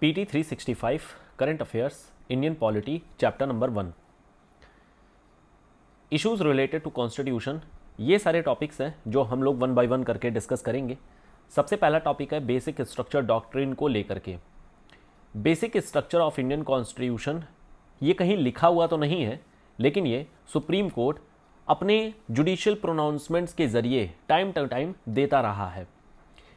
P T three sixty five current affairs Indian polity chapter number one issues related to constitution ये सारे topics हैं जो हम लोग वन बाई वन करके डिस्कस करेंगे सबसे पहला टॉपिक है बेसिक स्ट्रक्चर डॉक्ट्रिन को लेकर के basic structure of Indian constitution ये कहीं लिखा हुआ तो नहीं है लेकिन ये सुप्रीम कोर्ट अपने जुडिशियल प्रोनाउंसमेंट्स के ज़रिए टाइम टू टाइम देता रहा है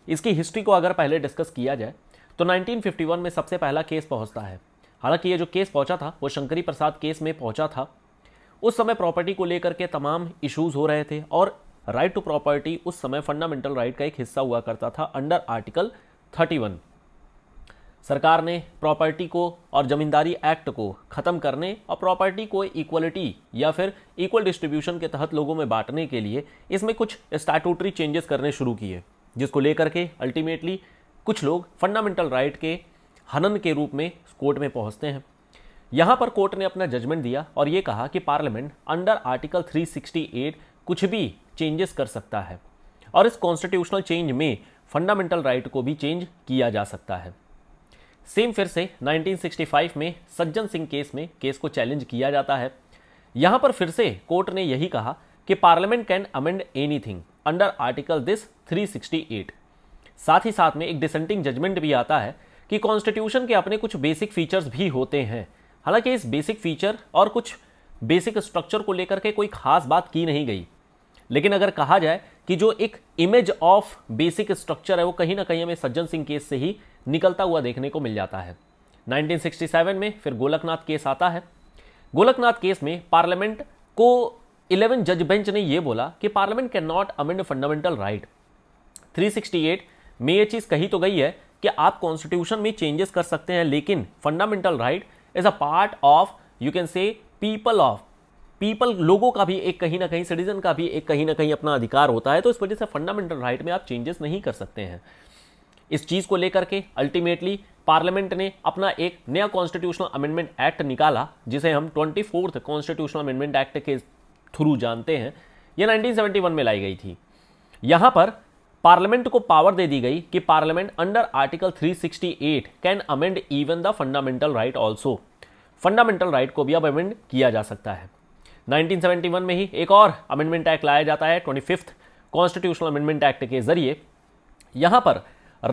इसकी हिस्ट्री को अगर पहले डिस्कस किया जाए तो 1951 में सबसे पहला केस पहुंचता है हालांकि ये जो केस पहुंचा था वो शंकरी प्रसाद केस में पहुंचा था उस समय प्रॉपर्टी को लेकर के तमाम इश्यूज हो रहे थे और राइट टू प्रॉपर्टी उस समय फंडामेंटल राइट का एक हिस्सा हुआ करता था अंडर आर्टिकल 31 सरकार ने प्रॉपर्टी को और ज़मींदारी एक्ट को ख़त्म करने और प्रॉपर्टी को इक्वलिटी या फिर इक्वल डिस्ट्रीब्यूशन के तहत लोगों में बांटने के लिए इसमें कुछ स्टैटूटरी चेंजेस करने शुरू किए जिसको लेकर के अल्टीमेटली कुछ लोग फंडामेंटल राइट के हनन के रूप में कोर्ट में पहुंचते हैं यहाँ पर कोर्ट ने अपना जजमेंट दिया और ये कहा कि पार्लियामेंट अंडर आर्टिकल 368 कुछ भी चेंजेस कर सकता है और इस कॉन्स्टिट्यूशनल चेंज में फंडामेंटल राइट को भी चेंज किया जा सकता है सेम फिर से 1965 में सज्जन सिंह केस में केस को चैलेंज किया जाता है यहाँ पर फिर से कोर्ट ने यही कहा कि parliament can amend anything under article this 368 साथ ही साथ में एक डिसेंटिंग जजमेंट भी आता है कि कॉन्स्टिट्यूशन के अपने कुछ बेसिक फीचर्स भी होते हैं हालांकि इस बेसिक फीचर और कुछ बेसिक स्ट्रक्चर को लेकर के कोई खास बात की नहीं गई लेकिन अगर कहा जाए कि जो एक इमेज ऑफ बेसिक स्ट्रक्चर है वो कहीं ना कहीं हमें सज्जन सिंह केस से ही निकलता हुआ देखने को मिल जाता है 1967 में फिर गोलकनाथ केस आता है गोलकनाथ केस में पार्लियामेंट को 11 जज बेंच ने यह बोला कि parliament can not amend fundamental right 368 मैं ये चीज़ कही तो गई है कि आप कॉन्स्टिट्यूशन में चेंजेस कर सकते हैं लेकिन fundamental right is a part of you can say people of people लोगों का भी एक कहीं ना कहीं सिटीजन का भी एक कहीं ना कहीं अपना अधिकार होता है तो इस वजह से फंडामेंटल राइट में आप चेंजेस नहीं कर सकते हैं इस चीज़ को लेकर के अल्टीमेटली पार्लियामेंट ने अपना एक नया कॉन्स्टिट्यूशनल अमेंडमेंट एक्ट निकाला जिसे हम twenty fourth constitutional amendment act के थ्रू जानते हैं यह 1971 में लाई गई थी यहाँ पर पार्लियामेंट को पावर दे दी गई कि parliament under article 368 can amend even the fundamental right also fundamental right को भी अब अमेंड किया जा सकता है 1971 में ही एक और अमेंडमेंट एक्ट लाया जाता है twenty fifth constitutional amendment act के जरिए यहाँ पर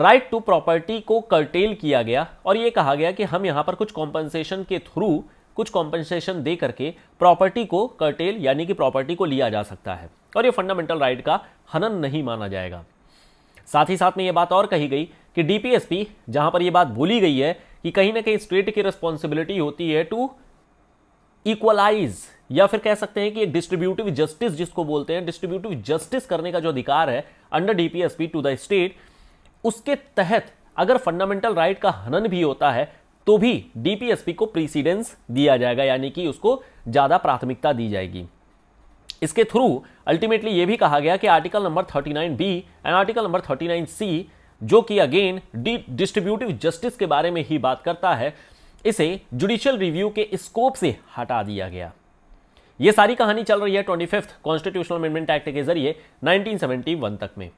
राइट टू प्रॉपर्टी को कर्टेल किया गया और ये कहा गया कि हम यहाँ पर कुछ कॉम्पनसेशन के थ्रू कुछ कॉम्पनसेशन दे करके प्रॉपर्टी को कर्टेल यानी कि प्रॉपर्टी को लिया जा सकता है और ये फंडामेंटल राइट का हनन नहीं माना जाएगा साथ ही साथ में ये बात और कही गई कि डीपीएसपी जहां पर यह बात बोली गई है कि कहीं ना कहीं स्टेट की रिस्पॉन्सिबिलिटी होती है टू इक्वलाइज या फिर कह सकते हैं कि एक डिस्ट्रीब्यूटिव जस्टिस जिसको बोलते हैं डिस्ट्रीब्यूटिव जस्टिस करने का जो अधिकार है अंडर डीपीएसपी टू द स्टेट उसके तहत अगर फंडामेंटल राइट का हनन भी होता है तो भी डीपीएसपी को प्रीसीडेंस दिया जाएगा यानी कि उसको ज़्यादा प्राथमिकता दी जाएगी इसके थ्रू अल्टीमेटली ये भी कहा गया कि article number 39 B and article number 39 C जो कि अगेन डिस्ट्रीब्यूटिव जस्टिस के बारे में ही बात करता है इसे जुडिशियल रिव्यू के स्कोप से हटा दिया गया ये सारी कहानी चल रही है twenty fifth constitutional amendment act के जरिए वन तक में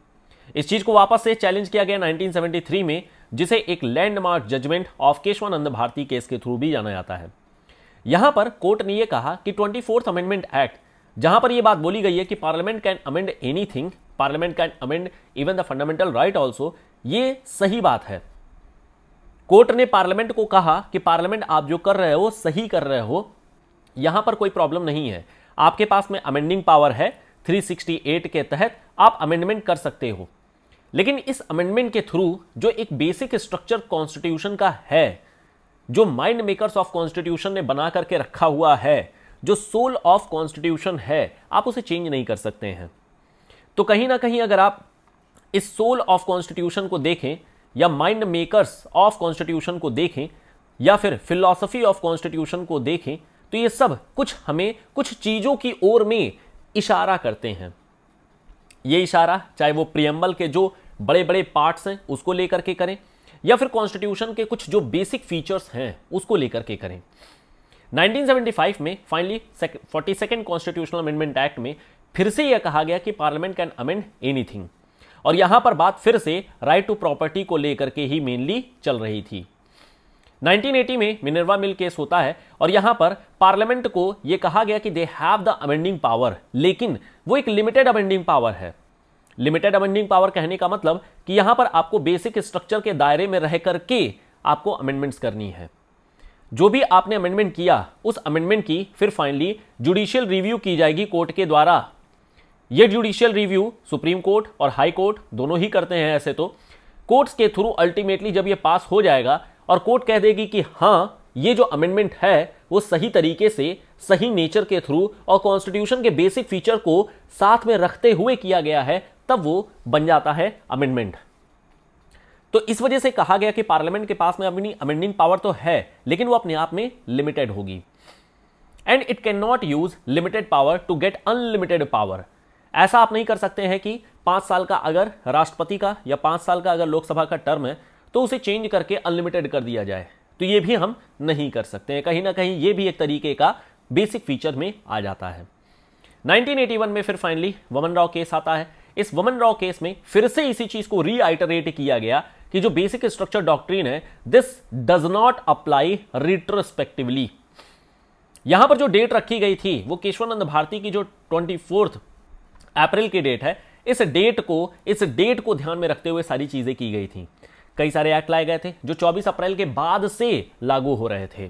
इस चीज को वापस से चैलेंज किया गया 1973 में जिसे एक landmark judgement of Kesavananda Bharati case के थ्रू भी जाना जाता है यहां पर कोर्ट ने यह कहा कि ट्वेंटी अमेंडमेंट एक्ट जहां पर यह बात बोली गई है कि parliament can amend anything parliament can amend even the fundamental right also ये सही बात है कोर्ट ने पार्लियामेंट को कहा कि पार्लियामेंट आप जो कर रहे हो सही कर रहे हो यहां पर कोई प्रॉब्लम नहीं है आपके पास में अमेंडिंग पावर है 368 के तहत आप अमेंडमेंट कर सकते हो लेकिन इस अमेंडमेंट के थ्रू जो एक बेसिक स्ट्रक्चर कॉन्स्टिट्यूशन का है जो माइंड मेकर्स ऑफ कॉन्स्टिट्यूशन ने बना करके रखा हुआ है जो सोल ऑफ कॉन्स्टिट्यूशन है आप उसे चेंज नहीं कर सकते हैं तो कहीं ना कहीं अगर आप इस सोल ऑफ कॉन्स्टिट्यूशन को देखें या माइंड मेकर्स ऑफ कॉन्स्टिट्यूशन को देखें या फिर फिलॉसफी ऑफ कॉन्स्टिट्यूशन को देखें तो ये सब कुछ हमें कुछ चीज़ों की ओर में इशारा करते हैं ये इशारा चाहे वो प्रियम्बल के जो बड़े बड़े पार्ट्स हैं उसको लेकर के करें या फिर कॉन्स्टिट्यूशन के कुछ जो बेसिक फीचर्स हैं उसको लेकर के करें 1975 में finally forty second constitutional amendment act में फिर से यह कहा गया कि पार्लियामेंट कैन अमेंड एनीथिंग और यहां पर बात फिर से राइट टू प्रॉपर्टी को लेकर के ही मेनली चल रही थी 1980 में मिनरवा मिल केस होता है और यहां पर पार्लियामेंट को यह कहा गया कि they have the amending power लेकिन वो एक लिमिटेड अमेंडिंग पावर है लिमिटेड अमेंडिंग पावर कहने का मतलब कि यहां पर आपको बेसिक स्ट्रक्चर के दायरे में रह करके आपको अमेंडमेंट्स करनी है जो भी आपने अमेंडमेंट किया उस अमेंडमेंट की फिर फाइनली जुडिशियल रिव्यू की जाएगी कोर्ट के द्वारा यह जुडिशियल रिव्यू सुप्रीम कोर्ट और हाई कोर्ट दोनों ही करते हैं ऐसे तो कोर्ट्स के थ्रू अल्टीमेटली जब यह पास हो जाएगा और कोर्ट कह देगी कि हाँ ये जो अमेंडमेंट है वो सही तरीके से सही नेचर के थ्रू और कॉन्स्टिट्यूशन के बेसिक फीचर को साथ में रखते हुए किया गया है तब वो बन जाता है अमेंडमेंट तो इस वजह से कहा गया कि पार्लियामेंट के पास में अपनी अमेंडिंग पावर तो है लेकिन वो अपने आप में लिमिटेड होगी and it can not use limited power to get unlimited power ऐसा आप नहीं कर सकते हैं कि पांच साल का अगर राष्ट्रपति का या पांच साल का अगर लोकसभा का टर्म है तो उसे चेंज करके अनलिमिटेड कर दिया जाए तो ये भी हम नहीं कर सकते हैं कहीं ना कहीं ये भी एक तरीके का बेसिक फीचर में आ जाता है 1981 में फिर फाइनली वमन राव केस आता है इस वमन राव केस में फिर से इसी चीज़ को रीआइटरेट किया गया कि जो बेसिक स्ट्रक्चर डॉक्ट्रीन है this does not apply retrospectively यहां पर जो डेट रखी गई थी वो केशवानंद भारती की जो ट्वेंटी अप्रैल की डेट है इस डेट को इस डेट को ध्यान में रखते हुए सारी चीजें की गई थी कई सारे एक्ट लाए गए थे जो 24 अप्रैल के बाद से लागू हो रहे थे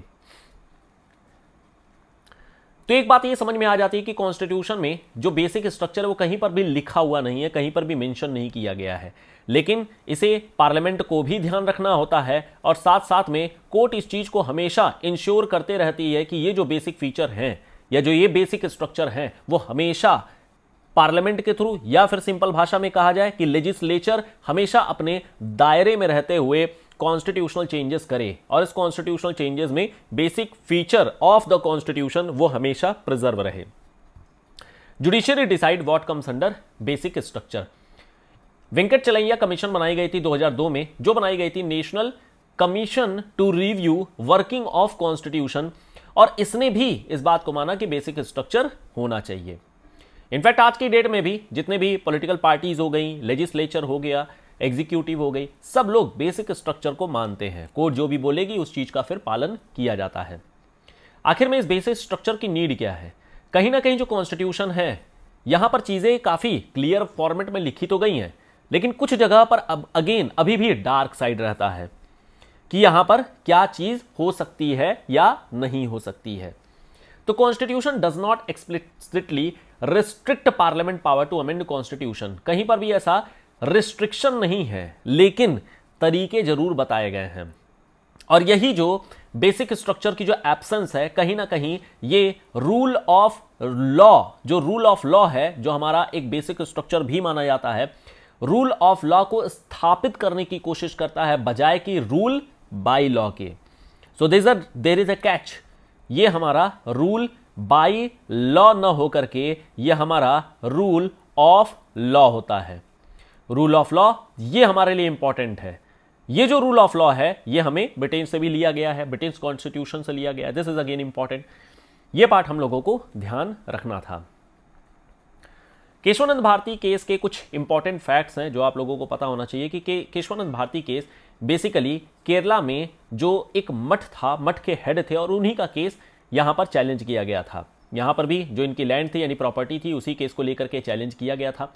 तो एक बात ये समझ में आ जाती है कि कॉन्स्टिट्यूशन में जो बेसिक स्ट्रक्चर है वो कहीं पर भी लिखा हुआ नहीं है कहीं पर भी मेंशन नहीं किया गया है लेकिन इसे पार्लियामेंट को भी ध्यान रखना होता है और साथ साथ में कोर्ट इस चीज़ को हमेशा इंश्योर करते रहती है कि ये जो बेसिक फीचर हैं या जो ये बेसिक स्ट्रक्चर हैं वो हमेशा पार्लियामेंट के थ्रू या फिर सिंपल भाषा में कहा जाए कि लेजिस्लेचर हमेशा अपने दायरे में रहते हुए कॉन्स्टिट्यूशनल चेंजेस करे और इस कॉन्स्टिट्यूशनल चेंजेस में basic feature of the constitution वो हमेशा प्रिजर्व रहे judiciary decide what comes under basic structure Venkatachaliah commission बनाई गई थी 2002 में जो बनाई गई थी national commission to review working of constitution और इसने भी इस बात को माना कि बेसिक स्ट्रक्चर होना चाहिए इनफैक्ट आज की डेट में भी जितने भी पॉलिटिकल पार्टीज हो गई लेजिस्लेचर हो गया एग्जीक्यूटिव हो गई सब लोग बेसिक स्ट्रक्चर को मानते हैं कोर्ट जो भी बोलेगी उस चीज़ का फिर पालन किया जाता है आखिर में इस बेसिक स्ट्रक्चर की नीड क्या है कहीं ना कहीं जो कॉन्स्टिट्यूशन है यहां पर चीज़ें काफ़ी क्लियर फॉर्मेट में लिखी तो गई हैं लेकिन कुछ जगह पर अब अगेन अभी भी डार्क साइड रहता है कि यहां पर क्या चीज़ हो सकती है या नहीं हो सकती है तो constitution does not explicitly restrict parliament power to amend constitution कहीं पर भी ऐसा रिस्ट्रिक्शन नहीं है लेकिन तरीके ज़रूर बताए गए हैं और यही जो बेसिक स्ट्रक्चर की जो एब्सेंस है कहीं ना कहीं ये रूल ऑफ लॉ जो रूल ऑफ लॉ है जो हमारा एक बेसिक स्ट्रक्चर भी माना जाता है रूल ऑफ लॉ को स्थापित करने की कोशिश करता है बजाय कि रूल बाई लॉ के so this a there is a catch ये हमारा रूल बाई लॉ न होकर के ये हमारा रूल ऑफ लॉ होता है रूल ऑफ लॉ ये हमारे लिए इंपॉर्टेंट है ये जो रूल ऑफ लॉ है ये हमें ब्रिटेन से भी लिया गया है ब्रिटेन कॉन्स्टिट्यूशन से लिया गया दिस इज अगेन इंपॉर्टेंट ये पार्ट हम लोगों को ध्यान रखना था केशवानंद भारती केस के कुछ इंपॉर्टेंट फैक्ट्स हैं जो आप लोगों को पता होना चाहिए कि के, केशवानंद भारती केस बेसिकली केरला में जो एक मठ था मठ के हेड थे और उन्हीं का केस यहां पर चैलेंज किया गया था यहां पर भी जो इनकी लैंड थी यानी प्रॉपर्टी थी उसी केस को लेकर के चैलेंज किया गया था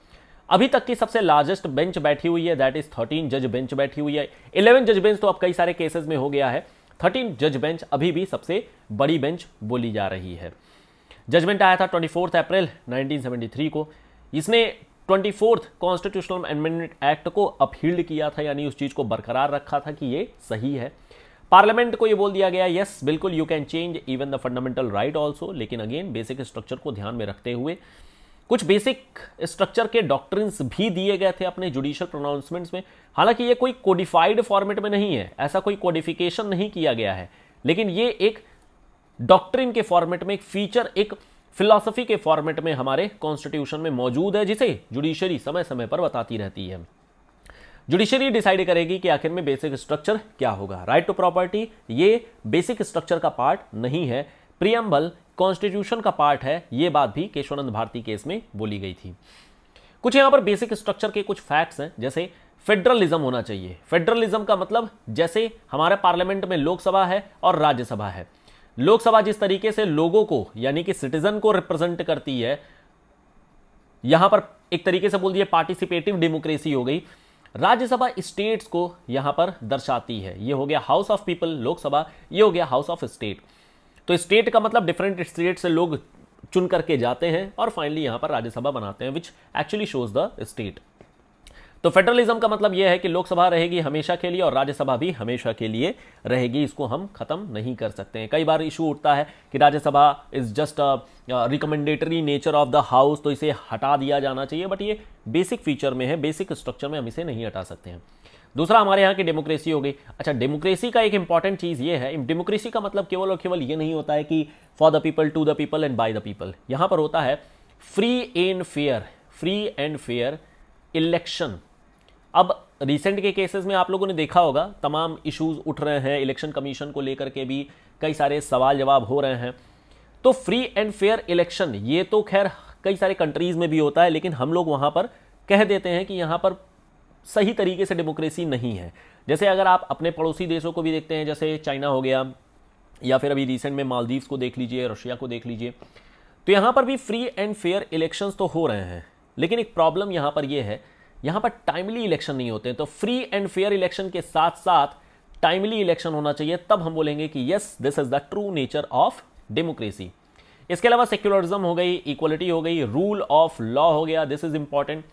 अभी तक की सबसे लार्जेस्ट बेंच बैठी हुई है दैट इज थर्टीन जज बेंच बैठी हुई है इलेवन जज बेंच तो अब कई सारे केसेस में हो गया है थर्टीन जज बेंच अभी भी सबसे बड़ी बेंच बोली जा रही है जजमेंट आया था ट्वेंटी अप्रैल नाइनटीन को इसने twenty fourth constitutional amendment act को अपहील्ड किया था यानी उस चीज़ को बरकरार रखा था कि ये सही है पार्लियामेंट को ये बोल दिया गया यस बिल्कुल you can change even the fundamental right also लेकिन अगेन बेसिक स्ट्रक्चर को ध्यान में रखते हुए कुछ बेसिक स्ट्रक्चर के डॉक्टर भी दिए गए थे अपने जुडिशियल प्रोनाउंसमेंट्स में हालांकि ये कोई कोडिफाइड फॉर्मेट में नहीं है ऐसा कोई कोडिफिकेशन नहीं किया गया है लेकिन ये एक डॉक्ट्रिन के फॉर्मेट में एक फीचर एक फिलॉसफी के फॉर्मेट में हमारे कॉन्स्टिट्यूशन में मौजूद है जिसे जुडिशरी समय समय पर बताती रहती है जुडिशरी डिसाइड करेगी कि आखिर में बेसिक स्ट्रक्चर क्या होगा राइट टू प्रॉपर्टी ये बेसिक स्ट्रक्चर का पार्ट नहीं है प्रियम्बल कॉन्स्टिट्यूशन का पार्ट है ये बात भी केशवानंद भारती केस में बोली गई थी कुछ यहाँ पर बेसिक स्ट्रक्चर के कुछ फैक्ट्स हैं जैसे फेडरलिज्म होना चाहिए फेडरलिज्म का मतलब जैसे हमारे पार्लियामेंट में लोकसभा है और राज्यसभा है लोकसभा जिस तरीके से लोगों को यानी कि सिटीजन को रिप्रेजेंट करती है यहां पर एक तरीके से बोल दिए पार्टिसिपेटिव डेमोक्रेसी हो गई राज्यसभा स्टेट्स को यहां पर दर्शाती है ये हो गया हाउस ऑफ पीपल लोकसभा ये हो गया हाउस ऑफ स्टेट तो स्टेट का मतलब डिफरेंट स्टेट से लोग चुन करके जाते हैं और फाइनली यहाँ पर राज्यसभा बनाते हैं which actually shows the state तो फेडरलिज्म का मतलब यह है कि लोकसभा रहेगी हमेशा के लिए और राज्यसभा भी हमेशा के लिए रहेगी इसको हम खत्म नहीं कर सकते हैं कई बार इशू उठता है कि Rajya Sabha is just recommendatory nature of the house तो इसे हटा दिया जाना चाहिए बट ये बेसिक फीचर में है बेसिक स्ट्रक्चर में हम इसे नहीं हटा सकते हैं दूसरा हमारे यहाँ की डेमोक्रेसी हो गई अच्छा डेमोक्रेसी का एक इंपॉर्टेंट चीज़ ये है डेमोक्रेसी का मतलब केवल और केवल ये नहीं होता है कि for the people to the people and by the people यहाँ पर होता है free and fair free and fair election अब रिसेंट के केसेस में आप लोगों ने देखा होगा तमाम इश्यूज उठ रहे हैं इलेक्शन कमीशन को लेकर के भी कई सारे सवाल जवाब हो रहे हैं तो फ्री एंड फेयर इलेक्शन ये तो खैर कई सारे कंट्रीज़ में भी होता है लेकिन हम लोग वहां पर कह देते हैं कि यहाँ पर सही तरीके से डेमोक्रेसी नहीं है जैसे अगर आप अपने पड़ोसी देशों को भी देखते हैं जैसे चाइना हो गया या फिर अभी रिसेंट में मालदीव्स को देख लीजिए रशिया को देख लीजिए तो यहाँ पर भी फ्री एंड फेयर इलेक्शंस तो हो रहे हैं लेकिन एक प्रॉब्लम यहाँ पर यह है यहाँ पर टाइमली इलेक्शन नहीं होते तो फ्री एंड फेयर इलेक्शन के साथ साथ टाइमली इलेक्शन होना चाहिए तब हम बोलेंगे कि yes this is the true nature of democracy इसके अलावा सेक्युलरिज्म हो गई इक्वलिटी हो गई रूल ऑफ लॉ हो गया दिस इज इंपॉर्टेंट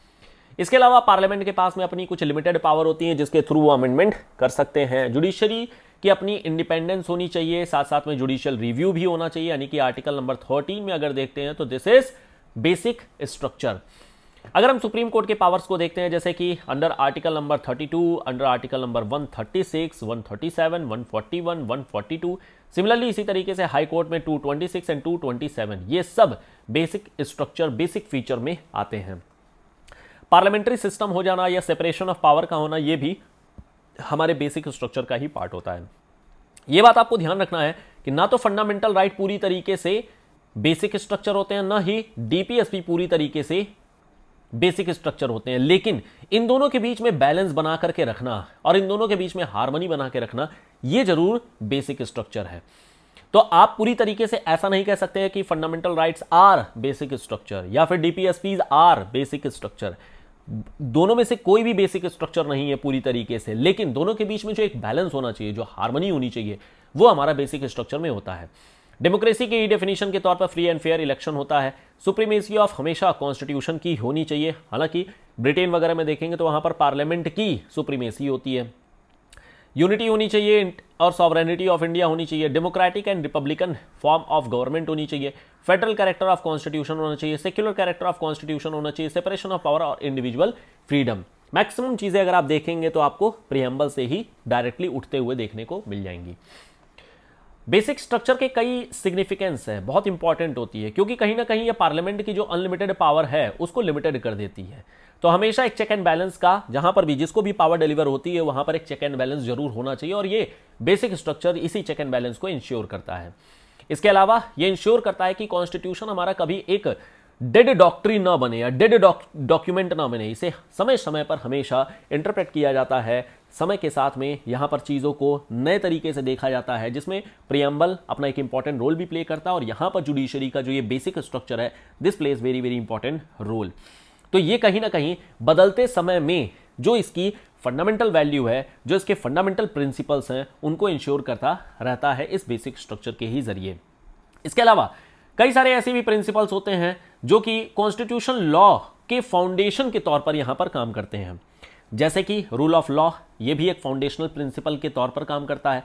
इसके अलावा पार्लियामेंट के पास में अपनी कुछ लिमिटेड पावर होती है जिसके थ्रू वो अमेंडमेंट कर सकते हैं जुडिशरी की अपनी इंडिपेंडेंस होनी चाहिए साथ साथ में जुडिशियल रिव्यू भी होना चाहिए यानी कि आर्टिकल नंबर थर्टीन में अगर देखते हैं तो दिस इज बेसिक स्ट्रक्चर अगर हम सुप्रीम कोर्ट के पावर्स को देखते हैं जैसे कि under article number 32, under article number 136, 137, 141, 142, similarly इसी तरीके से हाई कोर्ट में 226 एंड 227 ये सब बेसिक स्ट्रक्चर बेसिक फीचर में आते हैं पार्लियामेंट्री सिस्टम हो जाना या सेपरेशन ऑफ पावर का होना यह भी हमारे बेसिक स्ट्रक्चर का ही पार्ट होता है यह बात आपको ध्यान रखना है कि ना तो फंडामेंटल राइट पूरी तरीके से बेसिक स्ट्रक्चर होते हैं ना ही डीपीएसपी पूरी तरीके से बेसिक स्ट्रक्चर होते हैं लेकिन इन दोनों के बीच में बैलेंस बना करके रखना और इन दोनों के बीच में हारमोनी बना के रखना यह जरूर बेसिक स्ट्रक्चर है तो आप पूरी तरीके से ऐसा नहीं कह सकते हैं कि fundamental rights are basic structure या फिर डीपीएसपीज आर बेसिक स्ट्रक्चर दोनों में से कोई भी बेसिक स्ट्रक्चर नहीं है पूरी तरीके से लेकिन दोनों के बीच में जो एक बैलेंस होना चाहिए जो हारमोनी होनी चाहिए वो हमारा बेसिक स्ट्रक्चर में होता है डेमोक्रेसी ई डेफिनेशन के तौर पर फ्री एंड फेयर इलेक्शन होता है सुप्रीमेसी ऑफ हमेशा कॉन्स्टिट्यूशन की होनी चाहिए हालांकि ब्रिटेन वगैरह में देखेंगे तो वहां पर पार्लियामेंट की सुप्रीमेसी होती है यूनिटी होनी चाहिए और सॉवरेनिटी ऑफ इंडिया होनी चाहिए democratic and republican form of government होनी चाहिए फेडरल कैरेक्टर ऑफ कॉन्स्टिट्यूशन होना चाहिए सेक्युलर कैरेक्टर ऑफ कॉन्स्टिट्यूशन होना चाहिए सेपरेशन ऑफ पावर और इंडिविजुअल फ्रीडम मैक्सिमम चीज़ें अगर आप देखेंगे तो आपको प्रियम्बल से ही डायरेक्टली उठते हुए देखने को मिल जाएंगी बेसिक स्ट्रक्चर के कई सिग्निफिकेंस हैं बहुत इंपॉर्टेंट होती है क्योंकि कहीं ना कहीं ये पार्लियामेंट की जो अनलिमिटेड पावर है उसको लिमिटेड कर देती है तो हमेशा एक चेक एंड बैलेंस का जहां पर भी जिसको भी पावर डिलीवर होती है वहां पर एक चेक एंड बैलेंस जरूर होना चाहिए और ये बेसिक स्ट्रक्चर इसी चेक एंड बैलेंस को इंश्योर करता है इसके अलावा ये इंश्योर करता है कि कॉन्स्टिट्यूशन हमारा कभी एक डेड डॉक्ट्री ना बने या डेड डॉक्यूमेंट ना बने इसे समय समय पर हमेशा इंटरप्रेट किया जाता है समय के साथ में यहाँ पर चीज़ों को नए तरीके से देखा जाता है जिसमें प्रियम्बल अपना एक इंपॉर्टेंट रोल भी प्ले करता है और यहाँ पर जुडिशरी का जो ये बेसिक स्ट्रक्चर है this plays very very important role तो ये कहीं ना कहीं बदलते समय में जो इसकी फंडामेंटल वैल्यू है जो इसके फंडामेंटल प्रिंसिपल्स हैं उनको इंश्योर करता रहता है इस बेसिक स्ट्रक्चर के ही जरिए इसके अलावा कई सारे ऐसे भी प्रिंसिपल्स होते हैं जो कि कॉन्स्टिट्यूशन लॉ के फाउंडेशन के तौर पर यहाँ पर काम करते हैं जैसे कि रूल ऑफ लॉ ये भी एक फाउंडेशनल प्रिंसिपल के तौर पर काम करता है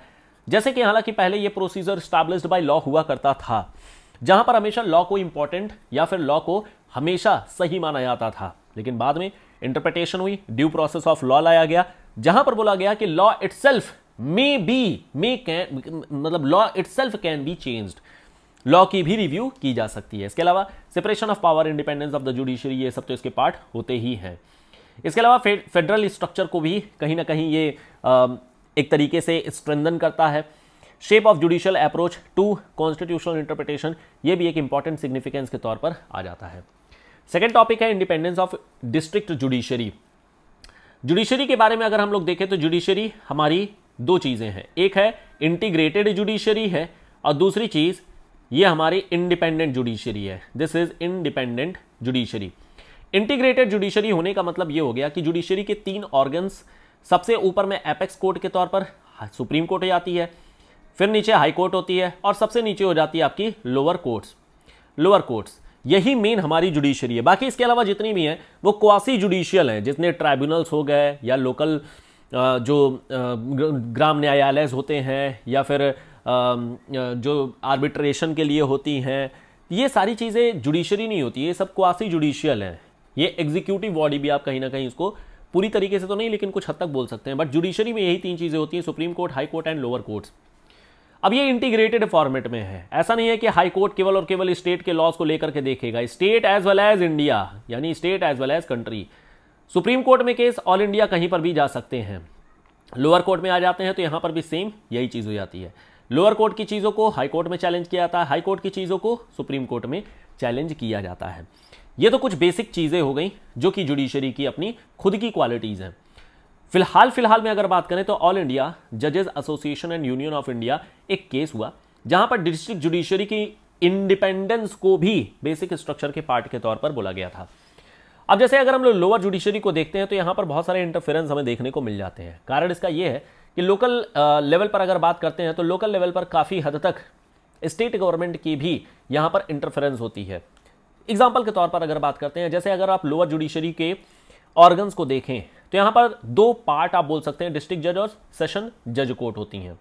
जैसे कि हालांकि पहले ये प्रोसीजर स्टैब्लिश्ड बाय लॉ हुआ करता था जहां पर हमेशा लॉ को इंपॉर्टेंट या फिर लॉ को हमेशा सही माना जाता था लेकिन बाद में इंटरप्रिटेशन हुई ड्यू प्रोसेस ऑफ लॉ लाया गया जहां पर बोला गया कि law self may be may can मतलब law self can be change law की भी रिव्यू की जा सकती है इसके अलावा separation of power independence of the judiciary ये सब तो इसके पार्ट होते ही हैं इसके अलावा फेडरल स्ट्रक्चर को भी कहीं ना कहीं ये आ, एक तरीके से स्ट्रेंदन करता है shape of judicial approach to constitutional interpretation ये भी एक इंपॉर्टेंट सिग्निफिकेंस के तौर पर आ जाता है सेकेंड टॉपिक है independence of district judiciary judiciary के बारे में अगर हम लोग देखें तो जुडिशरी हमारी दो चीज़ें हैं एक है इंटीग्रेटेड जुडिशरी है और दूसरी चीज़ ये हमारी इंडिपेंडेंट जुडिशरी है this is independent judiciary integrated judiciary होने का मतलब ये हो गया कि जुडिशरी के तीन ऑर्गन्स सबसे ऊपर में एपेक्स कोर्ट के तौर पर सुप्रीम कोर्ट हो जाती है फिर नीचे हाई कोर्ट होती है और सबसे नीचे हो जाती है आपकी लोअर कोर्ट्स लोअर कोर्ट्स यही मेन हमारी जुडिशरी है बाकी इसके अलावा जितनी भी हैं वो क्वासी जुडिशियल हैं जितने ट्राइब्यूनल्स हो गए या लोकल जो ग्राम न्यायालय होते हैं या फिर जो आर्बिट्रेशन के लिए होती हैं ये सारी चीज़ें जुडिशरी नहीं होती ये सब क्वासी जुडिशियल हैं ये एग्जीक्यूटिव बॉडी भी आप कहीं ना कहीं इसको पूरी तरीके से तो नहीं लेकिन कुछ हद तक बोल सकते हैं बट जुडिशरी में यही तीन चीज़ें होती हैं supreme court high court and lower courts अब ये इंटीग्रेटेड फॉर्मेट में है ऐसा नहीं है कि हाई कोर्ट केवल और केवल स्टेट के लॉज को लेकर के देखेगा state as well as India यानी state as well as country supreme court में केस ऑल इंडिया कहीं पर भी जा सकते हैं लोअर कोर्ट में आ जाते हैं तो यहां पर भी सेम यही चीज़ हो जाती है लोअर कोर्ट की चीज़ों को हाई कोर्ट में चैलेंज किया जाता है हाई कोर्ट की चीज़ों को सुप्रीम कोर्ट में चैलेंज किया जाता है ये तो कुछ बेसिक चीज़ें हो गई जो कि जुडिशरी की अपनी खुद की क्वालिटीज़ हैं फिलहाल फिलहाल में अगर बात करें तो ऑल इंडिया जजेस association and union of India एक केस हुआ जहां पर डिस्ट्रिक्ट जुडिशरी की इंडिपेंडेंस को भी बेसिक स्ट्रक्चर के पार्ट के तौर पर बोला गया था अब जैसे अगर हम लोग लोअर जुडिशियरी को देखते हैं तो यहाँ पर बहुत सारे इंटरफेरेंस हमें देखने को मिल जाते हैं कारण इसका यह है कि लोकल लेवल पर अगर बात करते हैं तो लोकल लेवल पर काफ़ी हद तक स्टेट गवर्नमेंट की भी यहाँ पर इंटरफेरेंस होती है एग्जाम्पल के तौर पर अगर बात करते हैं जैसे अगर आप लोअर जुडिशरी के ऑर्गन्स को देखें तो यहां पर दो पार्ट आप बोल सकते हैं डिस्ट्रिक्ट जज और सेशन जज कोर्ट होती हैं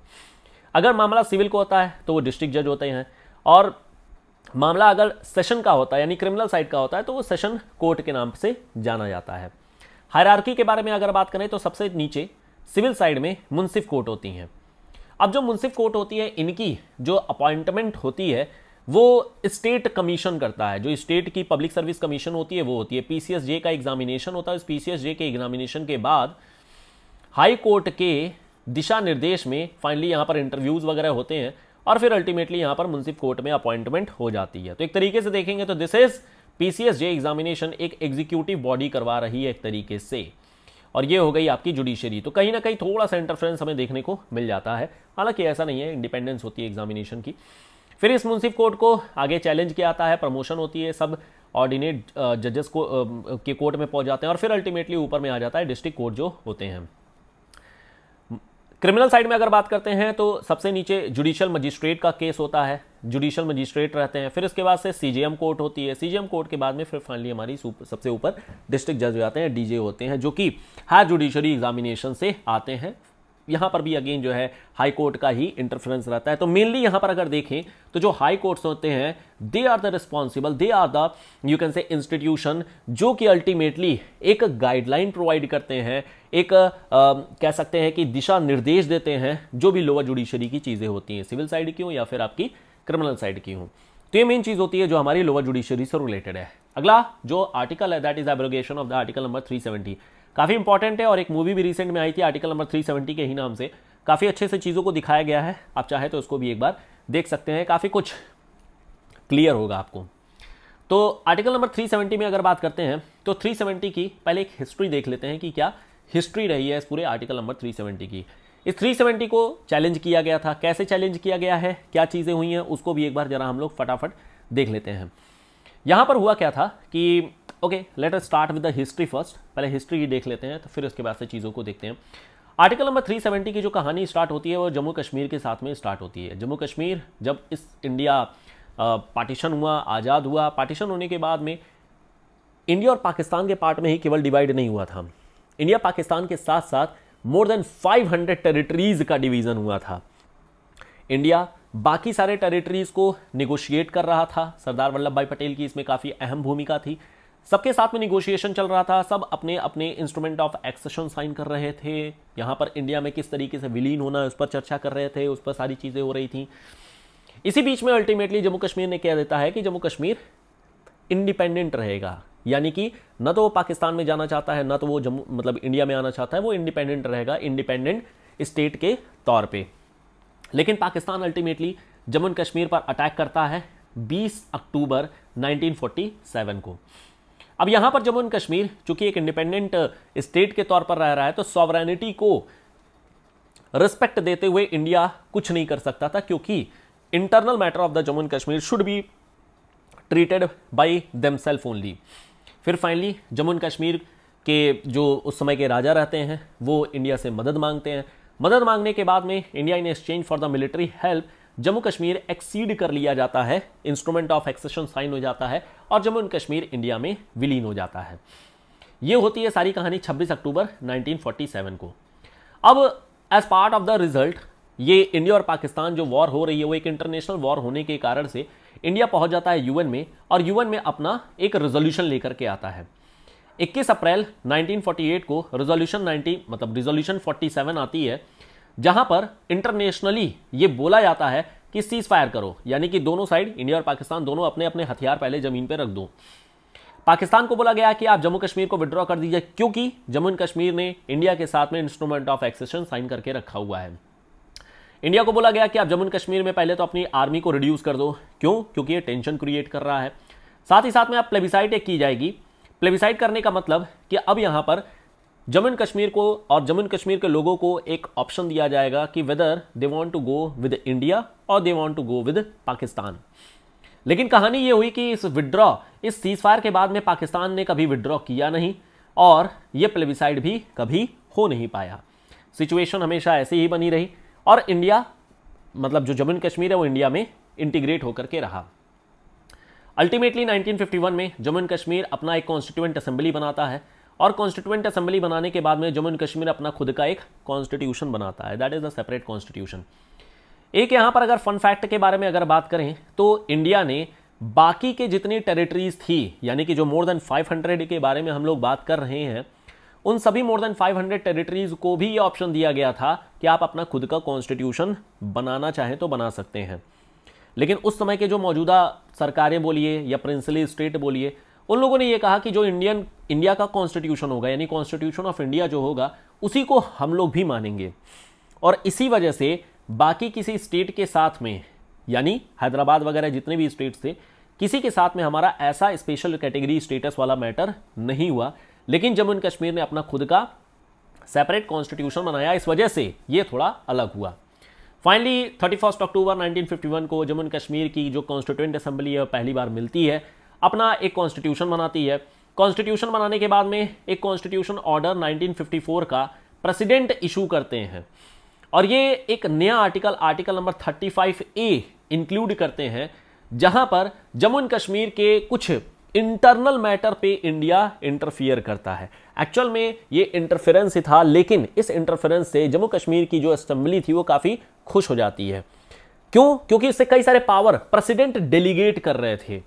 अगर मामला सिविल को होता है तो वो डिस्ट्रिक्ट जज होते हैं और मामला अगर सेशन का होता है यानी क्रिमिनल साइड का होता है तो वो सेशन कोर्ट के नाम से जाना जाता है हायरार्की के बारे में अगर बात करें तो सबसे नीचे सिविल साइड में मुनसिफ कोर्ट होती हैं अब जो मुनसिफ कोर्ट होती है इनकी जो अपॉइंटमेंट होती है वो स्टेट कमीशन करता है जो स्टेट की पब्लिक सर्विस कमीशन होती है वो होती है पीसीएस जे का एग्जामिनेशन होता है पीसीएस जे के एग्जामिनेशन के बाद हाई कोर्ट के दिशा निर्देश में फाइनली यहां पर इंटरव्यूज़ वगैरह होते हैं और फिर अल्टीमेटली यहां पर मुंसिफ कोर्ट में अपॉइंटमेंट हो जाती है तो एक तरीके से देखेंगे तो दिस इज़ जे एग्जामिनेशन एक एग्जीक्यूटिव बॉडी करवा रही है एक तरीके से और ये हो गई आपकी जुडिशरी तो कहीं ना कहीं थोड़ा सा इंटरफ्रेंस हमें देखने को मिल जाता है हालांकि ऐसा नहीं है इंडिपेंडेंस होती है एग्जामिनेशन की फिर इस मुंसिफ कोर्ट को आगे चैलेंज किया आता है प्रमोशन होती है सब ऑर्डिनेट जजेस को के कोर्ट में पहुंच जाते हैं और फिर अल्टीमेटली ऊपर में आ जाता है डिस्ट्रिक्ट कोर्ट जो होते हैं क्रिमिनल साइड में अगर बात करते हैं तो सबसे नीचे जुडिशियल मजिस्ट्रेट का केस होता है जुडिशियल मजिस्ट्रेट रहते हैं फिर उसके बाद से सीजेएम कोर्ट होती है सीजेएम कोर्ट के बाद में फिर फाइनली हमारी सबसे ऊपर डिस्ट्रिक्ट जज हो जाते हैं डीजे होते हैं जो कि हायर जुडिशरी एग्जामिनेशन से आते हैं यहां पर भी अगेन जो है हाई कोर्ट का ही इंटरफेरेंस रहता है तो मेनली यहां पर अगर देखें तो जो हाई कोर्ट्स होते हैं they are the responsible they are the you can say institution जो कि अल्टीमेटली एक गाइडलाइन प्रोवाइड करते हैं एक आ, कह सकते हैं कि दिशा निर्देश देते हैं जो भी लोअर जुडिशरी की चीज़ें होती हैं सिविल साइड की हो या फिर आपकी क्रिमिनल साइड की हो तो ये मेन चीज़ होती है जो हमारी लोअर जुडिशरी से रिलेटेड है अगला जो आर्टिकल है that is abrogation of the article number three seventy काफ़ी इंपॉर्टेंट है और एक मूवी भी रिसेंट में आई थी आर्टिकल नंबर 370 के ही नाम से काफ़ी अच्छे से चीज़ों को दिखाया गया है आप चाहे तो उसको भी एक बार देख सकते हैं काफ़ी कुछ क्लियर होगा आपको तो आर्टिकल नंबर 370 में अगर बात करते हैं तो 370 की पहले एक हिस्ट्री देख लेते हैं कि क्या हिस्ट्री रही है इस पूरे आर्टिकल नंबर 370 की इस 370 को चैलेंज किया गया था कैसे चैलेंज किया गया है क्या चीज़ें हुई हैं उसको भी एक बार जरा हम लोग फटाफट देख लेते हैं यहाँ पर हुआ क्या था कि okay let us start with the history first पहले हिस्ट्री ही देख लेते हैं तो फिर उसके बाद से चीज़ों को देखते हैं आर्टिकल नंबर 370 की जो कहानी स्टार्ट होती है वो जम्मू कश्मीर के साथ में स्टार्ट होती है जम्मू कश्मीर जब इस इंडिया पार्टीशन हुआ आज़ाद हुआ पार्टीशन होने के बाद में इंडिया और पाकिस्तान के पार्ट में ही केवल डिवाइड नहीं हुआ था इंडिया पाकिस्तान के साथ साथ मोर देन 500 टेरिटरीज का डिवीज़न हुआ था इंडिया बाकी सारे टेरिटरीज को निगोशिएट कर रहा था सरदार वल्लभ भाई पटेल की इसमें काफ़ी अहम भूमिका थी सबके साथ में निगोशिएशन चल रहा था सब अपने अपने इंस्ट्रूमेंट ऑफ एक्सेशन साइन कर रहे थे यहाँ पर इंडिया में किस तरीके से विलीन होना उस पर चर्चा कर रहे थे उस पर सारी चीज़ें हो रही थी इसी बीच में अल्टीमेटली जम्मू कश्मीर ने कह देता है कि जम्मू कश्मीर इंडिपेंडेंट रहेगा यानी कि न तो वो पाकिस्तान में जाना चाहता है न तो वो जम्मू मतलब इंडिया में आना चाहता है वो इंडिपेंडेंट रहेगा इंडिपेंडेंट स्टेट के तौर पे लेकिन पाकिस्तान अल्टीमेटली जम्मू कश्मीर पर अटैक करता है 20 अक्टूबर 1947 को अब यहाँ पर जम्मू एंड कश्मीर चूंकि एक इंडिपेंडेंट स्टेट के तौर पर रह रहा है तो सॉवरनिटी को रिस्पेक्ट देते हुए इंडिया कुछ नहीं कर सकता था क्योंकि internal matter of the Jammu and Kashmir should be treated by them self only फिर फाइनली जम्मू एंड कश्मीर के जो उस समय के राजा रहते हैं वो इंडिया से मदद मांगते हैं मदद मांगने के बाद में India in exchange for the military help Jammu Kashmir accede कर लिया जाता है इंस्ट्रूमेंट ऑफ एक्सेशन साइन हो जाता है और जम्मू एंड कश्मीर इंडिया में विलीन हो जाता है ये होती है सारी कहानी 26 अक्टूबर 1947 को अब as part of the result ये इंडिया और पाकिस्तान जो वॉर हो रही है वो एक इंटरनेशनल वॉर होने के कारण से इंडिया पहुंच जाता है यूएन में और यूएन में अपना एक रेजोल्यूशन लेकर के आता है 21 अप्रैल 1948 को रेजोल्यूशन 90 मतलब रेजोल्यूशन 47 आती है जहां पर इंटरनेशनली ये बोला जाता है कि सीज फायर करो यानी कि दोनों साइड इंडिया और पाकिस्तान दोनों अपने अपने हथियार पहले जमीन पर रख दो पाकिस्तान को बोला गया कि आप जम्मू कश्मीर को विड्रॉ कर दीजिए क्योंकि जम्मू एंड कश्मीर ने इंडिया के साथ में इंस्ट्रूमेंट ऑफ एक्सेशन साइन करके रखा हुआ है इंडिया को बोला गया कि आप जम्मू एंड कश्मीर में पहले तो अपनी आर्मी को रिड्यूस कर दो क्यों क्योंकि ये टेंशन क्रिएट कर रहा है साथ ही साथ में आप प्लेबिसाइट एक की जाएगी प्लेबिसाइट करने का मतलब कि अब यहाँ पर जम्मू एंड कश्मीर को और जम्मू एंड कश्मीर के लोगों को एक ऑप्शन दिया जाएगा कि whether they want to go with India और they want to go with Pakistan लेकिन कहानी ये हुई कि इस विड्रॉ इस सीज फायर के बाद में पाकिस्तान ने कभी विड्रॉ किया नहीं और ये प्लेबिसाइड भी कभी हो नहीं पाया सिचुएशन हमेशा ऐसी ही बनी रही और इंडिया मतलब जो जम्मू एंड कश्मीर है वो इंडिया में इंटीग्रेट होकर के रहा अल्टीमेटली 1951 में जम्मू एंड कश्मीर अपना एक कॉन्स्टिट्यूएंट असेंबली बनाता है और कॉन्स्टिट्यूंट असेंबली बनाने के बाद में जम्मू एंड कश्मीर अपना खुद का एक कॉन्स्टिट्यूशन बनाता है that is a separate constitution एक यहां पर अगर फन फैक्ट के बारे में अगर बात करें तो इंडिया ने बाकी के जितनी टेरिटरीज थी यानी कि जो मोर देन 500 के बारे में हम लोग बात कर रहे हैं उन सभी मोर देन 500 टेरिटरीज को भी ये ऑप्शन दिया गया था कि आप अपना खुद का कॉन्स्टिट्यूशन बनाना चाहें तो बना सकते हैं लेकिन उस समय के जो मौजूदा सरकारें बोलिए या प्रिंसली स्टेट बोलिए उन लोगों ने यह कहा कि जो इंडियन इंडिया का कॉन्स्टिट्यूशन होगा यानी कॉन्स्टिट्यूशन ऑफ इंडिया जो होगा उसी को हम लोग भी मानेंगे और इसी वजह से बाकी किसी स्टेट के साथ में यानी हैदराबाद वगैरह जितने भी स्टेट्स थे किसी के साथ में हमारा ऐसा स्पेशल कैटेगरी स्टेटस वाला मैटर नहीं हुआ लेकिन जम्मू एंड कश्मीर ने अपना खुद का सेपरेट कॉन्स्टिट्यूशन बनाया इस वजह से ये थोड़ा अलग हुआ फाइनली थर्टी फर्स्ट अक्टूबर 1951 को जम्मू एंड कश्मीर की जो कॉन्स्टिट्यूंट असेंबली है पहली बार मिलती है अपना एक कॉन्स्टिट्यूशन बनाती है कॉन्स्टिट्यूशन बनाने के बाद में एक कॉन्स्टिट्यूशन ऑर्डर 1954 का प्रेसिडेंट इशू करते हैं और ये एक नया article article number 35 A include करते हैं जहां पर जम्मू एंड कश्मीर के कुछ इंटरनल मैटर पे इंडिया इंटरफियर करता है एक्चुअल में ये इंटरफेरेंस ही था लेकिन इस इंटरफेरेंस से जम्मू कश्मीर की जो असेंबली थी वो काफ़ी खुश हो जाती है क्यों क्योंकि इससे कई सारे पावर प्रेसिडेंट डेलीगेट कर रहे थे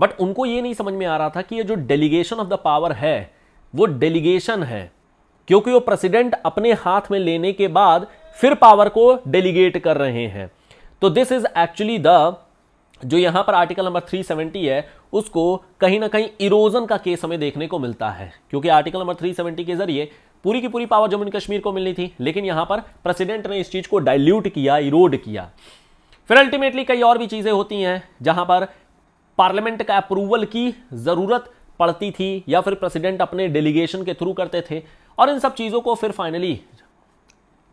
बट उनको ये नहीं समझ में आ रहा था कि ये जो डेलीगेशन ऑफ द पावर है वो डेलीगेशन है क्योंकि वो प्रेसिडेंट अपने हाथ में लेने के बाद फिर पावर को डेलीगेट कर रहे हैं तो दिस इज एक्चुअली द जो यहां पर आर्टिकल नंबर 370 है उसको कहीं ना कहीं इरोजन का केस हमें देखने को मिलता है क्योंकि आर्टिकल नंबर 370 के जरिए पूरी की पूरी पावर जम्मू एंड कश्मीर को मिलनी थी लेकिन यहां पर प्रेसिडेंट ने इस चीज को डाइल्यूट किया इरोड किया फिर अल्टीमेटली कई और भी चीजें होती हैं जहां पर पार्लियामेंट का अप्रूवल की ज़रूरत पड़ती थी या फिर प्रेसिडेंट अपने डेलीगेशन के थ्रू करते थे और इन सब चीज़ों को फिर फाइनली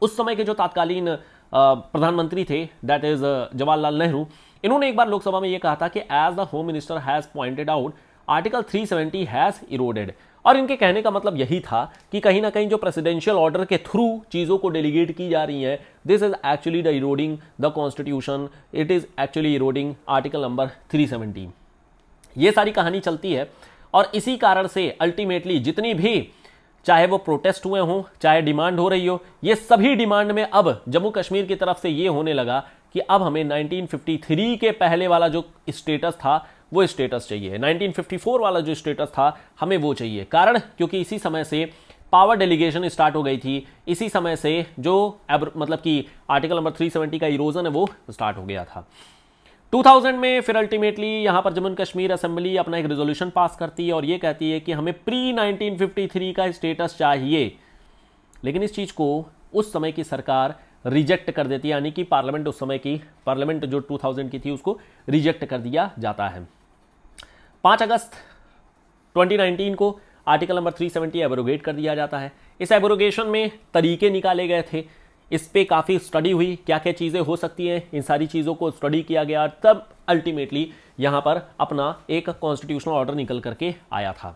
उस समय के जो तात्कालीन प्रधानमंत्री थे दैट इज जवाहरलाल नेहरू इन्होंने एक बार लोकसभा में यह कहा था कि as the home minister has pointed out article 370 has eroded और इनके कहने का मतलब यही था कि कहीं ना कहीं जो प्रेसिडेंशियल ऑर्डर के थ्रू चीज़ों को डेलीगेट की जा रही हैं this is actually the eroding the constitution it is actually eroding article number 317 ये सारी कहानी चलती है और इसी कारण से अल्टीमेटली जितनी भी चाहे वो प्रोटेस्ट हुए हों चाहे डिमांड हो रही हो ये सभी डिमांड में अब जम्मू कश्मीर की तरफ से ये होने लगा कि अब हमें 1953 के पहले वाला जो स्टेटस था वो स्टेटस चाहिए 1954 वाला जो स्टेटस था हमें वो चाहिए कारण क्योंकि इसी समय से पावर डेलीगेशन स्टार्ट हो गई थी इसी समय से जो मतलब कि आर्टिकल नंबर 370 का इरोजन है वो स्टार्ट हो गया था 2000 में फिर अल्टीमेटली यहाँ पर जम्मू कश्मीर असेंबली अपना एक रेजोल्यूशन पास करती है और ये कहती है कि हमें प्री 1953 का स्टेटस चाहिए लेकिन इस चीज़ को उस समय की सरकार रिजेक्ट कर देती है यानी कि पार्लियामेंट उस समय की पार्लियामेंट जो 2000 की थी उसको रिजेक्ट कर दिया जाता है पाँच अगस्त 2019 को आर्टिकल नंबर 370 सेवेंटी कर दिया जाता है इस एबोरोगेशन में तरीके निकाले गए थे इस पर काफ़ी स्टडी हुई क्या क्या चीज़ें हो सकती हैं इन सारी चीज़ों को स्टडी किया गया तब अल्टीमेटली यहाँ पर अपना एक कॉन्स्टिट्यूशनल ऑर्डर निकल करके आया था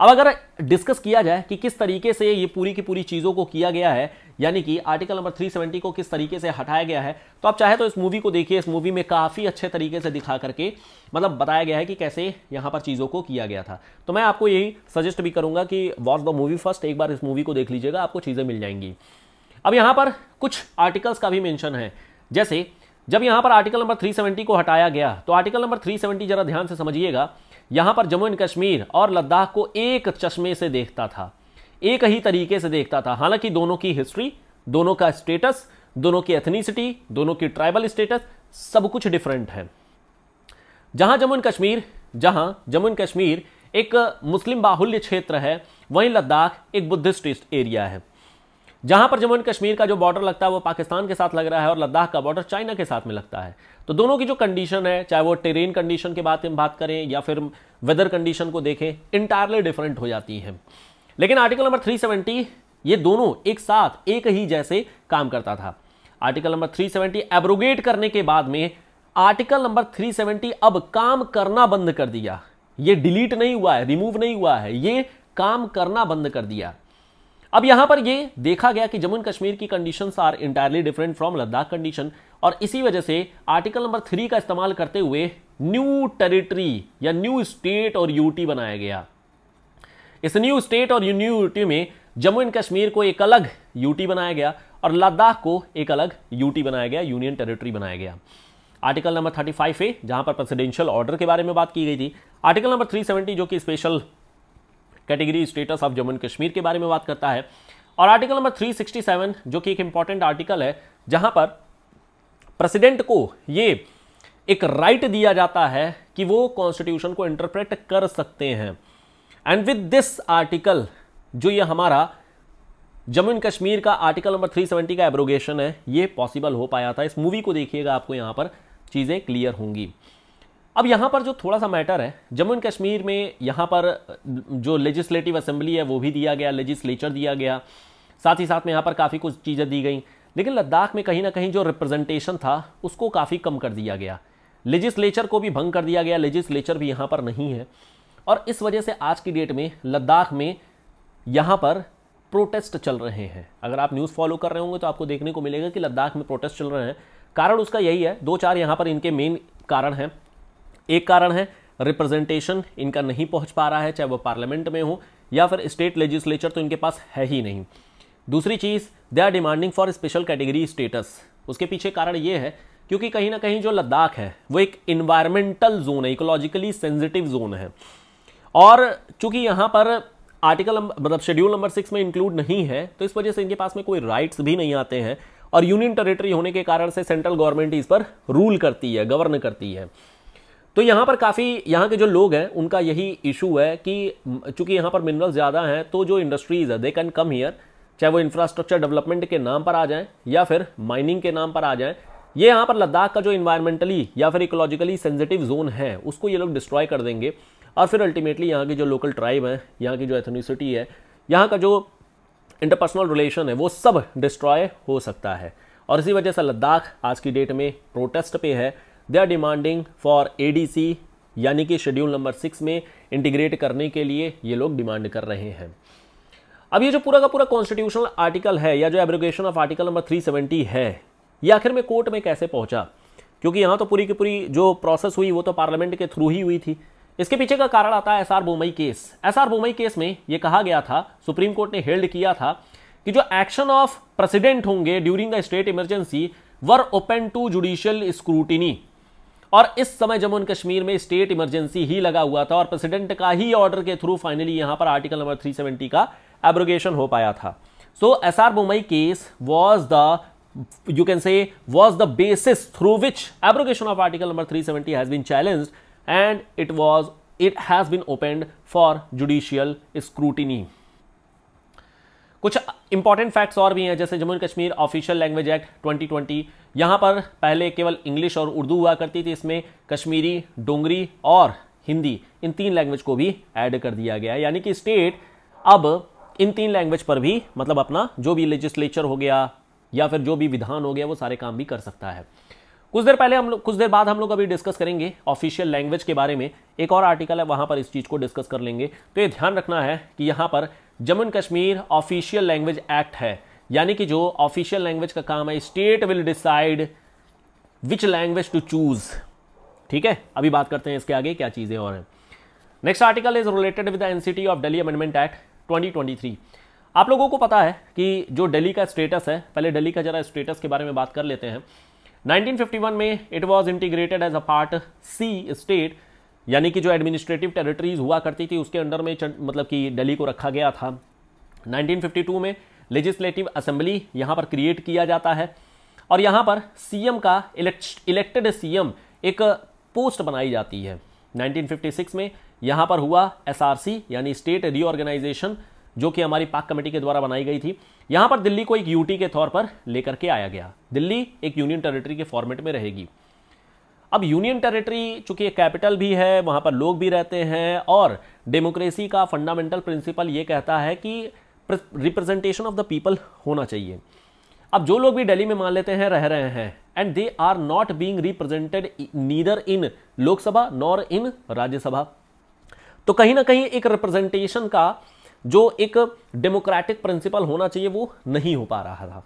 अब अगर डिस्कस किया जाए कि किस तरीके से ये पूरी की पूरी चीज़ों को किया गया है यानी कि आर्टिकल नंबर 370 को किस तरीके से हटाया गया है तो आप चाहे तो इस मूवी को देखिए इस मूवी में काफ़ी अच्छे तरीके से दिखा करके मतलब बताया गया है कि कैसे यहाँ पर चीज़ों को किया गया था तो मैं आपको यही सजेस्ट भी करूँगा कि वॉच द मूवी फर्स्ट एक बार इस मूवी को देख लीजिएगा आपको चीज़ें मिल जाएंगी अब यहाँ पर कुछ आर्टिकल्स का भी मैंशन है जैसे जब यहाँ पर आर्टिकल नंबर 370 को हटाया गया तो आर्टिकल नंबर 370 जरा ध्यान से समझिएगा यहाँ पर जम्मू एंड कश्मीर और लद्दाख को एक चश्मे से देखता था एक ही तरीके से देखता था हालांकि दोनों की हिस्ट्री दोनों का स्टेटस दोनों की एथनीसिटी दोनों की ट्राइबल स्टेटस सब कुछ डिफरेंट है जहां जम्मू एंड कश्मीर जहां जम्मू एंड कश्मीर एक मुस्लिम बाहुल्य क्षेत्र है वहीं लद्दाख एक बुद्धिस्ट एरिया है जहां पर जम्मू एंड कश्मीर का जो बॉर्डर लगता है वो पाकिस्तान के साथ लग रहा है और लद्दाख का बॉर्डर चाइना के साथ में लगता है तो दोनों की जो कंडीशन है चाहे वो टेरेन कंडीशन के बात बात करें या फिर वेदर कंडीशन को देखें इंटायरली डिफरेंट हो जाती है लेकिन आर्टिकल नंबर 370 ये दोनों एक साथ एक ही जैसे काम करता था आर्टिकल नंबर 370 एब्रोगेट करने के बाद में आर्टिकल नंबर 370 अब काम करना बंद कर दिया ये डिलीट नहीं हुआ है रिमूव नहीं हुआ है ये काम करना बंद कर दिया अब यहां पर ये देखा गया कि जम्मू कश्मीर की condition are entirely different from Ladakh condition और इसी वजह से आर्टिकल नंबर थ्री का इस्तेमाल करते हुए न्यू टेरिटरी या न्यू स्टेट और यूटी बनाया गया इस न्यू स्टेट और न्यू यूटी में जम्मू एंड कश्मीर को एक अलग यूटी बनाया गया और लद्दाख को एक अलग यूटी बनाया गया यूनियन टेरिटरी बनाया गया आर्टिकल नंबर 35 ए जहां पर प्रेसिडेंशियल ऑर्डर के बारे में बात की गई थी आर्टिकल नंबर 370 जो कि special category status of Jammu and Kashmir के बारे में बात करता है और आर्टिकल नंबर 367 जो कि एक इंपॉर्टेंट आर्टिकल है जहां पर प्रेसिडेंट को ये एक राइट right दिया जाता है कि वो कॉन्स्टिट्यूशन को इंटरप्रेट कर सकते हैं एंड विद दिस आर्टिकल जो ये हमारा जम्मू एंड कश्मीर का आर्टिकल नंबर 370 का एब्रोगेशन है ये पॉसिबल हो पाया था इस मूवी को देखिएगा आपको यहाँ पर चीज़ें क्लियर होंगी अब यहाँ पर जो थोड़ा सा मैटर है जम्मू एंड कश्मीर में यहाँ पर जो लेजिस्लेटिव असेंबली है वो भी दिया गया लेजिस्लेचर दिया गया साथ ही साथ में यहाँ पर काफ़ी कुछ चीज़ें दी गई लेकिन लद्दाख में कहीं ना कहीं जो रिप्रेजेंटेशन था उसको काफ़ी कम कर दिया गया लेजिस्लेचर को भी भंग कर दिया गया लेजिस्लेचर भी यहाँ पर नहीं है और इस वजह से आज की डेट में लद्दाख में यहाँ पर प्रोटेस्ट चल रहे हैं अगर आप न्यूज़ फॉलो कर रहे होंगे तो आपको देखने को मिलेगा कि लद्दाख में प्रोटेस्ट चल रहे हैं कारण उसका यही है दो चार यहाँ पर इनके मेन कारण हैं एक कारण है रिप्रेजेंटेशन इनका नहीं पहुंच पा रहा है चाहे वो पार्लियामेंट में हो या फिर स्टेट लेजिस्लेचर तो इनके पास है ही नहीं दूसरी चीज़ they are demanding for special category status उसके पीछे कारण ये है क्योंकि कहीं ना कहीं जो लद्दाख है वो एक इन्वायरमेंटल जोन है इकोलॉजिकली सेंसिटिव जोन है और चूंकि यहाँ पर आर्टिकल मतलब शेड्यूल नंबर सिक्स में इंक्लूड नहीं है तो इस वजह से इनके पास में कोई राइट्स भी नहीं आते हैं और यूनियन टेरिटरी होने के कारण से सेंट्रल गवर्नमेंट इस पर रूल करती है गवर्न करती है तो यहाँ पर काफ़ी यहाँ के जो लोग हैं उनका यही इशू है कि चूंकि यहाँ पर मिनरल ज़्यादा हैं तो जो इंडस्ट्रीज़ है दे कैन कम हीयर चाहे वो इंफ्रास्ट्रक्चर डेवलपमेंट के नाम पर आ जाएं या फिर माइनिंग के नाम पर आ जाएं ये यहाँ पर लद्दाख का जो इन्वायरमेंटली या फिर इकोलॉजिकली सेंसिटिव जोन है उसको ये लोग डिस्ट्रॉय कर देंगे और फिर अल्टीमेटली यहाँ की जो लोकल ट्राइब है यहाँ की जो एथनिसिटी है यहाँ का जो इंटरपर्सनल रिलेशन है वो सब डिस्ट्रॉय हो सकता है और इसी वजह से लद्दाख आज की डेट में प्रोटेस्ट पे है they are demanding for ADC यानी कि शेड्यूल नंबर सिक्स में इंटीग्रेट करने के लिए ये लोग डिमांड कर रहे हैं अब ये जो पूरा का पूरा कॉन्स्टिट्यूशनल आर्टिकल है या जो एब्रोगेशन ऑफ आर्टिकल नंबर 370 है ये आखिर में कोर्ट में कैसे पहुंचा क्योंकि यहाँ तो पूरी की पूरी जो प्रोसेस हुई वो तो पार्लियामेंट के थ्रू ही हुई थी इसके पीछे का कारण आता है S R Bommai case S R Bommai case में ये कहा गया था सुप्रीम कोर्ट ने हेल्ड किया था कि जो एक्शन ऑफ प्रेसिडेंट होंगे during the state emergency were open to judicial scrutiny और इस समय जम्मू एंड कश्मीर में स्टेट इमरजेंसी ही लगा हुआ था और प्रेसिडेंट का ही ऑर्डर के थ्रू फाइनली यहां पर आर्टिकल नंबर थ्री सेवेंटी का एब्रोगेशन हो पाया था so S R Mumbai case was the you can say was the basis through which abrogation of article number three seventy has been challenge and it was it has been opened for judicial scrutiny कुछ important facts और भी हैं जैसे Jammu and Kashmir official language act 2020 यहाँ पर पहले केवल English और उर्दू हुआ करती थी इसमें कश्मीरी डोंगरी और हिंदी इन तीन लैंग्वेज को भी ऐड कर दिया गया यानी कि स्टेट अब इन तीन लैंग्वेज पर भी मतलब अपना जो भी लेजिस्लेचर हो गया या फिर जो भी विधान हो गया वो सारे काम भी कर सकता है कुछ देर पहले हम लोग कुछ देर बाद हम लोग अभी डिस्कस करेंगे ऑफिशियल लैंग्वेज के बारे में एक और आर्टिकल है वहाँ पर इस चीज़ को डिस्कस कर लेंगे तो ये ध्यान रखना है कि यहाँ पर Jammu and Kashmir official language act है यानी कि जो ऑफिशियल लैंग्वेज का काम है state will decide which language to choose ठीक है अभी बात करते हैं इसके आगे क्या चीज़ें और हैं next article is related with the NCT of Delhi amendment act 2023 आप लोगों को पता है कि जो दिल्ली का स्टेटस है पहले दिल्ली का जरा स्टेटस के बारे में बात कर लेते हैं 1951 में it was integrated as a part C state यानी कि जो एडमिनिस्ट्रेटिव टेरिटरीज हुआ करती थी उसके अंडर में मतलब कि दिल्ली को रखा गया था 1952 में लेजिस्लेटिव असेंबली यहाँ पर क्रिएट किया जाता है और यहाँ पर सीएम का इलेक्टेड सीएम एक पोस्ट बनाई जाती है 1956 में यहाँ पर हुआ एसआरसी यानी स्टेट रीऑर्गेनाइजेशन जो कि हमारी पाक कमेटी के द्वारा बनाई गई थी यहाँ पर दिल्ली को एक यूटी के तौर पर लेकर के आया गया दिल्ली एक यूनियन टेरिटरी के फॉर्मेट में रहेगी अब यूनियन टेरिटरी चूंकि एक कैपिटल भी है वहाँ पर लोग भी रहते हैं और डेमोक्रेसी का फंडामेंटल प्रिंसिपल ये कहता है कि रिप्रेजेंटेशन ऑफ द पीपल होना चाहिए अब जो लोग भी दिल्ली में मान लेते हैं रह रहे हैं and they are not being represented neither in Lok Sabha nor in Rajya Sabha तो कहीं ना कहीं एक रिप्रेजेंटेशन का जो एक डेमोक्रेटिक प्रिंसिपल होना चाहिए वो नहीं हो पा रहा था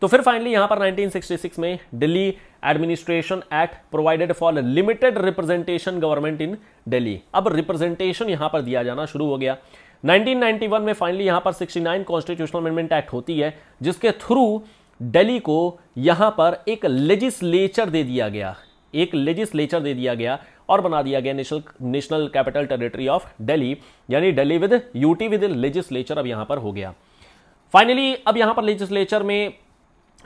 तो फिर फाइनली यहां पर 1966 में Delhi administration act provided for limited representation government in Delhi अब रिप्रेजेंटेशन यहां पर दिया जाना शुरू हो गया 1991 में फाइनली यहां पर 69 कॉन्स्टिट्यूशनल अमेंडमेंट एक्ट होती है जिसके थ्रू दिल्ली को यहां पर एक लेजिस्लेचर दे दिया गया एक लेजिस्लेचर दे दिया गया और बना दिया गया national national capital territory of Delhi यानी Delhi with UT with legislature अब यहां पर हो गया फाइनली अब यहां पर लेजिस्लेचर में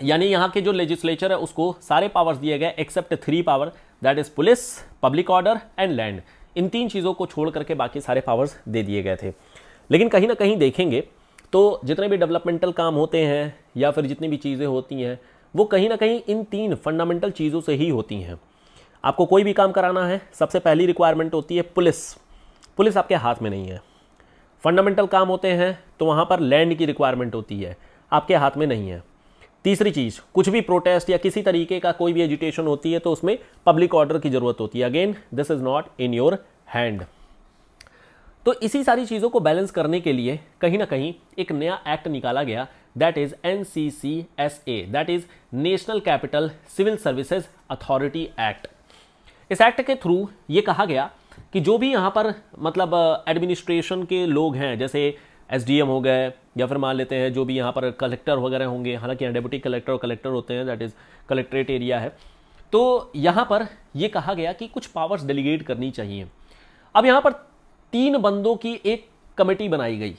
यानी यहाँ के जो लेजिस्लेचर है उसको सारे पावर्स दिए गए except three power that is police public order and land इन तीन चीज़ों को छोड़ करके बाकी सारे पावर्स दे दिए गए थे लेकिन कहीं ना कहीं देखेंगे तो जितने भी डेवलपमेंटल काम होते हैं या फिर जितनी भी चीज़ें होती हैं वो कहीं ना कहीं इन तीन फंडामेंटल चीज़ों से ही होती हैं आपको कोई भी काम कराना है सबसे पहली रिक्वायरमेंट होती है पुलिस पुलिस आपके हाथ में नहीं है फंडामेंटल काम होते हैं तो वहाँ पर लैंड की रिक्वायरमेंट होती है आपके हाथ में नहीं है तीसरी चीज़ कुछ भी प्रोटेस्ट या किसी तरीके का कोई भी एजुटेशन होती है तो उसमें पब्लिक ऑर्डर की ज़रूरत होती है again this is not in your hand तो इसी सारी चीज़ों को बैलेंस करने के लिए कहीं ना कहीं एक नया एक्ट निकाला गया that is N C C S A that is national capital civil services authority act इस एक्ट के थ्रू ये कहा गया कि जो भी यहाँ पर मतलब एडमिनिस्ट्रेशन के लोग हैं जैसे एस हो गए या फिर मान लेते हैं जो भी यहाँ पर कलेक्टर वगैरह होंगे हालांकि यहाँ डेप्यूटी कलेक्टर और कलेक्टर होते हैं दैट इज़ कलेक्ट्रेट एरिया है तो यहाँ पर ये कहा गया कि कुछ पावर्स डेलीगेट करनी चाहिए अब यहाँ पर तीन बंदों की एक कमेटी बनाई गई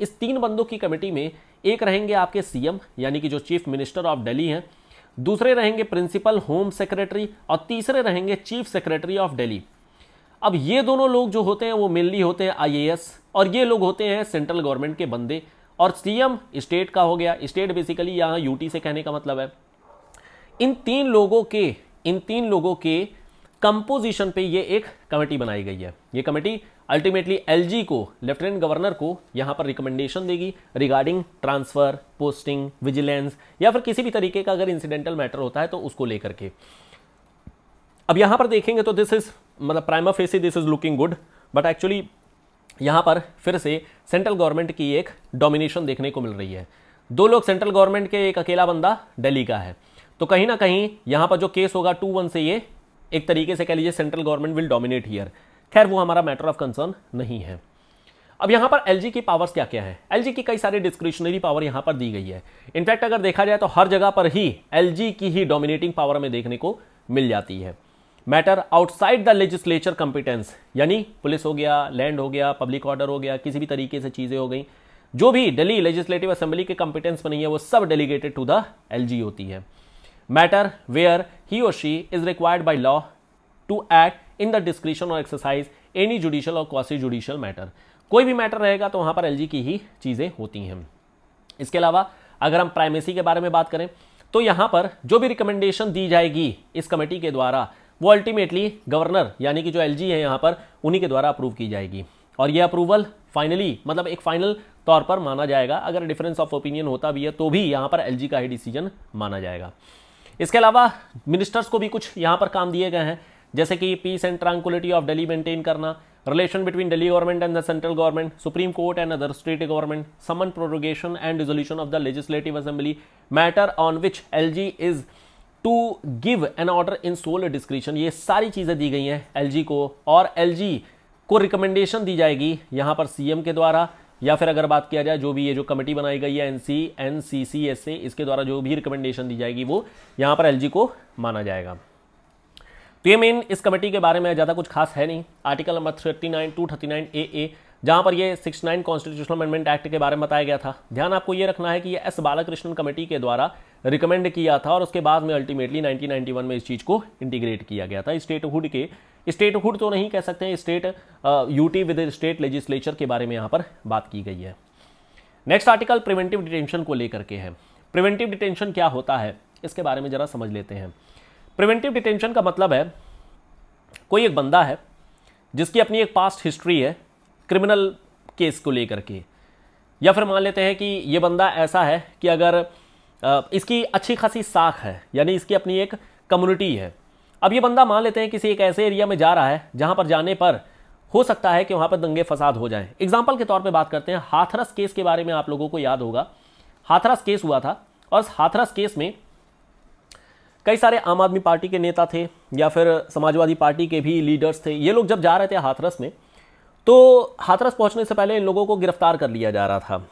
इस तीन बंदों की कमेटी में एक रहेंगे आपके सी यानी कि जो चीफ मिनिस्टर ऑफ डेली हैं दूसरे रहेंगे प्रिंसिपल होम सेक्रेटरी और तीसरे रहेंगे चीफ सेक्रेटरी ऑफ डेली अब ये दोनों लोग जो होते हैं वो मेनली होते हैं आईएएस और ये लोग होते हैं सेंट्रल गवर्नमेंट के बंदे और सीएम स्टेट का हो गया स्टेट बेसिकली यहां यूटी से कहने का मतलब है इन तीन लोगों के इन तीन लोगों के कंपोजिशन पे ये एक कमेटी बनाई गई है ये कमेटी अल्टीमेटली एलजी को लेफ्टिनेंट गवर्नर को यहां पर रिकमेंडेशन देगी रिगार्डिंग ट्रांसफर पोस्टिंग विजिलेंस या फिर किसी भी तरीके का अगर इंसिडेंटल मैटर होता है तो उसको लेकर के अब यहां पर देखेंगे तो दिस इज मतलब prima facie this is looking good but actually यहाँ पर फिर से सेंट्रल गवर्नमेंट की एक डोमिनेशन देखने को मिल रही है दो लोग सेंट्रल गवर्नमेंट के एक अकेला बंदा दिल्ली का है तो कहीं ना कहीं यहाँ पर जो केस होगा टू वन से ये एक तरीके से कह लीजिए central government will dominate here खैर वो हमारा मैटर ऑफ कंसर्न नहीं है अब यहाँ पर एल की पावर्स क्या क्या है एल की कई सारी डिस्क्रिप्शनरी पावर यहाँ पर दी गई है इनफैक्ट अगर देखा जाए तो हर जगह पर ही एल की ही डोमिनेटिंग पावर हमें देखने को मिल जाती है matter outside the legislature competence यानी पुलिस हो गया लैंड हो गया पब्लिक ऑर्डर हो गया किसी भी तरीके से चीज़ें हो गई जो भी दिल्ली लेजिस्लेटिव असेंबली के कॉम्पिटेंस में नहीं है वो सब डेलीगेटेड टू द एल होती है मैटर वेयर ही और she is required by law to act in the description और एक्सरसाइज एनी जुडिशियल और क्वासी जुडिशियल मैटर कोई भी मैटर रहेगा तो वहां पर एल की ही चीज़ें होती हैं इसके अलावा अगर हम प्राइमेसी के बारे में बात करें तो यहां पर जो भी रिकमेंडेशन दी जाएगी इस कमेटी के द्वारा वो अल्टीमेटली गवर्नर यानी कि जो एल जी है यहाँ पर उन्हीं के द्वारा अप्रूव की जाएगी और यह अप्रूवल फाइनली मतलब एक फाइनल तौर पर माना जाएगा अगर डिफरेंस ऑफ ओपिनियन होता भी है तो भी यहाँ पर एल का ही डिसीजन माना जाएगा इसके अलावा मिनिस्टर्स को भी कुछ यहाँ पर काम दिए गए हैं जैसे कि peace and tranquility of Delhi maintain करना relation between Delhi government and the central government supreme court and other state government summon prorogation and resolution of the legislative assembly matter on which LG is to give an order in sole description ये सारी चीज़ें दी गई हैं L को और L को recommendation दी जाएगी यहाँ पर सीएम के द्वारा या फिर अगर बात किया जाए जो भी ये जो कमेटी बनाई गई है एनसी ए इसके द्वारा जो भी रिकमेंडेशन दी जाएगी वो यहाँ पर एलजी को माना जाएगा तो ये मेन इस कमेटी के बारे में ज़्यादा कुछ खास है नहीं article number thirty nine two thirty nine A A जहां पर ये 69 कॉन्स्टिट्यूशनल अमेंडमेंट एक्ट के बारे में बताया गया था ध्यान आपको ये रखना है कि ये एस बालाकृष्णन कमेटी के द्वारा रिकमेंड किया था और उसके बाद में अल्टीमेटली 1991 में इस चीज़ को इंटीग्रेट किया गया था स्टेटहुड के स्टेटहुड तो नहीं कह सकते state UT with state legislature के बारे में यहाँ पर बात की गई है नेक्स्ट आर्टिकल प्रिवेंटिव डिटेंशन को लेकर के है प्रिवेंटिव डिटेंशन क्या होता है इसके बारे में ज़रा समझ लेते हैं प्रिवेंटिव डिटेंशन का मतलब है कोई एक बंदा है जिसकी अपनी एक पास्ट हिस्ट्री है क्रिमिनल केस को लेकर के या फिर मान लेते हैं कि ये बंदा ऐसा है कि अगर इसकी अच्छी खासी साख है यानी इसकी अपनी एक कम्युनिटी है अब ये बंदा मान लेते हैं किसी एक ऐसे एरिया में जा रहा है जहाँ पर जाने पर हो सकता है कि वहाँ पर दंगे फसाद हो जाएं एग्जाम्पल के तौर पे बात करते हैं हाथरस केस के बारे में आप लोगों को याद होगा हाथरस केस हुआ था और हाथरस केस में कई सारे आम आदमी पार्टी के नेता थे या फिर समाजवादी पार्टी के भी लीडर्स थे ये लोग जब जा रहे थे हाथरस में तो हाथरस पहुंचने से पहले इन लोगों को गिरफ्तार कर लिया जा रहा था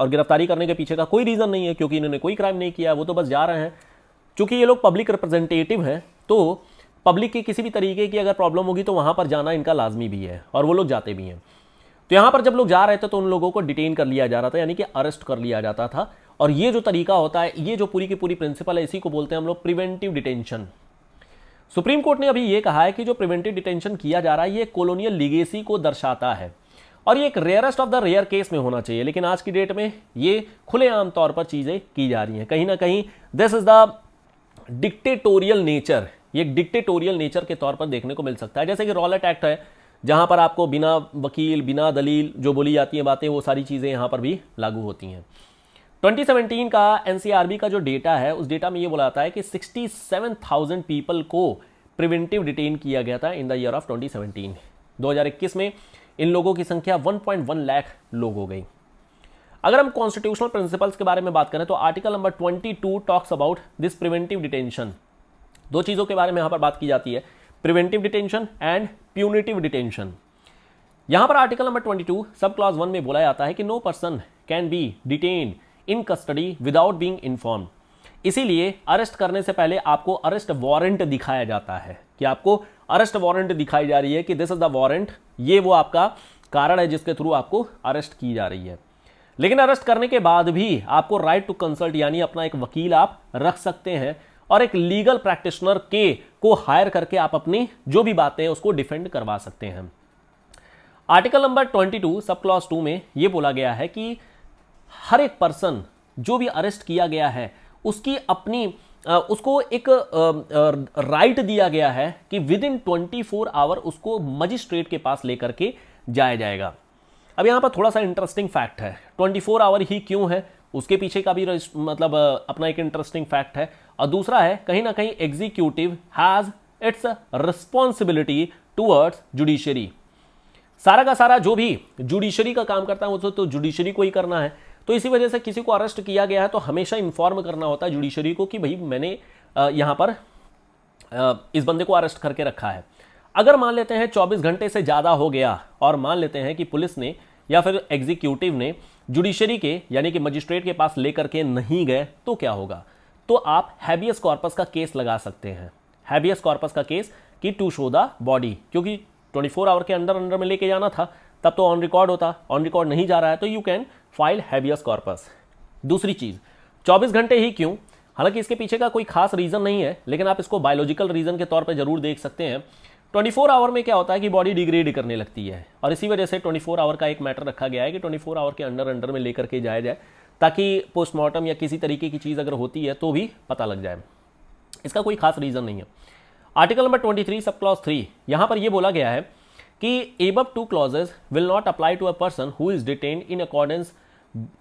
और गिरफ्तारी करने के पीछे का कोई रीज़न नहीं है क्योंकि इन्होंने कोई क्राइम नहीं किया वो तो बस जा रहे हैं चूँकि ये लोग पब्लिक रिप्रेजेंटेटिव हैं तो पब्लिक की किसी भी तरीके की अगर प्रॉब्लम होगी तो वहाँ पर जाना इनका लाजमी भी है और वो लोग जाते भी हैं तो यहाँ पर जब लोग जा रहे थे तो उन लोगों को डिटेन कर लिया जा रहा था यानी कि अरेस्ट कर लिया जाता था और ये जो तरीका होता है ये जो पूरी की पूरी प्रिंसिपल है इसी को बोलते हैं हम लोग प्रिवेंटिव डिटेंशन सुप्रीम कोर्ट ने अभी ये कहा है कि जो प्रिवेंटिव डिटेंशन किया जा रहा है ये कॉलोनियल लीगेसी को दर्शाता है और ये एक rarest of the rare case में होना चाहिए लेकिन आज की डेट में ये खुलेआम तौर पर चीज़ें की जा रही हैं कहीं ना कहीं this is the dictatorial nature ये एक डिक्टेटोरियल नेचर के तौर पर देखने को मिल सकता है जैसे कि रॉलेट एक्ट है जहाँ पर आपको बिना वकील बिना दलील जो बोली जाती हैं बातें वो सारी चीज़ें यहाँ पर भी लागू होती हैं 2017 का एनसीआरबी का जो डेटा है उस डेटा में ये बोला है कि 67,000 पीपल को प्रिवेंटिव डिटेन किया गया था इन द ईयर ऑफ 2017 2021 में इन लोगों की संख्या 1.1 लाख लोग हो गई अगर हम कॉन्स्टिट्यूशनल प्रिंसिपल्स के बारे में बात करें तो article number 22 talks about this preventive detention दो चीज़ों के बारे में यहाँ पर बात की जाती है preventive detention and punitive detention यहाँ पर आर्टिकल नंबर 22 सब क्लास वन में बोला जाता है कि no person can be detain in custody without being inform इसीलिए अरेस्ट करने से पहले आपको अरेस्ट वारंट दिखाया जाता है कि आपको अरेस्ट वारंट दिखाई जा रही है कि दिस इज द वारंट ये वो आपका कारण है जिसके थ्रू आपको अरेस्ट की जा रही है लेकिन अरेस्ट करने के बाद भी आपको राइट टू कंसल्ट यानी अपना एक वकील आप रख सकते हैं और एक लीगल प्रैक्टिशनर के को हायर करके आप अपनी जो भी बातें हैं उसको डिफेंड करवा सकते हैं आर्टिकल नंबर 22 सब क्लॉज 2 में यह बोला गया है कि हर एक पर्सन जो भी अरेस्ट किया गया है उसकी अपनी उसको एक राइट दिया गया है कि within twenty four hour उसको मजिस्ट्रेट के पास लेकर के जाया जाएगा अब यहाँ पर थोड़ा सा इंटरेस्टिंग फैक्ट है ट्वेंटी फोर आवर ही क्यों है उसके पीछे का भी मतलब अपना एक इंटरेस्टिंग फैक्ट है और दूसरा है कहीं ना कहीं executive has its responsibility towards judiciary सारा का सारा जो भी जुडिशरी का काम करता है वो तो जुडिशरी तो को ही करना है तो इसी वजह से किसी को अरेस्ट किया गया है तो हमेशा इन्फॉर्म करना होता है जुडिशरी को कि भाई मैंने यहाँ पर इस बंदे को अरेस्ट करके रखा है अगर मान लेते हैं 24 घंटे से ज़्यादा हो गया और मान लेते हैं कि पुलिस ने या फिर एग्जीक्यूटिव ने जुडिशरी के यानी कि मजिस्ट्रेट के पास लेकर के नहीं गए तो क्या होगा तो आप हैबियस कॉर्पस का केस लगा सकते हैं हैबियस कॉर्पस का केस कि टू शो द बॉडी क्योंकि 24 आवर के अंडर अंडर में लेके जाना था तब तो ऑन रिकॉर्ड होता ऑन रिकॉर्ड नहीं जा रहा है तो you can file habeas corpus दूसरी चीज़ 24 घंटे ही क्यों हालांकि इसके पीछे का कोई खास रीज़न नहीं है लेकिन आप इसको बायोलॉजिकल रीज़न के तौर पर ज़रूर देख सकते हैं 24 आवर में क्या होता है कि बॉडी डिग्रेड करने लगती है और इसी वजह से 24 आवर का एक मैटर रखा गया है कि 24 आवर के अंडर अंडर में लेकर के जाया जाए ताकि पोस्टमार्टम या किसी तरीके की चीज़ अगर होती है तो भी पता लग जाए इसका कोई खास रीज़न नहीं है article number 23 sub clause three यहाँ पर यह बोला गया है कि above two clauses will not apply to a person who is detain in accordance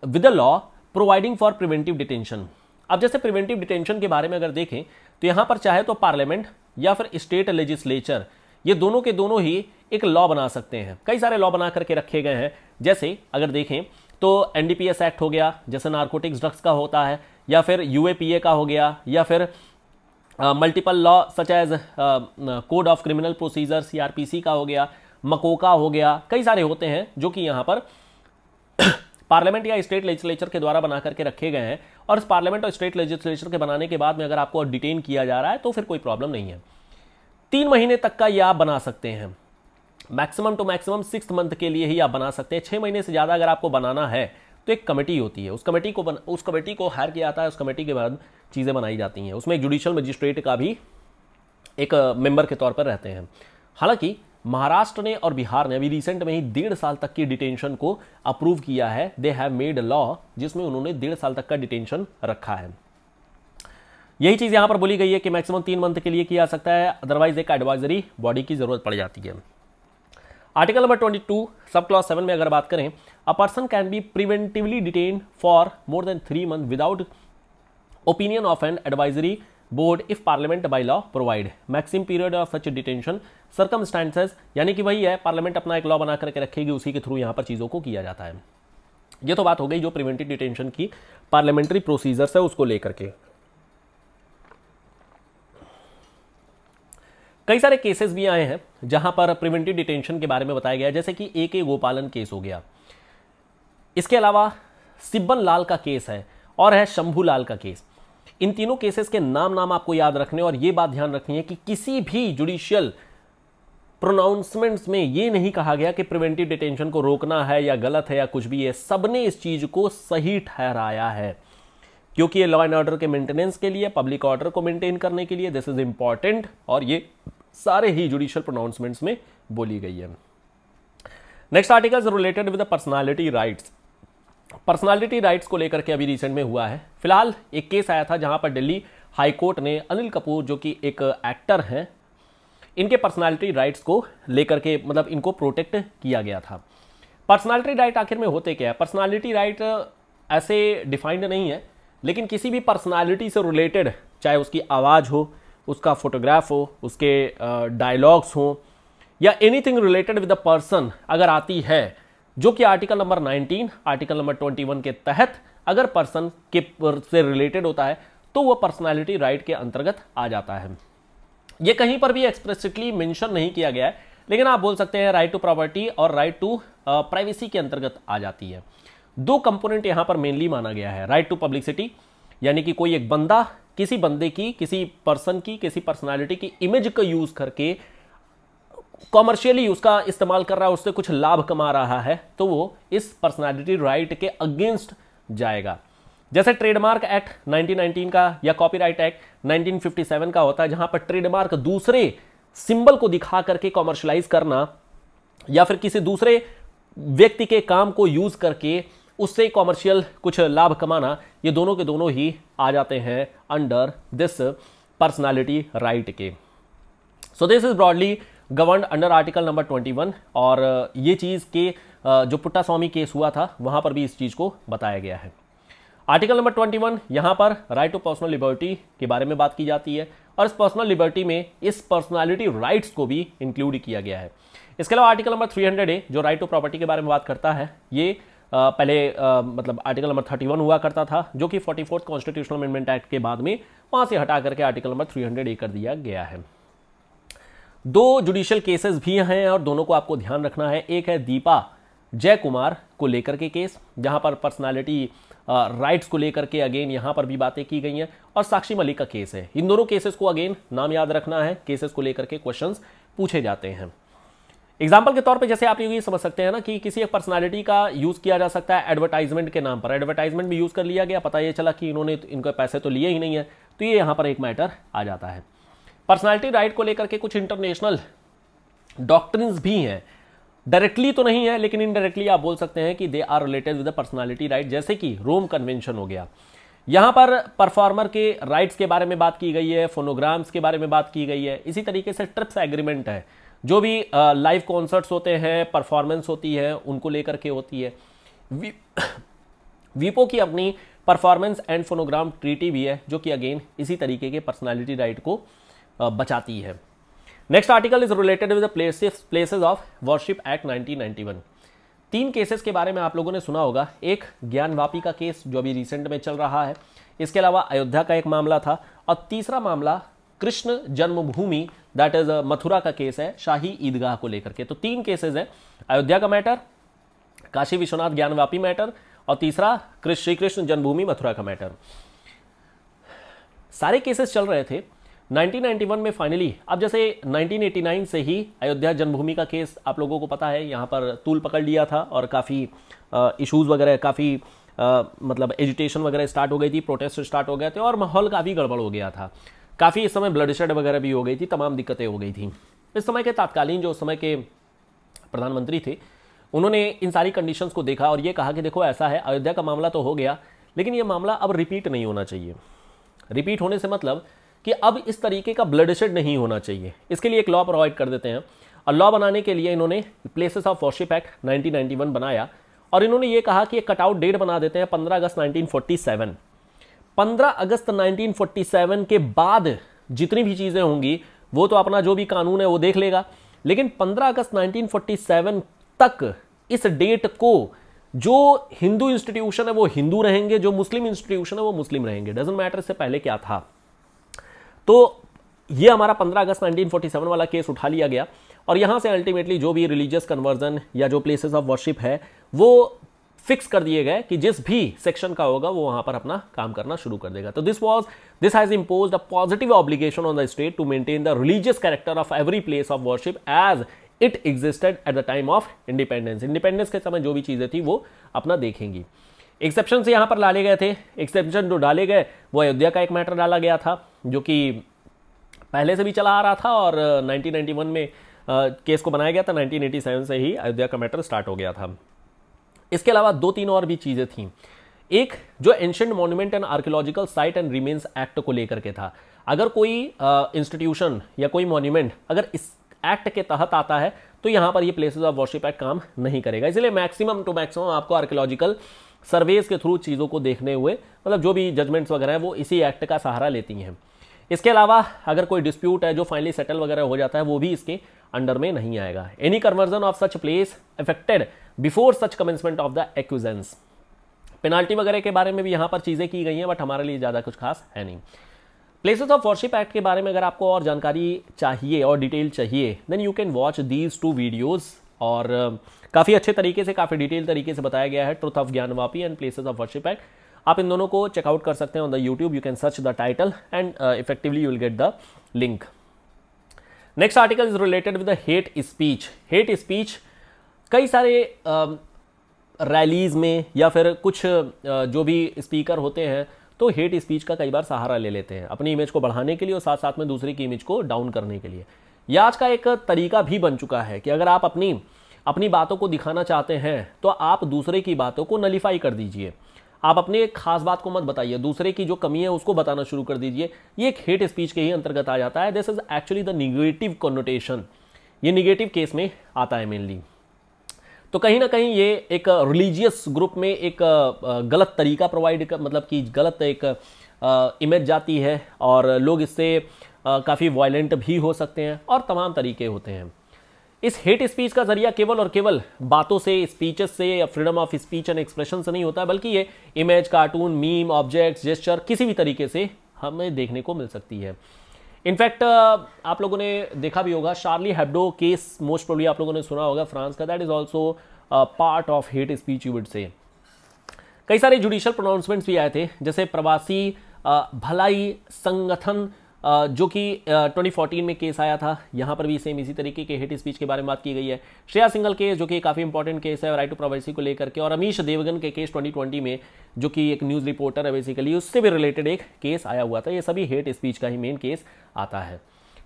with the law providing for preventive detention अब जैसे प्रिवेंटिव डिटेंशन के बारे में अगर देखें तो यहाँ पर चाहे तो पार्लियामेंट या फिर स्टेट लेजिस्लेचर ये दोनों के दोनों ही एक लॉ बना सकते हैं कई सारे लॉ बना करके रखे गए हैं जैसे अगर देखें तो एनडीपीएस एक्ट हो गया जैसे नार्कोटिक्स ड्रग्स का होता है या फिर यूएपीए का हो गया या फिर multiple law such as code of criminal procedure CrPC का हो गया मकोका हो गया कई सारे होते हैं जो कि यहाँ पर पार्लियामेंट या स्टेट लेजिस्लेचर के द्वारा बना करके रखे गए हैं और इस पार्लियामेंट और स्टेट लेजिस्लेचर के बनाने के बाद में अगर आपको डिटेन किया जा रहा है तो फिर कोई प्रॉब्लम नहीं है तीन महीने तक का ये आप बना सकते हैं maximum to maximum six month के लिए ही आप बना सकते हैं छः महीने से ज़्यादा अगर आपको बनाना है तो एक कमेटी होती है उस कमेटी को बन, उस कमेटी को हायर किया जाता है उस कमेटी के बाद चीज़ें बनाई जाती हैं उसमें एक जुडिशल मजिस्ट्रेट का भी एक मेंबर के तौर पर रहते हैं हालांकि महाराष्ट्र ने और बिहार ने अभी रिसेंट में ही डेढ़ साल तक की डिटेंशन को अप्रूव किया है दे हैव मेड लॉ जिसमें उन्होंने डेढ़ साल तक का डिटेंशन रखा है यही चीज़ यहां पर बोली गई है कि मैक्सिमम तीन मंथ के लिए किया जा सकता है अदरवाइज एक एडवाइजरी बॉडी की जरूरत पड़ जाती है आर्टिकल नंबर 22 सब क्लास सेवन में अगर बात करें a person can be preventively detain for more than three month without opinion of an advisory board if parliament by law provide maxim period of such detention circumstances यानी कि वही है parliament अपना एक लॉ बना करके रखेगी उसी के थ्रू यहाँ पर चीज़ों को किया जाता है ये तो बात हो गई जो प्रिवेंटिव डिटेंशन की पार्लियामेंट्री प्रोसीजर्स है उसको लेकर के कई सारे केसेस भी आए हैं जहां पर प्रिवेंटिव डिटेंशन के बारे में बताया गया जैसे कि ए के गोपालन केस हो गया इसके अलावा सिब्बन लाल का केस है और है शंभू लाल का केस इन तीनों केसेस के नाम नाम आपको याद रखने और ये बात ध्यान रखनी है कि किसी भी जुडिशियल प्रोनाउंसमेंट्स में ये नहीं कहा गया कि प्रिवेंटिव डिटेंशन को रोकना है या गलत है या कुछ भी है सबने इस चीज़ को सही ठहराया है क्योंकि ये लॉ एंड ऑर्डर के मेंटेनेंस के लिए पब्लिक ऑर्डर को मेंटेन करने के लिए दिस इज इंपॉर्टेंट और ये सारे ही जुडिशियल प्रोनाउंसमेंट्स में बोली गई है next article related with personality rights personality rights को लेकर के अभी रिसेंट में हुआ है फिलहाल एक केस आया था जहां पर दिल्ली हाईकोर्ट ने अनिल कपूर जो कि एक एक्टर हैं इनके पर्सनालिटी राइट्स को लेकर के मतलब इनको प्रोटेक्ट किया गया था पर्सनालिटी राइट आखिर में होते क्या है पर्सनालिटी राइट ऐसे डिफाइंड नहीं है लेकिन किसी भी पर्सनालिटी से रिलेटेड चाहे उसकी आवाज़ हो उसका फोटोग्राफ हो उसके डायलॉग्स हो या anything related with the person अगर आती है जो कि आर्टिकल नंबर 19 आर्टिकल नंबर 21 के तहत अगर पर्सन के से रिलेटेड होता है तो वह पर्सनालिटी राइट के अंतर्गत आ जाता है यह कहीं पर भी एक्सप्रेसिटली मेंशन नहीं किया गया है लेकिन आप बोल सकते हैं राइट टू प्रॉपर्टी और राइट टू प्राइवेसी के अंतर्गत आ जाती है दो कंपोनेंट यहां पर मेनली माना गया है राइट टू पब्लिसिटी यानी कि कोई एक बंदा किसी बंदे की किसी पर्सन की किसी पर्सनालिटी की इमेज का यूज़ करके कॉमर्शियली उसका इस्तेमाल कर रहा है उससे कुछ लाभ कमा रहा है तो वो इस पर्सनालिटी राइट के अगेंस्ट जाएगा जैसे ट्रेडमार्क एक्ट 1919 का या कॉपीराइट एक्ट 1957 का होता है जहां पर ट्रेडमार्क दूसरे सिंबल को दिखा करके कॉमर्शलाइज करना या फिर किसी दूसरे व्यक्ति के काम को यूज करके उससे कॉमर्शियल कुछ लाभ कमाना ये दोनों के दोनों ही आ जाते हैं अंडर दिस पर्सनालिटी राइट के so this is broadly govern under article number 21 और ये चीज़ के जो पुट्टा स्वामी केस हुआ था वहाँ पर भी इस चीज़ को बताया गया है आर्टिकल नंबर 21 वन यहाँ पर राइट टू पर्सनल लिबर्टी के बारे में बात की जाती है और इस पर्सनल लिबर्टी में इस पर्सनालिटी राइट्स को भी इंक्लूड किया गया है इसके अलावा आर्टिकल नंबर 300 ए जो राइट टू प्रॉपर्टी के बारे में बात करता है ये पहले मतलब आर्टिकल नंबर 31 हुआ करता था जो कि फोर्टी कॉन्स्टिट्यूशनल अमेंडमेंट एक्ट के बाद में वहाँ से हटा करके आर्टिकल नंबर हंड्रेड ए कर दिया गया है दो जुडिशियल केसेस भी हैं और दोनों को आपको ध्यान रखना है एक है दीपा जय कुमार को लेकर के केस जहां पर पर्सनालिटी राइट्स को लेकर के अगेन यहां पर भी बातें की गई हैं और साक्षी मलिक का केस है इन दोनों केसेस को अगेन नाम याद रखना है केसेस को लेकर के क्वेश्चन पूछे जाते हैं एग्जाम्पल के तौर पे जैसे आप ये समझ सकते हैं ना कि किसी एक पर्सनालिटी का यूज़ किया जा सकता है एडवर्टाइजमेंट के नाम पर एडवर्टाइजमेंट भी यूज़ कर लिया गया पता ये चला कि इन्होंने इनके पैसे तो लिए ही नहीं है तो ये यहाँ पर एक मैटर आ जाता है पर्सनालिटी राइट को लेकर के कुछ इंटरनेशनल डॉक्टर भी हैं डायरेक्टली तो नहीं है लेकिन इनडायरेक्टली आप बोल सकते हैं कि they are related with the personality right जैसे कि रोम कन्वेंशन हो गया यहाँ पर परफॉर्मर के राइट्स के बारे में बात की गई है फोनोग्राम्स के बारे में बात की गई है इसी तरीके से ट्रिप्स एग्रीमेंट है जो भी लाइव कॉन्सर्ट्स होते हैं परफॉर्मेंस होती है उनको लेकर के होती है वी, वीपो की अपनी परफॉर्मेंस एंड फोनोग्राम ट्रीटी भी है जो कि अगेन इसी तरीके के पर्सनालिटी राइट को बचाती है next article is related with places places of worship act 1991 तीन केसेस के बारे में आप लोगों ने सुना होगा एक ज्ञानवापी का केस जो अभी रिसेंट में चल रहा है इसके अलावा अयोध्या का एक मामला था और तीसरा मामला कृष्ण जन्मभूमि दैट इज मथुरा का केस है शाही ईदगाह को लेकर के तो तीन केसेज हैं अयोध्या का मैटर काशी विश्वनाथ ज्ञानवापी मैटर और तीसरा श्री कृष्ण जन्मभूमि मथुरा का मैटर सारे केसेस चल रहे थे 1991 में फाइनली अब जैसे 1989 से ही अयोध्या जन्मभूमि का केस आप लोगों को पता है यहाँ पर तूल पकड़ लिया था और काफ़ी इश्यूज़ वगैरह काफ़ी मतलब एजुटेशन वगैरह स्टार्ट हो गई थी प्रोटेस्ट स्टार्ट हो गए थे और माहौल काफ़ी गड़बड़ हो गया था काफ़ी इस समय ब्लडशेड वगैरह भी हो गई थी तमाम दिक्कतें हो गई थी इस समय के तात्कालीन जो समय के प्रधानमंत्री थे उन्होंने इन सारी कंडीशंस को देखा और ये कहा कि देखो ऐसा है अयोध्या का मामला तो हो गया लेकिन ये मामला अब रिपीट नहीं होना चाहिए रिपीट होने से मतलब कि अब इस तरीके का ब्लड शेड नहीं होना चाहिए इसके लिए एक लॉ प्रोवाइड कर देते हैं और लॉ बनाने के लिए इन्होंने प्लेसेस ऑफ वॉशिप एक्ट 1991 बनाया और इन्होंने ये कहा कि एक कटआउट डेट बना देते हैं 15 अगस्त 1947 15 अगस्त 1947 के बाद जितनी भी चीज़ें होंगी वो तो अपना जो भी कानून है वो देख लेगा लेकिन 15 अगस्त 1947 तक इस डेट को जो हिंदू इंस्टीट्यूशन है वो हिंदू रहेंगे जो मुस्लिम इंस्टीट्यूशन है वो मुस्लिम रहेंगे डजेंट मैटर इससे पहले क्या था तो ये हमारा 15 अगस्त 1947 वाला केस उठा लिया गया और यहाँ से अल्टीमेटली जो भी रिलीजियस कन्वर्जन या जो प्लेसेस ऑफ वर्शिप है वो फिक्स कर दिए गए कि जिस भी सेक्शन का होगा वो वहाँ पर अपना काम करना शुरू कर देगा तो this was this has impose a positive obligation on the state to maintain the religious character of every place of worship as it existed at the time of independence independence के समय जो भी चीज़ें थी वो अपना देखेंगी एक्सेप्शन से यहाँ पर डाले गए थे एक्सेप्शन जो डाले गए वो अयोध्या का एक मैटर डाला गया था जो कि पहले से भी चला आ रहा था और 1991 में केस को बनाया गया था 1987 से ही अयोध्या का मैटर स्टार्ट हो गया था इसके अलावा दो तीन और भी चीज़ें थीं एक जो ancient monument and archaeological site and remains act को लेकर के था अगर कोई इंस्टीट्यूशन या कोई मॉन्यूमेंट अगर इस एक्ट के तहत आता है तो यहाँ पर ये प्लेसेस ऑफ वर्शिप एक्ट काम नहीं करेगा इसलिए मैक्सिमम टू मैक्सिमम आपको आर्कियोलॉजिकल सर्वेज के थ्रू चीज़ों को देखने हुए मतलब जो भी जजमेंट्स वगैरह हैं वो इसी एक्ट का सहारा लेती हैं इसके अलावा अगर कोई डिस्प्यूट है जो फाइनली सेटल वगैरह हो जाता है वो भी इसके अंडर में नहीं आएगा any conversion of such place affected before such commencement of the acquiescence penalty वगैरह के बारे में भी यहाँ पर चीज़ें की गई हैं बट हमारे लिए ज़्यादा कुछ खास है नहीं प्लेसेस ऑफ वॉरशिप एक्ट के बारे में अगर आपको और जानकारी चाहिए और डिटेल चाहिए then you can watch these two videos और काफ़ी अच्छे तरीके से काफ़ी डिटेल तरीके से बताया गया है truth of Gyanvapi and places of worship and आप इन दोनों को चेकआउट कर सकते हैं on the YouTube you can search the title and effectively you will get the link next article is related with hate speech hate speech कई सारे rallies um, में या फिर कुछ uh, जो भी स्पीकर होते हैं तो हेट स्पीच का कई बार सहारा ले लेते हैं अपनी इमेज को बढ़ाने के लिए और साथ साथ में दूसरे की इमेज को डाउन करने के लिए यह आज का एक तरीका भी बन चुका है कि अगर आप अपनी अपनी बातों को दिखाना चाहते हैं तो आप दूसरे की बातों को नलीफाई कर दीजिए आप अपने एक खास बात को मत बताइए दूसरे की जो कमी है उसको बताना शुरू कर दीजिए ये एक हेट स्पीच के ही अंतर्गत आ जाता है this is actually the negative connotation ये निगेटिव केस में आता है मेनली तो कहीं ना कहीं ये एक रिलीजियस ग्रुप में एक गलत तरीका प्रोवाइड मतलब कि गलत एक इमेज जाती है और लोग इससे काफ़ी वायलेंट भी हो सकते हैं और तमाम तरीके होते हैं इस हेट स्पीच का जरिया केवल और केवल बातों से स्पीचेस से या freedom of speech and expression से नहीं होता है बल्कि ये image cartoon meme objects gesture किसी भी तरीके से हमें देखने को मिल सकती है इनफैक्ट uh, आप लोगों ने देखा भी होगा Charlie Hebdo case most probably आप लोगों ने सुना होगा फ्रांस का that is also part of hate speech you would say कई सारे जुडिशल प्रोनाउंसमेंट्स भी आए थे जैसे प्रवासी uh, भलाई संगठन जो कि 2014 में केस आया था यहाँ पर भी सेम इसी तरीके के हेट स्पीच के बारे में बात की गई है श्रेया सिंगल केस जो कि काफ़ी इंपॉर्टेंट केस है राइट टू प्राइवेसी को लेकर के और अमीश देवगन के केस 2020 में जो कि एक न्यूज़ रिपोर्टर है बेसिकली उससे भी रिलेटेड एक केस आया हुआ था ये सभी हेट स्पीच का ही मेन केस आता है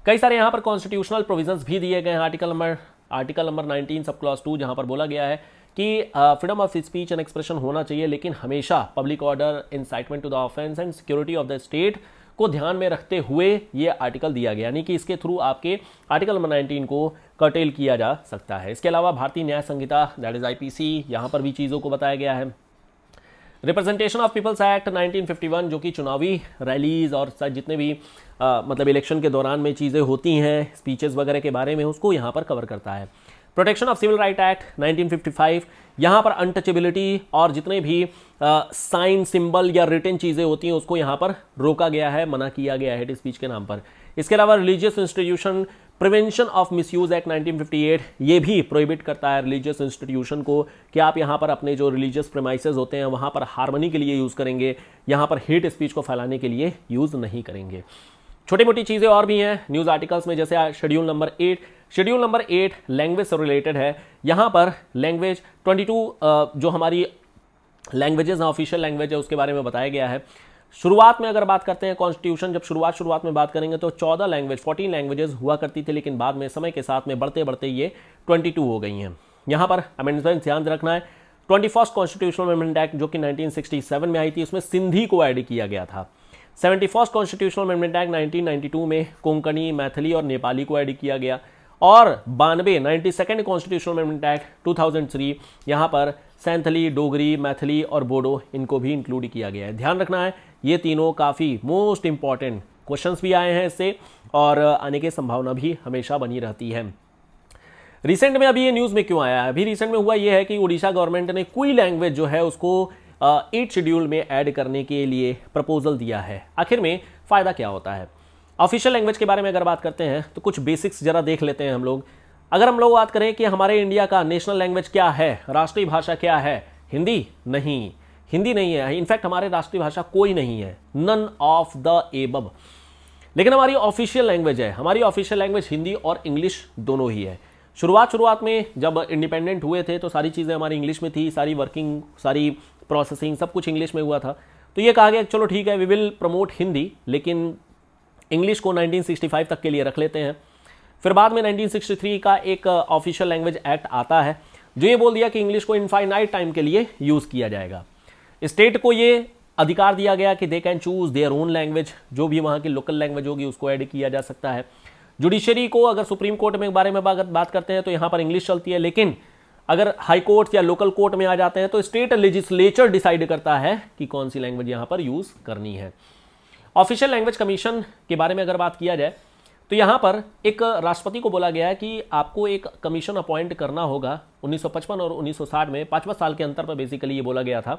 कई सारे यहाँ पर कॉन्स्टिट्यूशनल प्रोविजन्स भी दिए गए हैं article number article number nineteen sub clause two जहाँ पर बोला गया है कि freedom of speech and expression होना चाहिए लेकिन हमेशा public order incitement to the offence and security of the state को ध्यान में रखते हुए ये आर्टिकल दिया गया यानी कि इसके थ्रू आपके आर्टिकल नंबर नाइनटीन को कर्टेल किया जा सकता है इसके अलावा Bharatiya Nyaya Sanhita that is I P यहाँ पर भी चीज़ों को बताया गया है रिप्रेजेंटेशन ऑफ पीपल्स एक्ट 1951 जो कि चुनावी रैलीज और जितने भी आ, मतलब इलेक्शन के दौरान में चीज़ें होती हैं स्पीचेस वगैरह के बारे में उसको यहाँ पर कवर करता है protection of civil right act 1955 यहाँ पर अनटचेबिलिटी और जितने भी साइन सिंबल या रिटर्न चीज़ें होती हैं उसको यहाँ पर रोका गया है मना किया गया है स्पीच के नाम पर इसके अलावा religious institution prevention of misuse act nineteen ये भी प्रोहिबिट करता है रिलीजियस इंस्टीट्यूशन को कि आप यहाँ पर अपने जो रिलीजियस प्रमाइसेज होते हैं वहाँ पर हारमोनी के लिए यूज़ करेंगे यहाँ पर हेट स्पीच को फैलाने के लिए यूज़ नहीं करेंगे छोटी मोटी चीज़ें और भी हैं न्यूज़ आर्टिकल्स में जैसे schedule number eight schedule number eight language से रिलेटेड है यहाँ पर लैंग्वेज 22 जो हमारी लैंग्वेजेज हैं ऑफिशियल लैंग्वेज है उसके बारे में बताया गया है शुरुआत में अगर बात करते हैं कॉन्स्टिट्यूशन जब शुरुआत शुरुआत में बात करेंगे तो चौदह लैंग्वेज फोर्टीन लैंग्वेजेस हुआ करती थी लेकिन बाद में समय के साथ में बढ़ते बढ़ते ये ट्वेंटी टू हो गई हैं यहाँ पर अमेंडमेंट ध्यान रखना है twenty first constitutional amendment act जो कि 1967 में आई थी उसमें सिंधी को ऐड किया गया था seventy first constitutional amendment act nineteen में कोंकणी मैथिली और नेपाली को ऐड किया गया और बानवे ninety second constitutional amendment act three यहाँ पर सैंथली डोगरी मैथिली और बोडो इनको भी इंक्लूड किया गया है ध्यान रखना है ये तीनों काफ़ी मोस्ट इम्पॉर्टेंट क्वेश्चन भी आए हैं इससे और आने की संभावना भी हमेशा बनी रहती है रिसेंट में अभी ये न्यूज़ में क्यों आया है अभी रिसेंट में हुआ ये है कि उड़ीसा गवर्नमेंट ने कोई लैंग्वेज जो है उसको एट शेड्यूल में ऐड करने के लिए प्रपोजल दिया है आखिर में फ़ायदा क्या होता है ऑफिशियल लैंग्वेज के बारे में अगर बात करते हैं तो कुछ बेसिक्स ज़रा देख लेते हैं हम लोग अगर हम लोग बात करें कि हमारे इंडिया का नेशनल लैंग्वेज क्या है राष्ट्रीय भाषा क्या है हिंदी नहीं हिंदी नहीं है इनफैक्ट हमारे राष्ट्रीय भाषा कोई नहीं है नन ऑफ द एबब लेकिन हमारी ऑफिशियल लैंग्वेज है हमारी ऑफिशियल लैंग्वेज हिंदी और इंग्लिश दोनों ही है शुरुआत शुरुआत में जब इंडिपेंडेंट हुए थे तो सारी चीज़ें हमारी इंग्लिश में थी सारी वर्किंग सारी प्रोसेसिंग सब कुछ इंग्लिश में हुआ था तो ये कहा गया चलो ठीक है वी विल प्रमोट हिंदी लेकिन इंग्लिश को 1965 तक के लिए रख लेते हैं फिर बाद में 1963 का एक ऑफिशियल लैंग्वेज एक्ट आता है जो ये बोल दिया कि इंग्लिश को इनफाइनाइट टाइम के लिए यूज़ किया जाएगा स्टेट को ये अधिकार दिया गया कि they can choose their own language जो भी वहां की लोकल लैंग्वेज होगी उसको ऐड किया जा सकता है जुडिशरी को अगर सुप्रीम कोर्ट में बारे में बात करते हैं तो यहाँ पर इंग्लिश चलती है लेकिन अगर हाई कोर्ट या लोकल कोर्ट में आ जाते हैं तो स्टेट लेजिस्लेचर डिसाइड करता है कि कौन सी लैंग्वेज यहाँ पर यूज़ करनी है ऑफिशियल लैंग्वेज कमीशन के बारे में अगर बात किया जाए तो यहाँ पर एक राष्ट्रपति को बोला गया कि आपको एक कमीशन अपॉइंट करना होगा 1955 और 1960 में पाँचवा साल के अंतर पर बेसिकली ये बोला गया था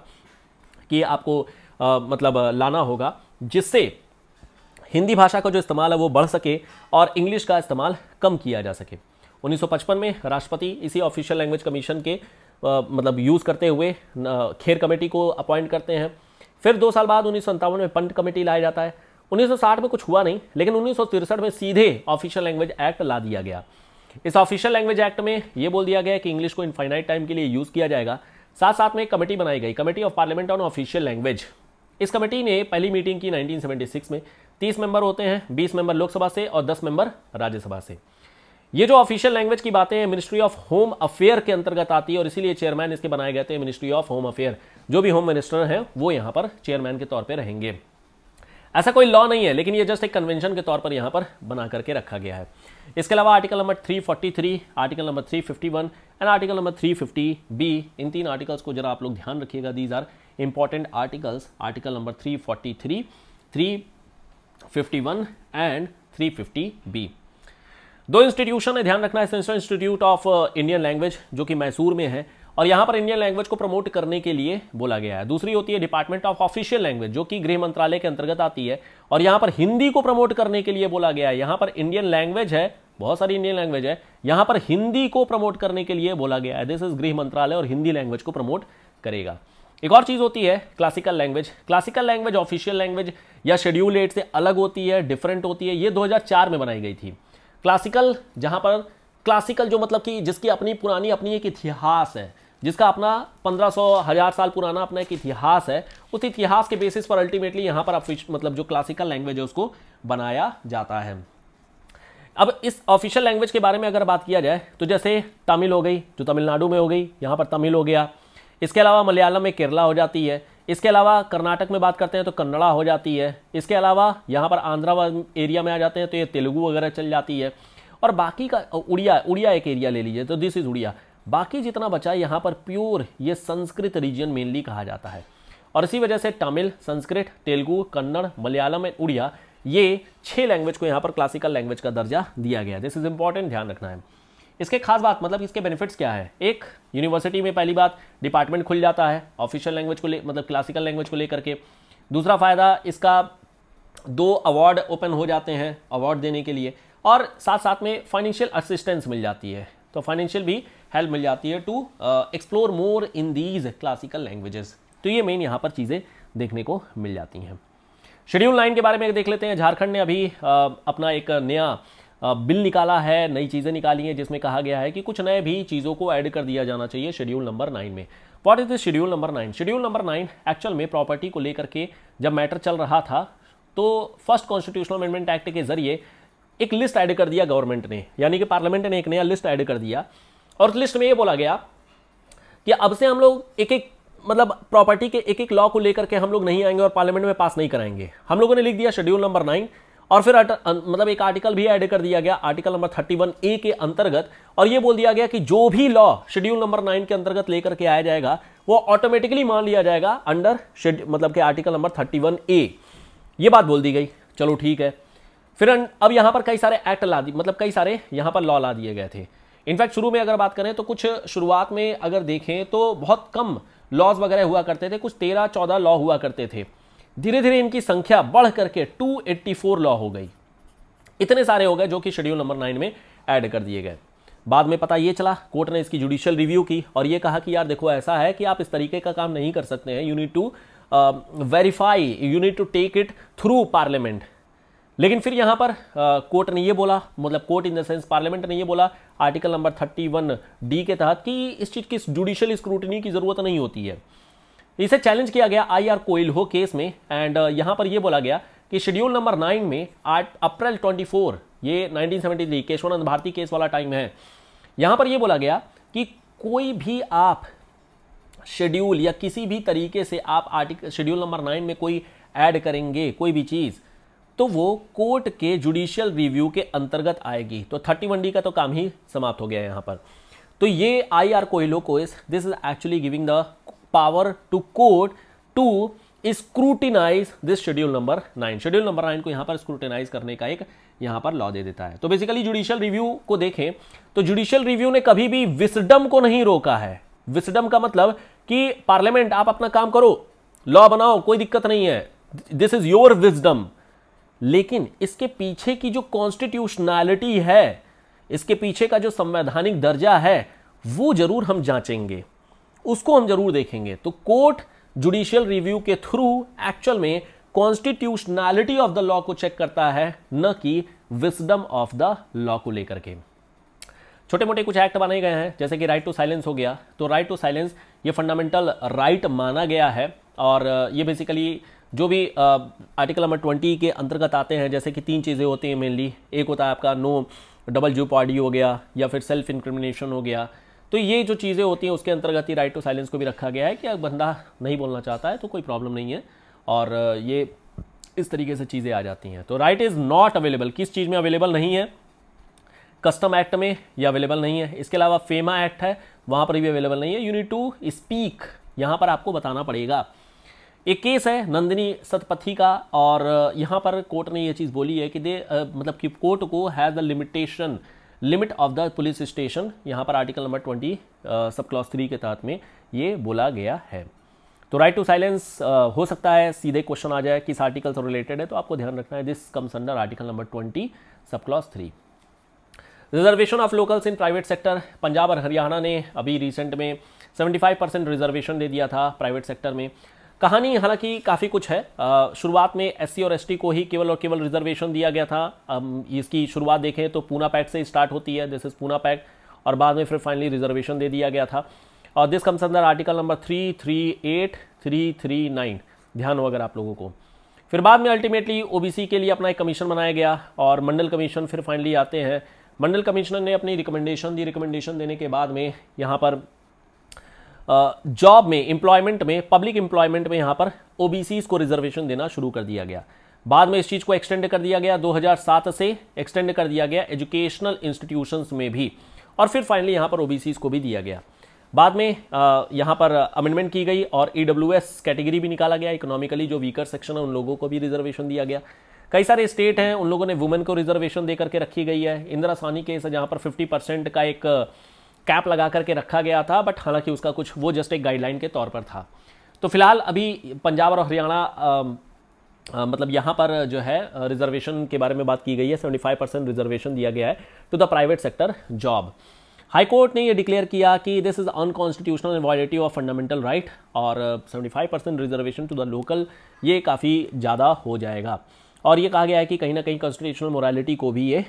कि आपको आ, मतलब लाना होगा जिससे हिंदी भाषा का जो इस्तेमाल है वो बढ़ सके और इंग्लिश का इस्तेमाल कम किया जा सके 1955 में राष्ट्रपति इसी ऑफिशियल लैंग्वेज कमीशन के आ, मतलब यूज़ करते हुए खेर कमेटी को अपॉइंट करते हैं फिर दो साल बाद उन्नीस में पंट कमेटी लाया जाता है 1960 में कुछ हुआ नहीं लेकिन उन्नीस में सीधे ऑफिशियल लैंग्वेज एक्ट ला दिया गया इस ऑफिशियल लैंग्वेज एक्ट में ये बोल दिया गया कि इंग्लिश को इनफाइनाइट टाइम के लिए यूज़ किया जाएगा साथ साथ में एक कमेटी बनाई गई committee of parliament on official language इस कमेटी ने पहली मीटिंग की 1976 में 30 मेंबर होते हैं 20 मेंबर लोकसभा से और 10 मेंबर राज्यसभा से ये जो ऑफिशियल लैंग्वेज की बातें हैं मिनिस्ट्री ऑफ होम अफेयर के अंतर्गत आती है और इसीलिए चेयरमैन इसके बनाए गए थे मिनिस्ट्री ऑफ होम अफेयर जो भी होम मिनिस्टर हैं वो यहाँ पर चेयरमैन के तौर पर रहेंगे ऐसा कोई लॉ नहीं है लेकिन ये जस्ट एक कन्वेंशन के तौर पर यहाँ पर बना करके रखा गया है इसके अलावा article number 343, article number 351 and article number 350 B इन तीन आर्टिकल्स को जरा आप लोग ध्यान रखिएगा these are important articles article number 343, 351 and 350 B दो इंस्टीट्यूशन है ध्यान रखना है इंस्टीट्यूट ऑफ इंडियन लैंग्वेज जो कि मैसूर में है और यहाँ पर इंडियन लैंग्वेज को प्रमोट करने के लिए बोला गया है दूसरी होती है डिपार्टमेंट ऑफ ऑफिशियल लैंग्वेज जो कि गृह मंत्रालय के अंतर्गत आती है और यहाँ पर हिंदी को प्रमोट करने के लिए बोला गया है यहाँ पर इंडियन लैंग्वेज है बहुत सारी इंडियन लैंग्वेज है यहाँ पर हिंदी को प्रमोट करने के लिए बोला गया है दिस इज गृह मंत्रालय और हिंदी लैंग्वेज को प्रमोट करेगा एक और चीज़ होती है classical language classical language official language या शेड्यूल एट से अलग होती है डिफरेंट होती है ये 2004 में बनाई गई थी क्लासिकल जहाँ पर क्लासिकल जो मतलब कि जिसकी अपनी पुरानी अपनी एक इतिहास है जिसका अपना 1500 हजार साल पुराना अपना एक इतिहास है उस इतिहास के बेसिस पर अल्टीमेटली यहाँ पर मतलब जो क्लासिकल लैंग्वेज है उसको बनाया जाता है अब इस ऑफिशियल लैंग्वेज के बारे में अगर बात किया जाए तो जैसे तमिल हो गई जो तमिलनाडु में हो गई यहाँ पर तमिल हो गया इसके अलावा मलयालम में केरला हो जाती है इसके अलावा कर्नाटक में बात करते हैं तो कन्नड़ा हो जाती है इसके अलावा यहाँ पर आंध्रा एरिया में आ जाते हैं तो ये तेलुगु वगैरह चल जाती है और बाकी का उड़िया उड़िया एक एरिया ले लीजिए तो दिस इज़ उड़िया बाकी जितना बचा यहाँ पर प्योर ये संस्कृत रीजन मेनली कहा जाता है और इसी वजह से तमिल संस्कृत तेलुगु कन्नड़ मलयालम एंड उड़िया ये छः लैंग्वेज को यहाँ पर क्लासिकल लैंग्वेज का दर्जा दिया गया दिस इज इंपॉर्टेंट ध्यान रखना है इसके खास बात मतलब इसके बेनिफिट्स क्या है एक यूनिवर्सिटी में पहली बात डिपार्टमेंट खुल जाता है ऑफिशियल लैंग्वेज को ले मतलब क्लासिकल लैंग्वेज को लेकर के दूसरा फ़ायदा इसका दो अवार्ड ओपन हो जाते हैं अवार्ड देने के लिए और साथ साथ में फाइनेंशियल असिस्टेंस मिल जाती है तो फाइनेंशियल भी हेल्प मिल जाती है to explore more in these classical languages तो ये मेन यहाँ पर चीज़ें देखने को मिल जाती हैं शेड्यूल नाइन के बारे में देख लेते हैं झारखंड ने अभी आ, uh, अपना एक नया बिल uh, निकाला है नई चीज़ें निकाली हैं जिसमें कहा गया है कि कुछ नए भी चीज़ों को ऐड कर दिया जाना चाहिए शेड्यूल नंबर नाइन में what is the schedule number nine schedule number nine actual में प्रॉपर्टी को लेकर के जब मैटर चल रहा था तो फर्स्ट कॉन्स्टिट्यूशनल अमेंडमेंट एक्ट के जरिए एक लिस्ट ऐड कर दिया गवर्नमेंट ने यानी कि पार्लियामेंट ने एक नया लिस्ट ऐड कर दिया और उस लिस्ट में ये बोला गया कि अब से हम लोग एक एक मतलब प्रॉपर्टी के एक एक लॉ को लेकर के हम लोग नहीं आएंगे और पार्लियामेंट में पास नहीं कराएंगे हम लोगों ने लिख दिया शेड्यूल नंबर नाइन और फिर अट, अं- मतलब एक आर्टिकल भी ऐड कर दिया गया article number thirty one A के अंतर्गत और ये बोल दिया गया कि जो भी लॉ शेड्यूल नंबर नाइन के अंतर्गत लेकर के आया जाएगा वो ऑटोमेटिकली मान लिया जाएगा अंडर मतलब के article number thirty one A ये बात बोल दी गई चलो ठीक है फिर अं- अब यहाँ पर कई सारे एक्ट ला दिए मतलब कई सारे यहाँ पर लॉ ला दिए गए थे इनफैक्ट शुरू में अगर बात करें तो कुछ शुरुआत में अगर देखें तो बहुत कम लॉज वगैरह हुआ करते थे कुछ तेरह चौदह लॉ हुआ करते थे धीरे धीरे इनकी संख्या बढ़ करके 284 लॉ हो गई इतने सारे हो गए जो कि शेड्यूल नंबर नाइन में ऐड कर दिए गए बाद में पता ये चला कोर्ट ने इसकी जुडिशियल रिव्यू की और ये कहा कि यार देखो ऐसा है कि आप इस तरीके का काम नहीं कर सकते हैं you need to verify you need to take it through parliament लेकिन फिर यहाँ पर कोर्ट ने ये बोला मतलब court in the sense parliament ने ये बोला article number thirty one D के तहत कि इस चीज़ की जुडिशियल स्क्रूटनी की ज़रूरत नहीं होती है इसे चैलेंज किया गया आई आर हो केस में एंड यहाँ पर यह बोला गया कि शेड्यूल नंबर नाइन में आठ अप्रैल ट्वेंटी फोर ये nineteen seventy three Kesavananda Bharati case वाला टाइम है यहाँ पर यह बोला गया कि कोई भी आप शेड्यूल या किसी भी तरीके से आप आर्टिकल शेड्यूल नंबर नाइन में कोई ऐड करेंगे कोई भी चीज़ तो वो कोर्ट के जुडिशियल रिव्यू के अंतर्गत आएगी तो थर्टी वन डी का तो काम ही समाप्त हो गया यहाँ पर तो ये आई आर कोयलो कोइस this is actually giving the power to court to scrutinize this schedule number nine schedule number nine को यहाँ पर स्क्रूटिनाइज करने का एक यहाँ पर लॉ दे देता है तो बेसिकली जुडिशियल रिव्यू को देखें तो जुडिशियल रिव्यू ने कभी भी विसडम को नहीं रोका है विसडम का मतलब कि पार्लियामेंट आप अपना काम करो लॉ बनाओ कोई दिक्कत नहीं है दिस इज योर विजडम लेकिन इसके पीछे की जो कॉन्स्टिट्यूशनैलिटी है इसके पीछे का जो संवैधानिक दर्जा है वो जरूर हम जांचेंगे उसको हम जरूर देखेंगे तो कोर्ट जुडिशियल रिव्यू के थ्रू एक्चुअल में कॉन्स्टिट्यूशनैलिटी ऑफ द लॉ को चेक करता है न कि विस्डम ऑफ द लॉ को लेकर के छोटे मोटे कुछ एक्ट बनाए गए हैं जैसे कि राइट टू साइलेंस हो गया तो राइट टू साइलेंस ये फंडामेंटल राइट माना गया है और ये बेसिकली जो भी आर्टिकल नंबर ट्वेंटी के अंतर्गत आते हैं जैसे कि तीन चीज़ें होती हैं मेनली एक होता है आपका नो डबल जू पॉडी हो गया या फिर सेल्फ इंक्रिमिनेशन हो गया तो ये जो चीज़ें होती हैं उसके अंतर्गत ही राइट टू साइलेंस को भी रखा गया है कि अगर बंदा नहीं बोलना चाहता है तो कोई प्रॉब्लम नहीं है और ये इस तरीके से चीज़ें आ जाती हैं तो राइट इज़ नॉट अवेलेबल किस चीज़ में अवेलेबल नहीं है कस्टम एक्ट में ये अवेलेबल नहीं है इसके अलावा फेमा एक्ट है वहाँ पर भी अवेलेबल नहीं है यूनिट टू स्पीक यहाँ पर आपको बताना पड़ेगा एक केस है नंदिनी सतपथी का और यहाँ पर कोर्ट ने ये चीज़ बोली है कि दे आ, मतलब कि कोर्ट को has the limitation limit of the police station यहाँ पर article number twenty sub clause three के तहत में ये बोला गया है तो राइट टू साइलेंस हो सकता है सीधे क्वेश्चन आ जाए किस आर्टिकल से रिलेटेड है तो आपको ध्यान रखना है this comes under article number twenty sub clause three reservation of locals in private sector Punjab और हरियाणा ने अभी रिसेंट में 75 परसेंट रिजर्वेशन दे दिया था प्राइवेट सेक्टर में कहानी हालांकि काफ़ी कुछ है शुरुआत में एस और एस को ही केवल और केवल रिजर्वेशन दिया गया था अब इसकी शुरुआत देखें तो पूना पैक से स्टार्ट होती है दिस इज़ पूना पैक और बाद में फिर फाइनली रिजर्वेशन दे दिया गया था और दिस कम्स अंदर article number three three eight three three nine ध्यान हो अगर आप लोगों को फिर बाद में अल्टीमेटली ओबीसी के लिए अपना एक कमीशन बनाया गया और मंडल कमीशन फिर फाइनली आते हैं मंडल कमिश्नर ने अपनी रिकमेंडेशन दी रिकमेंडेशन देने के बाद में यहाँ पर जॉब में एम्प्लॉयमेंट में पब्लिक एम्प्लॉयमेंट में यहाँ पर ओबीसी को रिजर्वेशन देना शुरू कर दिया गया बाद में इस चीज़ को एक्सटेंड कर दिया गया 2007 से एक्सटेंड कर दिया गया एजुकेशनल इंस्टीट्यूशंस में भी और फिर फाइनली यहाँ पर ओबीसी को भी दिया गया बाद में यहाँ पर अमेंडमेंट की गई और ई e कैटेगरी भी निकाला गया इकोनॉमिकली जो वीकर सेक्शन है उन लोगों को भी रिजर्वेशन दिया गया कई सारे स्टेट हैं उन लोगों ने वुमेन को रिजर्वेशन दे करके रखी गई है इंदिरा सानी केस है जहाँ पर फिफ्टी परसेंट का एक कैप uh, लगा करके रखा गया था बट हालांकि उसका कुछ वो जस्ट एक गाइडलाइन के तौर पर था तो फिलहाल अभी पंजाब और हरियाणा um, uh, मतलब यहाँ पर जो है रिजर्वेशन uh, के बारे में बात की गई है 75 परसेंट रिजर्वेशन दिया गया है to the private sector job high court ने ये डिक्लेयर किया कि this is unconstitutional violative of fundamental right और 75 percent reservation to the local ये काफ़ी ज़्यादा हो जाएगा और ये कहा गया है कि कहीं ना कहीं कॉन्स्टिट्यूशनल मोरालिटी को भी ये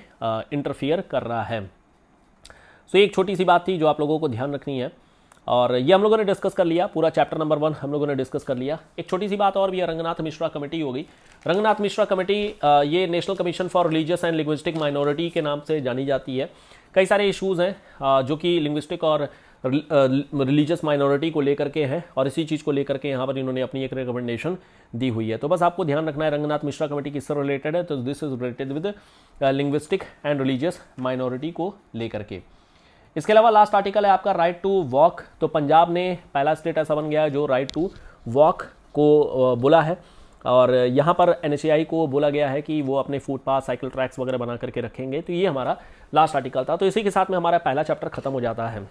इंटरफियर कर रहा है सो so, एक छोटी सी बात थी जो आप लोगों को ध्यान रखनी है और ये हम लोगों ने डिस्कस कर लिया पूरा चैप्टर नंबर वन हम लोगों ने डिस्कस कर लिया एक छोटी सी बात और भी है रंगनाथ मिश्रा कमेटी होगी रंगनाथ मिश्रा कमेटी ये national commission for religious and linguistic minority के नाम से जानी जाती है कई सारे इशूज़ हैं जो कि लिंग्विस्टिक और रिलीजियस माइनॉरिटी को लेकर के हैं और इसी चीज़ को लेकर के यहाँ पर इन्होंने अपनी एक रिकमेंडेशन दी हुई है तो बस आपको ध्यान रखना है रंगनाथ मिश्रा कमेटी किससे रिलेटेड है तो this is related with linguistic and religious minority को लेकर के इसके अलावा लास्ट आर्टिकल है आपका राइट टू वॉक तो पंजाब ने पहला स्टेट ऐसा बन गया है जो राइट टू वॉक को बोला है और यहाँ पर एन को बोला गया है कि वो अपने फुटपाथ साइकिल ट्रैक्स वगैरह बना करके रखेंगे तो ये हमारा लास्ट आर्टिकल था तो इसी के साथ में हमारा पहला चैप्टर खत्म हो जाता है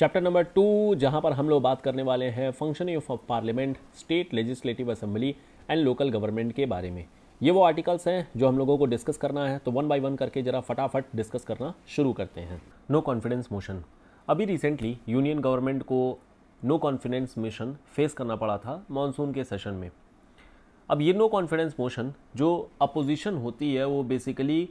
चैप्टर नंबर टू जहां पर हम लोग बात करने वाले हैं functioning of parliament state legislative assembly and local government के बारे में ये वो आर्टिकल्स हैं जो हम लोगों को डिस्कस करना है तो वन बाय वन करके ज़रा फटाफट डिस्कस करना शुरू करते हैं नो कॉन्फिडेंस मोशन अभी रिसेंटली यूनियन गवर्नमेंट को नो कॉन्फिडेंस मिशन फेस करना पड़ा था मानसून के सेशन में अब ये नो कॉन्फिडेंस मोशन जो अपोजिशन होती है वो बेसिकली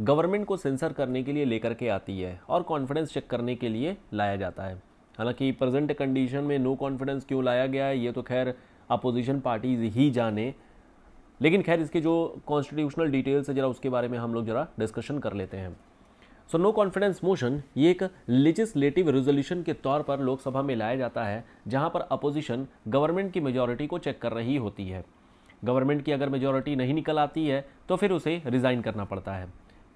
गवर्नमेंट को सेंसर करने के लिए लेकर के आती है और कॉन्फिडेंस चेक करने के लिए लाया जाता है हालांकि प्रेजेंट कंडीशन में नो कॉन्फिडेंस क्यों लाया गया है ये तो खैर अपोजिशन पार्टीज ही जाने लेकिन खैर इसके जो कॉन्स्टिट्यूशनल डिटेल्स है ज़रा उसके बारे में हम लोग ज़रा डिस्कशन कर लेते हैं सो नो कॉन्फिडेंस मोशन ये एक लेजिस्लेटिव रेजोल्यूशन के तौर पर लोकसभा में लाया जाता है जहां पर अपोजिशन गवर्नमेंट की मेजोरिटी को चेक कर रही होती है गवर्नमेंट की अगर मेजॉरिटी नहीं निकल आती है तो फिर उसे रिज़ाइन करना पड़ता है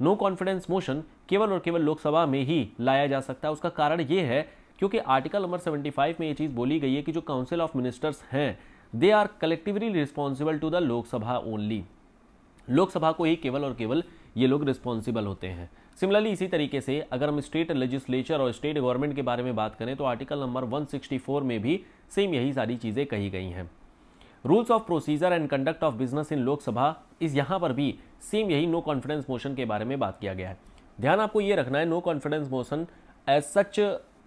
नो कॉन्फिडेंस मोशन केवल और केवल लोकसभा में ही लाया जा सकता है उसका कारण ये है क्योंकि आर्टिकल नंबर 75 में ये चीज़ बोली गई है कि जो काउंसिल ऑफ मिनिस्टर्स हैं they are collectively responsible to the Lok Sabha only Lok Sabha को ही केवल और केवल ये लोग रिस्पॉन्सिबल होते हैं सिमिलरली इसी तरीके से अगर हम स्टेट लेजिस्लेचर और स्टेट गवर्नमेंट के बारे में बात करें तो आर्टिकल नंबर 164 में भी सेम यही सारी चीज़ें कही गई हैं rules of procedure and conduct of business in Lok Sabha इस यहाँ पर भी सेम यही नो कॉन्फिडेंस मोशन के बारे में बात किया गया है ध्यान आपको ये रखना है no confidence motion as such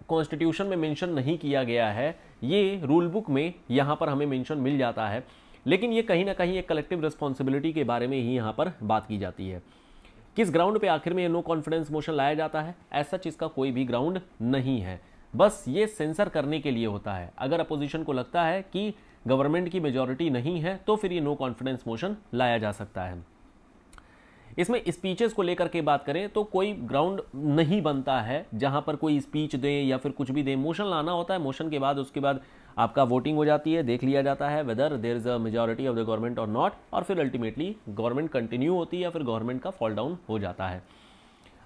constitution में मेंशन नहीं किया गया है ये रूल बुक में यहाँ पर हमें मेंशन मिल जाता है लेकिन ये कहीं ना कहीं एक कलेक्टिव रिस्पॉन्सिबिलिटी के बारे में ही यहाँ पर बात की जाती है किस ग्राउंड पे आखिर में ये नो कॉन्फिडेंस मोशन लाया जाता है एज सच इसका कोई भी ग्राउंड नहीं है बस ये सेंसर करने के लिए होता है अगर अपोजिशन को लगता है कि गवर्नमेंट की मेजोरिटी नहीं है तो फिर ये नो कॉन्फिडेंस मोशन लाया जा सकता है इसमें स्पीचेस को लेकर के बात करें तो कोई ग्राउंड नहीं बनता है जहां पर कोई स्पीच दें या फिर कुछ भी दें मोशन लाना होता है मोशन के बाद उसके बाद आपका वोटिंग हो जाती है देख लिया जाता है whether there is a majority of the government और नॉट और फिर अल्टीमेटली गवर्नमेंट कंटिन्यू होती है या फिर गवर्नमेंट का फॉल डाउन हो जाता है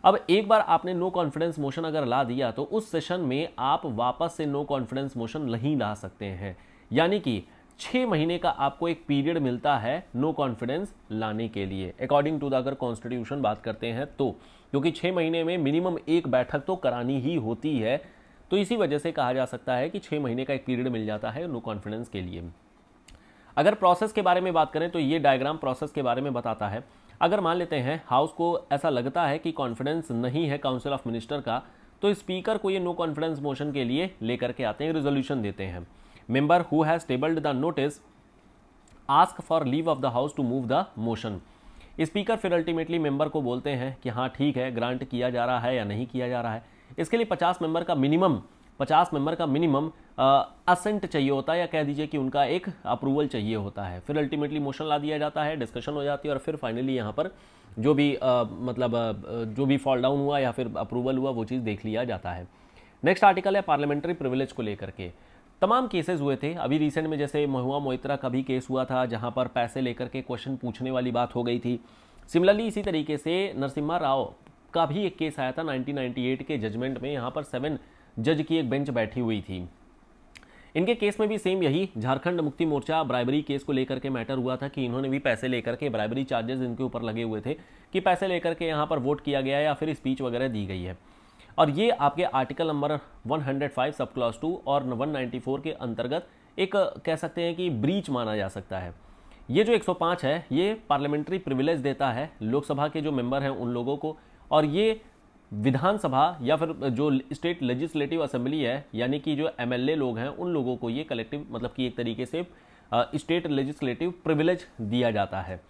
अब एक बार आपने नो कॉन्फिडेंस मोशन अगर ला दिया तो उस सेशन में आप वापस से नो कॉन्फिडेंस मोशन नहीं ला सकते हैं यानी कि छः महीने का आपको एक पीरियड मिलता है नो कॉन्फिडेंस लाने के लिए अकॉर्डिंग टू द अगर कॉन्स्टिट्यूशन बात करते हैं तो क्योंकि छः महीने में मिनिमम एक बैठक तो करानी ही होती है तो इसी वजह से कहा जा सकता है कि छः महीने का एक पीरियड मिल जाता है नो कॉन्फिडेंस के लिए अगर प्रोसेस के बारे में बात करें तो ये डायग्राम प्रोसेस के बारे में बताता है अगर मान लेते हैं हाउस को ऐसा लगता है कि कॉन्फिडेंस नहीं है काउंसिल ऑफ मिनिस्टर का तो स्पीकर को ये नो कॉन्फिडेंस मोशन के लिए लेकर के आते हैं रिजोल्यूशन देते हैं member who has tabled the notice ask for leave of the house to move the motion speaker फिर अल्टीमेटली मेंबर को बोलते हैं कि हाँ ठीक है ग्रांट किया जा रहा है या नहीं किया जा रहा है इसके लिए 50 मेंबर का मिनिमम 50 मेंबर का मिनिमम असेंट चाहिए होता है या कह दीजिए कि उनका एक अप्रूवल चाहिए होता है फिर अल्टीमेटली मोशन ला दिया जाता है डिस्कशन हो जाती है और फिर फाइनली यहाँ पर जो भी uh, मतलब uh, जो भी फॉल डाउन हुआ या फिर अप्रूवल हुआ वो चीज़ देख लिया जाता है नेक्स्ट आर्टिकल है पार्लियामेंट्री प्रिविलेज को लेकर के तमाम केसेस हुए थे अभी रिसेंट में जैसे महुआ मोहित्रा का भी केस हुआ था जहां पर पैसे लेकर के क्वेश्चन पूछने वाली बात हो गई थी सिमिलरली इसी तरीके से नरसिम्हा राव का भी एक केस आया था 1998 के जजमेंट में यहाँ पर सेवन जज की एक बेंच बैठी हुई थी इनके केस में भी सेम यही झारखंड मुक्ति मोर्चा ब्राइबरी केस को लेकर के मैटर हुआ था कि इन्होंने भी पैसे लेकर के ब्राइबरी चार्जेस इनके ऊपर लगे हुए थे कि पैसे लेकर के यहाँ पर वोट किया गया या फिर स्पीच वगैरह दी गई है और ये आपके आर्टिकल नंबर 105 सब क्लास टू और 194 के अंतर्गत एक कह सकते हैं कि ब्रीच माना जा सकता है ये जो 105 है ये पार्लियामेंट्री प्रिविलेज देता है लोकसभा के जो मेंबर हैं उन लोगों को और ये विधानसभा या फिर जो स्टेट लेजिस्लेटिव असेंबली है यानी कि जो एमएलए लोग हैं उन लोगों को ये कलेक्टिव मतलब कि एक तरीके से स्टेट लेजिस्लेटिव प्रिविलेज दिया जाता है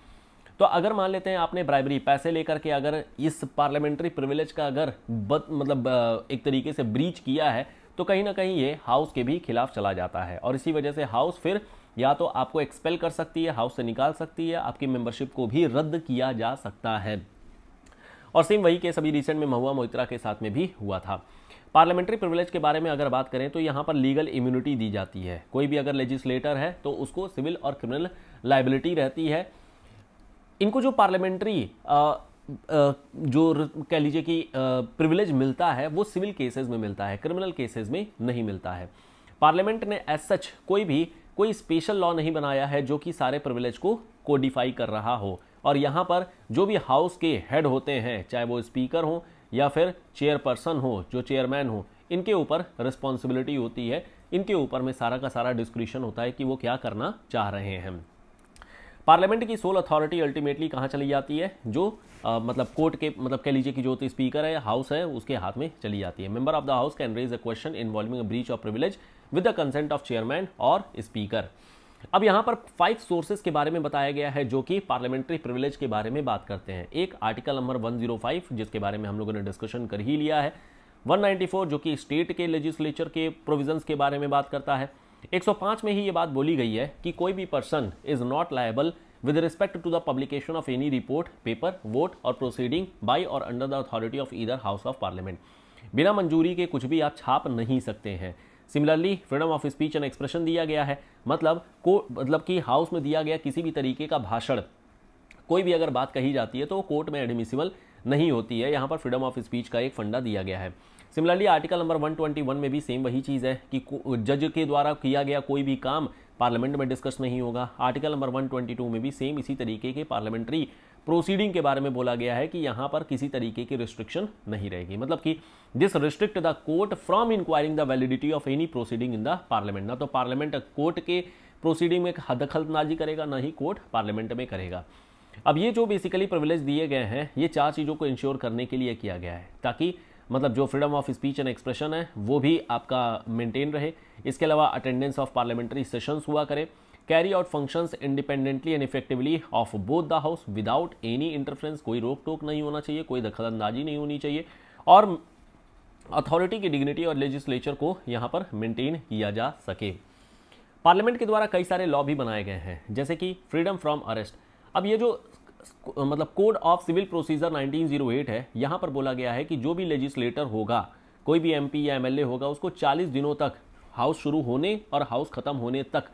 तो अगर मान लेते हैं आपने ब्राइबरी पैसे लेकर के अगर इस पार्लियामेंट्री प्रिविलेज का अगर बद, मतलब एक तरीके से ब्रीच किया है तो कहीं ना कहीं ये हाउस के भी खिलाफ चला जाता है और इसी वजह से हाउस फिर या तो आपको एक्सपेल कर सकती है हाउस से निकाल सकती है आपकी मेंबरशिप को भी रद्द किया जा सकता है और सेम वही केस अभी रिसेंट में महुआ मोहित्रा के साथ में भी हुआ था पार्लियामेंट्री प्रिविलेज के बारे में अगर बात करें तो यहाँ पर लीगल इम्यूनिटी दी जाती है कोई भी अगर लेजिस्लेटर है तो उसको सिविल और क्रिमिनल लाइबिलिटी रहती है इनको जो पार्लियामेंट्री जो कह लीजिए कि प्रिविलेज मिलता है वो सिविल केसेस में मिलता है क्रिमिनल केसेस में नहीं मिलता है पार्लियामेंट ने एज सच कोई भी कोई स्पेशल लॉ नहीं बनाया है जो कि सारे प्रिविलेज को कोडिफाई कर रहा हो और यहाँ पर जो भी हाउस के हेड होते हैं चाहे वो स्पीकर हो या फिर चेयरपर्सन हो जो चेयरमैन हो इनके ऊपर रिस्पॉन्सिबिलिटी होती है इनके ऊपर में सारा का सारा डिस्क्रिप्शन होता है कि वो क्या करना चाह रहे हैं पार्लियामेंट की सोल अथॉरिटी अल्टीमेटली कहाँ चली जाती है जो आ, मतलब कोर्ट के मतलब कह लीजिए कि जो स्पीकर है हाउस है उसके हाथ में चली जाती है member of the house can raise a question involving a breach of privilege with the consent of chairman और स्पीकर अब यहाँ पर फाइव सोर्सेज के बारे में बताया गया है जो कि पार्लियामेंट्री प्रिविलेज के बारे में बात करते हैं एक आर्टिकल नंबर 105 जिसके बारे में हम लोगों ने डिस्कशन कर ही लिया है 194 जो कि स्टेट के लेजिस्लेचर के प्रोविजंस के बारे में बात करता है 105 में ही ये बात बोली गई है कि कोई भी person is not liable with respect to the publication of any report paper vote और प्रोसीडिंग बाई और under the authority of either house of parliament बिना मंजूरी के कुछ भी आप छाप नहीं सकते हैं similarly freedom of speech and expression दिया गया है मतलब को मतलब कि हाउस में दिया गया किसी भी तरीके का भाषण कोई भी अगर बात कही जाती है तो वो कोर्ट में एडमिसिबल नहीं होती है यहाँ पर फ्रीडम ऑफ स्पीच का एक फंडा दिया गया है सिमिलरली आर्टिकल नंबर 121 में भी सेम वही चीज़ है कि जज के द्वारा किया गया कोई भी काम पार्लियामेंट में डिस्कस नहीं होगा आर्टिकल नंबर 122 में भी सेम इसी तरीके के पार्लियामेंट्री प्रोसीडिंग के बारे में बोला गया है कि यहाँ पर किसी तरीके की रिस्ट्रिक्शन नहीं रहेगी मतलब कि this restrict the court from inquiring the validity of any proceeding in the parliament ना तो पार्लियामेंट कोर्ट के प्रोसीडिंग में दखल अंदाजी करेगा ना ही कोर्ट पार्लियामेंट में करेगा अब ये जो बेसिकली प्रिविलेज दिए गए हैं ये चार चीज़ों को इंश्योर करने के लिए किया गया है ताकि मतलब जो freedom of speech and expression है वो भी आपका मेंटेन रहे इसके अलावा अटेंडेंस ऑफ पार्लियामेंट्री सेशंस हुआ करें carry out functions independently and effectively of both the house without any interference कोई रोक टोक नहीं होना चाहिए कोई दखलंदाजी नहीं होनी चाहिए और अथॉरिटी की डिग्निटी और लेजिस्लेचर को यहाँ पर मेंटेन किया जा सके पार्लियामेंट के द्वारा कई सारे लॉ भी बनाए गए हैं जैसे कि फ्रीडम फ्रॉम अरेस्ट अब ये जो मतलब कोड ऑफ सिविल प्रोसीजर 1908 है यहाँ पर बोला गया है कि जो भी लेजिस्लेटर होगा कोई भी एमपी या एमएलए होगा उसको 40 दिनों तक हाउस शुरू होने और हाउस ख़त्म होने तक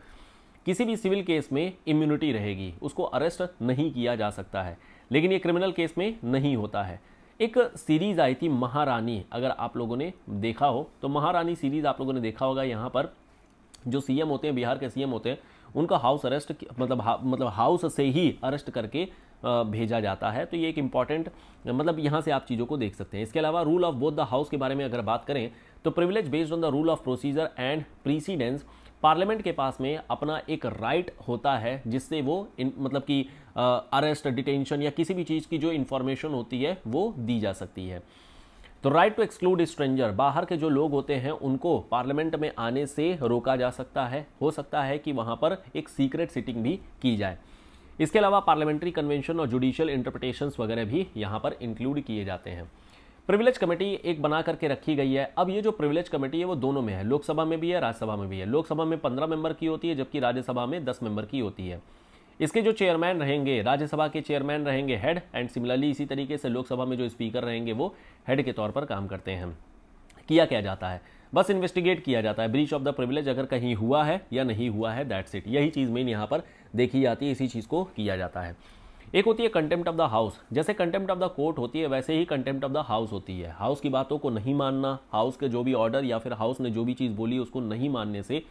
किसी भी सिविल केस में इम्यूनिटी रहेगी उसको अरेस्ट नहीं किया जा सकता है लेकिन ये क्रिमिनल केस में नहीं होता है एक सीरीज़ आई थी महारानी अगर आप लोगों ने देखा हो तो महारानी सीरीज़ आप लोगों ने देखा होगा यहाँ पर जो सीएम होते हैं बिहार के सीएम होते हैं उनका हाउस अरेस्ट मतलब हा, मतलब हाउस से ही अरेस्ट करके भेजा जाता है तो ये एक इंपॉर्टेंट मतलब यहाँ से आप चीज़ों को देख सकते हैं इसके अलावा rule of both the house के बारे में अगर बात करें तो privilege based on the rule of procedure and precedence parliament के पास में अपना एक राइट होता है जिससे वो इन, मतलब कि अरेस्ट डिटेंशन या किसी भी चीज़ की जो इन्फॉर्मेशन होती है वो दी जा सकती है तो राइट टू एक्सक्लूड स्ट्रेंजर बाहर के जो लोग होते हैं उनको पार्लियामेंट में आने से रोका जा सकता है हो सकता है कि वहाँ पर एक सीक्रेट सिटिंग भी की जाए इसके अलावा पार्लियामेंट्री कन्वेंशन और जुडिशियल इंटरप्रटेशन वगैरह भी यहाँ पर इंक्लूड किए जाते हैं प्रिविलेज कमेटी एक बना करके रखी गई है अब ये जो प्रिविलेज कमेटी है वो दोनों में है लोकसभा में भी है राज्यसभा में भी है लोकसभा में पंद्रह मेंबर की होती है जबकि राज्यसभा में दस मेंबर की होती है इसके जो चेयरमैन रहेंगे राज्यसभा के चेयरमैन रहेंगे हेड एंड सिमिलरली इसी तरीके से लोकसभा में जो स्पीकर रहेंगे वो हेड के तौर पर काम करते हैं किया क्या जाता है बस इन्वेस्टिगेट किया जाता है ब्रीच ऑफ द प्रिविलेज अगर कहीं हुआ है या नहीं हुआ है दैट्स इट यही चीज़ मेन यहाँ पर देखी जाती है इसी चीज़ को किया जाता है एक होती है कंटेम्प्ट ऑफ द हाउस जैसे कंटेम्प्ट ऑफ द कोर्ट होती है वैसे ही कंटेम्प्ट ऑफ द हाउस होती है हाउस की बातों को नहीं मानना हाउस के जो भी ऑर्डर या फिर हाउस ने जो भी चीज़ बोली उसको नहीं मानने से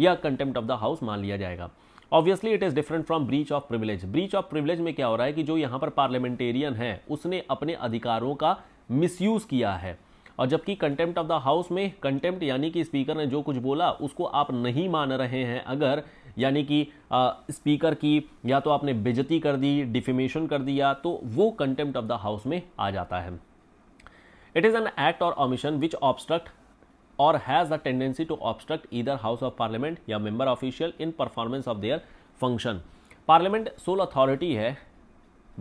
या कंटेम्प्ट ऑफ द हाउस मान लिया जाएगा obviously it is different from breach of privilege breach of privilege में क्या हो रहा है कि जो यहाँ पर पार्लियामेंटेरियन है उसने अपने अधिकारों का मिसयूज़ किया है और जबकि कंटेम्प्ट ऑफ द हाउस में कंटेम्प्ट यानी कि स्पीकर ने जो कुछ बोला उसको आप नहीं मान रहे हैं अगर यानी कि स्पीकर की या तो आपने बेजती कर दी डिफिमेशन कर दिया तो वो कंटेम्प्ट ऑफ द हाउस में आ जाता है it is an act or omission which obstruct or has the tendency to obstruct either house of parliament या member official in performance of their function parliament sole authority है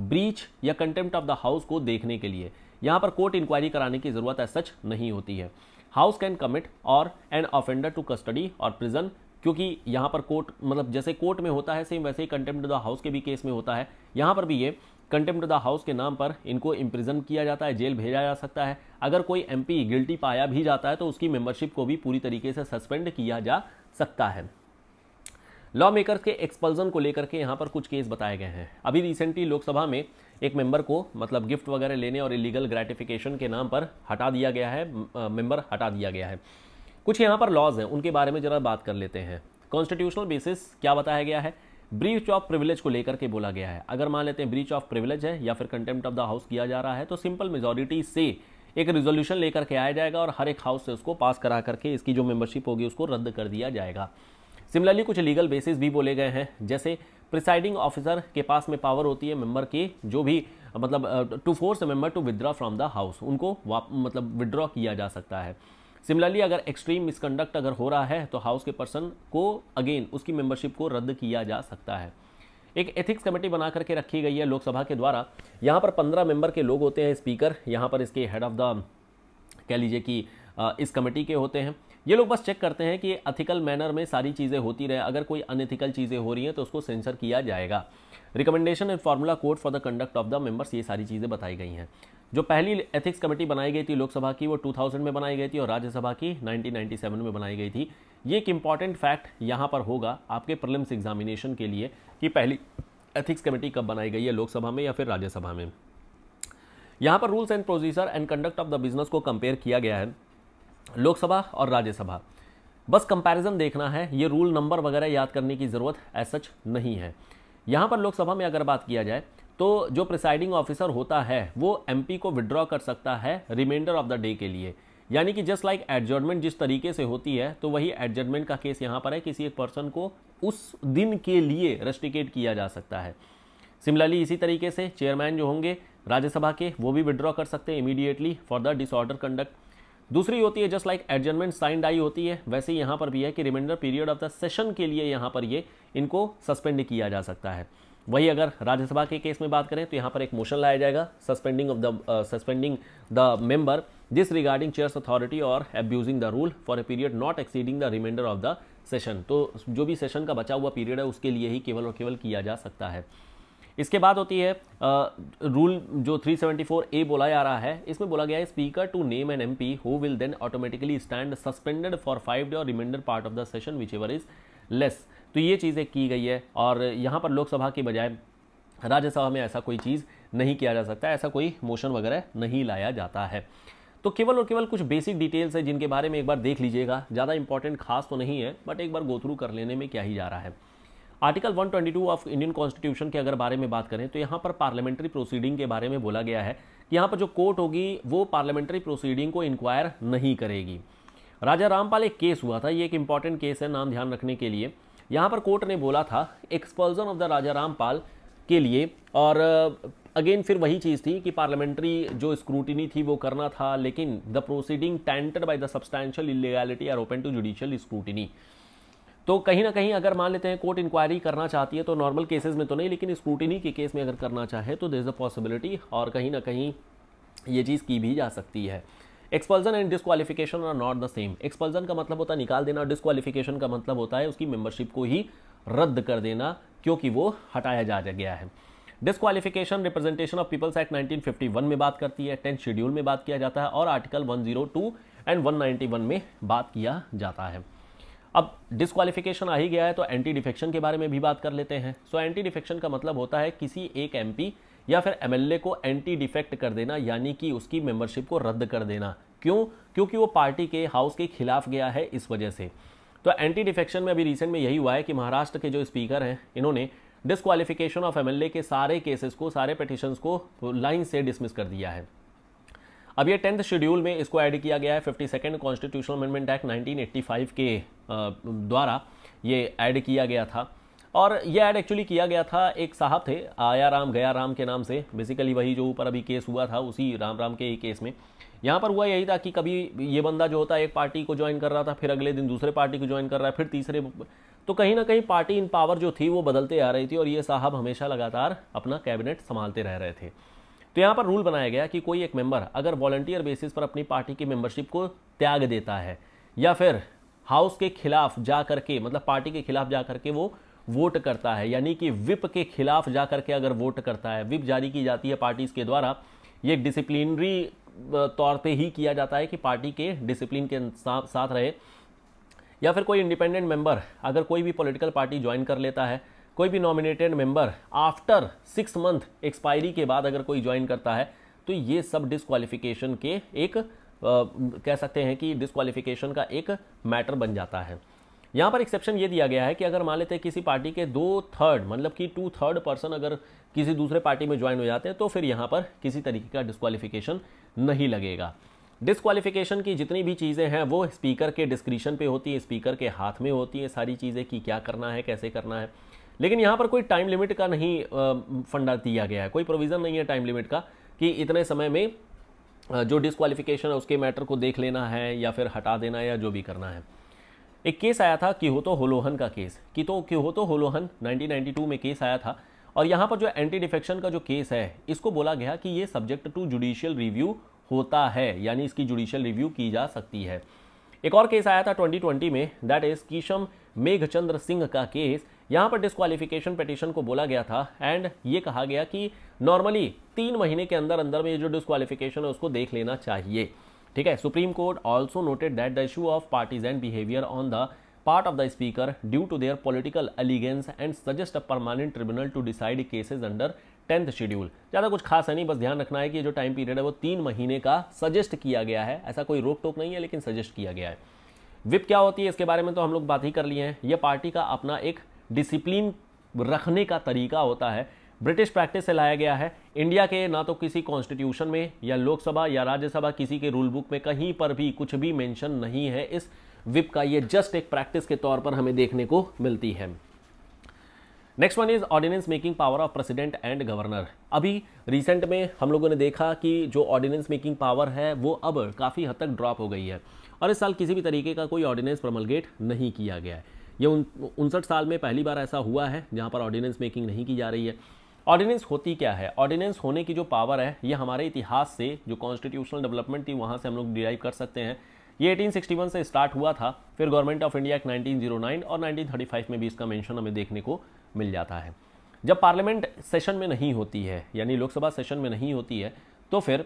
breach या contempt of the house को देखने के लिए यहाँ पर court inquiry कराने की जरूरत है सच नहीं होती है house can commit or an offender to custody or prison क्योंकि यहाँ पर कोर्ट मतलब जैसे कोर्ट में होता है सेम वैसे ही कंटेम्प्ट द हाउस के भी केस में होता है यहाँ पर भी ये कंटेम्प्ट द हाउस के नाम पर इनको इम्प्रिजन किया जाता है जेल भेजा जा सकता है अगर कोई एमपी गिल्टी पाया भी जाता है तो उसकी मेंबरशिप को भी पूरी तरीके से सस्पेंड किया जा सकता है लॉ मेकर्स के एक्सपल्जन को लेकर के यहाँ पर कुछ केस बताए गए हैं अभी रिसेंटली लोकसभा में एक मेंबर को मतलब गिफ्ट वगैरह लेने और इलीगल ग्रेटिफिकेशन के नाम पर हटा दिया गया है मेंबर हटा दिया गया है कुछ यहाँ पर लॉज हैं उनके बारे में ज़रा बात कर लेते हैं कॉन्स्टिट्यूशनल बेसिस क्या बताया गया है ब्रीच ऑफ प्रिविलेज को लेकर के बोला गया है अगर मान लेते हैं ब्रीच ऑफ प्रिविलेज है या फिर कंटेम्प्ट ऑफ द हाउस किया जा रहा है तो सिंपल मेजोरिटी से एक रिजोल्यूशन लेकर के आया जाएगा और हर एक हाउस से उसको पास करा करके इसकी जो मेंबरशिप होगी उसको रद्द कर दिया जाएगा सिमिलरली कुछ लीगल बेसिस भी बोले गए हैं जैसे प्रिसाइडिंग ऑफिसर के पास में पावर होती है मेंबर के जो भी मतलब to force member to withdraw from the house उनको मतलब विदड्रॉ किया जा सकता है सिमिलरली अगर एक्सट्रीम मिसकंडक्ट अगर हो रहा है तो हाउस के पर्सन को अगेन उसकी मेंबरशिप को रद्द किया जा सकता है एक एथिक्स कमेटी बना करके रखी गई है लोकसभा के द्वारा यहाँ पर पंद्रह मेंबर के लोग होते हैं स्पीकर यहाँ पर इसके हेड ऑफ द कह लीजिए कि इस कमेटी के होते हैं ये लोग बस चेक करते हैं कि अथिकल मैनर में सारी चीज़ें होती रहे अगर कोई अनएथिकल चीज़ें हो रही हैं तो उसको सेंसर किया जाएगा recommendation and formula code for the conduct of the members ये सारी चीज़ें बताई गई हैं जो पहली एथिक्स कमेटी बनाई गई थी लोकसभा की वो 2000 में बनाई गई थी और राज्यसभा की 1997 में बनाई गई थी ये एक इंपॉर्टेंट फैक्ट यहाँ पर होगा आपके प्रलिम्स एग्जामिनेशन के लिए कि पहली एथिक्स कमेटी कब बनाई गई है लोकसभा में या फिर राज्यसभा में यहाँ पर rules and procedure and conduct of the business को कंपेयर किया गया है लोकसभा और राज्यसभा बस कंपैरिजन देखना है ये रूल नंबर वगैरह याद करने की ज़रूरत एज सच नहीं है यहाँ पर लोकसभा में अगर बात किया जाए तो जो प्रिसाइडिंग ऑफिसर होता है वो एमपी को विड्रॉ कर सकता है रिमाइंडर ऑफ द डे के लिए यानी कि जस्ट लाइक एडजमेंट जिस तरीके से होती है तो वही एडजमेंट का केस यहाँ पर है किसी एक पर्सन को उस दिन के लिए रेस्टिकेट किया जा सकता है सिमिलरली इसी तरीके से चेयरमैन जो होंगे राज्यसभा के वो भी विड्रॉ कर सकते हैं immediately for the disorder conduct दूसरी होती है just like adjournment sine die होती है वैसे ही यहाँ पर भी है कि remainder period of the session के लिए यहाँ पर ये इनको सस्पेंड किया जा सकता है वही अगर राज्यसभा के केस में बात करें तो यहाँ पर एक मोशन लाया जाएगा suspending of the suspending the member disregarding chair's authority or abusing the rule for a period not exceeding the remainder of the session तो जो भी सेशन का बचा हुआ पीरियड है उसके लिए ही केवल और केवल किया जा सकता है इसके बाद होती है रूल जो 374 ए बोला जा रहा है इसमें बोला गया है speaker to name an MP who will then automatically stand suspended for five day or remainder part of the session whichever is less तो ये चीज़ें की गई है और यहाँ पर लोकसभा के बजाय राज्यसभा में ऐसा कोई चीज़ नहीं किया जा सकता ऐसा कोई मोशन वगैरह नहीं लाया जाता है तो केवल और केवल कुछ बेसिक डिटेल्स है जिनके बारे में एक बार देख लीजिएगा ज़्यादा इंपॉर्टेंट खास तो नहीं है बट एक बार गो थ्रू कर लेने में क्या ही जा रहा है आर्टिकल 122 ऑफ इंडियन कॉन्स्टिट्यूशन के अगर बारे में बात करें तो यहाँ पर पार्लियामेंट्री प्रोसीडिंग के बारे में बोला गया है कि यहाँ पर जो कोर्ट होगी वो पार्लियामेंट्री प्रोसीडिंग को इंक्वायर नहीं करेगी राजा रामपाल एक केस हुआ था ये एक इंपॉर्टेंट केस है नाम ध्यान रखने के लिए यहाँ पर कोर्ट ने बोला था expulsion of the Raja Rampal के लिए और अगेन फिर वही चीज़ थी कि पार्लियामेंट्री जो स्क्रूटिनी थी वो करना था लेकिन the proceeding tainted by the substantial illegality are open to judicial scrutiny तो कहीं ना कहीं अगर मान लेते हैं कोर्ट इंक्वायरी करना चाहती है तो नॉर्मल केसेस में तो नहीं लेकिन स्क्रूटिनी के केस में अगर करना चाहे तो दर इज़ अ पॉसिबिलिटी और कहीं ना कहीं ये चीज़ की भी जा सकती है expulsion and disqualification are not the same expulsion का मतलब होता है निकाल देना और डिस्कालिफिकेशन का मतलब होता है उसकी मेंबरशिप को ही रद्द कर देना क्योंकि वो हटाया जा गया है disqualification representation of people's act 1951 में बात करती है टेंथ शेड्यूल में बात किया जाता है और आर्टिकल 102 एंड 191 में बात किया जाता है अब डिसक्वालिफिकेशन आ ही गया है तो एंटी डिफेक्शन के बारे में भी बात कर लेते हैं सो एंटी डिफेक्शन का मतलब होता है किसी एक पी या फिर ए को एंटी डिफेक्ट कर देना यानी कि उसकी मेंबरशिप को रद्द कर देना क्यों क्योंकि वो पार्टी के हाउस के खिलाफ गया है इस वजह से तो एंटी डिफेक्शन में अभी रिसेंट में यही हुआ है कि महाराष्ट्र के जो स्पीकर हैं इन्होंने डिसक्वालिफिकेशन ऑफ एमएलए के सारे केसेस को सारे पटिशन को लाइन से डिसमिस कर दिया है अब ये टेंथ शेड्यूल में इसको ऐड किया गया है fifty second constitutional amendment act 1985 के द्वारा ये ऐड किया गया था और ये ऐड एक्चुअली किया गया था एक साहब थे आया राम गया राम के नाम से बेसिकली वही जो ऊपर अभी केस हुआ था उसी राम राम के ही केस में यहाँ पर हुआ यही था कि कभी ये बंदा जो होता है एक पार्टी को ज्वाइन कर रहा था फिर अगले दिन दूसरे पार्टी को ज्वाइन कर रहा है फिर तीसरे तो कहीं ना कहीं पार्टी इन पावर जो थी वो बदलते आ रही थी और ये साहब हमेशा लगातार अपना कैबिनेट संभालते रह रहे थे तो यहाँ पर रूल बनाया गया कि कोई एक मेंबर अगर वॉलंटियर बेसिस पर अपनी पार्टी की मेंबरशिप को त्याग देता है या फिर हाउस के खिलाफ जा करके मतलब पार्टी के खिलाफ जा करके वो वोट करता है यानी कि विप के खिलाफ जा करके अगर वोट करता है विप जारी की जाती है पार्टीज के द्वारा ये डिसिप्लिनरी तौर पे ही किया जाता है कि पार्टी के डिसिप्लिन के साथ रहे या फिर कोई इंडिपेंडेंट मेंबर अगर कोई भी पॉलिटिकल पार्टी ज्वाइन कर लेता है कोई भी nominated member after six month expiry के बाद अगर कोई ज्वाइन करता है तो ये सब डिसक्वालिफिकेशन के एक आ, कह सकते हैं कि डिसक्वालिफिकेशन का एक मैटर बन जाता है यहाँ पर एक्सेप्शन ये दिया गया है कि अगर मान लेते हैं किसी पार्टी के दो थर्ड मतलब कि टू थर्ड पर्सन अगर किसी दूसरे पार्टी में ज्वाइन हो जाते हैं तो फिर यहाँ पर किसी तरीके का डिसक्वालिफिकेशन नहीं लगेगा डिसक्वालिफ़िकेशन की जितनी भी चीज़ें हैं वो स्पीकर के डिस्क्रिप्शन पे होती है स्पीकर के हाथ में होती है सारी चीज़ें कि क्या करना है कैसे करना है लेकिन यहाँ पर कोई टाइम लिमिट का नहीं फंडा दिया गया है कोई प्रोविज़न नहीं है टाइम लिमिट का कि इतने समय में जो डिसक्वालिफिकेशन है उसके मैटर को देख लेना है या फिर हटा देना है या जो भी करना है एक केस आया था कि हो तो होलोहन का केस कि तो कि हो तो होलोहन नाइनटीन में केस आया था और यहाँ पर जो एंटी डिफेक्शन का जो केस है इसको बोला गया कि ये सब्जेक्ट टू जुडिशियल रिव्यू होता है यानी इसकी जुडिशियल रिव्यू की जा सकती है एक और केस आया था 2020 में दैट इज कीशम मेघचंद्र सिंह का केस यहाँ पर डिस्कालिफिकेशन पटिशन को बोला गया था एंड ये कहा गया कि नॉर्मली तीन महीने के अंदर अंदर में ये जो डिस्कालिफिकेशन है उसको देख लेना चाहिए ठीक है supreme court also noted that the issue of parties and behaviour on the part of the speaker due to their political allegiance and suggest a permanent tribunal to decide cases under tenth schedule ज़्यादा कुछ खास है नहीं बस ध्यान रखना है कि जो टाइम पीरियड है वो तीन महीने का सजेस्ट किया गया है ऐसा कोई रोक टोक नहीं है लेकिन सजेस्ट किया गया है विप क्या होती है इसके बारे में तो हम लोग बात ही कर लिए हैं ये पार्टी का अपना एक डिसिप्लिन रखने का तरीका होता है ब्रिटिश प्रैक्टिस से लाया गया है इंडिया के ना तो किसी कॉन्स्टिट्यूशन में या लोकसभा या राज्यसभा किसी के रूल बुक में कहीं पर भी कुछ भी मेंशन नहीं है इस विप का ये जस्ट एक प्रैक्टिस के तौर पर हमें देखने को मिलती है next one is ordinance making power of president and governor अभी रिसेंट में हम लोगों ने देखा कि जो ऑर्डिनेंस मेकिंग पावर है वो अब काफ़ी हद तक ड्रॉप हो गई है और इस साल किसी भी तरीके का कोई ऑर्डिनेंस प्रमलगेट नहीं किया गया है ये उन उनसठ साल में पहली बार ऐसा हुआ है जहाँ पर ऑर्डिनेंस मेकिंग नहीं की जा रही है ऑर्डिनेंस होती क्या है ऑर्डिनेंस होने की जो पावर है ये हमारे इतिहास से जो कॉन्स्टिट्यूशनल डेवलपमेंट थी वहाँ से हम लोग डिराइव कर सकते हैं ये 1861 से स्टार्ट हुआ था फिर गवर्नमेंट ऑफ इंडिया एक्ट 1909 और 1935 में भी इसका मेंशन हमें देखने को मिल जाता है जब पार्लियामेंट सेशन में नहीं होती है यानी लोकसभा सेशन में नहीं होती है तो फिर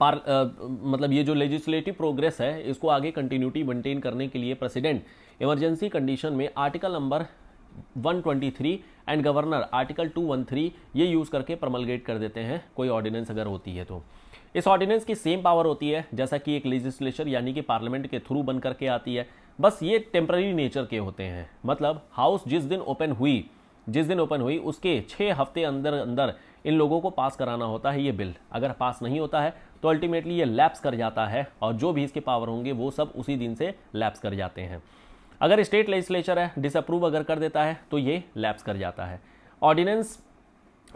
पार आ, मतलब ये जो लेजिस्लेटिव प्रोग्रेस है इसको आगे कंटिन्यूटी मेंटेन करने के लिए प्रेसिडेंट इमरजेंसी कंडीशन में article number 123 and governor article 213 ये यूज़ करके प्रमलगेट कर देते हैं कोई ऑर्डिनेंस अगर होती है तो इस ऑर्डिनेंस की सेम पावर होती है जैसा कि एक लेजिस्लेचर यानी कि पार्लियामेंट के थ्रू बन करके आती है बस ये टेम्प्ररी नेचर के होते हैं मतलब हाउस जिस दिन ओपन हुई जिस दिन ओपन हुई उसके छः हफ्ते अंदर अंदर इन लोगों को पास कराना होता है ये बिल अगर पास नहीं होता है तो अल्टीमेटली ये लैप्स कर जाता है और जो भी इसके पावर होंगे वो सब उसी दिन से लैप्स कर जाते हैं अगर स्टेट लेजिस्लेचर है डिसअप्रूव अगर कर देता है तो ये लैप्स कर जाता है ordinance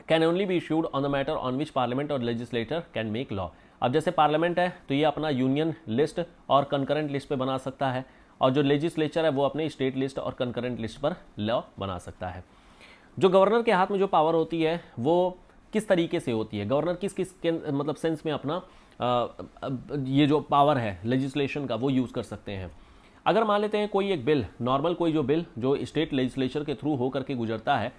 can only be issued on the matter on which parliament or legislator can make law अब जैसे पार्लियामेंट है तो ये अपना यूनियन लिस्ट और कंकरेंट लिस्ट पे बना सकता है और जो लेजिस्लेचर है वो अपने स्टेट लिस्ट और कंकरेंट लिस्ट पर लॉ बना सकता है जो गवर्नर के हाथ में जो पावर होती है वो किस तरीके से होती है गवर्नर किस किस के मतलब सेंस में अपना आ, ये जो पावर है लेजिस्लेशन का वो यूज़ कर सकते हैं अगर मान लेते हैं कोई एक बिल नॉर्मल कोई जो बिल जो स्टेट लेजिस्लेचर के थ्रू होकर के गुजरता है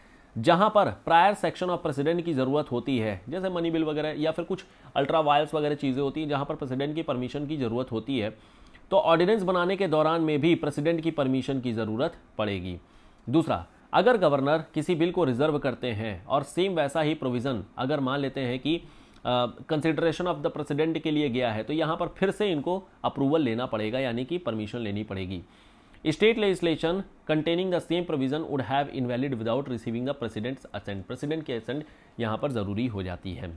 जहां पर प्रायर सेक्शन ऑफ प्रेसिडेंट की ज़रूरत होती है जैसे मनी बिल वगैरह या फिर कुछ अल्ट्रा वायल्स वगैरह चीज़ें होती हैं जहां पर प्रेसिडेंट की परमिशन की ज़रूरत होती है तो ऑर्डिनेंस बनाने के दौरान में भी प्रेसिडेंट की परमिशन की ज़रूरत पड़ेगी दूसरा अगर गवर्नर किसी बिल को रिजर्व करते हैं और सेम वैसा ही प्रोविज़न अगर मान लेते हैं कि कंसिडरेशन ऑफ द प्रेसिडेंट के लिए गया है तो यहाँ पर फिर से इनको अप्रूवल लेना पड़ेगा यानी कि परमिशन लेनी पड़ेगी state legislation containing the same provision would have invalid without receiving the president's assent president की असेंट यहाँ पर ज़रूरी हो जाती है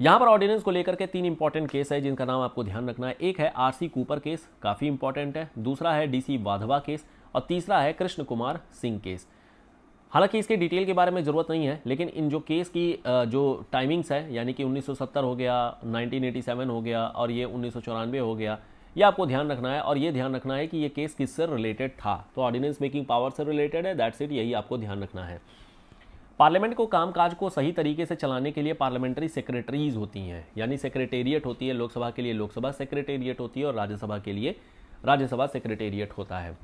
यहाँ पर ऑर्डिनेंस को लेकर के तीन इंपॉर्टेंट केस है जिनका नाम आपको ध्यान रखना है एक है आरसी कूपर केस काफ़ी इंपॉर्टेंट है दूसरा है डीसी वाधवा केस और तीसरा है कृष्ण कुमार सिंह केस हालांकि इसके डिटेल के बारे में ज़रूरत नहीं है लेकिन इन जो केस की जो टाइमिंग्स है यानी कि 1970 हो गया 1987 हो गया और ये उन्नीस हो गया ये आपको ध्यान रखना है और ये ध्यान रखना है कि ये केस किससे रिलेटेड था तो ऑर्डिनेंस मेकिंग पावर से रिलेटेड है दैट्स इट यही आपको ध्यान रखना है पार्लियामेंट को कामकाज को सही तरीके से चलाने के लिए पार्लियामेंट्री सेक्रेटरीज होती हैं यानी सेक्रेटेरिएट होती है लोकसभा के लिए लोकसभा सेक्रेटेरिएट होती है और राज्यसभा के लिए राज्यसभा सेक्रेटेरिएट होता है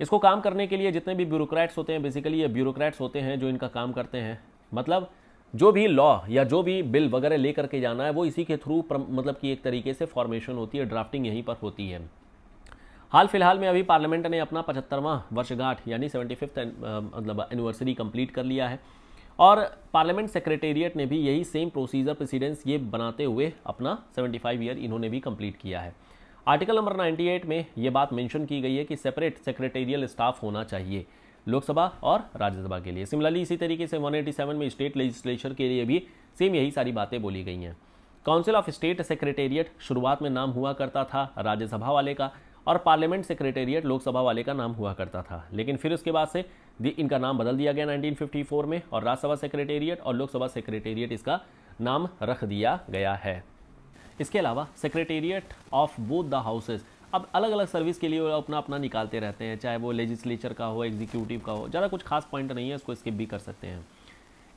इसको काम करने के लिए जितने भी ब्यूरोक्रेट्स होते हैं बेसिकली ये ब्यूरोक्रेट्स होते हैं जो इनका काम करते हैं मतलब जो भी लॉ या जो भी बिल वगैरह ले करके जाना है वो इसी के थ्रू मतलब कि एक तरीके से फॉर्मेशन होती है ड्राफ्टिंग यहीं पर होती है हाल फिलहाल में अभी पार्लियामेंट ने अपना पचहत्तरवां वर्षगांठ यानी सेवेंटी फिफ्थ मतलब एनिवर्सरी कंप्लीट कर लिया है और पार्लियामेंट सेक्रेटेरिएट ने भी यही सेम प्रोसीजर प्रेसिडेंस ये बनाते हुए अपना सेवेंटी फाइव ईयर इन्होंने भी कंप्लीट किया है आर्टिकल नंबर 98 में ये बात मेंशन की गई है कि सेपरेट सेक्रेटेरियल स्टाफ होना चाहिए लोकसभा और राज्यसभा के लिए सिमिलरली इसी तरीके से 187 में स्टेट लेजिस्लेचर के लिए भी सेम यही सारी बातें बोली गई हैं काउंसिल ऑफ स्टेट सेक्रेटेरिएट शुरुआत में नाम हुआ करता था राज्यसभा वाले का और पार्लियामेंट सेक्रेटेरिएट लोकसभा वाले का नाम हुआ करता था लेकिन फिर उसके बाद से इनका नाम बदल दिया गया 1954 में और राज्यसभा सेक्रेटेरिएट और लोकसभा सेक्रेटेरिएट इसका नाम रख दिया गया है इसके अलावा secretariat of both the houses अब अलग अलग सर्विस के लिए वो अपना अपना निकालते रहते हैं चाहे वो लेजिस्लेचर का हो एग्जीक्यूटिव का हो ज़्यादा कुछ खास पॉइंट नहीं है इसको स्किप भी कर सकते हैं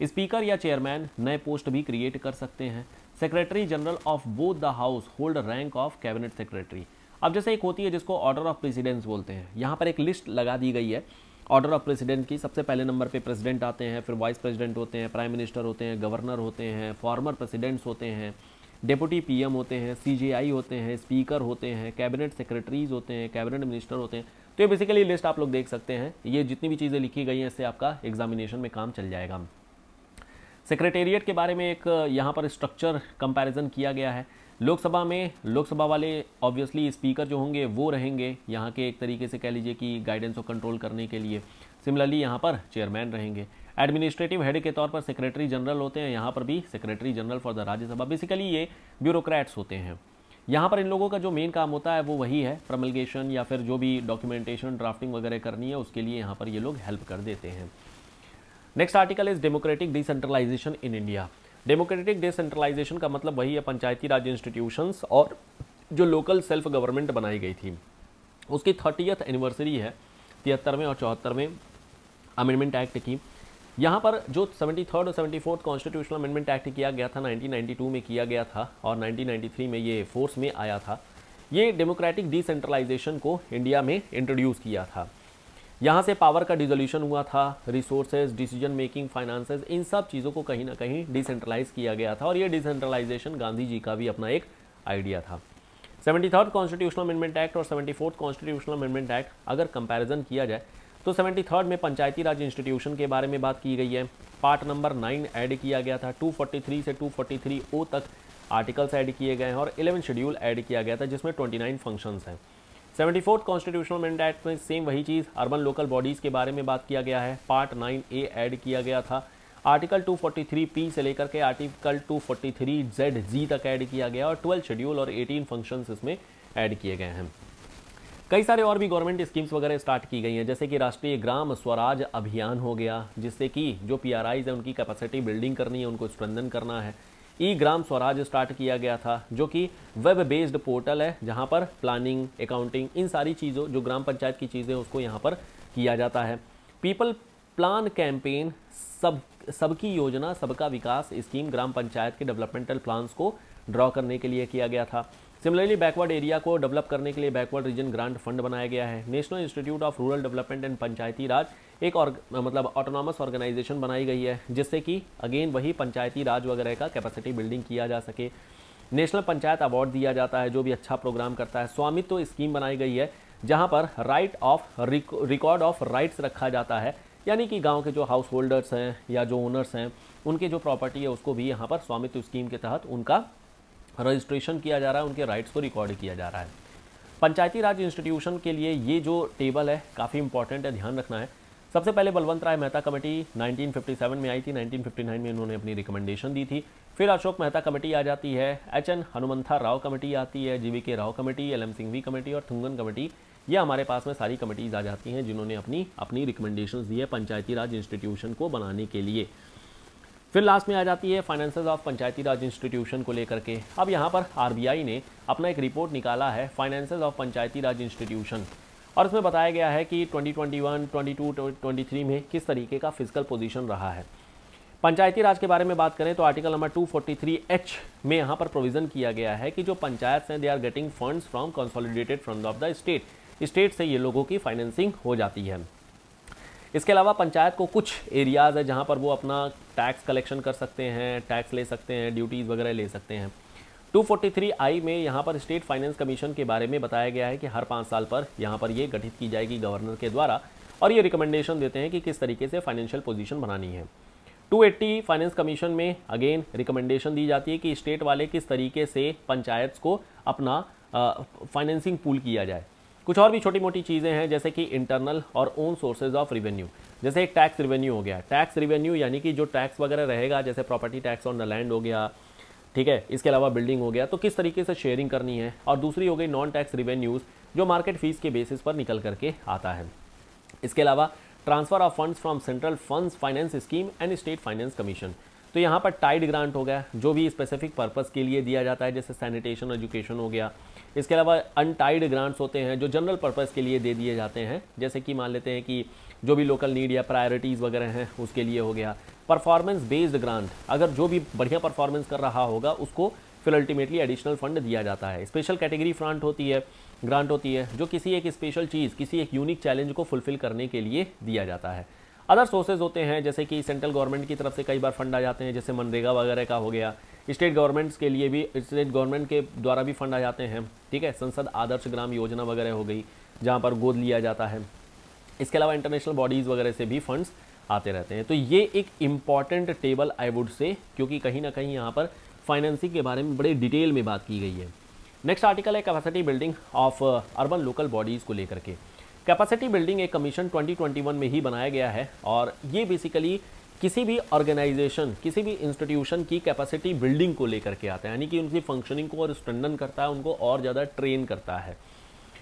स्पीकर या चेयरमैन नए पोस्ट भी क्रिएट कर सकते हैं secretary general of both the house hold rank of cabinet secretary अब जैसे एक होती है जिसको ऑर्डर ऑफ प्रेसिडेंट्स बोलते हैं यहाँ पर एक लिस्ट लगा दी गई है ऑर्डर ऑफ प्रेसिडेंट की सबसे पहले नंबर पे प्रेसिडेंट आते हैं फिर वाइस प्रेसिडेंट होते हैं प्राइम मिनिस्टर होते हैं गवर्नर होते हैं फॉर्मर प्रेसिडेंट्स होते हैं डिप्टी पीएम होते हैं सीजेआई होते हैं स्पीकर होते हैं कैबिनेट सेक्रेटरीज होते हैं कैबिनेट मिनिस्टर होते हैं तो ये बेसिकली लिस्ट आप लोग देख सकते हैं ये जितनी भी चीज़ें लिखी गई हैं इससे आपका एग्जामिनेशन में काम चल जाएगा सेक्रेटेरिएट के बारे में एक यहाँ पर स्ट्रक्चर कंपैरिजन किया गया है लोकसभा में लोकसभा वाले ऑब्वियसली स्पीकर जो होंगे वो रहेंगे यहाँ के एक तरीके से कह लीजिए कि गाइडेंस और कंट्रोल करने के लिए सिमिलरली यहाँ पर चेयरमैन रहेंगे एडमिनिस्ट्रेटिव हेड के तौर पर सेक्रेटरी जनरल होते हैं यहाँ पर भी secretary general for the Rajya Sabha basically ये ब्यूरोक्रेट्स होते हैं यहाँ पर इन लोगों का जो मेन काम होता है वो वही है प्रमलगेशन या फिर जो भी डॉक्यूमेंटेशन ड्राफ्टिंग वगैरह करनी है उसके लिए यहाँ पर ये लोग हेल्प कर देते हैं next article is democratic decentralisation in India democratic decentralisation का मतलब वही है पंचायती राज इंस्टीट्यूशंस और जो लोकल सेल्फ गवर्नमेंट बनाई गई थी उसकी थर्टीथ एनिवर्सरी है तिहत्तरवें और चौहत्तरवें अमेंडमेंट एक्ट की यहाँ पर जो सेवेंटी थर्ड और seventy fourth constitutional amendment act किया गया था 1992 में किया गया था और 1993 में ये फोर्स में आया था ये डेमोक्रेटिक डिसेंट्रलाइजेशन को इंडिया में इंट्रोड्यूस किया था यहाँ से पावर का डिजोल्यूशन हुआ था रिसोर्सेज डिसीजन मेकिंग फाइनेंसेस इन सब चीज़ों को कहीं ना कहीं डिसेंट्रलाइज किया गया था और ये डिसेंट्रलाइजेशन गांधी जी का भी अपना एक आइडिया था seventy third constitutional amendment act और seventy fourth constitutional amendment act अगर कंपैरिजन किया जाए तो सेवेंटी थर्ड में पंचायती राज इंस्टीट्यूशन के बारे में बात की गई है पार्ट नंबर नाइन ऐड किया गया था 243 से 243 ओ तक आर्टिकल्स ऐड किए गए हैं और 11 शेड्यूल ऐड किया गया था जिसमें 29 फंक्शंस हैं seventy fourth constitutional amendment act में सेम वही चीज़ अर्बन लोकल बॉडीज़ के बारे में बात किया गया है पार्ट नाइन ए ऐड किया गया था आर्टिकल 243 पी से लेकर के आर्टिकल 243 जेड जी तक ऐड किया गया और ट्वेल्थ शेड्यूल और एटीन फंक्शंस इसमें ऐड किए गए हैं कई सारे और भी गवर्नमेंट स्कीम्स वगैरह स्टार्ट की गई हैं जैसे कि राष्ट्रीय ग्राम स्वराज अभियान हो गया जिससे कि जो पी आर आईज उनकी कैपेसिटी बिल्डिंग करनी है उनको स्पंदन करना है ई ग्राम स्वराज स्टार्ट किया गया था जो कि वेब बेस्ड पोर्टल है जहाँ पर प्लानिंग अकाउंटिंग इन सारी चीज़ों जो ग्राम पंचायत की चीज़ें उसको यहाँ पर किया जाता है पीपल प्लान कैंपेन सब सबकी योजना सबका विकास स्कीम ग्राम पंचायत के डेवलपमेंटल प्लान्स को ड्रॉ करने के लिए किया गया था सिमिलरली बैकवर्ड एरिया को डेवलप करने के लिए बैकवर्ड रीजन ग्रांट फंड बनाया गया है national institute of rural development and Panchayati Raj एक और मतलब ऑटोनॉमस ऑर्गेनाइजेशन बनाई गई है जिससे कि अगेन वही पंचायती राज वगैरह का कैपेसिटी बिल्डिंग किया जा सके नेशनल पंचायत अवार्ड दिया जाता है जो भी अच्छा प्रोग्राम करता है स्वामित्व तो स्कीम बनाई गई है जहाँ पर right of record of rights रखा जाता है यानी कि गांव के जो हाउस होल्डर्स हैं या जो ओनर्स हैं उनके जो प्रॉपर्टी है उसको भी यहाँ पर स्वामित्व स्कीम के तहत उनका रजिस्ट्रेशन किया जा रहा है उनके राइट्स को रिकॉर्ड किया जा रहा है पंचायती राज इंस्टीट्यूशन के लिए ये जो टेबल है काफ़ी इंपॉर्टेंट है ध्यान रखना है सबसे पहले बलवंत राय मेहता कमेटी 1957 में आई थी 1959 में इन्होंने अपनी रिकमेंडेशन दी थी फिर अशोक मेहता कमेटी आ जाती है H N Hanumantha Rao committee आती है G K Rao committee L M V committee और थुंगन कमेटी ये हमारे पास में सारी कमेटीज़ आ जाती हैं जिन्होंने अपनी अपनी रिकमेंडेशन दी है पंचायती राज इंस्टीट्यूशन को बनाने के लिए फिर लास्ट में आ जाती है finances of Panchayati Raj institution को लेकर के अब यहाँ पर आर ने अपना एक रिपोर्ट निकाला है finances of Panchayati Raj institution और इसमें बताया गया है कि 2021, 22, 23 में किस तरीके का फिजिकल पोजीशन रहा है पंचायती राज के बारे में बात करें तो आर्टिकल नंबर 243 एच में यहाँ पर प्रोविज़न किया गया है कि जो पंचायत हैं they are getting funds from consolidated fund of the state state से ये लोगों की फाइनेंसिंग हो जाती है इसके अलावा पंचायत को कुछ एरियाज़ है जहाँ पर वो अपना टैक्स कलेक्शन कर सकते हैं टैक्स ले सकते हैं ड्यूटीज़ वगैरह ले सकते हैं 243 आई में यहाँ पर स्टेट फाइनेंस कमीशन के बारे में बताया गया है कि हर पाँच साल पर यहाँ पर ये गठित की जाएगी गवर्नर के द्वारा और ये रिकमेंडेशन देते हैं कि किस तरीके से फाइनेंशियल पोजीशन बनानी है 280 फाइनेंस कमीशन में अगेन रिकमेंडेशन दी जाती है कि स्टेट वाले किस तरीके से पंचायत को अपना फाइनेंसिंग पूल किया जाए कुछ और भी छोटी मोटी चीज़ें हैं जैसे कि इंटरनल और ओन सोर्सेज ऑफ रिवेन्यू जैसे एक टैक्स रिवेन्यू हो गया टैक्स रिवेन्यू यानी कि जो टैक्स वगैरह रहेगा जैसे property tax on the land हो गया ठीक है इसके अलावा बिल्डिंग हो गया तो किस तरीके से शेयरिंग करनी है और दूसरी हो गई नॉन टैक्स रिवेन्यूज़ जो मार्केट फीस के बेसिस पर निकल करके आता है इसके अलावा transfer of funds from central funds finance scheme and state finance commission तो यहाँ पर टाइड ग्रांट हो गया जो भी स्पेसिफिक पर्पज़ के लिए दिया जाता है जैसे सैनिटेशन एजुकेशन हो गया इसके अलावा अनटाइड ग्रांट्स होते हैं जो जनरल पर्पज़ के लिए दे दिए जाते हैं जैसे कि मान लेते हैं कि जो भी लोकल नीड या प्रायोरिटीज़ वगैरह हैं उसके लिए हो गया परफॉर्मेंस बेस्ड ग्रांट अगर जो भी बढ़िया परफॉर्मेंस कर रहा होगा उसको फिर अल्टीमेटली एडिशनल फंड दिया जाता है स्पेशल कैटेगरी फ्रांट होती है ग्रांट होती है जो किसी एक स्पेशल चीज़ किसी एक यूनिक चैलेंज को फुलफिल करने के लिए दिया जाता है अदर सोर्सेज होते हैं जैसे कि सेंट्रल गवर्नमेंट की तरफ से कई बार फंड आ जाते हैं जैसे मनरेगा वगैरह का हो गया स्टेट गवर्नमेंट्स के लिए भी स्टेट गवर्नमेंट के द्वारा भी फंड आ जाते हैं ठीक है संसद आदर्श ग्राम योजना वगैरह हो गई जहाँ पर गोद लिया जाता है इसके अलावा इंटरनेशनल बॉडीज़ वगैरह से भी फंड्स आते रहते हैं तो ये एक इम्पॉर्टेंट टेबल आई वुड से क्योंकि कहीं ना कहीं यहाँ पर फाइनेंसिंग के बारे में बड़े डिटेल में बात की गई है नेक्स्ट आर्टिकल है capacity building of urban local bodies को लेकर के कैपेसिटी बिल्डिंग एक कमीशन 2021 में ही बनाया गया है और ये बेसिकली किसी भी ऑर्गेनाइजेशन किसी भी इंस्टीट्यूशन की कैपेसिटी बिल्डिंग को लेकर के आता है यानी कि उनकी फंक्शनिंग को और स्ट्रेंडन करता है उनको और ज़्यादा ट्रेन करता है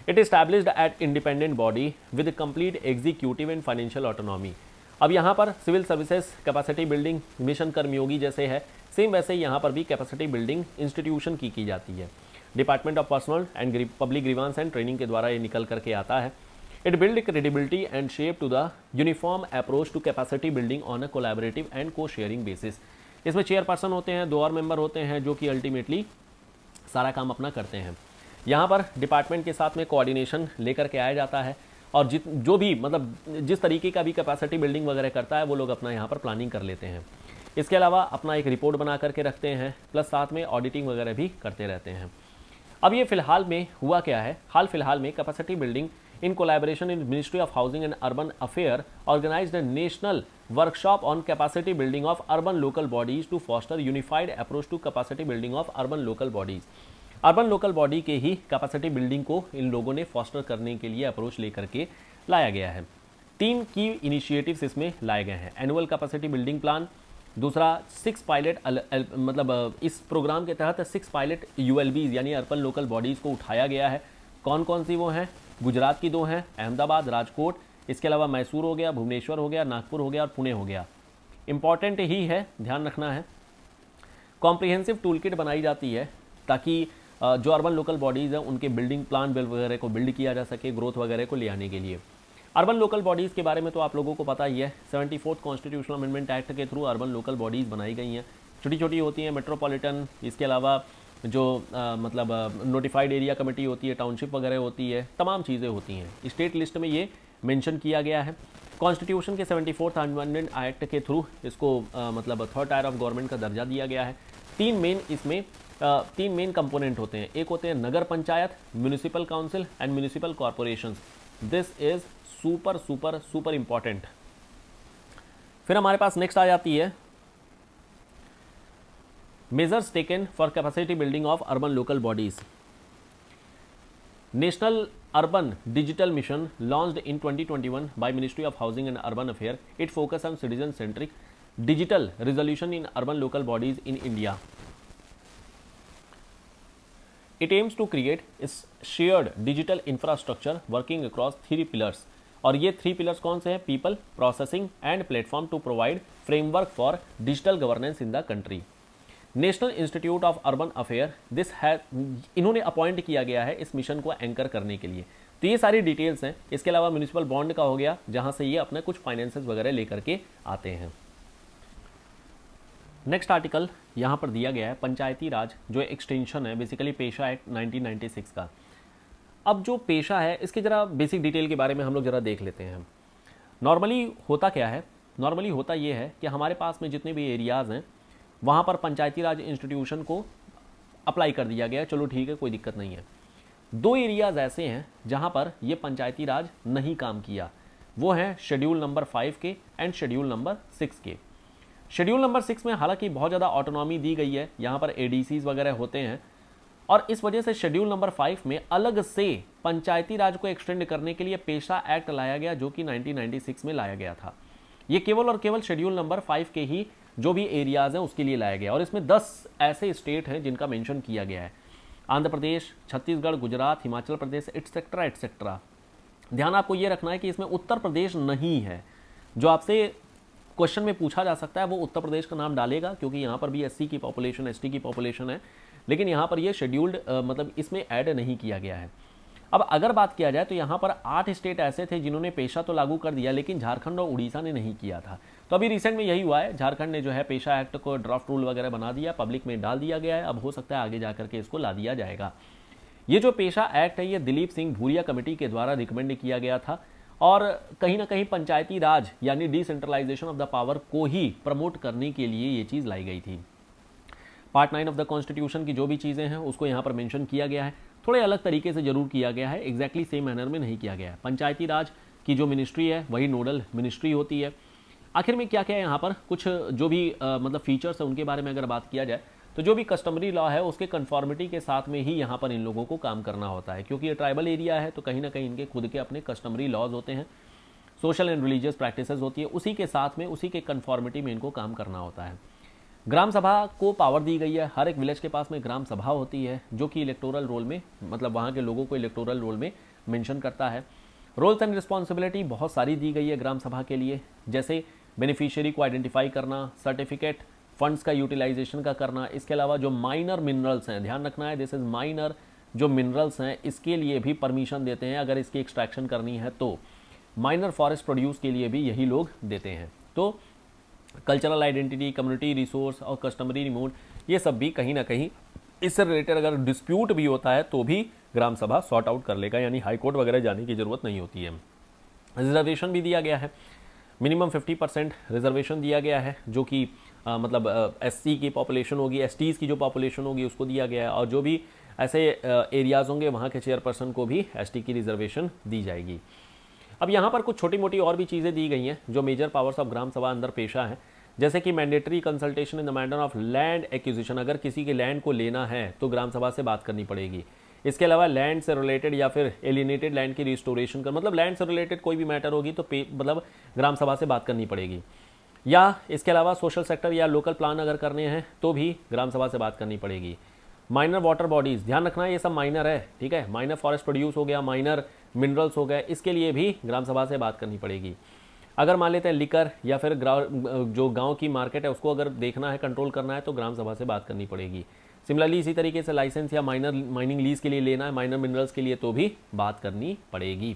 it established at independent body with complete executive and financial autonomy अब यहाँ पर civil services capacity building mission Karmayogi जैसे है सेम वैसे यहाँ पर भी कैपेसिटी बिल्डिंग इंस्टीट्यूशन की की जाती है department of personnel and public grievance and training के द्वारा ये निकल करके आता है it build credibility and shape to the uniform approach to capacity building on a collaborative and co sharing basis इसमें चेयरपर्सन होते हैं दो और मेंबर होते हैं जो कि अल्टीमेटली सारा काम अपना करते हैं यहाँ पर डिपार्टमेंट के साथ में कोऑर्डिनेशन लेकर के आया जाता है और जित जो भी मतलब जिस तरीके का भी कैपेसिटी बिल्डिंग वगैरह करता है वो लोग अपना यहाँ पर प्लानिंग कर लेते हैं इसके अलावा अपना एक रिपोर्ट बना करके रखते हैं प्लस साथ में ऑडिटिंग वगैरह भी करते रहते हैं अब ये फ़िलहाल में हुआ क्या है हाल फिलहाल में capacity building in collaboration in ministry of housing and urban affair organise a national workshop on capacity building of urban local bodies to foster unified approach to capacity building of urban local bodies urban local body के ही capacity building को इन लोगों ने foster करने के लिए approach लेकर के लाया गया है तीन की इनिशिएटिव्स इसमें लाए गए हैं एनुअल कैपेसिटी बिल्डिंग प्लान दूसरा सिक्स पायलट मतलब इस प्रोग्राम के तहत सिक्स पायलट यू यानी अर्बन लोकल बॉडीज़ को उठाया गया है कौन कौन सी वो हैं गुजरात की दो हैं अहमदाबाद राजकोट इसके अलावा मैसूर हो गया भुवनेश्वर हो गया नागपुर हो गया और पुणे हो गया इम्पॉर्टेंट ही है ध्यान रखना है कॉम्प्रिहेंसिव टूल किट बनाई जाती है ताकि जो अर्बन लोकल बॉडीज़ हैं उनके बिल्डिंग प्लान वगैरह को बिल्ड किया जा सके ग्रोथ वगैरह को ले आने के लिए अर्बन लोकल बॉडीज़ के बारे में तो आप लोगों को पता ही है seventy fourth constitutional amendment act के थ्रू अर्बन लोकल बॉडीज़ बनाई गई हैं छोटी छोटी होती हैं मेट्रोपॉलिटन इसके अलावा जो आ, मतलब नोटिफाइड एरिया कमेटी होती है टाउनशिप वगैरह होती है तमाम चीज़ें होती हैं स्टेट लिस्ट में ये मेंशन किया गया है कॉन्स्टिट्यूशन के सेवेंटी फोर्थ अमेंडमेंट एक्ट के थ्रू इसको आ, मतलब थर्ड टायर ऑफ गवर्नमेंट का दर्जा दिया गया है तीन मेन इसमें आ, तीन मेन कंपोनेंट होते हैं एक होते हैं Nagar Panchayat municipal council and municipal corporation this is super super super important फिर हमारे पास नेक्स्ट आ जाती है measures taken for capacity building of urban local bodies national urban digital mission launch in 2021 twenty one by ministry of housing and urban affair it focus on citizen centric digital resolution in urban local bodies in India it aims to create is shared digital infrastructure working across three pillars और ये three pillars कौन से हैं people processing and platform to provide framework for digital governance in the country national institute of urban affair this है इन्होंने appoint किया गया है इस मिशन को एंकर करने के लिए तो ये सारी डिटेल्स हैं इसके अलावा म्यूनिसिपल बॉन्ड का हो गया जहाँ से ये अपने कुछ फाइनेंसेस वगैरह लेकर के आते हैं नेक्स्ट आर्टिकल यहाँ पर दिया गया है पंचायती राज जो एक्सटेंशन है बेसिकली पेशा एक्ट 1996 का अब जो पेशा है इसके ज़रा बेसिक डिटेल के बारे में हम लोग ज़रा देख लेते हैं नॉर्मली होता क्या है नॉर्मली होता ये है कि हमारे पास में जितने भी एरियाज़ हैं वहाँ पर पंचायती राज इंस्टीट्यूशन को अप्लाई कर दिया गया चलो ठीक है कोई दिक्कत नहीं है दो एरियाज़ ऐसे हैं जहाँ पर ये पंचायती राज नहीं काम किया वो हैं शेड्यूल नंबर फाइव के एंड शेड्यूल नंबर सिक्स के शेड्यूल नंबर सिक्स में हालांकि बहुत ज़्यादा ऑटोनॉमी दी गई है यहाँ पर ए वगैरह होते हैं और इस वजह से शेड्यूल नंबर फाइव में अलग से पंचायती राज को एक्सटेंड करने के लिए पेशा एक्ट लाया गया जो कि 1996 में लाया गया था ये केवल और केवल शेड्यूल नंबर फाइव के ही जो भी एरियाज़ हैं उसके लिए लाया गया और इसमें दस ऐसे स्टेट हैं जिनका मैंशन किया गया है आंध्र प्रदेश छत्तीसगढ़ गुजरात हिमाचल प्रदेश एटसेट्रा एटसेट्रा ध्यान आपको ये रखना है कि इसमें उत्तर प्रदेश नहीं है जो आपसे क्वेश्चन में पूछा जा सकता है वो उत्तर प्रदेश का नाम डालेगा क्योंकि यहाँ पर भी एस की पॉपुलेशन एस की पॉपुलेशन है लेकिन यहाँ पर ये शेड्यूल्ड मतलब इसमें ऐड नहीं किया गया है अब अगर बात किया जाए तो यहाँ पर आठ स्टेट ऐसे थे जिन्होंने पेशा तो लागू कर दिया लेकिन झारखंड और उड़ीसा ने नहीं किया था तो अभी रिसेंट में यही हुआ है झारखंड ने जो है पेशा एक्ट को ड्राफ्ट रूल वगैरह बना दिया पब्लिक में डाल दिया गया है अब हो सकता है आगे जा करके इसको ला दिया जाएगा ये जो पेशा एक्ट है ये दिलीप सिंह भूरिया कमेटी के द्वारा रिकमेंड किया गया था और कहीं ना कहीं पंचायती राज यानी डिसेंट्रलाइजेशन ऑफ द पावर को ही प्रमोट करने के लिए ये चीज़ लाई गई थी part nine of the constitution की जो भी चीज़ें हैं उसको यहाँ पर मेंशन किया गया है थोड़े अलग तरीके से जरूर किया गया है एग्जैक्टली सेम मैनर में नहीं किया गया है पंचायती राज की जो मिनिस्ट्री है वही नोडल मिनिस्ट्री होती है आखिर में क्या क्या है यहाँ पर कुछ जो भी आ, मतलब फीचर्स हैं उनके बारे में अगर बात किया जाए तो जो भी कस्टमरी लॉ है उसके कन्फॉर्मिटी के साथ में ही यहाँ पर इन लोगों को काम करना होता है क्योंकि ये ट्राइबल एरिया है तो कहीं ना कहीं इनके खुद के अपने कस्टमरी लॉज होते हैं सोशल एंड रिलीजियस प्रैक्टिस होती है उसी के साथ में उसी के कन्फॉर्मिटी में इनको काम करना होता है ग्राम सभा को पावर दी गई है हर एक विलेज के पास में ग्राम सभा होती है जो कि इलेक्टोरल रोल में मतलब वहाँ के लोगों को इलेक्टोरल रोल में मेंशन करता है रोल्स एंड रिस्पॉन्सिबिलिटी बहुत सारी दी गई है ग्राम सभा के लिए जैसे बेनिफिशियरी को आइडेंटिफाई करना सर्टिफिकेट फंड्स का यूटिलाइजेशन का करना इसके अलावा जो माइनर मिनरल्स हैं ध्यान रखना है दिस इज़ माइनर जो मिनरल्स हैं इसके लिए भी परमिशन देते हैं अगर इसकी एक्सट्रैक्शन करनी है तो माइनर फॉरेस्ट प्रोड्यूस के लिए भी यही लोग देते हैं तो कल्चरल आइडेंटिटी कम्युनिटी रिसोर्स और कस्टमरी रिमोट ये सब भी कहीं ना कहीं इससे रिलेटेड अगर डिस्प्यूट भी होता है तो भी ग्राम सभा सॉर्ट आउट कर लेगा यानी हाई कोर्ट वगैरह जाने की ज़रूरत नहीं होती है रिजर्वेशन भी दिया गया है मिनिमम 50 परसेंट रिजर्वेशन दिया गया है जो कि मतलब एस की पॉपुलेशन होगी एस की जो पॉपुलेशन होगी उसको दिया गया है और जो भी ऐसे एरियाज़ होंगे वहाँ के चेयरपर्सन को भी एस की रिजर्वेशन दी जाएगी अब यहाँ पर कुछ छोटी मोटी और भी चीज़ें दी गई हैं जो मेजर पावर्स ऑफ ग्राम सभा अंदर पेशा है जैसे कि mandatory consultation in the matter of land acquisition अगर किसी के लैंड को लेना है तो ग्राम सभा से बात करनी पड़ेगी इसके अलावा लैंड से रिलेटेड या फिर एलिनेटेड लैंड की रिस्टोरेशन कर मतलब लैंड से रिलेटेड कोई भी मैटर होगी तो पे मतलब ग्राम सभा से बात करनी पड़ेगी या इसके अलावा सोशल सेक्टर या लोकल प्लान अगर करने हैं तो भी ग्राम सभा से बात करनी पड़ेगी माइनर वाटर बॉडीज़ ध्यान रखना ये सब माइनर है ठीक है माइनर फॉरेस्ट प्रोड्यूस हो गया माइनर मिनरल्स हो गए इसके लिए भी ग्राम सभा से बात करनी पड़ेगी अगर मान लेते हैं लिकर या फिर जो गांव की मार्केट है उसको अगर देखना है कंट्रोल करना है तो ग्राम सभा से बात करनी पड़ेगी सिमिलरली इसी तरीके से लाइसेंस या माइनर माइनिंग लीज के लिए लेना है माइनर मिनरल्स के लिए तो भी बात करनी पड़ेगी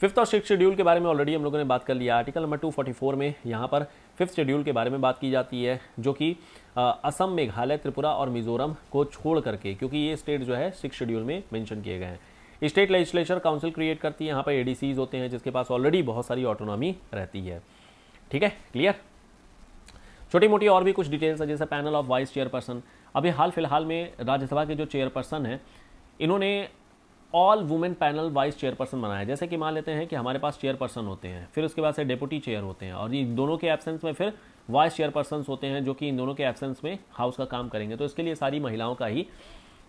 फिफ्थ और सिक्स शेड्यूल के बारे में ऑलरेडी हम लोगों ने बात कर लिया आर्टिकल नंबर 244 में यहाँ पर फिफ्थ शेड्यूल के बारे में बात की जाती है जो कि असम मेघालय त्रिपुरा और मिजोरम को छोड़ करके क्योंकि ये स्टेट जो है सिक्स शेड्यूल में मैंशन किए गए हैं स्टेट लेजिस्लेचर काउंसिल क्रिएट करती है यहाँ पर एडीसीज होते हैं जिसके पास ऑलरेडी बहुत सारी ऑटोनॉमी रहती है ठीक है क्लियर छोटी मोटी और भी कुछ डिटेल्स है जैसे पैनल ऑफ वाइस चेयरपर्सन अभी हाल फिलहाल में राज्यसभा के जो चेयरपर्सन हैं इन्होंने all women panel vice chairperson बनाया जैसे कि मान लेते हैं कि हमारे पास चेयरपर्सन होते हैं फिर उसके बाद से डेप्यूटी चेयर होते हैं और इन दोनों के एब्सेंस में फिर वाइस चेयरपर्सन होते हैं जो कि इन दोनों के एब्सेंस में हाउस का काम करेंगे तो इसके लिए सारी महिलाओं का ही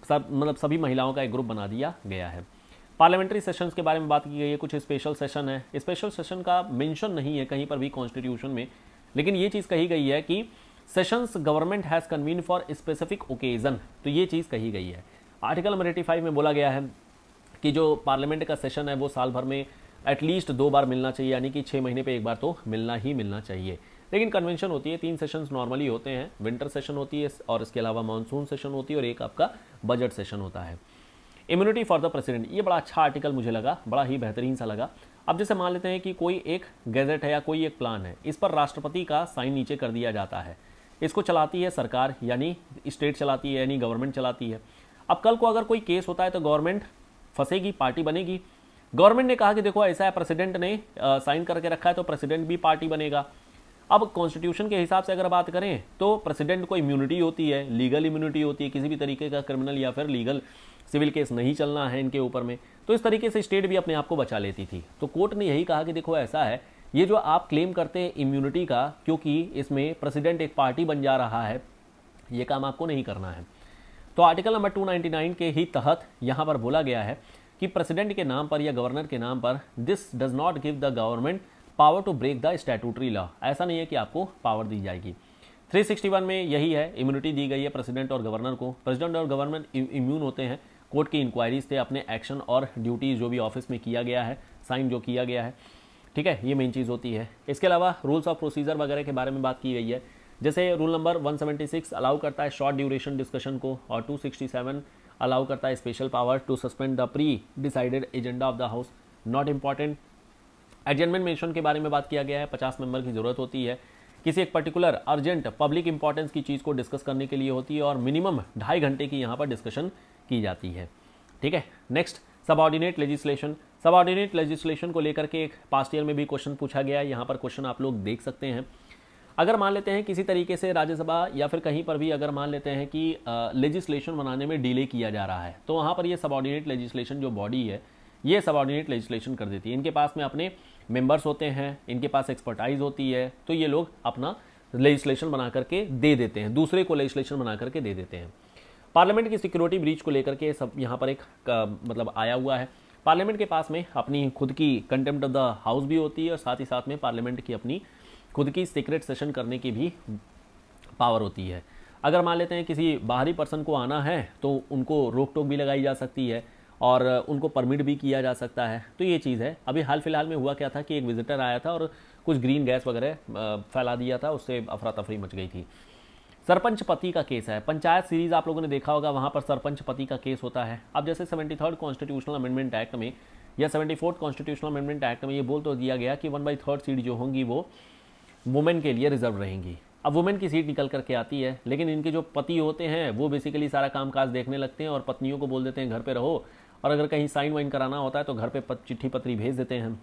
सब मतलब सभी महिलाओं का एक ग्रुप बना दिया गया है पार्लियामेंट्री सेशंस के बारे में बात की गई है कुछ स्पेशल सेशन है स्पेशल सेशन का मेंशन नहीं है कहीं पर भी कॉन्स्टिट्यूशन में लेकिन ये चीज़ कही गई है कि sessions government has convene for specific occasion तो ये चीज़ कही गई है आर्टिकल नंबर एटी फाइव में बोला गया है कि जो पार्लियामेंट का सेशन है वो साल भर में एटलीस्ट दो बार मिलना चाहिए यानी कि छः महीने पे एक बार तो मिलना ही मिलना चाहिए लेकिन कन्वेंशन होती है तीन सेशंस नॉर्मली होते हैं विंटर सेशन होती है और इसके अलावा मानसून सेशन होती है और एक आपका बजट सेशन होता है इम्यूनिटी फॉर द प्रेसिडेंट ये बड़ा अच्छा आर्टिकल मुझे लगा बड़ा ही बेहतरीन सा लगा अब जैसे मान लेते हैं कि कोई एक गैजेट है या कोई एक प्लान है इस पर राष्ट्रपति का साइन नीचे कर दिया जाता है इसको चलाती है सरकार यानी स्टेट चलाती है यानी गवर्नमेंट चलाती है अब कल को अगर कोई केस होता है तो गवर्नमेंट फंसेगी पार्टी बनेगी गवर्नमेंट ने कहा कि देखो ऐसा है प्रेसिडेंट ने साइन करके रखा है तो प्रेसिडेंट भी पार्टी बनेगा अब कॉन्स्टिट्यूशन के हिसाब से अगर बात करें तो प्रेसिडेंट को इम्यूनिटी होती है लीगल इम्यूनिटी होती है किसी भी तरीके का क्रिमिनल या फिर लीगल सिविल केस नहीं चलना है इनके ऊपर में तो इस तरीके से स्टेट भी अपने आप को बचा लेती थी तो कोर्ट ने यही कहा कि देखो ऐसा है ये जो आप क्लेम करते हैं इम्यूनिटी का क्योंकि इसमें प्रेसिडेंट एक पार्टी बन जा रहा है ये काम आपको नहीं करना है तो आर्टिकल नंबर 299 के ही तहत यहाँ पर बोला गया है कि प्रेसिडेंट के नाम पर या गवर्नर के नाम पर this does not give the government power to break the statutory law ऐसा नहीं है कि आपको पावर दी जाएगी 361 में यही है इम्यूनिटी दी गई है प्रेसिडेंट और गवर्नर को प्रेसिडेंट और गवर्नमेंट इम्यून होते हैं कोर्ट की इंक्वायरीज से अपने एक्शन और ड्यूटी जो भी ऑफिस में किया गया है साइन जो किया गया है ठीक है ये मेन चीज़ होती है इसके अलावा रूल्स ऑफ प्रोसीजर वगैरह के बारे में बात की गई है जैसे रूल नंबर 176 अलाउ करता है शॉर्ट ड्यूरेशन डिस्कशन को और 267 अलाउ करता है special power to suspend the pre decided agenda of the house not important adjournment mention के बारे में बात किया गया है पचास मेंबर की ज़रूरत होती है किसी एक पर्टिकुलर अर्जेंट पब्लिक इंपॉर्टेंस की चीज़ को डिस्कस करने के लिए होती है और मिनिमम ढाई घंटे की यहाँ पर डिस्कशन की जाती है ठीक है next ordinate legislation subordinate legislation को लेकर के एक पास्ट ईयर में भी क्वेश्चन पूछा गया है यहाँ पर क्वेश्चन आप लोग देख सकते हैं अगर मान लेते हैं किसी तरीके से राज्यसभा या फिर कहीं पर भी अगर मान लेते हैं कि लेजिस्लेशन बनाने में डिले किया जा रहा है तो वहाँ पर ये सबॉर्डिनेट लेजिस्लेशन जो बॉडी है ये सबॉर्डिनेट लेजिस्लेशन कर देती है इनके पास में अपने मेंबर्स होते हैं इनके पास एक्सपर्टाइज होती है तो ये लोग अपना लेजिस्लेशन बना करके दे देते हैं दूसरे को लेजिस्लेशन बना करके दे देते हैं पार्लियामेंट की सिक्योरिटी ब्रीच को लेकर के सब यहाँ पर एक मतलब आया हुआ है पार्लियामेंट के पास में अपनी खुद की कंटेम्प्ट ऑफ द हाउस भी होती है और साथ ही साथ में पार्लियामेंट की अपनी खुद की सीक्रेट सेशन करने की भी पावर होती है अगर मान लेते हैं किसी बाहरी पर्सन को आना है तो उनको रोक टोक भी लगाई जा सकती है और उनको परमिट भी किया जा सकता है तो ये चीज़ है अभी हाल फिलहाल में हुआ क्या था कि एक विजिटर आया था और कुछ ग्रीन गैस वगैरह फैला दिया था उससे अफरा तफरी मच गई थी सरपंच पति का केस है पंचायत सीरीज आप लोगों ने देखा होगा वहाँ पर सरपंच पति का केस होता है अब जैसे seventy third constitutional amendment act में या seventy fourth constitutional amendment act में ये बोल तो दिया गया कि वन बाई थर्ड सीट जो होंगी वो वुमेन के लिए रिजर्व रहेंगी अब वुमेन की सीट निकल करके आती है लेकिन इनके जो पति होते हैं वो बेसिकली सारा काम काज देखने लगते हैं और पत्नियों को बोल देते हैं घर पर रहो और अगर कहीं साइन वाइन कराना होता है तो घर पर चिट्ठी पत्री भेज देते हैं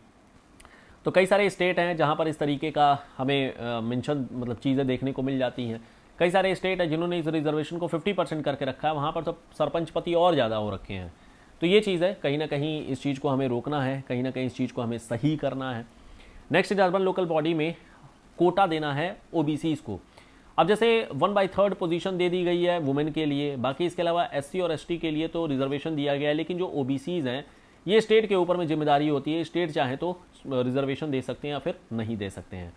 तो कई सारे स्टेट हैं जहाँ पर इस तरीके का हमें मेंशन मतलब चीज़ें देखने को मिल जाती हैं कई सारे स्टेट हैं जिन्होंने इस रिजर्वेशन को 50 परसेंट करके रखा है वहाँ पर तो सरपंच पति और ज़्यादा हो रखे हैं तो ये चीज़ है कहीं ना कहीं इस चीज़ को हमें रोकना है कहीं ना कहीं इस चीज़ को हमें सही करना है next is urban local body में कोटा देना है ओ को अब जैसे वन बाई थर्ड पोजीशन दे दी गई है वुमेन के लिए बाकी इसके अलावा एस और एस के लिए तो रिजर्वेशन दिया गया है लेकिन जो ओ हैं ये स्टेट के ऊपर में जिम्मेदारी होती है स्टेट चाहे तो रिजर्वेशन दे सकते हैं या फिर नहीं दे सकते हैं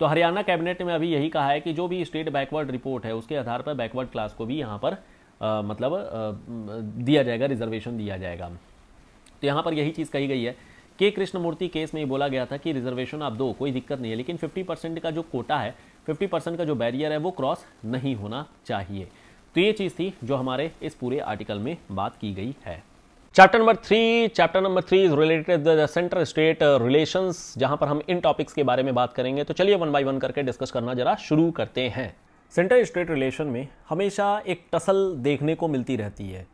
तो हरियाणा कैबिनेट में अभी यही कहा है कि जो भी स्टेट बैकवर्ड रिपोर्ट है उसके आधार पर बैकवर्ड क्लास को भी यहाँ पर आ, मतलब आ, दिया जाएगा रिजर्वेशन दिया जाएगा तो यहाँ पर यही चीज़ कही गई है के कृष्णमूर्ति केस में ये बोला गया था कि रिजर्वेशन आप दो कोई दिक्कत नहीं है लेकिन 50 परसेंट का जो कोटा है 50 परसेंट का जो बैरियर है वो क्रॉस नहीं होना चाहिए तो ये चीज़ थी जो हमारे इस पूरे आर्टिकल में बात की गई है chapter number three chapter number three is related the centre state relations जहां पर हम इन टॉपिक्स के बारे में बात करेंगे तो चलिए वन बाय वन करके डिस्कस करना जरा शुरू करते हैं सेंटर स्टेट रिलेशन में हमेशा एक टसल देखने को मिलती रहती है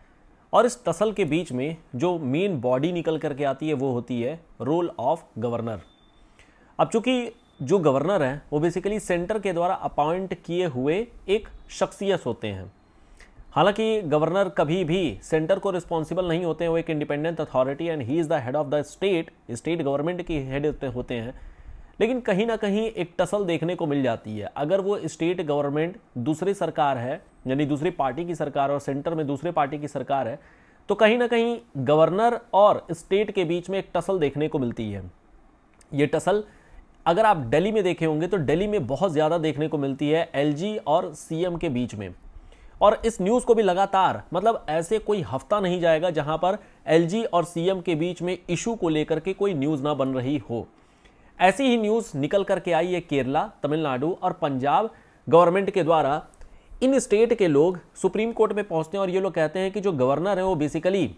और इस टसल के बीच में जो मेन बॉडी निकल करके आती है वो होती है रोल ऑफ गवर्नर अब चूंकि जो गवर्नर हैं वो बेसिकली सेंटर के द्वारा अपॉइंट किए हुए एक शख्सियत होते हैं हालांकि गवर्नर कभी भी सेंटर को रिस्पॉन्सिबल नहीं होते हैं वो एक independent authority and he is the head of the state state government की हेड होते हैं लेकिन कहीं ना कहीं एक टसल देखने को मिल जाती है अगर वो स्टेट गवर्नमेंट दूसरी सरकार है यानी दूसरी पार्टी की सरकार और सेंटर में दूसरे पार्टी की सरकार है तो कहीं ना कहीं गवर्नर और स्टेट के बीच में एक टसल देखने को मिलती है ये टसल अगर आप दिल्ली में देखे होंगे तो दिल्ली में बहुत ज़्यादा देखने को मिलती है एलजी और सीएम के बीच में और इस न्यूज़ को भी लगातार मतलब ऐसे कोई हफ्ता नहीं जाएगा जहां पर एलजी और सीएम के बीच में इशू को लेकर के कोई न्यूज़ ना बन रही हो ऐसी ही न्यूज़ निकल करके आई है केरला तमिलनाडु और पंजाब गवर्नमेंट के द्वारा इन स्टेट के लोग सुप्रीम कोर्ट में पहुंचते हैं और ये लोग कहते हैं कि जो गवर्नर है वो बेसिकली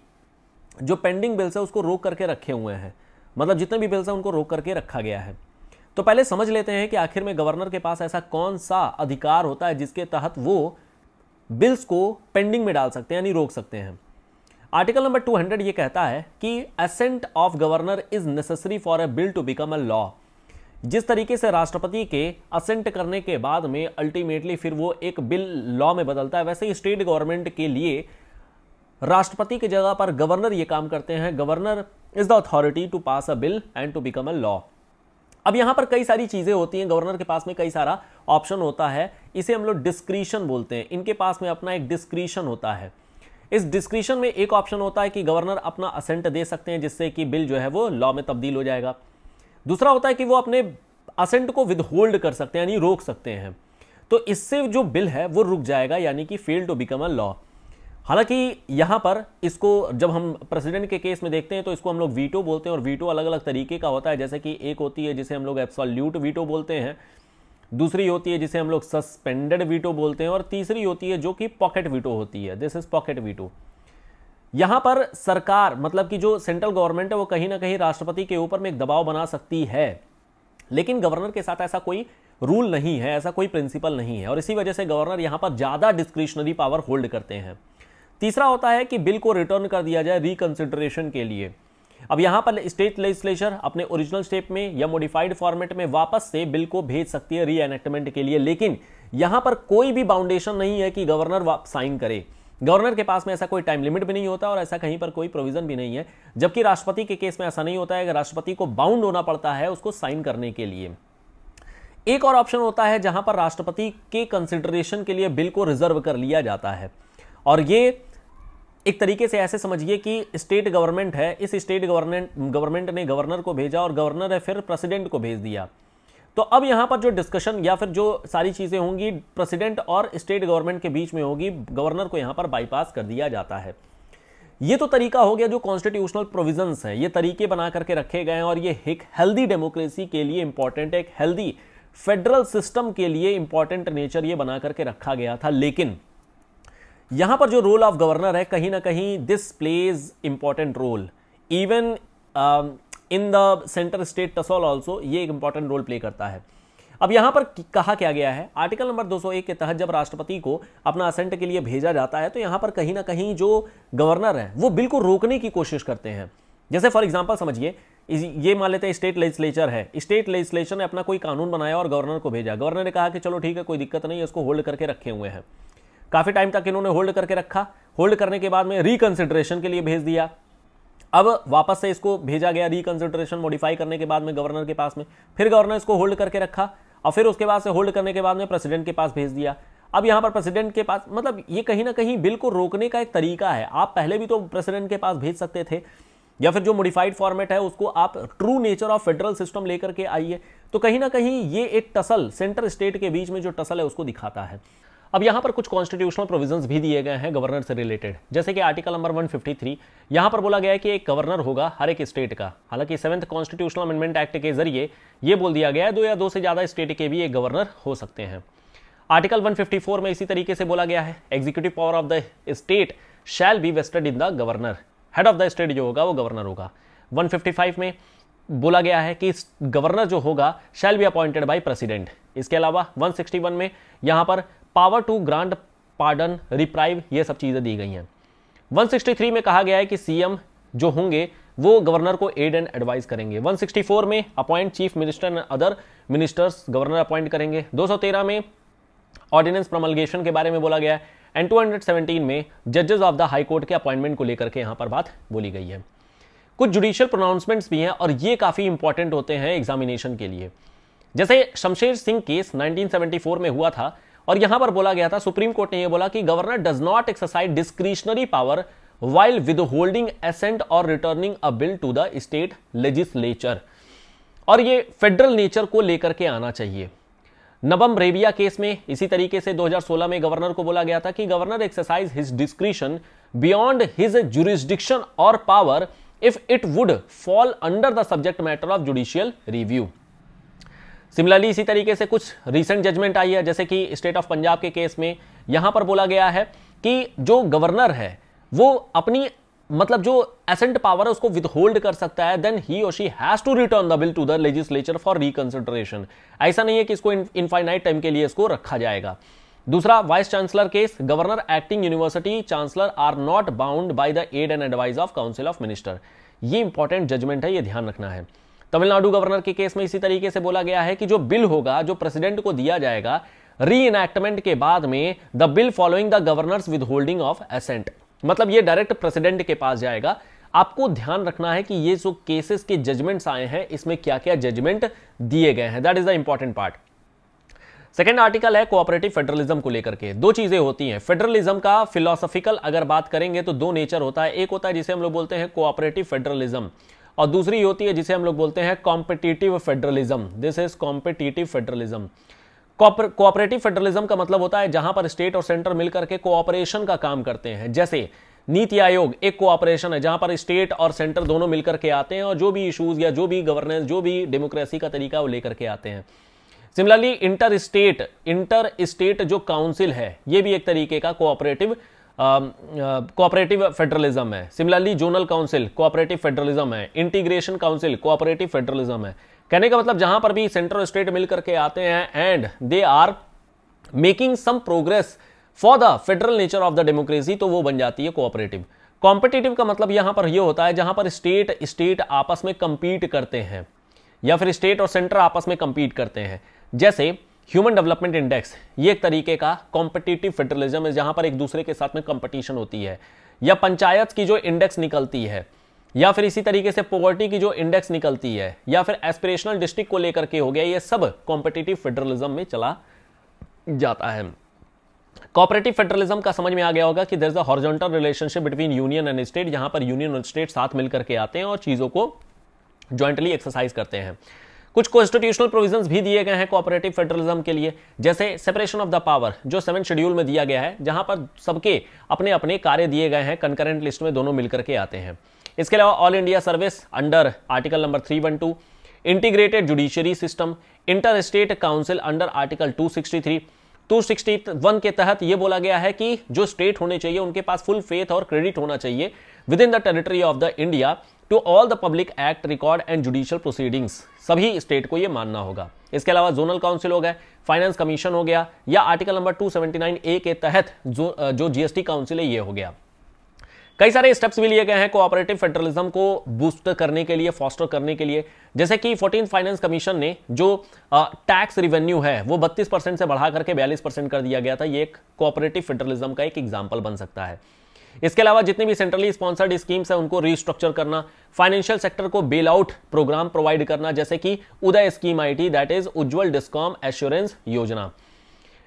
जो पेंडिंग बिल्स है उसको रोक करके रखे हुए हैं मतलब जितने भी बिल्स हैं उनको रोक करके रखा गया है तो पहले समझ लेते हैं कि आखिर में गवर्नर के पास ऐसा कौन सा अधिकार होता है जिसके तहत वो बिल्स को पेंडिंग में डाल सकते हैं यानी रोक सकते हैं आर्टिकल नंबर 200 ये कहता है कि assent of governor is necessary for a bill to become a law जिस तरीके से राष्ट्रपति के असेंट करने के बाद में अल्टीमेटली फिर वो एक बिल लॉ में बदलता है वैसे ही स्टेट गवर्नमेंट के लिए राष्ट्रपति की जगह पर गवर्नर ये काम करते हैं governor is the authority to pass a bill and to become a law अब यहाँ पर कई सारी चीज़ें होती हैं गवर्नर के पास में कई सारा ऑप्शन होता है इसे हम लोग डिस्क्रीशन बोलते हैं इनके पास में अपना एक डिस्क्रीशन होता है इस डिस्क्रीशन में एक ऑप्शन होता है कि गवर्नर अपना असेंट दे सकते हैं जिससे कि बिल जो है वो लॉ में तब्दील हो जाएगा दूसरा होता है कि वो अपने असेंट को विदहोल्ड कर सकते हैं यानी रोक सकते हैं तो इससे जो बिल है वो रुक जाएगा यानी कि fail to become a law हालांकि यहाँ पर इसको जब हम प्रेसिडेंट के केस में देखते हैं तो इसको हम लोग वीटो बोलते हैं और वीटो अलग अलग तरीके का होता है जैसे कि एक होती है जिसे हम लोग एप्सॉल्यूट वीटो बोलते हैं दूसरी होती है जिसे हम लोग सस्पेंडेड वीटो बोलते हैं और तीसरी होती है जो कि पॉकेट वीटो होती है दिस इज पॉकेट वीटो यहाँ पर सरकार मतलब कि जो सेंट्रल गवर्नमेंट है वो कहीं ना कहीं राष्ट्रपति के ऊपर में एक दबाव बना सकती है लेकिन गवर्नर के साथ ऐसा कोई रूल नहीं है ऐसा कोई प्रिंसिपल नहीं है और इसी वजह से गवर्नर यहाँ पर ज़्यादा डिस्क्रिशनरी पावर होल्ड करते हैं तीसरा होता है कि बिल को रिटर्न कर दिया जाए रिकंसिडरेशन के लिए अब यहां पर स्टेट लेजिस्लेचर अपने ओरिजिनल स्टेप में या मॉडिफाइड फॉर्मेट में वापस से बिल को भेज सकती है रीएनेक्टमेंट के लिए लेकिन यहां पर कोई भी बाउंडेशन नहीं है कि गवर्नर साइन करे गवर्नर के पास में ऐसा कोई टाइम लिमिट भी नहीं होता और ऐसा कहीं पर कोई प्रोविजन भी नहीं है जबकि राष्ट्रपति के केस में ऐसा नहीं होता है कि राष्ट्रपति को बाउंड होना पड़ता है उसको साइन करने के लिए एक और ऑप्शन होता है जहां पर राष्ट्रपति के कंसिडरेशन के लिए बिल को रिजर्व कर लिया जाता है और ये एक तरीके से ऐसे समझिए कि स्टेट गवर्नमेंट है इस स्टेट गवर्नमेंट गवर्नमेंट ने गवर्नर को भेजा और गवर्नर है फिर प्रेसिडेंट को भेज दिया तो अब यहाँ पर जो डिस्कशन या फिर जो सारी चीज़ें होंगी प्रेसिडेंट और स्टेट गवर्नमेंट के बीच में होगी गवर्नर को यहाँ पर बाईपास कर दिया जाता है ये तो तरीका हो गया जो कॉन्स्टिट्यूशनल प्रोविजंस हैं ये तरीके बना करके रखे गए हैं और ये एक हेल्दी डेमोक्रेसी के लिए इंपॉर्टेंट एक हेल्दी फेडरल सिस्टम के लिए इंपॉर्टेंट नेचर ये बना करके रखा गया था लेकिन यहां पर जो रोल ऑफ गवर्नर है कहीं ना कहीं this plays important role even in the centre state tussle also ये एक इंपॉर्टेंट रोल प्ले करता है अब यहां पर कहा क्या गया है आर्टिकल नंबर 201 के तहत जब राष्ट्रपति को अपना असेंट के लिए भेजा जाता है तो यहां पर कहीं ना कहीं जो गवर्नर है वो बिल्कुल रोकने की कोशिश करते हैं जैसे फॉर एग्जाम्पल समझिए ये मान लेते हैं स्टेट लेजिस्लेचर है स्टेट लेजिस्लेचर ने अपना कोई कानून बनाया और गवर्नर को भेजा गवर्नर ने कहा कि चलो ठीक है कोई दिक्कत नहीं है उसको होल्ड करके रखे हुए हैं काफ़ी टाइम तक इन्होंने होल्ड करके रखा होल्ड करने के बाद में रिकन्सिडरेशन के लिए भेज दिया अब वापस से इसको भेजा गया रिकन्सिडरेशन मॉडिफाई करने के बाद में गवर्नर के पास में फिर गवर्नर इसको होल्ड करके रखा और फिर उसके बाद से होल्ड करने के बाद में प्रेसिडेंट के पास भेज दिया अब यहाँ पर प्रेसिडेंट के पास मतलब ये कहीं ना कहीं बिल को रोकने का एक तरीका है आप पहले भी तो प्रेसिडेंट के पास भेज सकते थे या फिर जो मॉडिफाइड फॉर्मेट है उसको आप true nature of federal system लेकर के आइए तो कहीं ना कहीं ये एक टसल सेंटर स्टेट के बीच में जो टसल है उसको दिखाता है अब यहाँ पर कुछ कॉन्स्टिट्यूशनल प्रोविजंस भी दिए गए हैं गवर्नर से रिलेटेड जैसे कि आर्टिकल नंबर 153 यहाँ पर बोला गया है कि एक गवर्नर होगा हर एक स्टेट का हालांकि सेवंथ कॉन्स्टिट्यूशनल अमेंडमेंट एक्ट के जरिए ये बोल दिया गया है दो या दो से ज़्यादा स्टेट के भी एक गवर्नर हो सकते हैं आर्टिकल 154 में इसी तरीके से बोला गया है executive power of the state shall be vested in the governor head of the state जो होगा वो गवर्नर होगा 155 में बोला गया है कि गवर्नर जो होगा shall be appointed by president इसके अलावा 161 में यहां पर power to grant pardon reprieve ये सब चीज़ें दी गई हैं 163 में कहा गया है कि सीएम जो होंगे वो गवर्नर को एड एंड एडवाइस करेंगे 164 में appoint chief minister and other ministers governor appoint करेंगे 213 में ऑर्डिनेंस प्रमलगेशन के बारे में बोला गया है एंड 217 में जजेस ऑफ द हाई कोर्ट के अपॉइंटमेंट को लेकर के यहाँ पर बात बोली गई है कुछ जुडिशियल प्रोनाउंसमेंट्स भी हैं और ये काफ़ी इंपॉर्टेंट होते हैं एग्जामिनेशन के लिए जैसे शमशेर सिंह केस 1974 में हुआ था और यहां पर बोला गया था सुप्रीम कोर्ट ने यह बोला कि governor does not exercise discretionary power while withholding assent और returning a bill to the state legislature और ये फेडरल नेचर को लेकर के आना चाहिए नबम रेबिया केस में इसी तरीके से 2016 में गवर्नर को बोला गया था कि governor exercise his discretion beyond his jurisdiction और power if it would fall under the subject matter of judicial review similarly इसी तरीके से कुछ रिसेंट जजमेंट आई है जैसे कि स्टेट ऑफ पंजाब के केस में यहां पर बोला गया है कि जो गवर्नर है वो अपनी मतलब जो एसेंट पावर है उसको विदहोल्ड कर सकता है देन ही और she has to return the bill to the legislature for reconsideration ऐसा नहीं है कि इसको इनफाइनाइट टाइम के लिए इसको रखा जाएगा दूसरा vice chancellor case governor acting university chancellor are not bound by the aid and advice of council of minister ये इंपॉर्टेंट जजमेंट है ये ध्यान रखना है तमिलनाडु गवर्नर के केस में इसी तरीके से बोला गया है कि जो बिल होगा जो प्रेसिडेंट को दिया जाएगा री इनैक्टमेंट के बाद में the bill following the governor's withholding of assent मतलब ये डायरेक्ट प्रेसिडेंट के पास जाएगा आपको ध्यान रखना है कि ये जो केसेस के जजमेंट्स आए हैं इसमें क्या क्या जजमेंट दिए गए हैं that is the important part second article है कोऑपरेटिव फेडरलिज्म को लेकर के दो चीजें होती हैं फेडरलिज्म का फिलोसॉफिकल अगर बात करेंगे तो दो नेचर होता है एक होता है जिसे हम लोग बोलते हैं कोऑपरेटिव फेडरलिज्म और दूसरी होती है जिसे हम लोग बोलते हैं competitive federalism this is competitive federalism cooperative federalism का मतलब होता है जहां पर स्टेट और सेंटर मिलकर के कोऑपरेशन का काम करते हैं जैसे नीति आयोग एक कोऑपरेशन है जहां पर स्टेट और सेंटर दोनों मिलकर के आते हैं और जो भी इश्यूज या जो भी गवर्नेंस जो भी डेमोक्रेसी का तरीका वो लेकर के आते हैं similarly inter state inter state जो काउंसिल है ये भी एक तरीके का cooperative cooperative um, federalism uh, है similarly zonal council cooperative federalism है इंटीग्रेशन काउंसिल कोऑपरेटिव फेडरलिज्म है कहने का मतलब जहां पर भी सेंटर स्टेट मिल करके आते हैं and they are making some progress for the federal nature of the democracy तो वो बन जाती है कोऑपरेटिव कॉम्पिटिटिव का मतलब यहां पर यह होता है जहां पर स्टेट स्टेट आपस में कंपीट करते हैं या फिर स्टेट और सेंटर आपस में कंपीट करते हैं जैसे ह्यूमन डेवलपमेंट इंडेक्स ये एक तरीके का कॉम्पिटिटिव फेडरलिज्म है जहां पर एक दूसरे के साथ में कंपटीशन होती है या पंचायत की जो इंडेक्स निकलती है या फिर इसी तरीके से पॉवर्टी की जो इंडेक्स निकलती है या फिर एस्पिरेशनल डिस्ट्रिक्ट को लेकर के हो गया ये सब कॉम्पिटिटिव फेडरलिज्म में चला जाता है कॉपरेटिव फेडरलिज्म का समझ में आ गया होगा कि there is a relationship between union and state जहां पर यूनियन और स्टेट साथ मिलकर के आते हैं और चीज़ों को ज्वाइंटली एक्सरसाइज करते हैं कुछ कॉन्स्टिट्यूशनल प्रोविजंस भी दिए गए हैं कोऑपरेटिव फेडरलिज्म के लिए जैसे सेपरेशन ऑफ द पावर जो सेवन शेड्यूल में दिया गया है जहां पर सबके अपने अपने कार्य दिए गए हैं कंकरेंट लिस्ट में दोनों मिलकर के आते हैं इसके अलावा all India service under article number three one two integrated judiciary system inter state council under article two sixty three two sixty one के तहत यह बोला गया है कि जो स्टेट होने चाहिए उनके पास फुल फेथ और क्रेडिट होना चाहिए within the territory of the India to all the public act record and judicial proceedings सभी स्टेट को ये मानना होगा इसके अलावा जोनल काउंसिल हो गए फाइनेंस कमीशन हो गया या आर्टिकल नंबर 279 ए के तहत जो जो जीएसटी काउंसिल है ये हो गया कई सारे स्टेप्स भी लिए गए हैं कोऑपरेटिव फेडरलिज्म को बूस्ट करने के लिए फॉस्टर करने के लिए जैसे कि फोर्टीन फाइनेंस कमीशन ने जो टैक्स रिवेन्यू है वो 32 परसेंट से बढ़ा करके 42 परसेंट कर दिया गया था ये एक कोऑपरेटिव फेडरलिज्म का एक एग्जाम्पल बन सकता है इसके अलावा जितनी भी सेंट्रली स्पॉन्सर्ड स्कीम्स हैं उनको रिस्ट्रक्चर करना फाइनेंशियल सेक्टर को बेल आउट प्रोग्राम प्रोवाइड करना जैसे कि उदय स्कीम आई टी that is Ujjwal discom assurance Yojana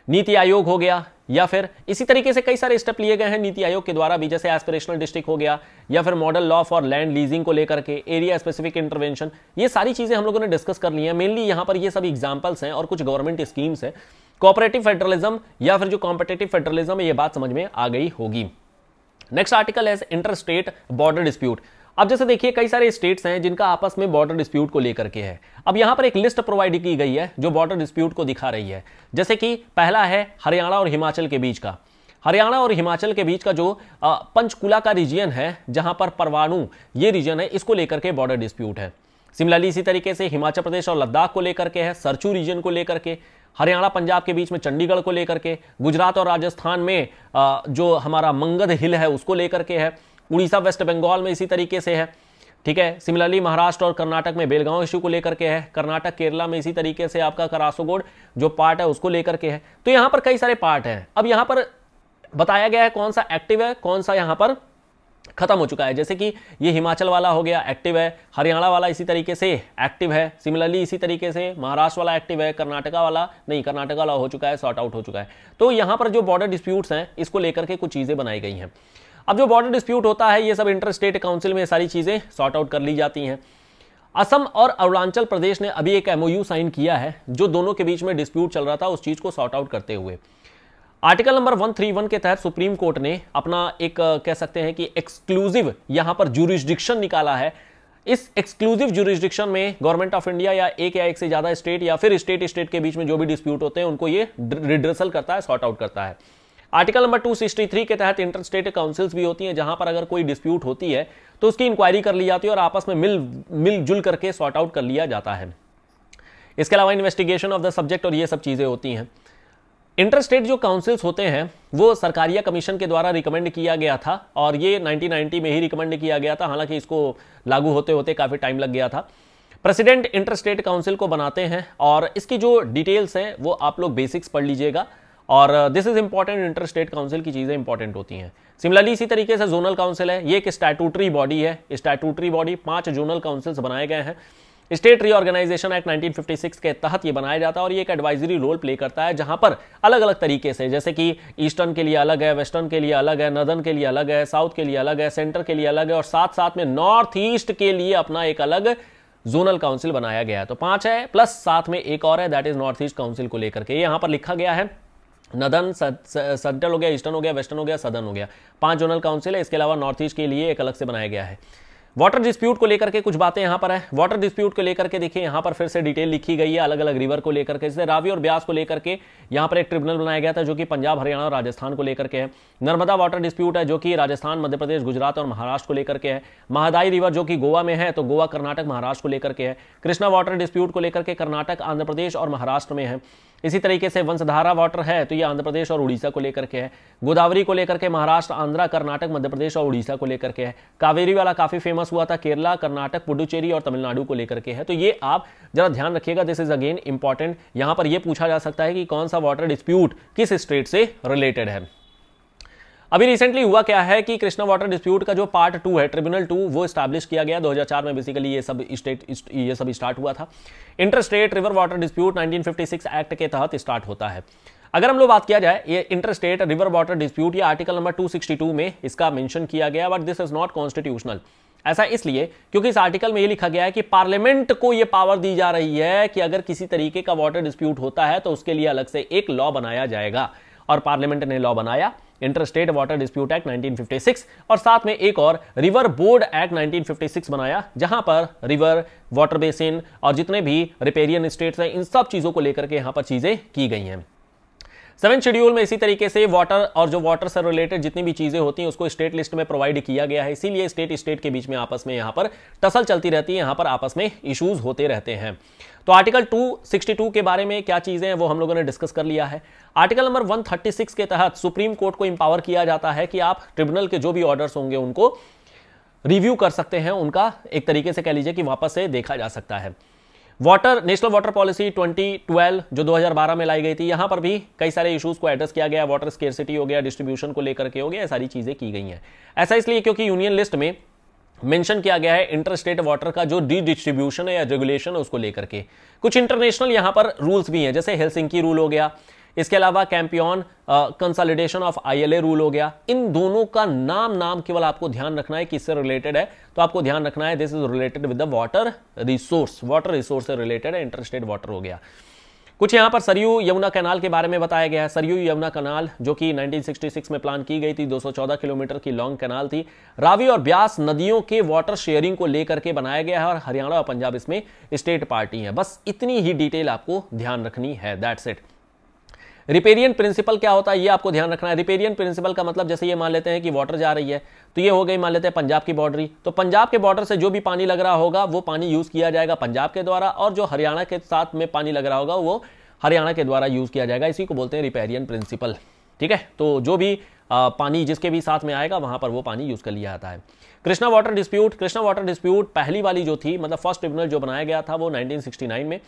NITI आयोग हो गया या फिर इसी तरीके से कई सारे स्टेप लिए गए हैं नीति आयोग के द्वारा भी जैसे एस्पिरेशनल डिस्ट्रिक्ट हो गया या फिर model law for land leasing को लेकर के एरिया स्पेसिफिक इंटरवेंशन ये सारी चीज़ें हम लोगों ने डिस्कस कर ली हैं मेनली यहां पर ये सब एग्जाम्पल्स हैं और कुछ गवर्नमेंट स्कीम्स हैं कॉपरेटिव फेडरलिज्म या फिर जो कॉम्पिटेटिव फेडरलिज्म ये बात समझ में आ गई होगी नेक्स्ट आर्टिकल है इंटर स्टेट बॉर्डर डिस्प्यूट अब जैसे देखिए कई सारे स्टेट्स हैं जिनका आपस में बॉर्डर डिस्प्यूट को लेकर के है अब यहां पर एक लिस्ट प्रोवाइड की गई है जो बॉर्डर डिस्प्यूट को दिखा रही है जैसे कि पहला है हरियाणा और हिमाचल के बीच का हरियाणा और हिमाचल के बीच का जो पंचकुला का रीजियन है जहां पर परवाणु ये रीजन है इसको लेकर के बॉर्डर डिस्प्यूट है सिमिलरली इसी तरीके से हिमाचल प्रदेश और लद्दाख को लेकर के है सरचू रीजन को लेकर के हरियाणा पंजाब के बीच में चंडीगढ़ को लेकर के गुजरात और राजस्थान में जो हमारा मंगध हिल है उसको लेकर के है उड़ीसा वेस्ट बंगाल में इसी तरीके से है ठीक है सिमिलरली महाराष्ट्र और कर्नाटक में बेलगांव इश्यू को लेकर के है कर्नाटक केरला में इसी तरीके से आपका करासोगोड जो पार्ट है उसको लेकर के है तो यहां पर कई सारे पार्ट हैं अब यहां पर बताया गया है कौन सा एक्टिव है कौन सा यहां पर खत्म हो चुका है जैसे कि ये हिमाचल वाला हो गया एक्टिव है हरियाणा वाला इसी तरीके से एक्टिव है सिमिलरली इसी तरीके से महाराष्ट्र वाला एक्टिव है कर्नाटका वाला नहीं कर्नाटका वाला हो चुका है सॉर्ट आउट हो चुका है तो यहाँ पर जो बॉर्डर डिस्प्यूट्स हैं इसको लेकर के कुछ चीज़ें बनाई गई हैं अब जो बॉर्डर डिस्प्यूट होता है ये सब इंटर स्टेट काउंसिल में सारी चीज़ें सॉर्ट आउट कर ली जाती हैं असम और अरुणाचल प्रदेश ने अभी एक एमओयू साइन किया है जो दोनों के बीच में डिस्प्यूट चल रहा था उस चीज़ को सॉर्ट आउट करते हुए आर्टिकल नंबर 131 के तहत सुप्रीम कोर्ट ने अपना एक कह सकते हैं कि एक्सक्लूसिव यहां पर जुरिस्डिक्शन निकाला है इस एक्सक्लूसिव जुरिस्डिक्शन में गवर्नमेंट ऑफ इंडिया या एक या एक से ज्यादा स्टेट या फिर स्टेट स्टेट के बीच में जो भी डिस्प्यूट होते हैं उनको ये रिड्रेसल करता है सॉर्ट आउट करता है आर्टिकल नंबर 263 के तहत इंटर स्टेट काउंसिल्स भी होती हैं जहां पर अगर कोई डिस्प्यूट होती है तो उसकी इंक्वायरी कर ली जाती है और आपस में मिल मिलजुल करके सॉर्ट आउट कर लिया जाता है इसके अलावा इन्वेस्टिगेशन ऑफ द सब्जेक्ट और ये सब चीज़ें होती हैं इंटरस्टेट जो काउंसिल्स होते हैं वो सरकारिया कमीशन के द्वारा रिकमेंड किया गया था और ये 1990 में ही रिकमेंड किया गया था हालांकि इसको लागू होते होते काफ़ी टाइम लग गया था प्रेसिडेंट इंटर स्टेट काउंसिल को बनाते हैं और इसकी जो डिटेल्स हैं वो आप लोग बेसिक्स पढ़ लीजिएगा और this is important inter state council की चीज़ें इंपॉर्टेंट होती हैं सिमिलरली इसी तरीके से जोनल काउंसिल है ये एक स्टैटूटरी बॉडी है स्टैटूटरी बॉडी पांच जोनल काउंसिल्स बनाए गए हैं स्टेट रीऑर्गेनाइजेशन एक्ट 1956 के तहत ये बनाया जाता है और ये एक एडवाइजरी रोल प्ले करता है जहां पर अलग अलग तरीके से जैसे कि ईस्टर्न के लिए अलग है वेस्टर्न के लिए अलग है नदर्न के लिए अलग है साउथ के लिए अलग है सेंटर के लिए अलग है और साथ साथ में नॉर्थ ईस्ट के लिए अपना एक अलग जोनल काउंसिल बनाया गया है तो पांच है प्लस साथ में एक और है that is north east council को लेकर के यहां पर लिखा गया है नदन सेंट्रल हो गया ईस्टर्न हो गया वेस्टर्न हो गया सदन हो गया पांच जोनल काउंसिल है इसके अलावा नॉर्थ ईस्ट के लिए एक अलग से बनाया गया है वाटर डिस्प्यूट को लेकर के कुछ बातें यहाँ पर है वाटर डिस्प्यूट को लेकर के देखिए यहाँ पर फिर से डिटेल लिखी गई है अलग अलग रिवर को लेकर के जैसे रावी और ब्यास को लेकर के यहाँ पर एक ट्रिब्यूनल बनाया गया था जो कि पंजाब हरियाणा और राजस्थान को लेकर के है नर्मदा वाटर डिस्प्यूट है जो कि राजस्थान मध्य प्रदेश गुजरात और महाराष्ट्र को लेकर के है महादाई रिवर जो कि गोवा में है तो गोवा कर्नाटक महाराष्ट्र को लेकर के है कृष्णा वाटर डिस्प्यूट को लेकर के कर्नाटक आंध्र प्रदेश और महाराष्ट्र में है इसी तरीके से वंशधारा वाटर है तो ये आंध्र प्रदेश और उड़ीसा को लेकर के है गोदावरी को लेकर के महाराष्ट्र आंध्रा कर्नाटक मध्य प्रदेश और उड़ीसा को लेकर के है कावेरी वाला काफी फेमस हुआ था केरला कर्नाटक पुडुचेरी और तमिलनाडु को लेकर के है तो ये आप जरा ध्यान रखिएगा दिस इज अगेन इंपॉर्टेंट यहां पर यह पूछा जा सकता है कि कौन सा वाटर डिस्प्यूट किस स्टेट से रिलेटेड है अभी रिसेंटली हुआ क्या है कि कृष्णा वाटर डिस्प्यूट का जो पार्ट टू है ट्रिब्यूनल टू वो स्टैब्लिश किया गया 2004 में बेसिकली ये सब स्टेट ये सब स्टार्ट हुआ था inter state river water dispute 1956 act के तहत स्टार्ट होता है अगर हम लोग बात किया जाए ये inter state river water dispute ये आर्टिकल नंबर टू में इसका मैंशन किया गया but this is not constitutional ऐसा इसलिए क्योंकि इस आर्टिकल में ये लिखा गया है कि पार्लियामेंट को ये पावर दी जा रही है कि अगर किसी तरीके का वाटर डिस्प्यूट होता है तो उसके लिए अलग से एक लॉ बनाया जाएगा और पार्लियामेंट ने लॉ बनाया inter state water dispute act 1956 और साथ में एक और रिवर बोर्ड एक्ट 1956 बनाया जहां पर रिवर वाटर बेसिन और जितने भी रिपेरियन स्टेट्स हैं इन सब चीज़ों को लेकर के यहां पर चीज़ें की गई हैं सेवन शेड्यूल में इसी तरीके से वाटर और जो वाटर से रिलेटेड जितनी भी चीज़ें होती हैं उसको स्टेट लिस्ट में प्रोवाइड किया गया है इसीलिए स्टेट स्टेट के बीच में आपस में यहाँ पर टसल चलती रहती है यहाँ पर आपस में इशूज़ होते रहते हैं तो आर्टिकल 262 के बारे में क्या चीज़ें हैं वो हम लोगों ने डिस्कस कर लिया है आर्टिकल नंबर 136 के तहत सुप्रीम कोर्ट को इंपावर किया जाता है कि आप ट्रिब्यूनल के जो भी ऑर्डर्स होंगे उनको रिव्यू कर सकते हैं उनका एक तरीके से कह लीजिए कि वापस से देखा जा सकता है वाटर नेशनल वाटर पॉलिसी 2012 जो 2012 में लाई गई थी यहां पर भी कई सारे इश्यूज को एड्रेस किया गया वाटर स्केरसिटी हो गया डिस्ट्रीब्यूशन को लेकर के हो गया सारी चीज़ें की गई हैं ऐसा इसलिए क्योंकि यूनियन लिस्ट में मेंशन किया गया है इंटर स्टेट वाटर का जो डिस्ट्रीब्यूशन है या रेगुलेशन है उसको लेकर के कुछ इंटरनेशनल यहां पर रूल्स भी हैं जैसे हेलसिंकी रूल हो गया इसके अलावा Campione consolidation of ILA rule हो गया इन दोनों का नाम नाम केवल आपको ध्यान रखना है किससे रिलेटेड है तो आपको ध्यान रखना है this is related with the water resource water resource से रिलेटेड है इंटर स्टेट वाटर हो गया कुछ यहां पर सरयू यमुना कैनाल के बारे में बताया गया है सरयू यमुना कैनाल जो कि 1966 में प्लान की गई थी 214 किलोमीटर की लॉन्ग कैनाल थी रावी और ब्यास नदियों के वाटर शेयरिंग को लेकर के बनाया गया है और हरियाणा और पंजाब इसमें स्टेट पार्टी है बस इतनी ही डिटेल आपको ध्यान रखनी है दैट्स इट रिपेरियन प्रिंसिपल क्या होता है ये आपको ध्यान रखना है रिपेरियन प्रिंसिपल का मतलब जैसे ये मान लेते हैं कि वाटर जा रही है तो ये हो गई मान लेते हैं पंजाब की बॉर्डरी तो पंजाब के बॉर्डर से जो भी पानी लग रहा होगा वो पानी यूज़ किया जाएगा पंजाब के द्वारा और जो हरियाणा के साथ में पानी लग रहा होगा वो हरियाणा के द्वारा यूज़ किया जाएगा इसी को बोलते हैं रिपेरियन प्रिंसिपल ठीक है तो जो भी पानी जिसके भी साथ में आएगा वहाँ पर वो पानी यूज़ कर लिया जाता है Krishna water dispute Krishna water dispute पहली वाली जो थी मतलब फर्स्ट ट्रिब्यूनल जो बनाया गया था वो 1969 में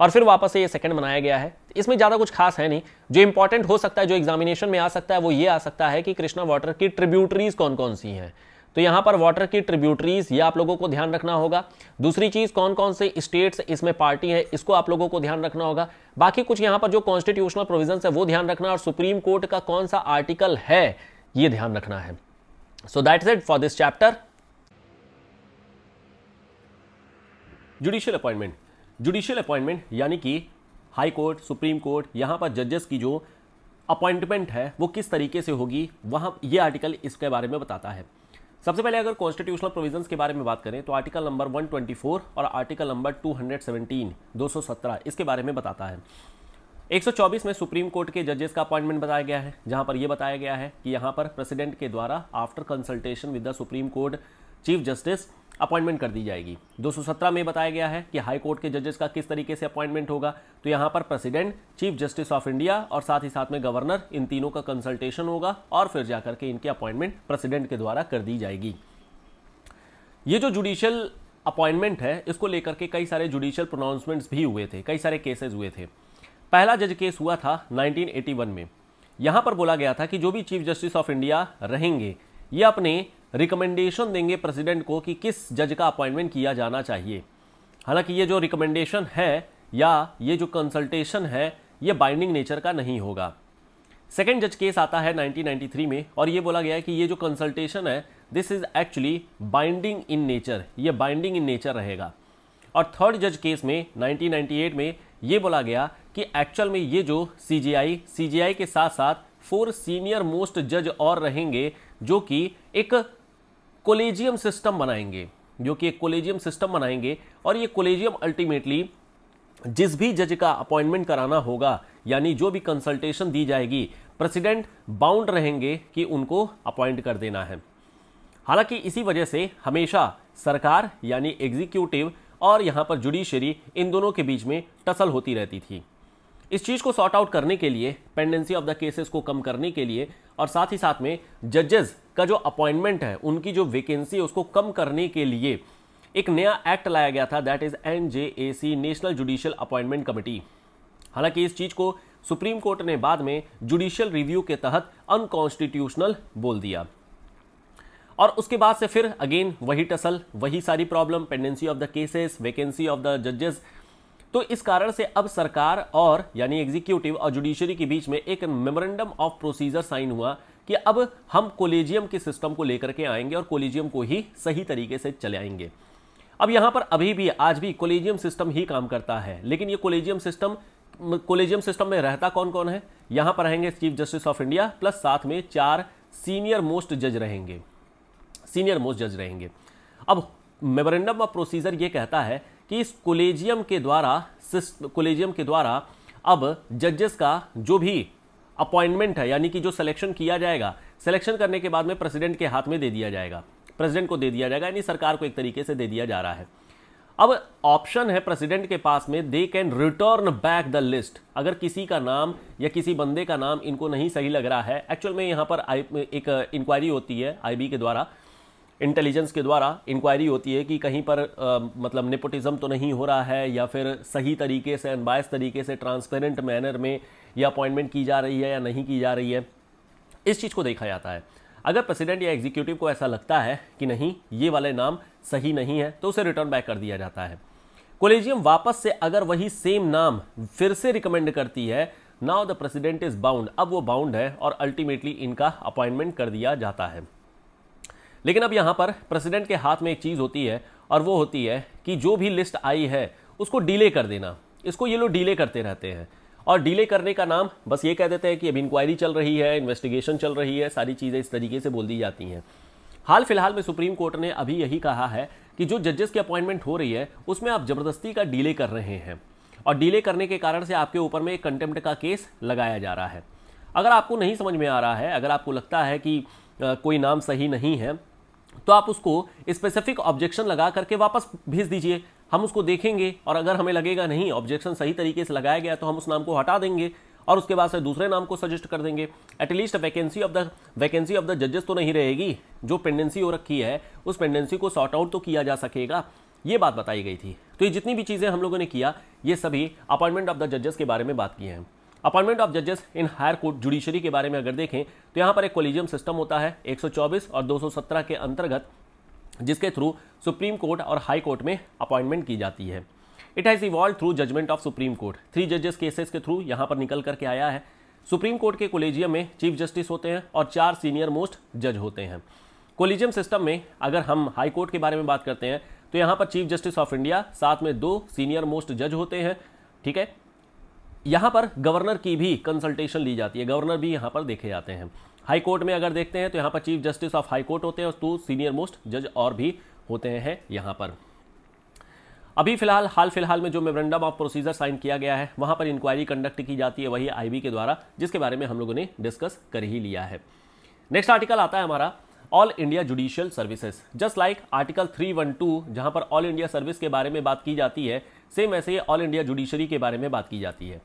और फिर वापस से ये सेकंड बनाया गया है इसमें ज़्यादा कुछ खास है नहीं जो इंपॉर्टेंट हो सकता है जो एग्जामिनेशन में आ सकता है वो ये आ सकता है कि कृष्णा वाटर की ट्रिब्यूटरीज कौन कौन सी हैं तो यहां पर वाटर की ट्रिब्यूटरीज ये आप लोगों को ध्यान रखना होगा दूसरी चीज़ कौन कौन से स्टेट्स इसमें पार्टी है इसको आप लोगों को ध्यान रखना होगा बाकी कुछ यहां पर जो कॉन्स्टिट्यूशनल प्रोविजन है वो ध्यान रखना और सुप्रीम कोर्ट का कौन सा आर्टिकल है ये ध्यान रखना है so is it for this chapter judicial appointment judicial appointment यानी कि हाई कोर्ट सुप्रीम कोर्ट यहाँ पर जजेस की जो अपॉइंटमेंट है वो किस तरीके से होगी वहाँ ये आर्टिकल इसके बारे में बताता है सबसे पहले अगर कॉन्स्टिट्यूशनल प्रोविजंस के बारे में बात करें तो आर्टिकल नंबर 124 और आर्टिकल नंबर 217 217 इसके बारे में बताता है 124 में सुप्रीम कोर्ट के जजेस का अपॉइंटमेंट बताया गया है जहां पर यह बताया गया है कि यहां पर प्रेसिडेंट के द्वारा after consultation with the supreme court chief justice appointment कर दी जाएगी 217 में बताया गया है कि हाई कोर्ट के जजेस का किस तरीके से अपॉइंटमेंट होगा तो यहाँ पर president chief justice of India और साथ ही साथ में गवर्नर इन तीनों का कंसल्टेशन होगा और फिर जाकर के इनकी अपॉइंटमेंट प्रेसिडेंट के द्वारा कर दी जाएगी ये जो जुडिशियल अपॉइंटमेंट है इसको लेकर के कई सारे जुडिशियल प्रोनाउंसमेंट्स भी हुए थे कई सारे केसेज हुए थे पहला जज केस हुआ था 1981 में यहाँ पर बोला गया था कि जो भी चीफ जस्टिस ऑफ इंडिया रहेंगे ये अपने रिकमेंडेशन देंगे प्रेसिडेंट को कि किस जज का अपॉइंटमेंट किया जाना चाहिए हालांकि ये जो रिकमेंडेशन है या ये जो कंसल्टेशन है ये बाइंडिंग नेचर का नहीं होगा सेकेंड जज केस आता है 1993 में और ये बोला गया है कि ये जो कंसल्टेशन है this is actually binding in nature ये बाइंडिंग इन नेचर रहेगा और थर्ड जज केस में 1998 में ये बोला गया कि एक्चुअल में ये जो सी जी आई के साथ साथ फोर सीनियर मोस्ट जज और रहेंगे जो कि एक कोलेजियम सिस्टम बनाएंगे जो कि एक कोलेजियम सिस्टम बनाएंगे और ये कोलेजियम अल्टीमेटली जिस भी जज का अपॉइंटमेंट कराना होगा यानी जो भी कंसल्टेशन दी जाएगी प्रेसिडेंट बाउंड रहेंगे कि उनको अपॉइंट कर देना है हालांकि इसी वजह से हमेशा सरकार यानी एग्जीक्यूटिव और यहाँ पर जुडिशरी इन दोनों के बीच में टसल होती रहती थी इस चीज़ को सॉर्ट आउट करने के लिए पेंडेंसी ऑफ द केसेस को कम करने के लिए और साथ ही साथ में जजेस का जो अपॉइंटमेंट है उनकी जो वैकेंसी है उसको कम करने के लिए एक नया एक्ट लाया गया था that is N J A C national judicial appointment committee हालांकि इस चीज़ को सुप्रीम कोर्ट ने बाद में जुडिशियल रिव्यू के तहत अनकॉन्स्टिट्यूशनल बोल दिया और उसके बाद से फिर अगेन वही टसल वही सारी problem pendency of the cases vacancy of the जजेस तो इस कारण से अब सरकार और यानी एग्जीक्यूटिव और जुडिशरी के बीच में एक मेमोरेंडम ऑफ प्रोसीजर साइन हुआ कि अब हम कोलेजियम के सिस्टम को लेकर के आएंगे और कोलेजियम को ही सही तरीके से चले अब यहां पर अभी भी आज भी कोलेजियम सिस्टम ही काम करता है लेकिन ये कोलेजियम सिस्टम कोलेजियम सिस्टम में रहता कौन कौन है यहां पर रहेंगे chief justice of India plus साथ में चार सीनियर मोस्ट जज रहेंगे सीनियर मोस्ट जज रहेंगे अब मेमोरेंडम ऑफ प्रोसीजर यह कहता है कि इस कोलेजियम के द्वारा कोलेजियम के द्वारा अब जजेस का जो भी अपॉइंटमेंट है यानी कि जो सिलेक्शन किया जाएगा सिलेक्शन करने के बाद में प्रेसिडेंट के हाथ में दे दिया जाएगा प्रेसिडेंट को दे दिया जाएगा यानी सरकार को एक तरीके से दे दिया जा रहा है अब ऑप्शन है प्रेसिडेंट के पास में they can return back the list अगर किसी का नाम या किसी बंदे का नाम इनको नहीं सही लग रहा है एक्चुअल में यहाँ पर एक इंक्वायरी होती है आईबी के द्वारा इंटेलिजेंस के द्वारा इंक्वायरी होती है कि कहीं पर आ, मतलब नेपोटिज्म तो नहीं हो रहा है या फिर सही तरीके से अनबायस तरीके से ट्रांसपेरेंट मैनर में यह अपॉइंटमेंट की जा रही है या नहीं की जा रही है इस चीज़ को देखा जाता है अगर प्रेसिडेंट या एग्जीक्यूटिव को ऐसा लगता है कि नहीं ये वाले नाम सही नहीं है तो उसे रिटर्न बैक कर दिया जाता है कोलेजियम वापस से अगर वही सेम नाम फिर से रिकमेंड करती है now the president is bound अब वो बाउंड है और अल्टीमेटली इनका अपॉइंटमेंट कर दिया जाता है लेकिन अब यहाँ पर प्रेसिडेंट के हाथ में एक चीज़ होती है और वो होती है कि जो भी लिस्ट आई है उसको डिले कर देना इसको ये लोग डिले करते रहते हैं और डिले करने का नाम बस ये कह देते हैं कि अभी इंक्वायरी चल रही है इन्वेस्टिगेशन चल रही है सारी चीज़ें इस तरीके से बोल दी जाती हैं हाल फिलहाल में सुप्रीम कोर्ट ने अभी यही कहा है कि जो जजेस की अपॉइंटमेंट हो रही है उसमें आप ज़बरदस्ती का डिले कर रहे हैं और डिले करने के कारण से आपके ऊपर में एक कंटेम्प्ट का केस लगाया जा रहा है अगर आपको नहीं समझ में आ रहा है अगर आपको लगता है कि कोई नाम सही नहीं है तो आप उसको स्पेसिफिक ऑब्जेक्शन लगा करके वापस भेज दीजिए हम उसको देखेंगे और अगर हमें लगेगा नहीं ऑब्जेक्शन सही तरीके से लगाया गया तो हम उस नाम को हटा देंगे और उसके बाद से दूसरे नाम को सजेस्ट कर देंगे at least vacancy of the vacancy of the जजेस तो नहीं रहेगी जो पेंडेंसी हो रखी है उस पेंडेंसी को सॉर्ट आउट तो किया जा सकेगा ये बात बताई गई थी तो ये जितनी भी चीज़ें हम लोगों ने किया ये सभी अपॉइंटमेंट ऑफ द जजेस के बारे में बात की हैं अपॉइंटमेंट ऑफ जजेस इन हायर कोर्ट जुडिशरी के बारे में अगर देखें तो यहाँ पर एक कोलिजियम सिस्टम होता है 124 और 217 के अंतर्गत जिसके थ्रू सुप्रीम कोर्ट और हाई कोर्ट में अपॉइंटमेंट की जाती है it has evolve through judgement of supreme court three जजेस केसेस के थ्रू यहाँ पर निकल करके आया है सुप्रीम कोर्ट के कोलेजियम में चीफ जस्टिस होते हैं और चार सीनियर मोस्ट जज होते हैं कोलिजियम सिस्टम में अगर हम हाई कोर्ट के बारे में बात करते हैं तो यहाँ पर चीफ जस्टिस ऑफ इंडिया साथ में दो सीनियर मोस्ट जज होते हैं ठीक है यहाँ पर गवर्नर की भी कंसल्टेशन ली जाती है गवर्नर भी यहाँ पर देखे जाते हैं हाई कोर्ट में अगर देखते हैं तो यहाँ पर chief justice of high court होते हैं और टू सीनियर मोस्ट जज और भी होते हैं यहाँ पर अभी फिलहाल हाल फिलहाल में जो मेमोरेंडम ऑफ प्रोसीजर साइन किया गया है वहाँ पर इंक्वायरी कंडक्ट की जाती है वही आईबी के द्वारा जिसके बारे में हम लोगों ने डिस्कस कर ही लिया है नेक्स्ट आर्टिकल आता है हमारा all India judicial services just like article 312 जहां पर ऑल इंडिया सर्विस के बारे में बात की जाती है सेम वैसे ही ऑल इंडिया जुडिशरी के बारे में बात की जाती है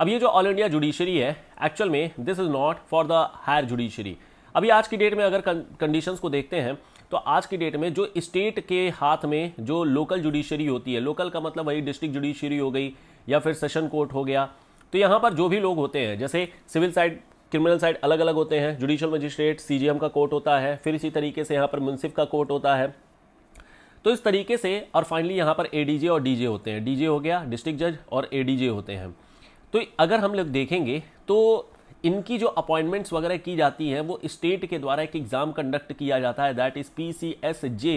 अब ये जो ऑल इंडिया जुडिशरी है एक्चुअल में this is not for the higher judiciary अभी आज की डेट में अगर कंडीशंस को देखते हैं तो आज की डेट में जो स्टेट के हाथ में जो लोकल जुडिशरी होती है लोकल का मतलब वही डिस्ट्रिक्ट जुडिशरी हो गई या फिर सेशन कोर्ट हो गया तो यहाँ पर जो भी लोग होते हैं जैसे सिविल साइड क्रिमिनल साइड अलग अलग होते हैं जुडिशियल मजिस्ट्रेट सीजीएम का कोर्ट होता है फिर इसी तरीके से यहाँ पर म्यूनसिप का कोर्ट होता है तो इस तरीके से और फाइनली यहाँ पर एडीजे और डीजे होते हैं डीजे हो गया डिस्ट्रिक्ट जज और एडीजे होते हैं तो अगर हम लोग देखेंगे तो इनकी जो अपॉइंटमेंट्स वगैरह की जाती हैं वो स्टेट के द्वारा एक एग्ज़ाम कंडक्ट किया जाता है that is P C S J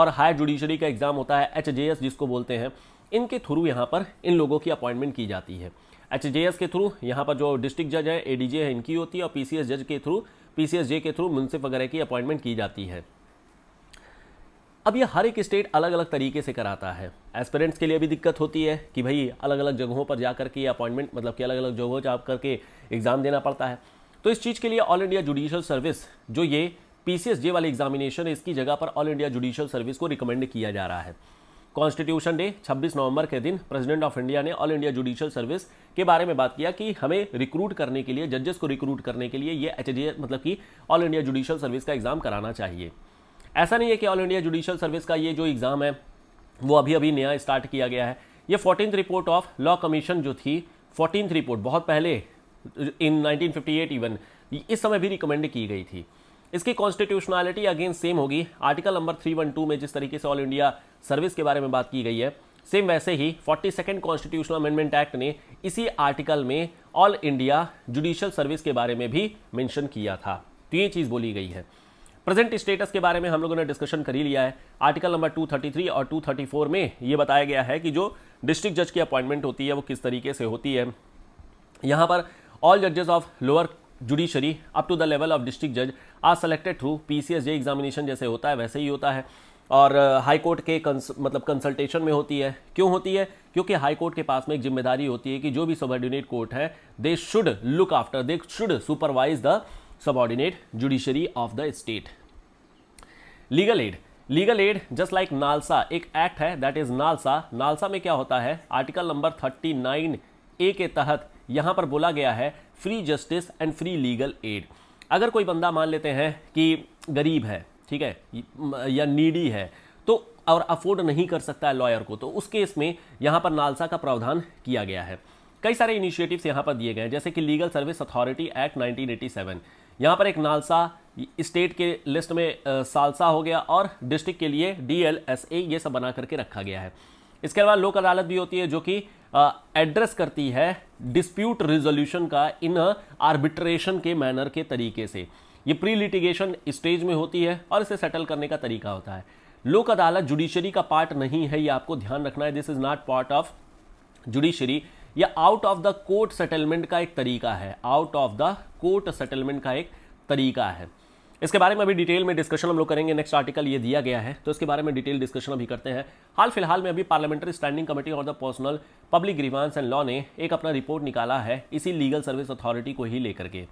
और हायर जुडिशरी का एग्ज़ाम होता है एच जे एस जिसको बोलते हैं इनके थ्रू यहाँ पर इन लोगों की अपॉइंटमेंट की जाती है एच जे एस के थ्रू यहाँ पर जो डिस्ट्रिक्ट जज है ए डी जे है इनकी होती है और पी सी एस जज के through P C S J के थ्रू मुंसिफ वगैरह की अपॉइंटमेंट की जाती है अब ये हर एक स्टेट अलग अलग तरीके से कराता है एस्पेरेंट्स के लिए भी दिक्कत होती है कि भाई अलग अलग जगहों पर जा करके अपॉइंटमेंट मतलब कि अलग अलग जगहों जा करके एग्ज़ाम देना पड़ता है तो इस चीज़ के लिए ऑल इंडिया जुडिशल सर्विस जो ये पी सी वाली एग्जामिनेशन है इसकी जगह पर ऑल इंडिया जुडिशल सर्विस को रिकमेंड किया जा रहा है कॉन्स्टिट्यूशन डे 26 नवंबर के दिन प्रेसिडेंट ऑफ इंडिया ने ऑल इंडिया जुडिशियल सर्विस के बारे में बात किया कि हमें रिक्रूट करने के लिए जजेस को रिक्रूट करने के लिए ये एच मतलब कि ऑल इंडिया जुडिशियल सर्विस का एग्जाम कराना चाहिए ऐसा नहीं है कि ऑल इंडिया जुडिशियल सर्विस का ये जो एग्ज़ाम है वो अभी अभी नया स्टार्ट किया गया है ये fourteen report of law commission जो थी फोर्टीन रिपोर्ट बहुत पहले इन 1958 इवन इस समय भी रिकमेंड की गई थी इसकी कॉन्स्टिट्यूशनलिटी अगेन सेम होगी आर्टिकल नंबर 312 में जिस तरीके से ऑल इंडिया सर्विस के बारे में बात की गई है सेम वैसे ही forty second constitutional amendment act ने इसी आर्टिकल में ऑल इंडिया जुडिशियल सर्विस के बारे में भी मेंशन किया था तो ये चीज़ बोली गई है प्रेजेंट स्टेटस के बारे में हम लोगों ने डिस्कशन कर ही लिया है आर्टिकल नंबर 233 और 234 में ये बताया गया है कि जो डिस्ट्रिक्ट जज की अपॉइंटमेंट होती है वो किस तरीके से होती है यहाँ पर ऑल जजेस of lower judiciary up to the level of district जज are selected through P C S J examination जैसे होता है वैसे ही होता है और हाई कोर्ट के कंस, मतलब कंसल्टेशन में होती है क्यों होती है क्योंकि हाई कोर्ट के पास में एक जिम्मेदारी होती है कि जो भी सबॉर्डिनेट कोर्ट है they should look after they should supervise the subordinate judiciary of the state legal aid legal aid just like NALSA एक एक्ट है दैट इज नालसा नालसा में क्या होता है आर्टिकल नंबर 39 ए के तहत यहां पर बोला गया है free justice and free legal aid अगर कोई बंदा मान लेते हैं कि गरीब है ठीक है या नीडी है तो और अफोर्ड नहीं कर सकता है लॉयर को तो उस केस में यहां पर नालसा का प्रावधान किया गया है कई सारे इनिशिएटिव्स यहां पर दिए गए हैं जैसे कि लीगल सर्विस अथॉरिटी एक्ट 1987 यहाँ पर एक नालसा स्टेट के लिस्ट में सालसा हो गया और डिस्ट्रिक्ट के लिए डी एल एस ए ये सब बना करके रखा गया है इसके अलावा लोक अदालत भी होती है जो कि एड्रेस करती है डिस्प्यूट रिजोल्यूशन का इन आर्बिट्रेशन के मैनर के तरीके से ये प्री लिटिगेशन स्टेज में होती है और इसे सेटल करने का तरीका होता है लोक अदालत जुडिशरी का पार्ट नहीं है ये आपको ध्यान रखना है this is not part of judiciary यह out of the court settlement का एक तरीका है out of the court settlement का एक तरीका है इसके बारे में अभी डिटेल में डिस्कशन हम लोग करेंगे नेक्स्ट आर्टिकल ये दिया गया है तो इसके बारे में डिटेल डिस्कशन अभी करते हैं हाल फिलहाल में अभी पार्लियामेंट्री स्टैंडिंग कमेटी और the personal public grievance and law ने एक अपना रिपोर्ट निकाला है इसी लीगल सर्विस अथॉरिटी को ही लेकर के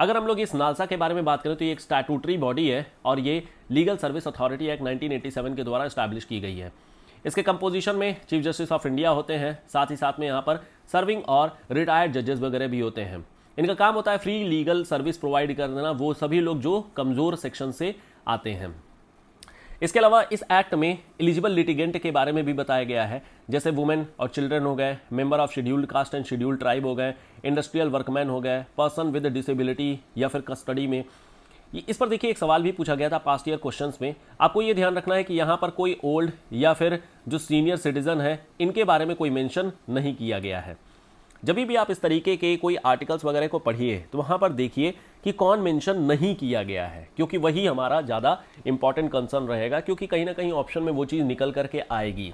अगर हम लोग इस नालसा के बारे में बात करें तो ये एक स्टैटूटरी बॉडी है और ये लीगल सर्विस अथॉरिटी एक्ट 1987 के द्वारा स्टैब्लिश की गई है इसके कंपोजिशन में चीफ जस्टिस ऑफ इंडिया होते हैं साथ ही साथ में यहाँ पर सर्विंग और रिटायर्ड जजेस वगैरह भी होते हैं इनका काम होता है फ्री लीगल सर्विस प्रोवाइड कर देना वो सभी लोग जो कमज़ोर सेक्शन से आते हैं इसके अलावा इस एक्ट में एलिजिबल लिटिगेंट के बारे में भी बताया गया है जैसे वुमेन और चिल्ड्रन हो गए member of scheduled caste and scheduled tribe हो गए इंडस्ट्रियल वर्कमैन हो गए पर्सन विद डिसेबिलिटी या फिर कस्टडी में इस पर देखिए एक सवाल भी पूछा गया था पास्ट ईयर क्वेश्चंस में आपको ये ध्यान रखना है कि यहाँ पर कोई ओल्ड या फिर जो सीनियर सिटीजन है इनके बारे में कोई मेंशन नहीं किया गया है जब भी आप इस तरीके के कोई आर्टिकल्स वगैरह को पढ़िए तो वहाँ पर देखिए कि कौन मेंशन नहीं किया गया है क्योंकि वही हमारा ज़्यादा इंपॉर्टेंट कंसर्न रहेगा क्योंकि कहीं ना कहीं ऑप्शन में वो चीज़ निकल करके आएगी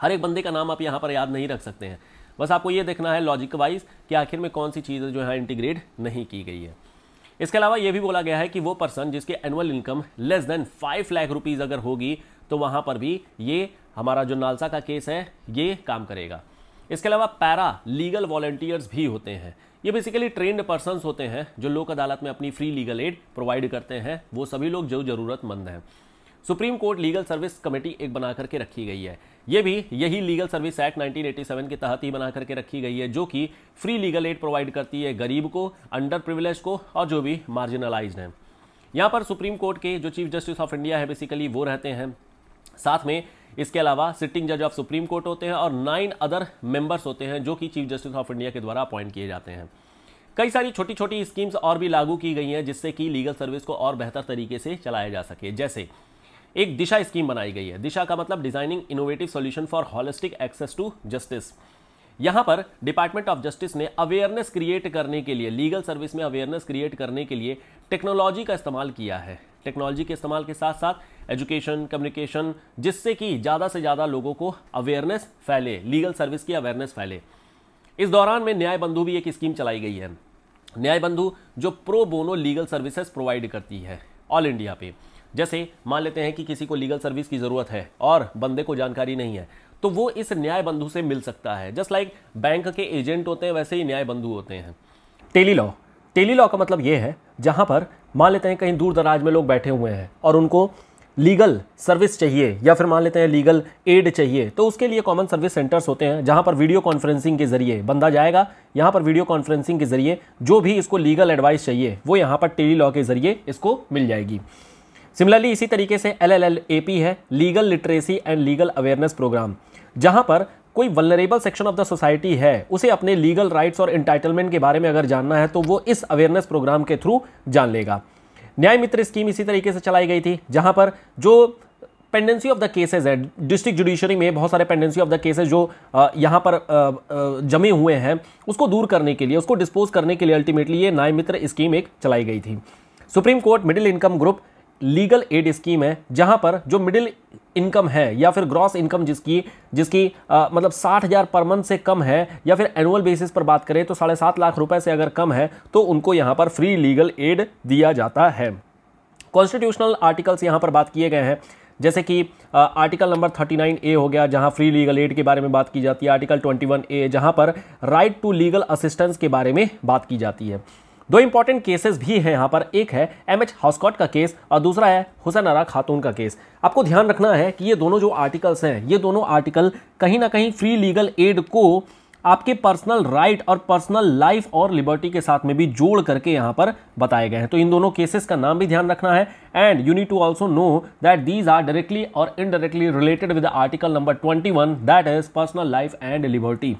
हर एक बंदे का नाम आप यहाँ पर याद नहीं रख सकते हैं बस आपको ये देखना है लॉजिक वाइज कि आखिर में कौन सी चीज़ जो है इंटीग्रेट नहीं की गई है इसके अलावा यह भी बोला गया है कि वो पर्सन जिसकी annual income less than five lakh rupees अगर होगी तो वहाँ पर भी ये हमारा जो नालसा का केस है ये काम करेगा इसके अलावा पैरा लीगल वॉलेंटियर्स भी होते हैं ये बेसिकली ट्रेंड पर्सन होते हैं जो लोक अदालत में अपनी फ्री लीगल एड प्रोवाइड करते हैं वो सभी लोग जो ज़रूरतमंद हैं supreme court legal service committee एक बना करके रखी गई है ये भी यही लीगल सर्विस एक्ट 1987 के तहत ही बना करके रखी गई है जो कि फ्री लीगल एड प्रोवाइड करती है गरीब को अंडर प्रिविलेज को और जो भी मार्जिनलाइज्ड हैं यहाँ पर सुप्रीम कोर्ट के जो चीफ जस्टिस ऑफ इंडिया है बेसिकली वो रहते हैं साथ में इसके अलावा सिटिंग जज ऑफ सुप्रीम कोर्ट होते हैं और नाइन अदर मेंबर्स होते हैं जो कि चीफ जस्टिस ऑफ इंडिया के द्वारा अपॉइंट किए जाते हैं कई सारी छोटी छोटी स्कीम्स और भी लागू की गई हैं जिससे कि लीगल सर्विस को और बेहतर तरीके से चलाया जा सके जैसे एक दिशा स्कीम बनाई गई है दिशा का मतलब designing innovative solution for holistic access to justice यहां पर डिपार्टमेंट ऑफ जस्टिस ने अवेयरनेस क्रिएट करने के लिए लीगल सर्विस में अवेयरनेस क्रिएट करने के लिए टेक्नोलॉजी का इस्तेमाल किया है टेक्नोलॉजी के इस्तेमाल के साथ साथ एजुकेशन कम्युनिकेशन जिससे कि ज़्यादा से ज़्यादा लोगों को अवेयरनेस फैले लीगल सर्विस की अवेयरनेस फैले इस दौरान में न्याय बंधु भी एक स्कीम चलाई गई है न्याय बंधु जो pro bono legal services provide करती है ऑल इंडिया पे जैसे मान लेते हैं कि किसी को लीगल सर्विस की ज़रूरत है और बंदे को जानकारी नहीं है तो वो इस न्याय बंधु से मिल सकता है जस्ट लाइक बैंक के एजेंट होते हैं वैसे ही न्याय बंधु होते हैं टेली लॉ टेली लॉ का मतलब ये है जहाँ पर मान लेते हैं कहीं दूर दराज में लोग बैठे हुए हैं और उनको लीगल सर्विस चाहिए या फिर मान लेते हैं लीगल एड चाहिए तो उसके लिए कॉमन सर्विस सेंटर्स होते हैं जहाँ पर वीडियो कॉन्फ्रेंसिंग के जरिए बंदा जाएगा यहाँ पर वीडियो कॉन्फ्रेंसिंग के जरिए जो भी इसको लीगल एडवाइस चाहिए वो यहाँ पर टेली लॉ के जरिए इसको मिल जाएगी सिमिलरली इसी तरीके से L L L A P है legal literacy and legal awareness programme जहाँ पर कोई vulnerable section of the society है उसे अपने लीगल राइट्स और इंटाइटलमेंट के बारे में अगर जानना है तो वो इस अवेयरनेस प्रोग्राम के थ्रू जान लेगा न्याय मित्र स्कीम इसी तरीके से चलाई गई थी जहाँ पर जो पेंडेंसी ऑफ द केसेज है डिस्ट्रिक्ट जुडिशरी में बहुत सारे पेंडेंसी ऑफ द केसेज जो यहाँ पर जमे हुए हैं उसको दूर करने के लिए उसको डिस्पोज करने के लिए अल्टीमेटली ये न्याय मित्र स्कीम एक चलाई गई थी supreme court middle income group legal aid scheme है जहां पर जो मिडिल इनकम है या फिर ग्रॉस इनकम जिसकी जिसकी आ, मतलब साठ हज़ार पर मंथ से कम है या फिर एनुअल बेसिस पर बात करें तो साढ़े सात लाख रुपए से अगर कम है तो उनको यहाँ पर फ्री लीगल एड दिया जाता है कॉन्स्टिट्यूशनल आर्टिकल्स यहाँ पर बात किए गए हैं जैसे कि आर्टिकल नंबर 39 ए हो गया जहां फ्री लीगल एड के बारे में बात की जाती है आर्टिकल 21 ए जहां पर राइट टू लीगल असिस्टेंस के बारे में बात की जाती है दो इंपॉर्टेंट केसेस भी हैं यहाँ पर एक है एम एच हाउसकॉट का केस और दूसरा है हुसैन आरा खातून का केस आपको ध्यान रखना है कि ये दोनों जो आर्टिकल्स हैं ये दोनों आर्टिकल कहीं ना कहीं फ्री लीगल एड को आपके पर्सनल राइट और पर्सनल लाइफ और लिबर्टी के साथ में भी जोड़ करके यहाँ पर बताए गए हैं तो इन दोनों केसेस का नाम भी ध्यान रखना है and you need to also know that these are directly और indirectly related with article number twenty one that is personal life and liberty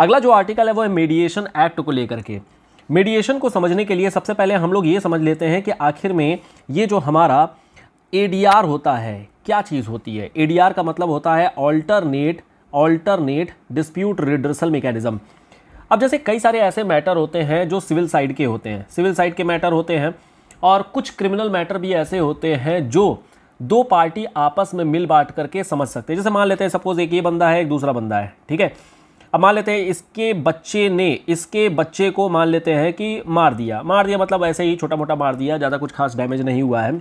अगला जो आर्टिकल है वो है मेडिएशन एक्ट को लेकर के मेडिएशन को समझने के लिए सबसे पहले हम लोग ये समझ लेते हैं कि आखिर में ये जो हमारा ए होता है क्या चीज़ होती है ए का मतलब होता है alternate alternate dispute redressal mechanism अब जैसे कई सारे ऐसे मैटर होते हैं जो सिविल साइड के होते हैं सिविल साइड के मैटर होते हैं और कुछ क्रिमिनल मैटर भी ऐसे होते हैं जो दो पार्टी आपस में मिल बांट करके समझ सकते हैं जैसे मान लेते हैं सपोज एक ये बंदा है एक दूसरा बंदा है ठीक है अब मान लेते हैं इसके बच्चे ने इसके बच्चे को मान लेते हैं कि मार दिया मार दिया मतलब ऐसे ही छोटा मोटा मार दिया ज़्यादा कुछ खास डैमेज नहीं हुआ है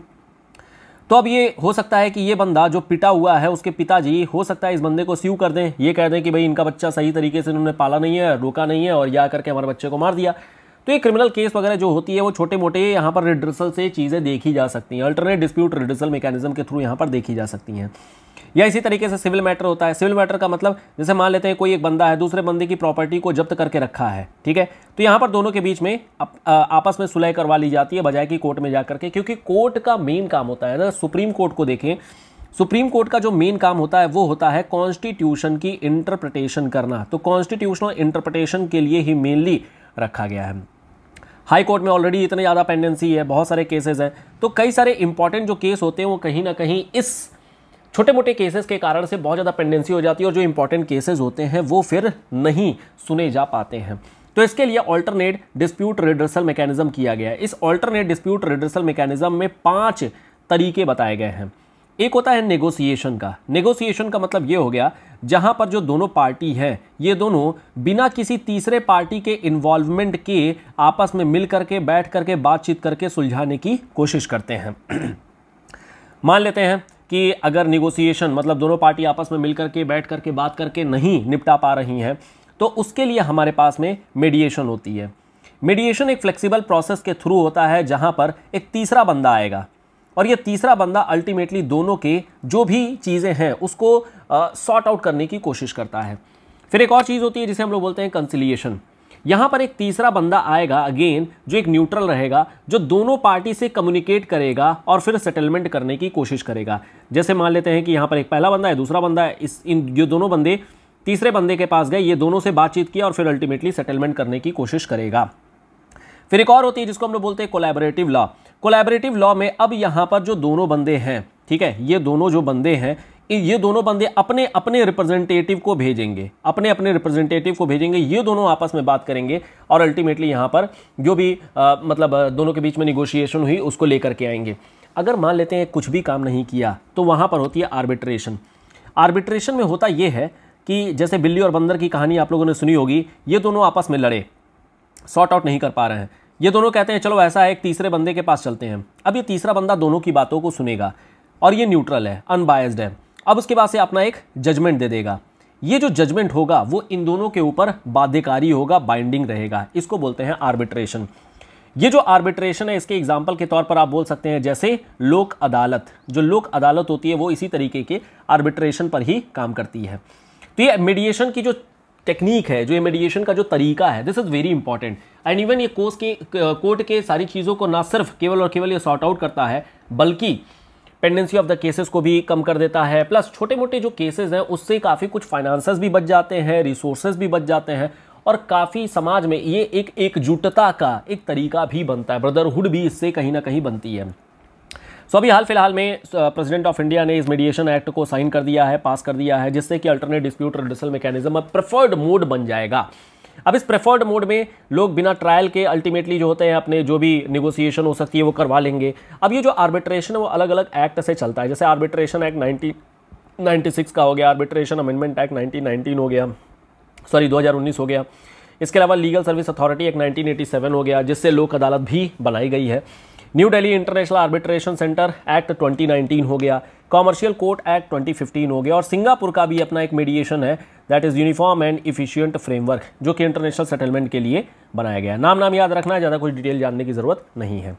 तो अब ये हो सकता है कि ये बंदा जो पिटा हुआ है उसके पिताजी हो सकता है इस बंदे को स्यू कर दें ये कह दें कि भाई इनका बच्चा सही तरीके से इन्होंने पाला नहीं है रोका नहीं है और या करके हमारे बच्चे को मार दिया तो ये क्रिमिनल केस वगैरह जो होती है वो छोटे मोटे यहाँ पर रिड्रसल से चीज़ें देखी जा सकती हैं अल्टरनेट डिस्प्यूट रिड्रसल मेकेनिज्म के थ्रू यहाँ पर देखी जा सकती हैं या इसी तरीके से सिविल मैटर होता है सिविल मैटर का मतलब जैसे मान लेते हैं कोई एक बंदा है दूसरे बंदे की प्रॉपर्टी को जब्त करके रखा है ठीक है तो यहाँ पर दोनों के बीच में आप, आपस में सुलह करवा ली जाती है बजाय कि कोर्ट में जा करके क्योंकि कोर्ट का मेन काम होता है ना सुप्रीम कोर्ट को देखें सुप्रीम कोर्ट का जो मेन काम होता है वो होता है कॉन्स्टिट्यूशन की इंटरप्रटेशन करना तो कॉन्स्टिट्यूशनल इंटरप्रटेशन के लिए ही मेनली रखा गया है हाई कोर्ट में ऑलरेडी इतने ज़्यादा पेंडेंसी है बहुत सारे केसेस हैं तो कई सारे इंपॉर्टेंट जो केस होते हैं वो कहीं ना कहीं इस छोटे मोटे केसेस के कारण से बहुत ज़्यादा पेंडेंसी हो जाती है और जो इंपॉर्टेंट केसेस होते हैं वो फिर नहीं सुने जा पाते हैं तो इसके लिए ऑल्टरनेट डिस्प्यूट रिड्रसल मैकेनिज्म किया गया है इस ऑल्टरनेट डिस्प्यूट रिड्रसल मैकेनिज्म में पाँच तरीके बताए गए हैं एक होता है नेगोशिएशन का नेगोशिएशन का मतलब ये हो गया जहां पर जो दोनों पार्टी हैं ये दोनों बिना किसी तीसरे पार्टी के इन्वॉल्वमेंट के आपस में मिल करके बैठ करके बातचीत करके सुलझाने की कोशिश करते हैं मान लेते हैं कि अगर निगोसिएशन मतलब दोनों पार्टी आपस में मिलकर के बैठ करके बात करके नहीं निपटा पा रही हैं तो उसके लिए हमारे पास में मेडिएशन होती है मेडिएशन एक फ्लेक्सिबल प्रोसेस के थ्रू होता है जहाँ पर एक तीसरा बंदा आएगा और ये तीसरा बंदा अल्टीमेटली दोनों के जो भी चीज़ें हैं उसको सॉर्ट आउट करने की कोशिश करता है फिर एक और चीज़ होती है जिसे हम लोग बोलते हैं कंसिलिएशन यहाँ पर एक तीसरा बंदा आएगा अगेन जो एक न्यूट्रल रहेगा जो दोनों पार्टी से कम्युनिकेट करेगा और फिर सेटलमेंट करने की कोशिश करेगा जैसे मान लेते हैं कि यहाँ पर एक पहला बंदा है दूसरा बंदा है इस इन ये दोनों बंदे तीसरे बंदे के पास गए ये दोनों से बातचीत किया और फिर अल्टीमेटली सेटलमेंट करने की कोशिश करेगा फिर एक और होती है जिसको हम लोग बोलते हैं कोलेबरेटिव लॉ कोलेबरेटिव लॉ में अब यहाँ पर जो दोनों बंदे हैं ठीक है ये दोनों जो बंदे हैं ये दोनों बंदे अपने अपने रिप्रेजेंटेटिव को भेजेंगे अपने अपने रिप्रेजेंटेटिव को भेजेंगे ये दोनों आपस में बात करेंगे और अल्टीमेटली यहाँ पर जो भी आ, मतलब दोनों के बीच में निगोशिएशन हुई उसको लेकर के आएंगे अगर मान लेते हैं कुछ भी काम नहीं किया तो वहाँ पर होती है आर्बिट्रेशन आर्बिट्रेशन में होता यह है कि जैसे बिल्ली और बंदर की कहानी आप लोगों ने सुनी होगी ये दोनों आपस में लड़े सॉर्ट आउट नहीं कर पा रहे हैं ये दोनों कहते हैं चलो ऐसा है एक तीसरे बंदे के पास चलते हैं अब ये तीसरा बंदा दोनों की बातों को सुनेगा और ये न्यूट्रल है अनबायस्ड है अब उसके बाद से अपना एक जजमेंट दे देगा ये जो जजमेंट होगा वो इन दोनों के ऊपर बाध्यकारी होगा बाइंडिंग रहेगा इसको बोलते हैं आर्बिट्रेशन ये जो आर्बिट्रेशन है इसके एग्जाम्पल के तौर पर आप बोल सकते हैं जैसे लोक अदालत जो लोक अदालत होती है वो इसी तरीके के आर्बिट्रेशन पर ही काम करती है तो ये मीडिएशन की जो टेक्निक है जो ये मेडिएशन का जो तरीका है this is very important and even ये कोर्स के कोर्ट के सारी चीज़ों को ना सिर्फ केवल और केवल ये सॉर्ट आउट करता है बल्कि पेंडेंसी ऑफ द केसेस को भी कम कर देता है प्लस छोटे मोटे जो केसेस हैं उससे काफ़ी कुछ फाइनेंसेस भी बच जाते हैं रिसोर्सेज भी बच जाते हैं और काफ़ी समाज में ये एक एकजुटता का एक तरीका भी बनता है ब्रदरहुड भी इससे कहीं ना कहीं बनती है सो अभी हाल फिलहाल में प्रेसिडेंट ऑफ इंडिया ने इस मीडिएशन एक्ट को साइन कर दिया है पास कर दिया है जिससे कि alternate dispute redressal mechanism preferred mode बन जाएगा अब इस प्रेफर्ड मोड में लोग बिना ट्रायल के अल्टीमेटली जो होते हैं अपने जो भी निगोसिएशन हो सकती है वो करवा लेंगे अब ये जो आर्बिट्रेशन है वो अलग अलग एक्ट से चलता है जैसे आर्बिट्रेशन एक्ट नाइनटीन सिक्स का हो गया arbitration amendment act nineteen nineteen हो गया सॉरी दो हज़ार उन्नीस हो गया इसके अलावा लीगल सर्विस अथॉरिटी एक्ट 1987 हो गया जिससे लोक अदालत भी बनाई गई है new Delhi international arbitration centre act 2019 हो गया कॉमर्शियल कोर्ट एक्ट 2015 हो गया और सिंगापुर का भी अपना एक मीडिएशन है that is uniform and efficient framework जो कि इंटरनेशनल सेटलमेंट के लिए बनाया गया नाम नाम याद रखना है ज़्यादा कुछ डिटेल जानने की ज़रूरत नहीं है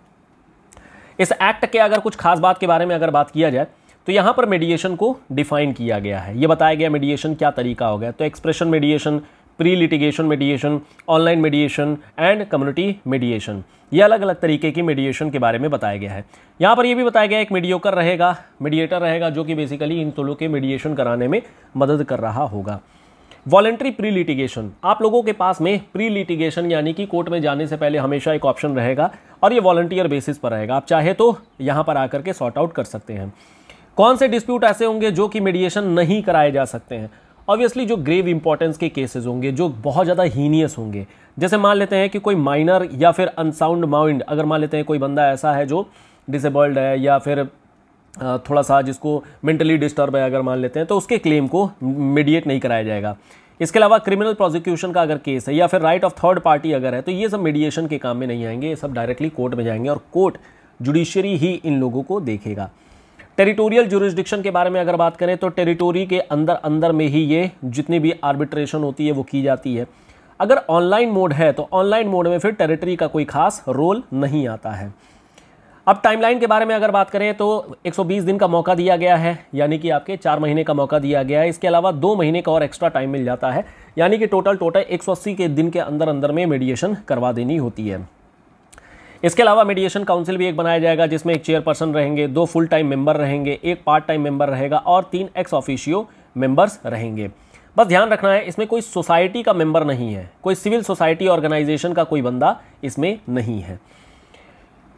इस एक्ट के अगर कुछ खास बात के बारे में अगर बात किया जाए तो यहाँ पर मेडिएशन को डिफाइन किया गया है ये बताया गया मेडिएशन क्या तरीका हो गया तो expression mediation pre litigation mediation online mediation and community mediation ये अलग अलग तरीके की मेडिएशन के बारे में बताया गया है यहाँ पर यह भी बताया गया एक मीडियोकर रहेगा मीडिएटर रहेगा जो कि बेसिकली इन दोनों के मेडिएशन कराने में मदद कर रहा होगा वॉलेंट्री प्री लिटिगेशन आप लोगों के पास में प्री लिटिगेशन यानी कि कोर्ट में जाने से पहले हमेशा एक ऑप्शन रहेगा और ये वॉलंटियर बेसिस पर रहेगा आप चाहे तो यहाँ पर आकर के सॉर्ट आउट कर सकते हैं कौन से डिस्प्यूट ऐसे होंगे जो कि मेडिएशन नहीं कराए जा सकते हैं ऑब्वियसली जो ग्रेव इंपॉर्टेंस के केसेस होंगे जो बहुत ज़्यादा हीनियस होंगे जैसे मान लेते हैं कि कोई माइनर या फिर अनसाउंड माइंड अगर मान लेते हैं कोई बंदा ऐसा है जो डिसेबल्ड है या फिर थोड़ा सा जिसको मेंटली डिस्टर्ब है अगर मान लेते हैं तो उसके क्लेम को मीडिएट नहीं कराया जाएगा इसके अलावा क्रिमिनल प्रोसिक्यूशन का अगर केस है या फिर राइट ऑफ थर्ड पार्टी अगर है तो ये सब मीडिएशन के काम में नहीं आएंगे ये सब डायरेक्टली कोर्ट में जाएंगे और कोर्ट जुडिशरी ही इन लोगों को देखेगा टेरिटोरियल जुरिस्डिक्शन के बारे में अगर बात करें तो टेरिटोरी के अंदर अंदर में ही ये जितनी भी आर्बिट्रेशन होती है वो की जाती है अगर ऑनलाइन मोड है तो ऑनलाइन मोड में फिर टेरिटरी का कोई खास रोल नहीं आता है अब टाइमलाइन के बारे में अगर बात करें तो 120 दिन का मौका दिया गया है यानी कि आपके चार महीने का मौका दिया गया है इसके अलावा दो महीने का और एक्स्ट्रा टाइम मिल जाता है यानी कि टोटल टोटल 180 के दिन के अंदर अंदर में मेडिएशन करवा देनी होती है इसके अलावा मीडिएशन काउंसिल भी एक बनाया जाएगा जिसमें एक चेयरपर्सन रहेंगे दो फुल टाइम मेंबर रहेंगे एक पार्ट टाइम मेंबर रहेगा और तीन एक्स ऑफिशियो मेंबर्स रहेंगे बस ध्यान रखना है इसमें कोई सोसाइटी का मेंबर नहीं है कोई सिविल सोसाइटी ऑर्गेनाइजेशन का कोई बंदा इसमें नहीं है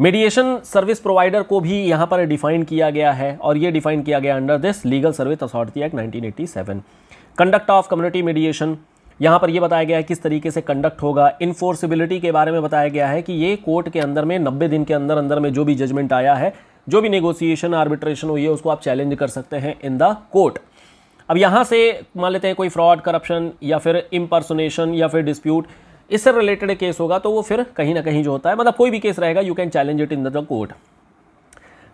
मीडिएशन सर्विस प्रोवाइडर को भी यहाँ पर डिफाइन किया गया है और ये डिफाइन किया गया under this legal service authority act 1987 conduct of community mediation यहाँ पर यह बताया गया है किस तरीके से कंडक्ट होगा इन्फोर्सिबिलिटी के बारे में बताया गया है कि ये कोर्ट के अंदर में नब्बे दिन के अंदर अंदर में जो भी जजमेंट आया है जो भी नेगोसिएशन आर्बिट्रेशन हुई है उसको आप चैलेंज कर सकते हैं इन द कोर्ट अब यहाँ से मान लेते हैं कोई फ्रॉड करप्शन या फिर इम्पर्सोनेशन या फिर डिस्प्यूट इससे रिलेटेड केस होगा तो वो फिर कहीं ना कहीं जो होता है मतलब कोई भी केस रहेगा you can challenge it in the court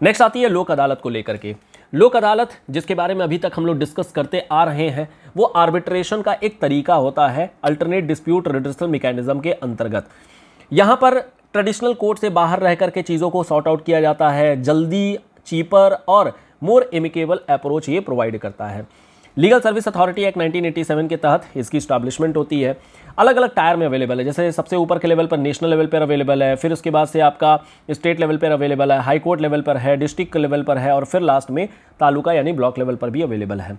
next आती है लोक अदालत को लेकर के लोक अदालत जिसके बारे में अभी तक हम लोग डिस्कस करते आ रहे हैं वो आर्बिट्रेशन का एक तरीका होता है अल्टरनेट डिस्प्यूट रिड्रिसल मेकेनिज्म के अंतर्गत यहाँ पर ट्रेडिशनल कोर्ट से बाहर रह करके चीज़ों को सॉर्ट आउट किया जाता है जल्दी चीपर और मोर एमिकेबल अप्रोच ये प्रोवाइड करता है लीगल सर्विस अथॉरिटी एक्ट 1987 के तहत इसकी स्टैब्लिशमेंट होती है अलग अलग टायर में अवेलेबल है जैसे सबसे ऊपर के लेवल पर नेशनल लेवल पर अवेलेबल है फिर उसके बाद से आपका स्टेट लेवल पर अवेलेबल है हाई कोर्ट लेवल पर है डिस्ट्रिक्ट लेवल पर है और फिर लास्ट में तालुका यानी ब्लॉक लेवल पर भी अवेलेबल है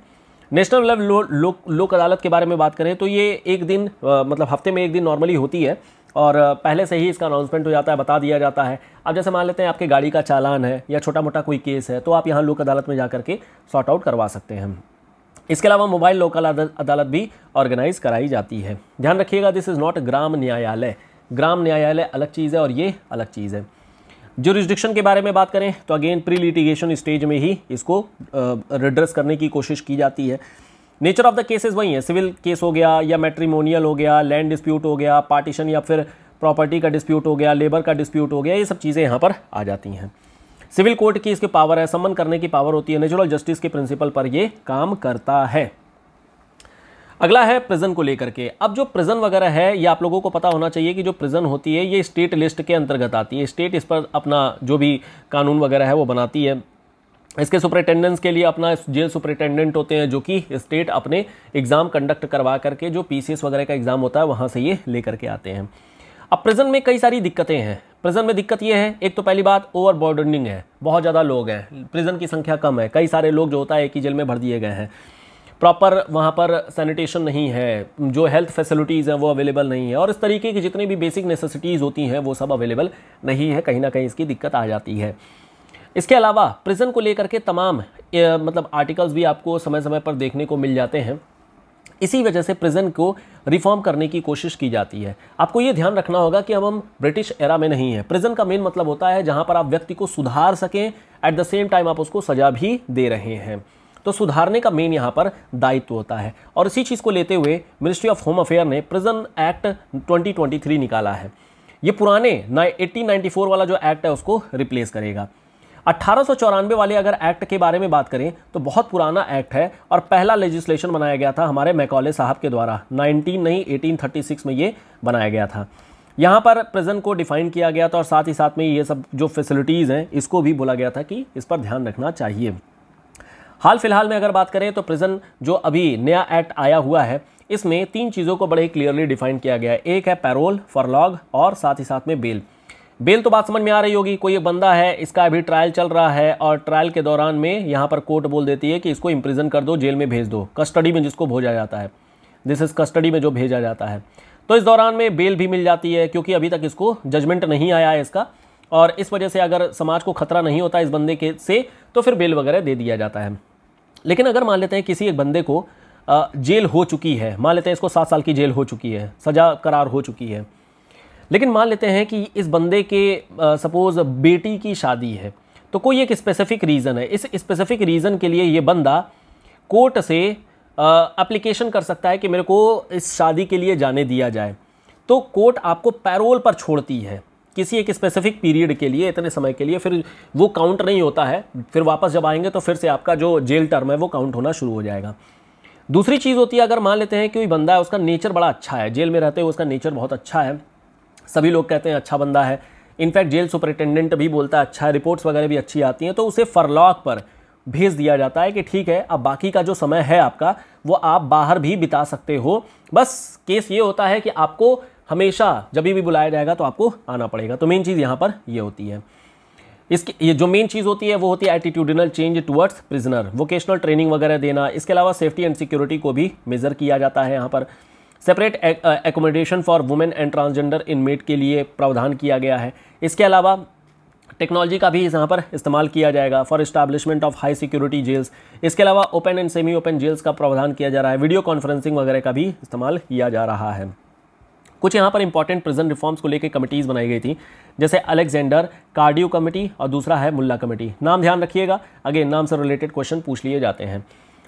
नेशनल लेवल लो, लो, लोक अदालत के बारे में बात करें तो ये एक दिन आ, मतलब हफ्ते में एक दिन नॉर्मली होती है और पहले से ही इसका अनाउंसमेंट हो जाता है बता दिया जाता है अब जैसे मान लेते हैं आपके गाड़ी का चालान है या छोटा मोटा कोई केस है तो आप यहाँ लोक अदालत में जा करके सॉर्ट आउट करवा सकते हैं इसके अलावा मोबाइल लोकल अदालत भी ऑर्गेनाइज कराई जाती है ध्यान रखिएगा दिस इज़ नॉट ग्राम न्यायालय ग्राम न्यायालय अलग चीज़ है और ये अलग चीज़ है रिस्ट्रिक्शन के बारे में बात करें तो अगेन प्री लिटिगेशन स्टेज में ही इसको रिड्रेस करने की कोशिश की जाती है नेचर ऑफ द केसेस वही है सिविल केस हो गया या मेट्रीमोनियल हो गया लैंड डिस्प्यूट हो गया पार्टीशन या फिर प्रॉपर्टी का डिस्प्यूट हो गया लेबर का डिस्प्यूट हो गया ये सब चीज़ें यहाँ पर आ जाती हैं सिविल कोर्ट की इसकी पावर है समन करने की पावर होती है नेचुरल जस्टिस के प्रिंसिपल पर यह काम करता है अगला है प्रिजन को लेकर के अब जो प्रिजन वगैरह है ये आप लोगों को पता होना चाहिए कि जो प्रिजन होती है ये स्टेट लिस्ट के अंतर्गत आती है स्टेट इस पर अपना जो भी कानून वगैरह है वो बनाती है इसके सुपरिटेंडेंट्स के लिए अपना जेल सुपरिटेंडेंट होते हैं जो कि स्टेट अपने एग्ज़ाम कंडक्ट करवा करके जो पीसीएस वगैरह का एग्ज़ाम होता है वहाँ से ये लेकर के आते हैं अब प्रिजन में कई सारी दिक्कतें हैं प्रिजन में दिक्कत ये है एक तो पहली बात ओवर बॉर्डनिंग है बहुत ज़्यादा लोग हैं प्रिजन की संख्या कम है कई सारे लोग जो होता है एक ही जेल में भर दिए गए हैं प्रॉपर वहाँ पर सैनिटेशन नहीं है जो हेल्थ फैसिलिटीज़ हैं वो अवेलेबल नहीं है और इस तरीके की जितनी भी बेसिक नेसेसिटीज़ होती हैं वो सब अवेलेबल नहीं है कहीं ना कहीं इसकी दिक्कत आ जाती है इसके अलावा प्रिजन को लेकर के तमाम मतलब आर्टिकल्स भी आपको समय समय पर देखने को मिल जाते हैं इसी वजह से प्रिजन को रिफॉर्म करने की कोशिश की जाती है आपको ये ध्यान रखना होगा कि अब हम ब्रिटिश एरा में नहीं है प्रिजन का मेन मतलब होता है जहाँ पर आप व्यक्ति को सुधार सकें एट द सेम टाइम आप उसको सजा भी दे रहे हैं तो सुधारने का मेन यहाँ पर दायित्व होता है और इसी चीज़ को लेते हुए मिनिस्ट्री ऑफ होम अफेयर ने प्रिजन एक्ट 2023 निकाला है ये पुराने 1894 वाला जो एक्ट है उसको रिप्लेस करेगा अट्ठारह वाले अगर एक्ट के बारे में बात करें तो बहुत पुराना एक्ट है और पहला लेजिस्लेशन बनाया गया था हमारे मैकॉले साहब के द्वारा 19 नहीं 1836 में ये बनाया गया था यहाँ पर प्रिजन को डिफाइन किया गया था और साथ ही साथ में ये सब जो फैसिलिटीज़ हैं इसको भी बोला गया था कि इस पर ध्यान रखना चाहिए हाल फिलहाल में अगर बात करें तो प्रिजन जो अभी नया एक्ट आया हुआ है इसमें तीन चीज़ों को बड़े क्लियरली डिफाइन किया गया है एक है पैरोल फॉरलॉग और साथ ही साथ में बेल बेल तो बात समझ में आ रही होगी कोई एक बंदा है इसका अभी ट्रायल चल रहा है और ट्रायल के दौरान में यहाँ पर कोर्ट बोल देती है कि इसको इम्प्रिजन कर दो जेल में भेज दो कस्टडी में जिसको भेजा जाता है दिस इज़ कस्टडी में जो भेजा जाता है तो इस दौरान में बेल भी मिल जाती है क्योंकि अभी तक इसको जजमेंट नहीं आया है इसका और इस वजह से अगर समाज को खतरा नहीं होता इस बंदे के से तो फिर बेल वगैरह दे दिया जाता है लेकिन अगर मान लेते हैं किसी एक बंदे को जेल हो चुकी है मान लेते हैं इसको सात साल की जेल हो चुकी है सजा करार हो चुकी है लेकिन मान लेते हैं कि इस बंदे के सपोज़ बेटी की शादी है तो कोई एक स्पेसिफिक रीज़न है इस स्पेसिफिक रीज़न के लिए ये बंदा कोर्ट से अप्लीकेशन कर सकता है कि मेरे को इस शादी के लिए जाने दिया जाए तो कोर्ट आपको पैरोल पर छोड़ती है किसी एक स्पेसिफिक पीरियड के लिए इतने समय के लिए फिर वो काउंट नहीं होता है फिर वापस जब आएंगे तो फिर से आपका जो जेल टर्म है वो काउंट होना शुरू हो जाएगा दूसरी चीज़ होती है अगर मान लेते हैं कि कोई बंदा है उसका नेचर बड़ा अच्छा है जेल में रहते हुए उसका नेचर बहुत अच्छा है सभी लोग कहते हैं अच्छा बंदा है इनफैक्ट जेल सुपरिटेंडेंट भी बोलता है अच्छा रिपोर्ट्स वगैरह भी अच्छी आती हैं तो उसे फरलॉक पर भेज दिया जाता है कि ठीक है अब बाकी का जो समय है आपका वो आप बाहर भी बिता सकते हो बस केस ये होता है कि आपको हमेशा जब भी बुलाया जाएगा तो आपको आना पड़ेगा तो मेन चीज़ यहाँ पर ये होती है इसके ये जो मेन चीज़ होती है वो होती है attitudinal change towards prisoner vocational training वगैरह देना इसके अलावा सेफ्टी एंड सिक्योरिटी को भी मेज़र किया जाता है यहाँ पर separate accommodation for women and transgender inmate के लिए प्रावधान किया गया है इसके अलावा टेक्नोलॉजी का भी यहाँ पर इस्तेमाल किया जाएगा for establishment of high security jails इसके अलावा open and semi open jails का प्रावधान किया जा रहा है वीडियो कॉन्फ्रेंसिंग वगैरह का भी इस्तेमाल किया जा रहा है कुछ यहाँ पर इंपॉर्टेंट प्रेजेंट रिफॉर्म्स को लेकर कमेटीज़ बनाई गई थी जैसे अलेक्जेंडर कार्डियो कमेटी और दूसरा है मुल्ला कमेटी नाम ध्यान रखिएगा अगेन नाम से रिलेटेड क्वेश्चन पूछ लिए जाते हैं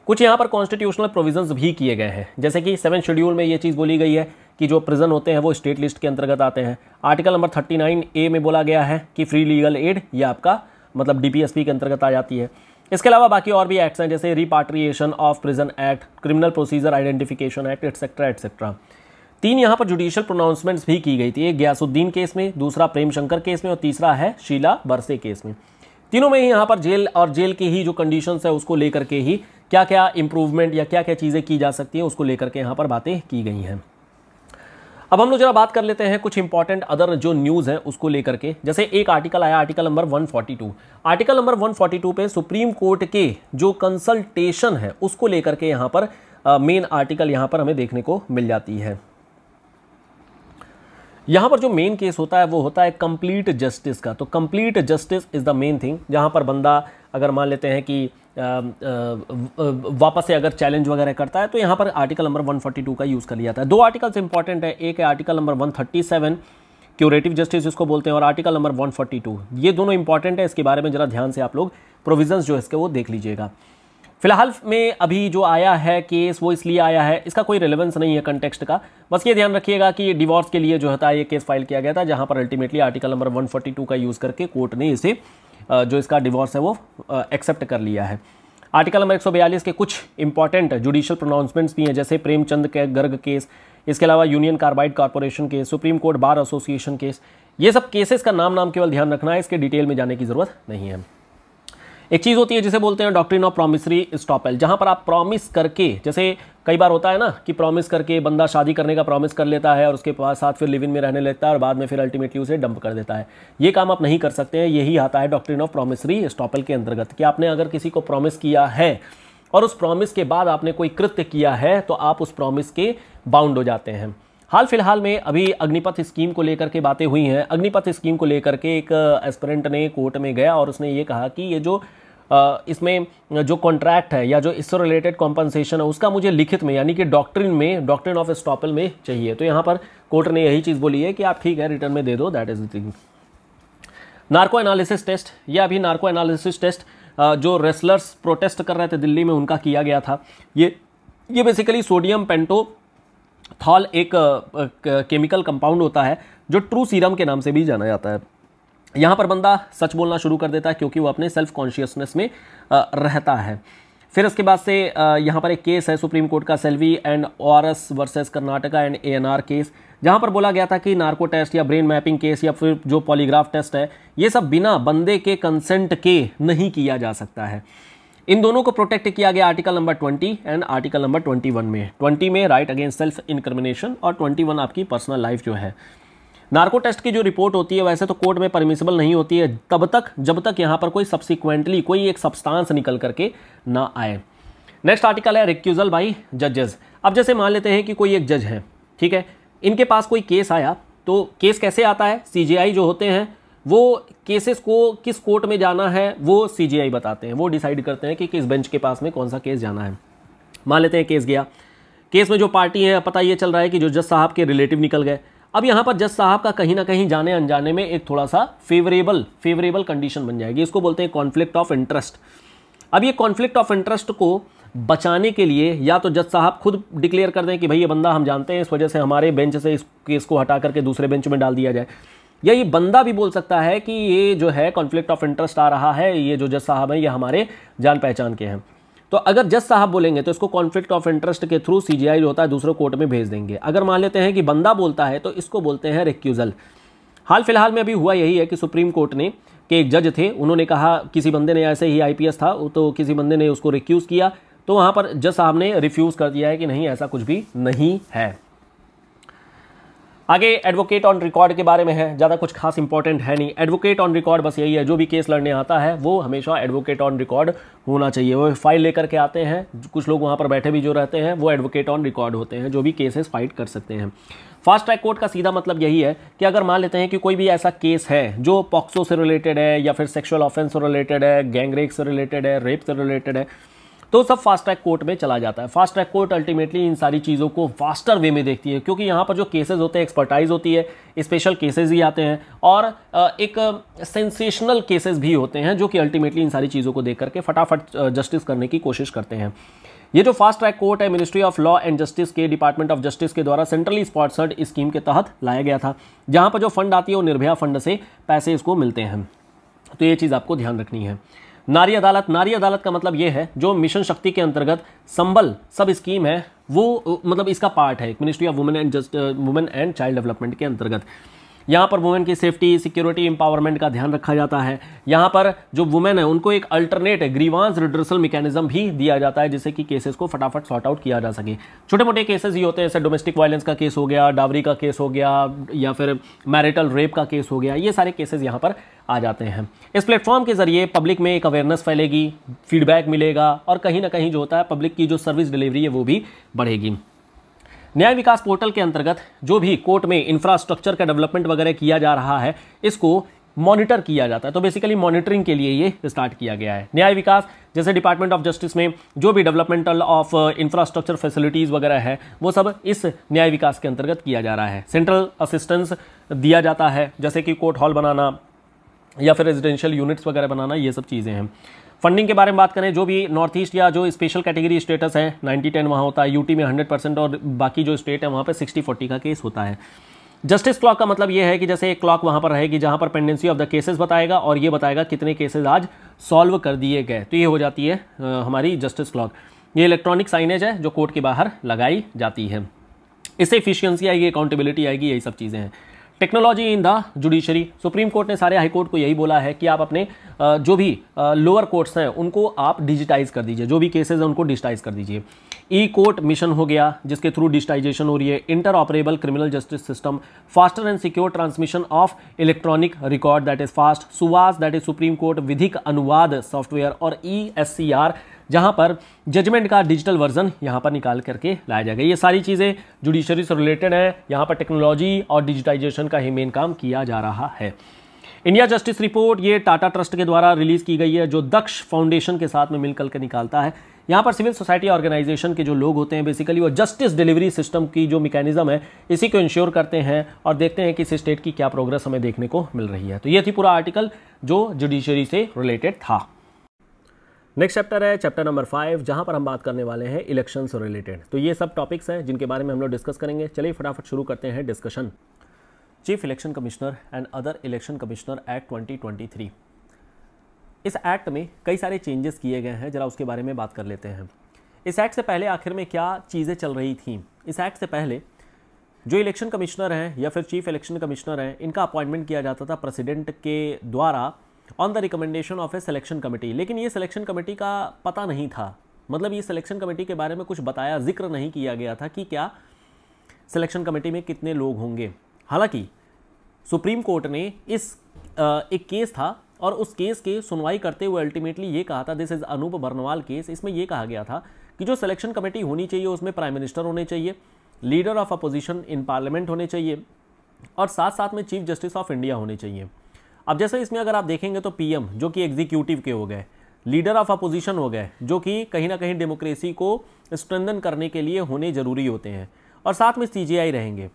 कुछ यहाँ पर कॉन्स्टिट्यूशनल प्रोविजंस भी किए गए हैं जैसे कि सेवन शेड्यूल में ये चीज़ बोली गई है कि जो प्रिजन होते हैं वो स्टेट लिस्ट के अंतर्गत आते हैं article number thirty nine A में बोला गया है कि फ्री लीगल एड ये आपका मतलब पी के अंतर्गत आ जाती है इसके अलावा बाकी और भी एक्ट्स हैं जैसे repatriation of prison act criminal procedure identification act etcetera etcetera तीन यहाँ पर जुडिशियल प्रोनाउंसमेंट्स भी की गई थी एक गयासुद्दीन केस में दूसरा प्रेमशंकर केस में और तीसरा है शीला बरसे केस में तीनों में ही यहाँ पर जेल और जेल की ही जो कंडीशंस है उसको लेकर के ही क्या क्या इंप्रूवमेंट या क्या क्या चीज़ें की जा सकती हैं उसको लेकर के यहाँ पर बातें की गई हैं अब हम लोग जरा बात कर लेते हैं कुछ इंपॉर्टेंट अदर जो न्यूज़ है उसको लेकर के जैसे एक आर्टिकल आया आर्टिकल नंबर 142 आर्टिकल नंबर 142 पे सुप्रीम कोर्ट के जो कंसल्टेशन है उसको लेकर के यहाँ पर मेन आर्टिकल यहाँ पर हमें देखने को मिल जाती है यहाँ पर जो मेन केस होता है वो होता है कंप्लीट जस्टिस का तो complete justice is the main thing जहाँ पर बंदा अगर मान लेते हैं कि आ, आ, वापस से अगर चैलेंज वगैरह करता है तो यहाँ पर आर्टिकल नंबर 142 का यूज़ कर लिया जाता है दो आर्टिकल्स इंपॉर्टेंट है एक है आर्टिकल नंबर 137 क्यूरेटिव जस्टिस जिसको बोलते हैं और आर्टिकल नंबर 142 ये दोनों इंपॉर्टेंट है इसके बारे में ज़रा ध्यान से आप लोग प्रोविजंस जो है इसके वो देख लीजिएगा फिलहाल में अभी जो आया है केस वो इसलिए आया है इसका कोई रिलेवेंस नहीं है कंटेक्स्ट का बस ये ध्यान रखिएगा कि डिवोर्स के लिए जो है था ये केस फाइल किया गया था जहाँ पर अल्टीमेटली आर्टिकल नंबर 142 का यूज़ करके कोर्ट ने इसे जो इसका डिवोर्स है वो एक्सेप्ट कर लिया है आर्टिकल नंबर एक के कुछ इंपॉर्टेंट जुडिशियल प्रोनाउंसमेंट्स भी हैं जैसे प्रेमचंद के गर्ग केस इसके अलावा union carbide corporation case supreme court bar association case ये सब केसेस का नाम नाम केवल ध्यान रखना है इसके डिटेल में जाने की ज़रूरत नहीं है एक चीज़ होती है जिसे बोलते हैं डॉक्ट्रिन ऑफ प्रोमिसरी स्टॉपल जहाँ पर आप प्रॉमिस करके जैसे कई बार होता है ना कि प्रॉमिस करके बंदा शादी करने का प्रॉमिस कर लेता है और उसके पास साथ फिर लिव इन में रहने लगता है और बाद में फिर अल्टीमेटली उसे डंप कर देता है ये काम आप नहीं कर सकते हैं यही आता है डॉक्ट्रिन ऑफ प्रोमिसरी स्टॉपल के अंतर्गत कि आपने अगर किसी को प्रॉमिस किया है और उस प्रॉमिस के बाद आपने कोई कृत्य किया है तो आप उस प्रॉमिस के बाउंड हो जाते हैं हाल फिलहाल में अभी अग्निपथ स्कीम को लेकर के बातें हुई हैं अग्निपथ स्कीम को लेकर के एक एस्परेंट ने कोर्ट में गया और उसने ये कहा कि ये जो इसमें जो कॉन्ट्रैक्ट है या जो इससे रिलेटेड कॉम्पनसेशन है उसका मुझे लिखित में यानी कि डॉक्ट्रिन में डॉक्ट्रिन ऑफ स्टॉपल में चाहिए तो यहाँ पर कोर्ट ने यही चीज़ बोली है कि आप ठीक है रिटर्न में दे दो that is the thing narco analysis test या अभी नार्को एनालिसिस टेस्ट जो रेसलर्स प्रोटेस्ट कर रहे थे दिल्ली में उनका किया गया था ये ये बेसिकली सोडियम पेंटो थॉल एक केमिकल कंपाउंड होता है जो ट्रू सीरम के नाम से भी जाना जाता है यहाँ पर बंदा सच बोलना शुरू कर देता है क्योंकि वो अपने सेल्फ कॉन्शियसनेस में रहता है फिर उसके बाद से यहाँ पर एक केस है सुप्रीम कोर्ट का Selvi and S versus Karnataka and R case जहाँ पर बोला गया था कि नार्को टेस्ट या ब्रेन मैपिंग केस या फिर जो पॉलीग्राफ टेस्ट है ये सब बिना बंदे के कंसेंट के नहीं किया जा सकता है इन दोनों को प्रोटेक्ट किया गया article number 20 and article number 21 में 20 में राइट अगेंस्ट सेल्फ इनक्रमिनेशन और 21 आपकी पर्सनल लाइफ जो है नार्को टेस्ट की जो रिपोर्ट होती है वैसे तो कोर्ट में परमिसेबल नहीं होती है तब तक जब तक यहाँ पर कोई सब्सिक्वेंटली कोई एक सब्सटांस निकल करके ना आए नेक्स्ट आर्टिकल है रिक्यूजल बाई जजेस अब जैसे मान लेते हैं कि कोई एक जज है ठीक है इनके पास कोई केस आया तो केस कैसे आता है सीजीआई जो होते हैं वो केसेस को किस कोर्ट में जाना है वो सीजीआई बताते हैं वो डिसाइड करते हैं कि किस बेंच के पास में कौन सा केस जाना है मान लेते हैं केस गया केस में जो पार्टी है पता ये चल रहा है कि जो जज साहब के रिलेटिव निकल गए अब यहाँ पर जज साहब का कहीं ना कहीं जाने अनजाने में एक थोड़ा सा फेवरेबल फेवरेबल कंडीशन बन जाएगी इसको बोलते हैं कॉन्फ्लिक्ट ऑफ इंटरेस्ट अब ये कॉन्फ्लिक्ट ऑफ इंटरेस्ट को बचाने के लिए या तो जज साहब खुद डिक्लेयर कर दें कि भाई ये बंदा हम जानते हैं इस वजह से हमारे बेंच से इस केस को हटा करके दूसरे बेंच में डाल दिया जाए या ये बंदा भी बोल सकता है कि ये जो है कॉन्फ्लिक्ट ऑफ इंटरेस्ट आ रहा है ये जो जज साहब हैं ये हमारे जान पहचान के हैं तो अगर जज साहब बोलेंगे तो इसको कॉन्फ्लिक्ट ऑफ इंटरेस्ट के थ्रू सी जो होता है दूसरे कोर्ट में भेज देंगे अगर मान लेते हैं कि बंदा बोलता है तो इसको बोलते हैं रिक्यूज़ल हाल फिलहाल में अभी हुआ यही है कि सुप्रीम कोर्ट ने के एक जज थे उन्होंने कहा किसी बंदे ने ऐसे ही आईपीएस था तो किसी बंदे ने उसको रिक्यूज़ किया तो वहाँ पर जज साहब ने रिफ्यूज़ कर दिया है कि नहीं ऐसा कुछ भी नहीं है आगे एडवोकेट ऑन रिकॉर्ड के बारे में है ज़्यादा कुछ खास इंपॉर्टेंट है नहीं एडवोकेट ऑन रिकॉर्ड बस यही है जो भी केस लड़ने आता है वो हमेशा एडवोकेट ऑन रिकॉर्ड होना चाहिए वो फाइल लेकर के आते हैं कुछ लोग वहाँ पर बैठे भी जो रहते हैं वो एडवोकेट ऑन रिकॉर्ड होते हैं जो भी केसेस फाइट कर सकते हैं फास्ट ट्रैक कोर्ट का सीधा मतलब यही है कि अगर मान लेते हैं कि कोई भी ऐसा केस है जो पॉक्सो से रिलेटेड है या फिर सेक्शुअल ऑफेंस से रिलेटेड है गैंगरेक से रिलेटेड है रेप से रिलेटेड है तो सब फास्ट ट्रैक कोर्ट में चला जाता है फास्ट ट्रैक कोर्ट अल्टीमेटली इन सारी चीज़ों को फास्टर वे में देखती है क्योंकि यहाँ पर जो केसेज होते हैं एक्सपर्टाइज होती है स्पेशल केसेज ही आते हैं और एक सेंसेशनल केसेज भी होते हैं जो कि अल्टीमेटली इन सारी चीज़ों को देख करके फटाफट जस्टिस करने की कोशिश करते हैं ये जो फास्ट ट्रैक कोर्ट है ministry of law and justice के डिपार्टमेंट ऑफ जस्टिस के द्वारा सेंट्रली स्पॉन्सर्ड स्कीम के तहत लाया गया था जहाँ पर जो फंड आती है वो निर्भया फंड से पैसे इसको मिलते हैं तो ये चीज़ आपको ध्यान रखनी है नारी अदालत नारी अदालत का मतलब यह है जो मिशन शक्ति के अंतर्गत संबल सब स्कीम है वो मतलब इसका पार्ट है ministry of women and just women and child development के अंतर्गत यहाँ पर वुमेन की सेफ्टी सिक्योरिटी एम्पावरमेंट का ध्यान रखा जाता है यहाँ पर जो वुमेन है उनको एक अल्टरनेट ग्रीवांस रिड्रेसल मैकेनिज्म भी दिया जाता है जिससे कि केसेस को फटाफट सॉर्ट आउट किया जा सके छोटे मोटे केसेस ही होते हैं जैसे डोमेस्टिक वायलेंस का केस हो गया डावरी का केस हो गया या फिर मैरिटल रेप का केस हो गया ये सारे केसेस यहाँ पर आ जाते हैं इस प्लेटफॉर्म के जरिए पब्लिक में एक अवेयरनेस फैलेगी फीडबैक मिलेगा और कहीं ना कहीं जो होता है पब्लिक की जो सर्विस डिलीवरी है वो भी बढ़ेगी न्याय विकास पोर्टल के अंतर्गत जो भी कोर्ट में इंफ्रास्ट्रक्चर का डेवलपमेंट वगैरह किया जा रहा है इसको मॉनिटर किया जाता है तो बेसिकली मॉनिटरिंग के लिए ये स्टार्ट किया गया है न्याय विकास जैसे डिपार्टमेंट ऑफ जस्टिस में जो भी डेवलपमेंटल ऑफ इंफ्रास्ट्रक्चर फैसिलिटीज़ वगैरह है वो सब इस न्याय विकास के अंतर्गत किया जा रहा है सेंट्रल असिस्टेंस दिया जाता है जैसे कि कोर्ट हॉल बनाना या फिर रेजिडेंशियल यूनिट्स वगैरह बनाना ये सब चीज़ें हैं फंडिंग के बारे में बात करें जो भी नॉर्थ ईस्ट या जो स्पेशल कैटेगरी स्टेटस है नाइन्टी टेन वहाँ होता है यूटी में हंड्रेड परसेंट और बाकी जो स्टेट है वहाँ पर सिक्सटी फोर्टी का केस होता है जस्टिस क्लॉक का मतलब ये है कि जैसे एक क्लॉक वहाँ पर रहेगी जहाँ पर पेंडेंसी ऑफ द केसेस बताएगा और ये बताएगा कितने केसेज आज सॉल्व कर दिए गए तो ये हो जाती है हमारी जस्टिस क्लॉक ये इलेक्ट्रॉनिक साइनेज है जो कोर्ट के बाहर लगाई जाती है इससे इफिशियंसी आएगी अकाउंटेबिलिटी आएगी यही सब चीज़ें हैं technology in the judiciary supreme court ने सारे हाई कोर्ट को यही बोला है कि आप अपने जो भी लोअर कोर्ट्स हैं उनको आप डिजिटाइज कर दीजिए जो भी केसेज हैं उनको डिजिटाइज कर दीजिए ई कोर्ट मिशन हो गया जिसके थ्रू डिजिटाइजेशन हो रही है interoperable criminal justice system faster and secure transmission of electronic record that is fast SUVAS that is supreme court Vidhik Anuvaad software और ई एस सी आर जहाँ पर जजमेंट का डिजिटल वर्जन यहाँ पर निकाल करके लाया जाएगा ये सारी चीज़ें जुडिशरी से रिलेटेड हैं यहाँ पर टेक्नोलॉजी और डिजिटाइजेशन का ही मेन काम किया जा रहा है इंडिया जस्टिस रिपोर्ट ये टाटा ट्रस्ट के द्वारा रिलीज़ की गई है जो दक्ष फाउंडेशन के साथ में मिलकर के निकालता है यहाँ पर सिविल सोसाइटी ऑर्गेनाइजेशन के जो लोग होते हैं बेसिकली वो जस्टिस डिलीवरी सिस्टम की जो मैकेनिज्म है इसी को इंश्योर करते हैं और देखते हैं कि इस स्टेट की क्या प्रोग्रेस हमें देखने को मिल रही है तो ये थी पूरा आर्टिकल जो जुडिशरी से रिलेटेड था नेक्स्ट चैप्टर है चैप्टर नंबर फाइव जहाँ पर हम बात करने वाले हैं इलेक्शन से रिलेटेड तो ये सब टॉपिक्स हैं जिनके बारे में हम लोग डिस्कस करेंगे चलिए फटाफट शुरू करते हैं discussion chief election commissioner and other election commissioner act 2023 इस एक्ट में कई सारे चेंजेस किए गए हैं जरा उसके बारे में बात कर लेते हैं इस एक्ट से पहले आखिर में क्या चीज़ें चल रही थी इस एक्ट से पहले जो इलेक्शन कमिश्नर हैं या फिर चीफ इलेक्शन कमिश्नर हैं इनका अपॉइंटमेंट किया जाता था प्रेसिडेंट के द्वारा on the recommendation of a selection committee लेकिन ये सिलेक्शन कमेटी का पता नहीं था मतलब ये सिलेक्शन कमेटी के बारे में कुछ बताया जिक्र नहीं किया गया था कि क्या सिलेक्शन कमेटी में कितने लोग होंगे हालांकि सुप्रीम कोर्ट ने इस आ, एक केस था और उस केस के सुनवाई करते हुए अल्टीमेटली ये कहा था this is Anoop Barnwal case इसमें यह कहा गया था कि जो सिलेक्शन कमेटी होनी चाहिए उसमें प्राइम मिनिस्टर होने चाहिए leader of opposition in parliament होने चाहिए और साथ साथ में चीफ जस्टिस ऑफ इंडिया होने चाहिए अब जैसे इसमें अगर आप देखेंगे तो पीएम जो कि एग्जीक्यूटिव के हो गए लीडर ऑफ अपोजिशन हो गए जो कि कहीं ना कहीं डेमोक्रेसी को स्ट्रेंदन करने के लिए होने ज़रूरी होते हैं और साथ में सी रहेंगे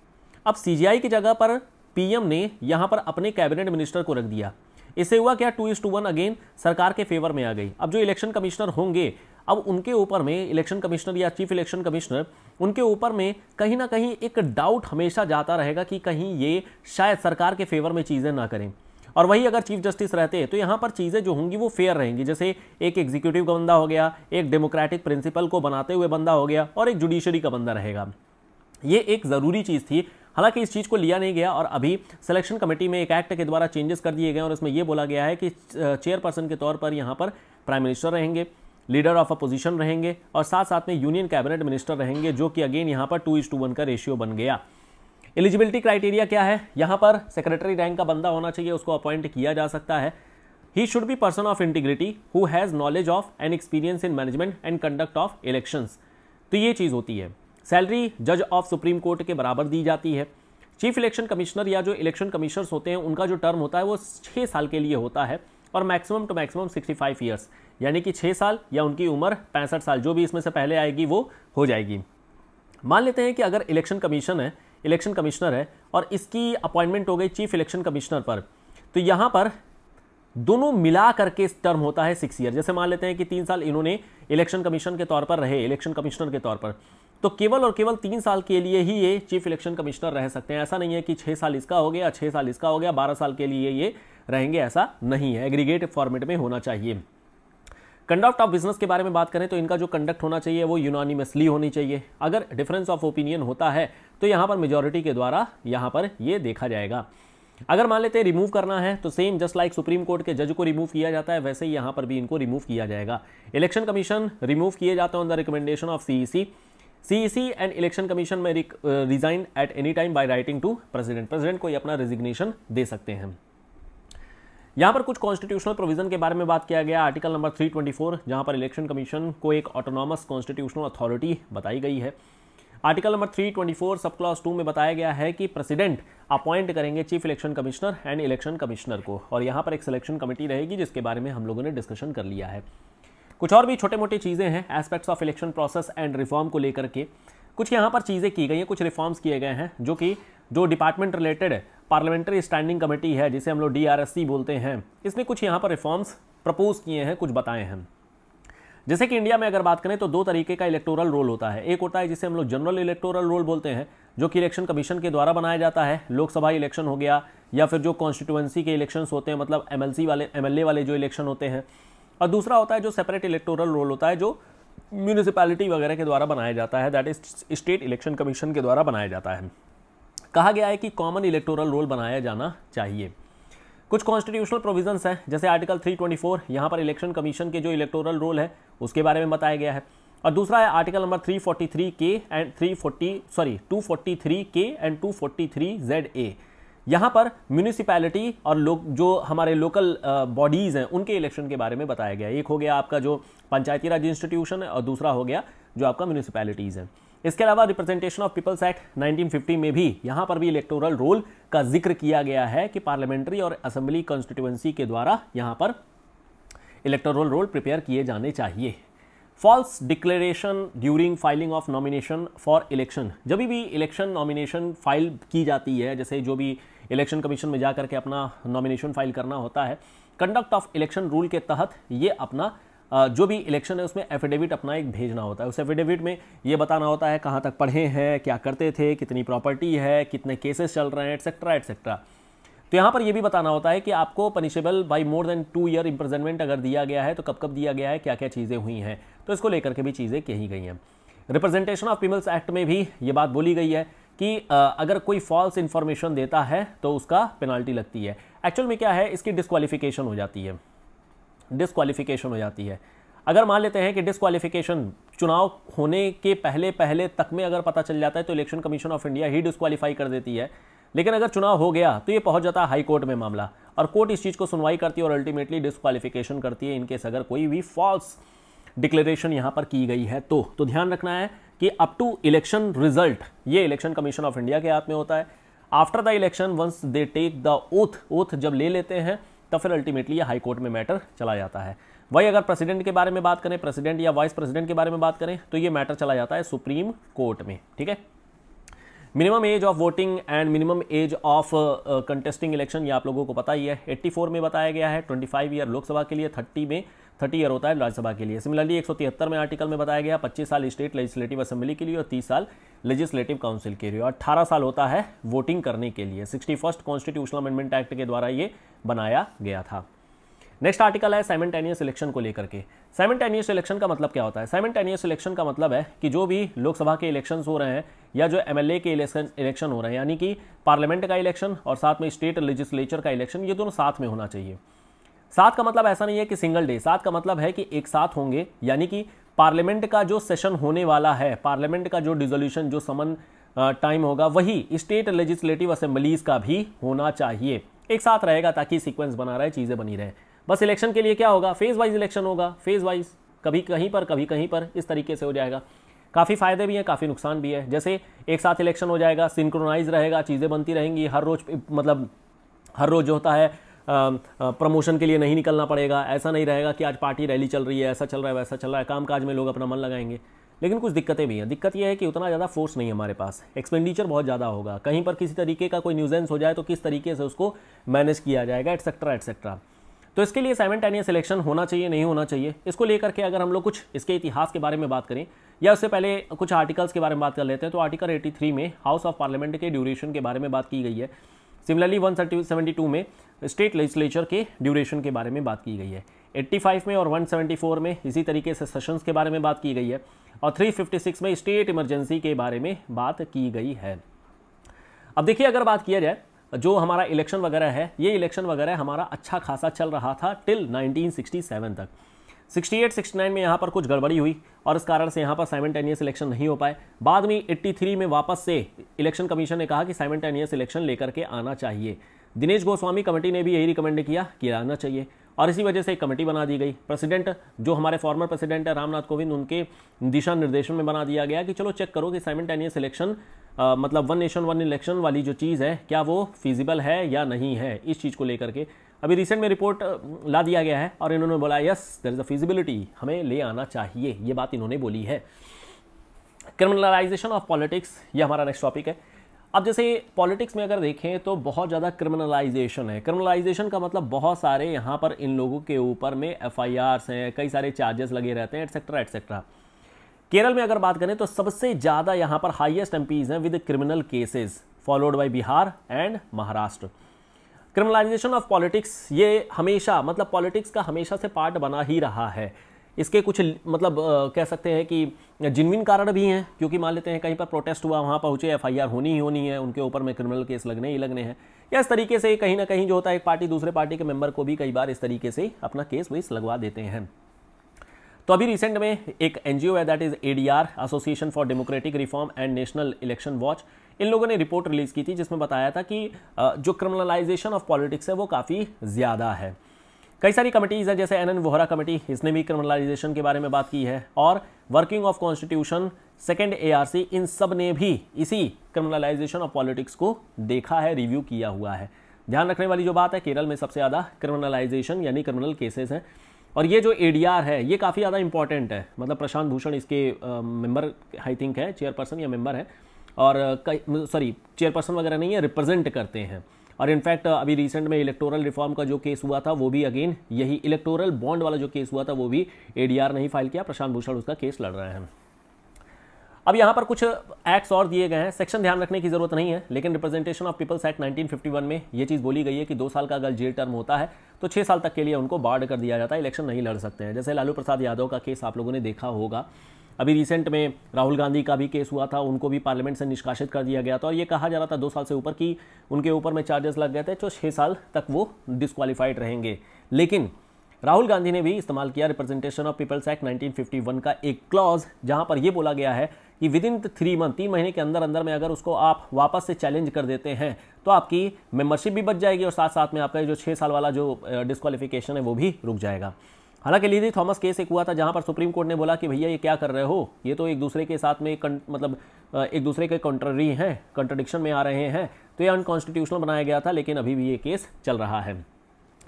अब सी की जगह पर पीएम ने यहाँ पर अपने कैबिनेट मिनिस्टर को रख दिया इससे हुआ क्या two is to one again सरकार के फेवर में आ गई अब जो इलेक्शन कमिश्नर होंगे अब उनके ऊपर में इलेक्शन कमिश्नर या चीफ इलेक्शन कमिश्नर उनके ऊपर में कहीं ना कहीं एक डाउट हमेशा जाता रहेगा कि कहीं ये शायद सरकार के फेवर में चीज़ें ना करें और वही अगर चीफ जस्टिस रहते हैं तो यहाँ पर चीज़ें जो होंगी वो फेयर रहेंगी जैसे एक एग्जीक्यूटिव का बंदा हो गया एक डेमोक्रेटिक प्रिंसिपल को बनाते हुए बंदा हो गया और एक जुडिशरी का बंदा रहेगा ये एक ज़रूरी चीज़ थी हालांकि इस चीज़ को लिया नहीं गया और अभी सिलेक्शन कमेटी में एक एक्ट के द्वारा चेंजेस कर दिए गए और इसमें यह बोला गया है कि चेयरपर्सन के तौर पर यहाँ पर प्राइम मिनिस्टर रहेंगे लीडर ऑफ अपोजिशन रहेंगे और साथ साथ में यूनियन कैबिनेट मिनिस्टर रहेंगे जो कि अगेन यहाँ पर टू इज टू वन का रेशियो बन गया एलिजिबिलिटी क्राइटेरिया क्या है यहाँ पर सेक्रेटरी रैंक का बंदा होना चाहिए उसको अपॉइंट किया जा सकता है he should be person of integrity who has knowledge of and experience in management and conduct of elections तो ये चीज़ होती है सैलरी जज ऑफ सुप्रीम कोर्ट के बराबर दी जाती है चीफ इलेक्शन कमिश्नर या जो इलेक्शन कमिश्नर्स होते हैं उनका जो टर्म होता है वो छः साल के लिए होता है और मैक्सिमम टू मैक्सिमम 65 ईयर्स यानी कि छः साल या उनकी उम्र पैंसठ साल जो भी इसमें से पहले आएगी वो हो जाएगी मान लेते हैं कि अगर इलेक्शन कमीशन है इलेक्शन कमिश्नर है और इसकी अपॉइंटमेंट हो गई चीफ इलेक्शन कमिश्नर पर तो यहाँ पर दोनों मिला करके टर्म होता है सिक्स ईयर जैसे मान लेते हैं कि तीन साल इन्होंने इलेक्शन कमीशन के तौर पर रहे इलेक्शन कमिश्नर के तौर पर तो केवल और केवल तीन साल के लिए ही ये चीफ इलेक्शन कमिश्नर रह सकते हैं ऐसा नहीं है कि छः साल इसका हो गया छः साल इसका हो गया बारह साल के लिए ये रहेंगे ऐसा नहीं है एग्रीगेट फॉर्मेट में होना चाहिए कंडक्ट ऑफ बिजनेस के बारे में बात करें तो इनका जो कंडक्ट होना चाहिए वो यूनानिमसली होनी चाहिए अगर डिफरेंस ऑफ ओपिनियन होता है तो यहाँ पर मेजोरिटी के द्वारा यहाँ पर ये देखा जाएगा अगर मान लेते हैं रिमूव करना है तो same just like supreme court के जज को रिमूव किया जाता है वैसे ही यहाँ पर भी इनको रिमूव किया जाएगा इलेक्शन कमीशन रिमूव किए जाते हैं on the recommendation of CEC CEC and election commission में resign at any time by writing to president president को अपना रेजिग्नेशन दे सकते हैं यहाँ पर कुछ कॉन्स्टिट्यूशनल प्रोविजन के बारे में बात किया गया आर्टिकल नंबर 324 जहाँ पर इलेक्शन कमीशन को एक ऑटोनॉमस कॉन्स्टिट्यूशनल अथॉरिटी बताई गई है आर्टिकल नंबर 324 सब क्लास टू में बताया गया है कि प्रेसिडेंट अपॉइंट करेंगे chief election commissioner and election commissioner को और यहाँ पर एक सिलेक्शन कमेटी रहेगी जिसके बारे में हम लोगों ने डिस्कशन कर लिया है कुछ और भी छोटे मोटे चीज़ें हैं aspects of election process and reform को लेकर के कुछ यहाँ पर चीज़ें की गई हैं कुछ रिफॉर्म्स किए गए हैं जो कि जो department related parliamentary standing committee है जिसे हम लोग डी बोलते हैं इसने कुछ यहाँ पर रिफॉर्म्स प्रपोज किए हैं कुछ बताए हैं जैसे कि इंडिया में अगर बात करें तो दो तरीके का इलेक्टोरल रोल होता है एक होता है जिसे हम लोग जनरल इलेक्टोरल रोल बोलते हैं जो कि इलेक्शन कमीशन के द्वारा बनाया जाता है लोकसभा इलेक्शन हो गया या फिर जो कॉन्स्टिट्यूएंसी के इलेक्शंस होते हैं मतलब एमएलसी वाले एमएलए वाले जो इलेक्शन होते हैं और दूसरा होता है जो सेपरेट इलेक्टोरल रोल होता है जो म्यूनिसिपैलिटी वगैरह के द्वारा बनाया जाता है that is state election commission के द्वारा बनाया जाता है कहा गया है कि कॉमन इलेक्टोरल रोल बनाया जाना चाहिए कुछ कॉन्स्टिट्यूशनल प्रोविजंस हैं जैसे आर्टिकल 324 यहाँ पर इलेक्शन कमीशन के जो इलेक्टोरल रोल है उसके बारे में बताया गया है और दूसरा है आर्टिकल नंबर 343 के एंड 340 सॉरी 243 के एंड 243 जेड ए यहाँ पर म्यूनिसिपैलिटी और लोग जो हमारे लोकल बॉडीज़ हैं उनके इलेक्शन के बारे में बताया गया एक हो गया आपका जो पंचायती राज इंस्टीट्यूशन है और दूसरा हो गया जो आपका म्यूनिसपैलिटीज़ है इसके अलावा रिप्रेजेंटेशन ऑफ पीपल्स एक्ट 1950 में भी यहाँ पर भी इलेक्टोरल रोल का जिक्र किया गया है कि पार्लियामेंट्री और असेंबली कॉन्स्टिट्यूएंसी के द्वारा यहाँ पर इलेक्टोरल रोल प्रिपेयर किए जाने चाहिए false declaration during filing of nomination for election जब भी इलेक्शन नॉमिनेशन फाइल की जाती है जैसे जो भी इलेक्शन कमीशन में जा करके अपना नॉमिनेशन फाइल करना होता है कंडक्ट ऑफ इलेक्शन रूल के तहत ये अपना जो भी इलेक्शन है उसमें एफिडेविट अपना एक भेजना होता है उस एफिडेविट में ये बताना होता है कहाँ तक पढ़े हैं क्या करते थे कितनी प्रॉपर्टी है कितने केसेस चल रहे हैं एट्सेट्रा एट्सेट्रा तो यहाँ पर यह भी बताना होता है कि आपको punishable by more than two year imprisonment अगर दिया गया है तो कब कब दिया गया है क्या क्या चीज़ें हुई हैं तो इसको लेकर के भी चीज़ें कही गई हैं रिप्रेजेंटेशन ऑफ पीपल्स एक्ट में भी ये बात बोली गई है कि अगर कोई फॉल्स इन्फॉर्मेशन देता है तो उसका पेनल्टी लगती है एक्चुअल में क्या है इसकी डिसक्वालिफ़िकेशन हो जाती है डिसक्वालिफिकेशन हो जाती है अगर मान लेते हैं कि डिसक्वालिफिकेशन चुनाव होने के पहले पहले तक में अगर पता चल जाता है तो इलेक्शन कमीशन ऑफ इंडिया ही डिसक्वालीफाई कर देती है लेकिन अगर चुनाव हो गया तो ये पहुंच जाता है हाई कोर्ट में मामला और कोर्ट इस चीज़ को सुनवाई करती है और अल्टीमेटली डिसक्वालिफिकेशन करती है इनकेस अगर कोई भी फॉल्स डिक्लेरेशन यहाँ पर की गई है तो तो ध्यान रखना है कि अप टू इलेक्शन रिजल्ट ये इलेक्शन कमीशन ऑफ इंडिया के हाथ में होता है after the election once they take the oath oath जब ले लेते हैं तब तो फिर अल्टीमेटली ये हाई कोर्ट में मैटर चला जाता है वही अगर प्रेसिडेंट के बारे में बात करें प्रेसिडेंट या वाइस प्रेसिडेंट के बारे में बात करें तो ये मैटर चला जाता है सुप्रीम कोर्ट में ठीक है minimum age of voting and minimum age of contesting election ये आप लोगों को पता ही है 84 में बताया गया है 25 ईयर लोकसभा के लिए 30 में थर्टी ईयर होता है राज्यसभा के लिए सिमिलरली एक में आर्टिकल में बताया गया पच्चीस साल स्टेट लेजिस्लेटिव असेंबली के लिए और तीस साल लेजिस्लेटिव काउंसिल के लिए और अठारह साल होता है वोटिंग करने के लिए sixty first constitutional amendment act के द्वारा ये बनाया गया था नेक्स्ट आर्टिकल है साइमेंटेनियस इलेक्शन को लेकर के साइमेंटेनियस इलेक्शन का मतलब क्या होता है साइमेंटेनियस इलेक्शन का मतलब है कि जो भी लोकसभा के इलेक्शन हो रहे हैं या जो एमएलए के इलेक्शन इलेक्शन हो रहे हैं यानी कि पार्लियामेंट का इलेक्शन और साथ में स्टेट लेजिस्लेचर का इलेक्शन ये दोनों साथ में होना चाहिए सात का मतलब ऐसा नहीं है कि सिंगल डे सात का मतलब है कि एक साथ होंगे यानी कि पार्लियामेंट का जो सेशन होने वाला है पार्लियामेंट का जो डिजोल्यूशन जो समन टाइम होगा वही स्टेट लेजिस्लेटिव असेंबलीज का भी होना चाहिए एक साथ रहेगा ताकि सीक्वेंस बना रहे चीज़ें बनी रहे बस इलेक्शन के लिए क्या होगा फेज़ वाइज इलेक्शन होगा फेज़ वाइज कभी कहीं पर कभी कहीं पर इस तरीके से हो जाएगा काफ़ी फायदे भी हैं काफ़ी नुकसान भी है जैसे एक साथ इलेक्शन हो जाएगा सिंक्रोनाइज रहेगा चीज़ें बनती रहेंगी हर रोज़ मतलब हर रोज़ जो होता है प्रमोशन के लिए नहीं निकलना पड़ेगा ऐसा नहीं रहेगा कि आज पार्टी रैली चल रही है ऐसा चल रहा है वैसा चल रहा है कामकाज में लोग अपना मन लगाएंगे लेकिन कुछ दिक्कतें भी हैं दिक्कत यह है कि उतना ज़्यादा फोर्स नहीं है हमारे पास एक्सपेंडिचर बहुत ज़्यादा होगा कहीं पर किसी तरीके का कोई न्यूजेंस हो जाए तो किस तरीके से उसको मैनेज किया जाएगा एटसेट्रा एटसेट्रा तो इसके लिए ईयर सिलेक्शन होना चाहिए नहीं होना चाहिए इसको लेकर के अगर हम लोग कुछ इसके इतिहास के बारे में बात करें या उससे पहले कुछ आर्टिकल्स के बारे में बात कर लेते हैं तो आर्टिकल 83 में हाउस ऑफ पार्लियामेंट के ड्यूरेशन के बारे में बात की गई है सिमिलरली 172 में स्टेट लेजिस्लेचर के ड्यूरेशन के बारे में बात की गई है 85 में और 174 में इसी तरीके से सेशंस के बारे में बात की गई है और 356 में स्टेट इमरजेंसी के बारे में बात की गई है अब देखिए अगर बात किया जाए जो हमारा इलेक्शन वगैरह है ये इलेक्शन वगैरह हमारा अच्छा खासा चल रहा था टिल 1967 तक 68, 69 में यहाँ पर कुछ गड़बड़ी हुई और इस कारण से यहाँ पर साइमेंटेनियस इलेक्शन नहीं हो पाए बाद में 83 में वापस से इलेक्शन कमीशन ने कहा कि साइमेंटेनियस इलेक्शन लेकर के आना चाहिए दिनेश गोस्वामी कमेटी ने भी यही रिकमेंड किया कि आना चाहिए और इसी वजह से एक कमेटी बना दी गई प्रेसिडेंट जो हमारे फॉर्मर प्रेसिडेंट है रामनाथ कोविंद उनके दिशा निर्देशन में बना दिया गया कि चलो चेक करो कि ईयर इलेक्शन मतलब वन नेशन वन इलेक्शन वाली जो चीज़ है क्या वो फिजिबल है या नहीं है इस चीज़ को लेकर के अभी रिसेंट में रिपोर्ट ला दिया गया है और इन्होंने बोला yes there is a feasibility हमें ले आना चाहिए ये बात इन्होंने बोली है क्रिमिनलाइजेशन ऑफ पॉलिटिक्स ये हमारा नेक्स्ट टॉपिक है अब जैसे पॉलिटिक्स में अगर देखें तो बहुत ज़्यादा क्रिमिनलाइजेशन है क्रिमिनलाइजेशन का मतलब बहुत सारे यहाँ पर इन लोगों के ऊपर में एफ हैं कई सारे चार्जेस लगे रहते हैं एटसेट्रा एटसेट्रा केरल में अगर बात करें तो सबसे ज़्यादा यहाँ पर हाइएस्ट एम हैं with criminal cases followed by Bihar and Maharashtra criminalisation of politics ये हमेशा मतलब पॉलिटिक्स का हमेशा से पार्ट बना ही रहा है इसके कुछ मतलब कह सकते हैं कि जिनविन कारण भी हैं क्योंकि मान लेते हैं कहीं पर प्रोटेस्ट हुआ वहाँ पहुँचे एफआईआर होनी ही होनी है उनके ऊपर में क्रिमिनल केस लगने ही लगने हैं या इस तरीके से कहीं ना कहीं जो होता है एक पार्टी दूसरे पार्टी के मेंबर को भी कई बार इस तरीके से अपना केस वेस लगवा देते हैं तो अभी रिसेंट में एक एन है that is a association for democratic reform and national election watch इन लोगों ने रिपोर्ट रिलीज़ की थी जिसमें बताया था कि जो क्रिमिनलाइजेशन ऑफ पॉलिटिक्स है वो काफ़ी ज़्यादा है कई सारी कमेटीज़ हैं जैसे एन एन वोहरा कमेटी इसने भी क्रिमिनलाइजेशन के बारे में बात की है और working of constitution second ARC इन सब ने भी इसी क्रिमिनलाइजेशन ऑफ पॉलिटिक्स को देखा है रिव्यू किया हुआ है ध्यान रखने वाली जो बात है केरल में सबसे ज़्यादा क्रिमिनलाइजेशन यानी क्रिमिनल केसेस हैं और ये जो ए है ये काफ़ी ज़्यादा इंपॉर्टेंट है मतलब प्रशांत भूषण इसके मेंबर आई थिंक है चेयरपर्सन या मेंबर है और सॉरी चेयरपर्सन वगैरह नहीं है रिप्रेजेंट करते हैं और इनफैक्ट अभी रिसेंट में इलेक्टोरल रिफॉर्म का जो केस हुआ था वो भी अगेन यही इलेक्टोरल बॉन्ड वाला जो केस हुआ था वो भी एडीआर नहीं फाइल किया प्रशांत भूषण उसका केस लड़ रहे हैं अब यहाँ पर कुछ एक्ट्स और दिए गए हैं सेक्शन ध्यान रखने की जरूरत नहीं है लेकिन रिप्रेजेंटेशन ऑफ पीपल्स एक्ट 1951 में ये चीज़ बोली गई है कि दो साल का अगर जेल टर्म होता है तो छः साल तक के लिए उनको बाढ़ कर दिया जाता है इलेक्शन नहीं लड़ सकते हैं जैसे लालू प्रसाद यादव का केस आप लोगों ने देखा होगा अभी रिसेंट में राहुल गांधी का भी केस हुआ था उनको भी पार्लियामेंट से निष्कासित कर दिया गया था और ये कहा जा रहा था दो साल से ऊपर कि उनके ऊपर में चार्जेस लग गए थे तो छः साल तक वो डिसक्वालीफाइड रहेंगे लेकिन राहुल गांधी ने भी इस्तेमाल किया रिप्रेजेंटेशन ऑफ पीपल्स एक्ट 1951 का एक क्लॉज जहां पर यह बोला गया है कि विद इन थ्री मंथ तीन महीने के अंदर अंदर में अगर उसको आप वापस से चैलेंज कर देते हैं तो आपकी मेंबरशिप भी बच जाएगी और साथ साथ में आपका जो छः साल वाला जो डिस्कालिफिकेशन है वो भी रुक जाएगा हालांकि लीजी थॉमस केस एक हुआ था जहां पर सुप्रीम कोर्ट ने बोला कि भैया ये क्या कर रहे हो ये तो एक दूसरे के साथ में कंट मतलब एक दूसरे के कंट्ररी हैं कंट्रडिक्शन में आ रहे हैं तो ये अनकॉन्स्टिट्यूशनल बनाया गया था लेकिन अभी भी ये केस चल रहा है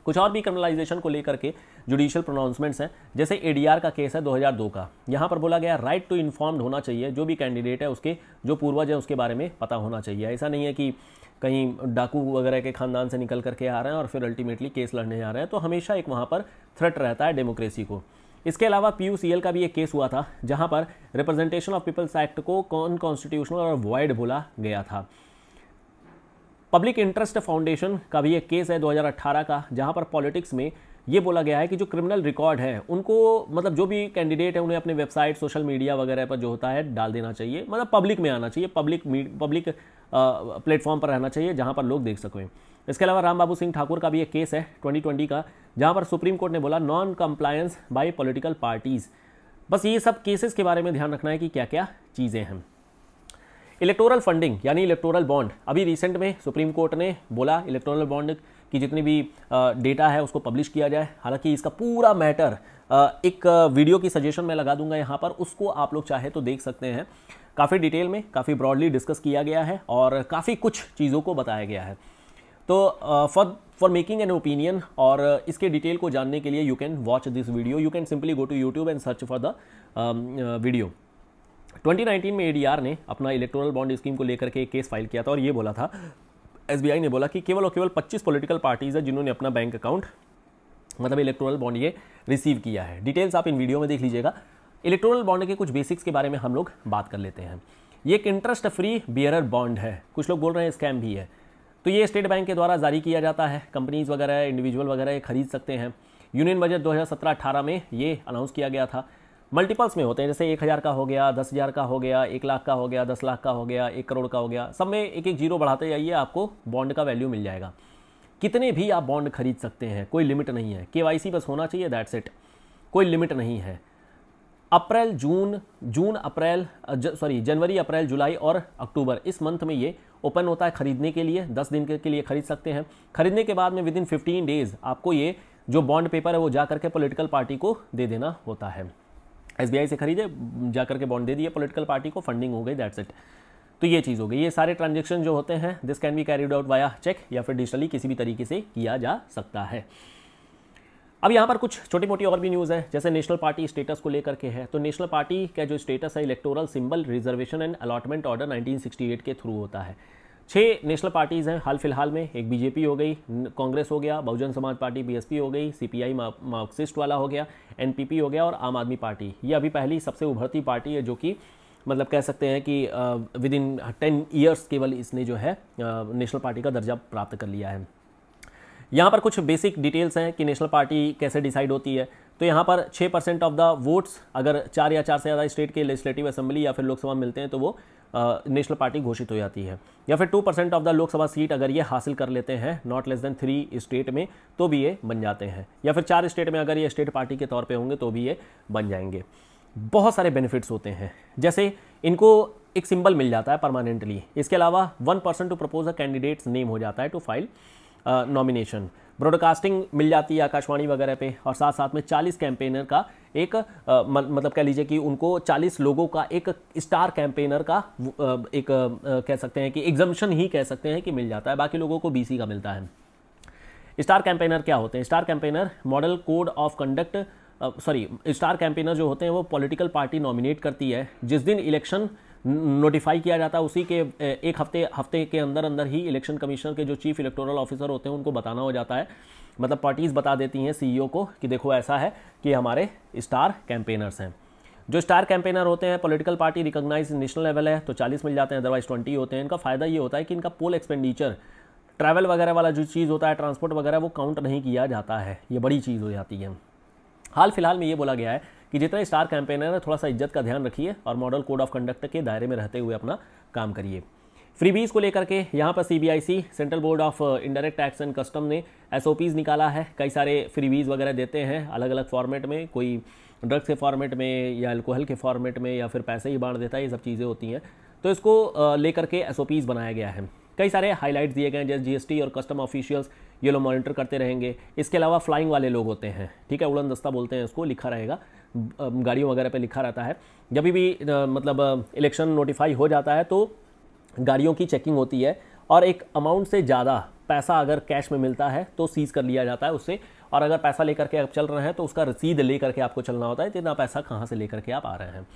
कुछ और भी क्रिमिनलाइजेशन को लेकर के जुडिशियल प्रोनाउंसमेंट्स हैं जैसे ए का केस है 2002 का यहाँ पर बोला गया राइट टू इन्फॉर्म्ड होना चाहिए जो भी कैंडिडेट है उसके जो पूर्वज है उसके बारे में पता होना चाहिए ऐसा नहीं है कि कहीं डाकू वगैरह के खानदान से निकल करके आ रहे हैं और फिर अल्टीमेटली केस लड़ने जा रहे हैं तो हमेशा एक वहाँ पर थ्रेट रहता है डेमोक्रेसी को इसके अलावा पी का भी एक केस हुआ था जहाँ पर रिप्रेजेंटेशन ऑफ पीपल्स एक्ट को कॉन कॉन्स्टिट्यूशनल और वाइड बोला गया था पब्लिक इंटरेस्ट फाउंडेशन का भी एक केस है 2018 का जहां पर पॉलिटिक्स में ये बोला गया है कि जो क्रिमिनल रिकॉर्ड है उनको मतलब जो भी कैंडिडेट है उन्हें अपने वेबसाइट सोशल मीडिया वगैरह पर जो होता है डाल देना चाहिए मतलब पब्लिक में आना चाहिए पब्लिक पब्लिक प्लेटफॉर्म पर रहना चाहिए जहाँ पर लोग देख सकें इसके अलावा राम सिंह ठाकुर का भी एक केस है 2020 का जहाँ पर सुप्रीम कोर्ट ने बोला non compliance by political parties बस ये सब केसेस के बारे में ध्यान रखना है कि क्या क्या चीज़ें हैं इलेक्टोरल फंडिंग यानी इलेक्टोरल बॉन्ड अभी रिसेंट में सुप्रीम कोर्ट ने बोला इलेक्टोरल बॉन्ड की जितनी भी डेटा है उसको पब्लिश किया जाए हालांकि इसका पूरा मैटर एक वीडियो की सजेशन मैं लगा दूंगा यहाँ पर उसको आप लोग चाहे तो देख सकते हैं काफ़ी डिटेल में काफ़ी ब्रॉडली डिस्कस किया गया है और काफ़ी कुछ चीज़ों को बताया गया है तो for for making an opinion और इसके डिटेल को जानने के लिए you can watch this video you can simply go to YouTube and search for the video 2019 में एडीआर ने अपना इलेक्टोरल बॉन्ड स्कीम को लेकर के एक केस फाइल किया था और ये बोला था एसबीआई ने बोला कि केवल और केवल 25 पॉलिटिकल पार्टीज़ है जिन्होंने अपना बैंक अकाउंट मतलब इलेक्टोरल बॉन्ड ये रिसीव किया है डिटेल्स आप इन वीडियो में देख लीजिएगा इलेक्टोरल बॉन्ड के कुछ बेसिक्स के बारे में हम लोग बात कर लेते हैं ये एक इंटरेस्ट फ्री बियर बॉन्ड है कुछ लोग बोल रहे हैं स्कैम भी है तो ये स्टेट बैंक के द्वारा जारी किया जाता है कंपनीज़ वगैरह इंडिविजुअल वगैरह खरीद सकते हैं यूनियन बजट 2017-18 में ये अनाउंस किया गया था मल्टीपल्स में होते हैं जैसे एक हज़ार का हो गया दस हज़ार का हो गया एक लाख का हो गया दस लाख का हो गया एक करोड़ का हो गया सब में एक एक जीरो बढ़ाते जाइए आपको बॉन्ड का वैल्यू मिल जाएगा कितने भी आप बॉन्ड खरीद सकते हैं कोई लिमिट नहीं है के बस होना चाहिए दैट्स इट कोई लिमिट नहीं है अप्रैल जून जून अप्रैल सॉरी जनवरी अप्रैल जुलाई और अक्टूबर इस मंथ में ये ओपन होता है खरीदने के लिए दस दिन के लिए खरीद सकते हैं खरीदने के बाद में विद इन फिफ्टीन डेज आपको ये जो बॉन्ड पेपर है वो जा करके पॉलिटिकल पार्टी को दे देना होता है एस से खरीदे जा करके बॉन्ड दे दिए पोलिटिकल पार्टी को फंडिंग हो गई दैट्स इट तो ये चीज़ हो गई ये सारे ट्रांजेक्शन जो होते हैं this can be carried out via cheque या फिर डिजिटली किसी भी तरीके से किया जा सकता है अब यहाँ पर कुछ छोटी मोटी और भी न्यूज़ है जैसे नेशनल पार्टी स्टेटस को लेकर के है तो नेशनल पार्टी का जो स्टेटस है electoral symbol reservation and allotment order 1968 के थ्रू होता है छः नेशनल पार्टीज़ हैं हाल फिलहाल में एक बीजेपी हो गई कांग्रेस हो गया बहुजन समाज पार्टी बीएसपी हो गई सीपीआई मार्क्सिस्ट वाला हो गया एनपीपी हो गया और आम आदमी पार्टी ये अभी पहली सबसे उभरती पार्टी है जो कि मतलब कह सकते हैं कि विद इन टेन ईयर्स केवल इसने जो है नेशनल पार्टी का दर्जा प्राप्त कर लिया है यहाँ पर कुछ बेसिक डिटेल्स हैं कि नेशनल पार्टी कैसे डिसाइड होती है तो यहाँ पर छः परसेंट ऑफ द वोट्स अगर चार या चार से ज़्यादा स्टेट के लेजिस्लेटिव असेंबली या फिर लोकसभा मिलते हैं तो वो नेशनल पार्टी घोषित हो जाती है या फिर two percent of the Lok Sabha seat अगर ये हासिल कर लेते हैं not less than three state में तो भी ये बन जाते हैं या फिर चार स्टेट में अगर ये स्टेट पार्टी के तौर पर होंगे तो भी ये बन जाएंगे बहुत सारे बेनिफिट्स होते हैं जैसे इनको एक सिंबल मिल जाता है परमानेंटली इसके अलावा one percent to propose a candidates name हो जाता है टू फाइल नॉमिनेशन ब्रॉडकास्टिंग मिल जाती है आकाशवाणी वगैरह पे और साथ साथ में 40 कैंपेनर का एक आ, मतलब कह लीजिए कि उनको 40 लोगों का एक स्टार कैंपेनर का एक आ, कह सकते हैं कि एग्जम्शन ही कह सकते हैं कि मिल जाता है बाकी लोगों को बी का मिलता है स्टार कैंपेनर क्या होते हैं star campaigner model code of conduct sorry star campaigner जो होते हैं वो पॉलिटिकल पार्टी नॉमिनेट करती है जिस दिन इलेक्शन नोटिफाई किया जाता है उसी के एक हफ्ते हफ्ते के अंदर अंदर ही इलेक्शन कमीशन के जो चीफ इलेक्टोरल ऑफिसर होते हैं उनको बताना हो जाता है मतलब पार्टीज़ बता देती हैं सीईओ को कि देखो ऐसा है कि हमारे स्टार कैंपेनर्स हैं जो स्टार कैंपेनर होते हैं political party recognise national level है तो 40 मिल जाते हैं अदरवाइज 20 होते हैं इनका फ़ायदा ये होता है कि इनका पोल एक्सपेंडिचर ट्रैवल वगैरह वाला जो चीज़ होता है ट्रांसपोर्ट वगैरह वो काउंट नहीं किया जाता है ये बड़ी चीज़ हो जाती है हाल फिलहाल में ये बोला गया है कि जितने स्टार कैंपेनर है थोड़ा सा इज्जत का ध्यान रखिए और मॉडल कोड ऑफ कंडक्ट के दायरे में रहते हुए अपना काम करिए फ्रीबीज को लेकर के यहाँ पर CBIC central board of indirect tax and custom ने एसओपीज निकाला है कई सारे फ्रीबीज वगैरह देते हैं अलग अलग फॉर्मेट में कोई ड्रग्स के फॉर्मेट में या अल्कोहल के फॉर्मेट में या फिर पैसे ही बांट देता है ये सब चीज़ें होती हैं तो इसको uh, लेकर के एस बनाया गया है कई सारे हाईलाइट्स दिए गए हैं जैसे जीएसटी और कस्टम ऑफिशियल्स ये लोग मॉनिटर करते रहेंगे इसके अलावा फ्लाइंग वाले लोग होते हैं ठीक है उड़न दस्ता बोलते हैं उसको लिखा रहेगा गाड़ियों वगैरह पे लिखा रहता है जब भी मतलब इलेक्शन नोटिफाई हो जाता है तो गाड़ियों की चेकिंग होती है और एक अमाउंट से ज़्यादा पैसा अगर कैश में मिलता है तो सीज़ कर लिया जाता है उससे और अगर पैसा लेकर के आप चल रहे हैं तो उसका रसीद ले करके आपको चलना होता है इतना पैसा कहाँ से लेकर के आप आ रहे हैं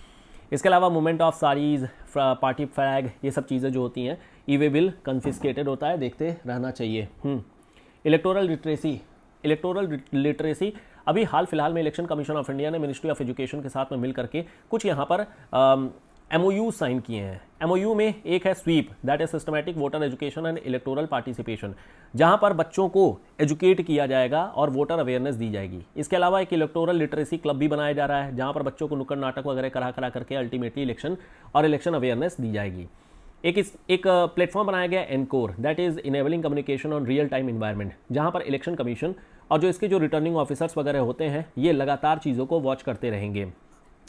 इसके अलावा मोमेंट ऑफ सारीज पार्टी फ्लैग ये सब चीज़ें जो होती हैं ई वे बिल कन्फिस्केटेड होता है देखते रहना चाहिए इलेक्टोरल लिटरेसी इलेक्टोरल लिटरेसी अभी हाल फिलहाल में इलेक्शन कमीशन ऑफ इंडिया ने मिनिस्ट्री ऑफ एजुकेशन के साथ में मिल करके कुछ यहाँ पर यू साइन किए हैं यू में एक है SVEEP that is systematic voter education and electoral participation जहां पर बच्चों को एजुकेट किया जाएगा और वोटर अवेयरनेस दी जाएगी इसके अलावा एक इलेक्टोरल लिटरेसी क्लब भी बनाया जा रहा है जहां पर बच्चों को नुक्कड़ नाटक वगैरह करा करा करके अल्टीमेटली इलेक्शन और इलेक्शन अवेयरनेस दी जाएगी एक इस एक प्लेटफॉर्म बनाया गया ENCORE that is enabling communication on real time environment जहां पर इलेक्शन कमीशन और जो इसके जो रिटर्निंग ऑफिसर्स वगैरह होते हैं ये लगातार चीज़ों को वॉच करते रहेंगे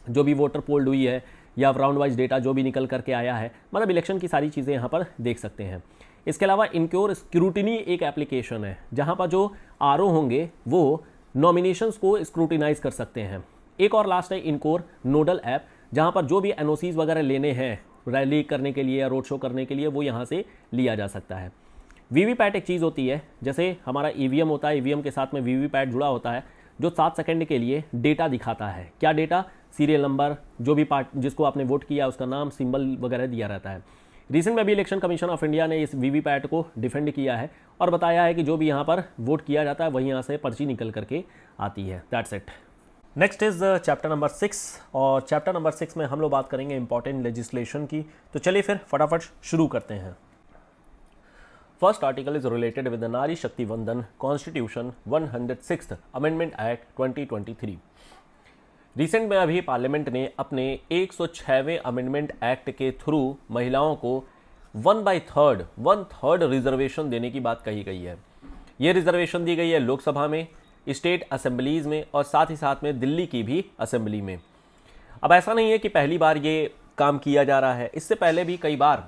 जो भी वोटर पोल्ड हुई है या राउंड वाइज डेटा जो भी निकल करके आया है मतलब इलेक्शन की सारी चीज़ें यहाँ पर देख सकते हैं इसके अलावा इनक्योर स्क्रूटिनी एक एप्लीकेशन है जहाँ पर जो आर होंगे वो नॉमिनेशंस को स्क्रूटिनाइज कर सकते हैं एक और लास्ट है इनकोर नोडल ऐप जहाँ पर जो भी एन वगैरह लेने हैं रैली करने के लिए या रोड शो करने के लिए वो यहाँ से लिया जा सकता है वीवीपैट एक चीज़ होती है जैसे हमारा ईवीएम होता है ईवीएम के साथ में वीवीपैट जुड़ा होता है जो सात सेकंड के लिए डेटा दिखाता है क्या डेटा सीरियल नंबर जो भी पार्ट जिसको आपने वोट किया उसका नाम सिंबल वगैरह दिया रहता है रिसेंट में भी इलेक्शन कमीशन ऑफ इंडिया ने इस वीवीपैट को डिफेंड किया है और बताया है कि जो भी यहाँ पर वोट किया जाता है वहीं यहाँ से पर्ची निकल करके आती है that's it next is chapter number six और चैप्टर नंबर सिक्स में हम लोग बात करेंगे इंपॉर्टेंट लेजिस्लेशन की तो चलिए फिर फटाफट शुरू करते हैं first article is related with Nari Shakti Vandan constitution one hundred six amendment act twenty twenty three recent में अभी पार्लियामेंट ने अपने 106वें अमेंडमेंट एक्ट के थ्रू महिलाओं को one by third one third reservation देने की बात कही गई है ये रिजर्वेशन दी गई है लोकसभा में स्टेट असेंबलीज में और साथ ही साथ में दिल्ली की भी असेंबली में अब ऐसा नहीं है कि पहली बार ये काम किया जा रहा है इससे पहले भी कई बार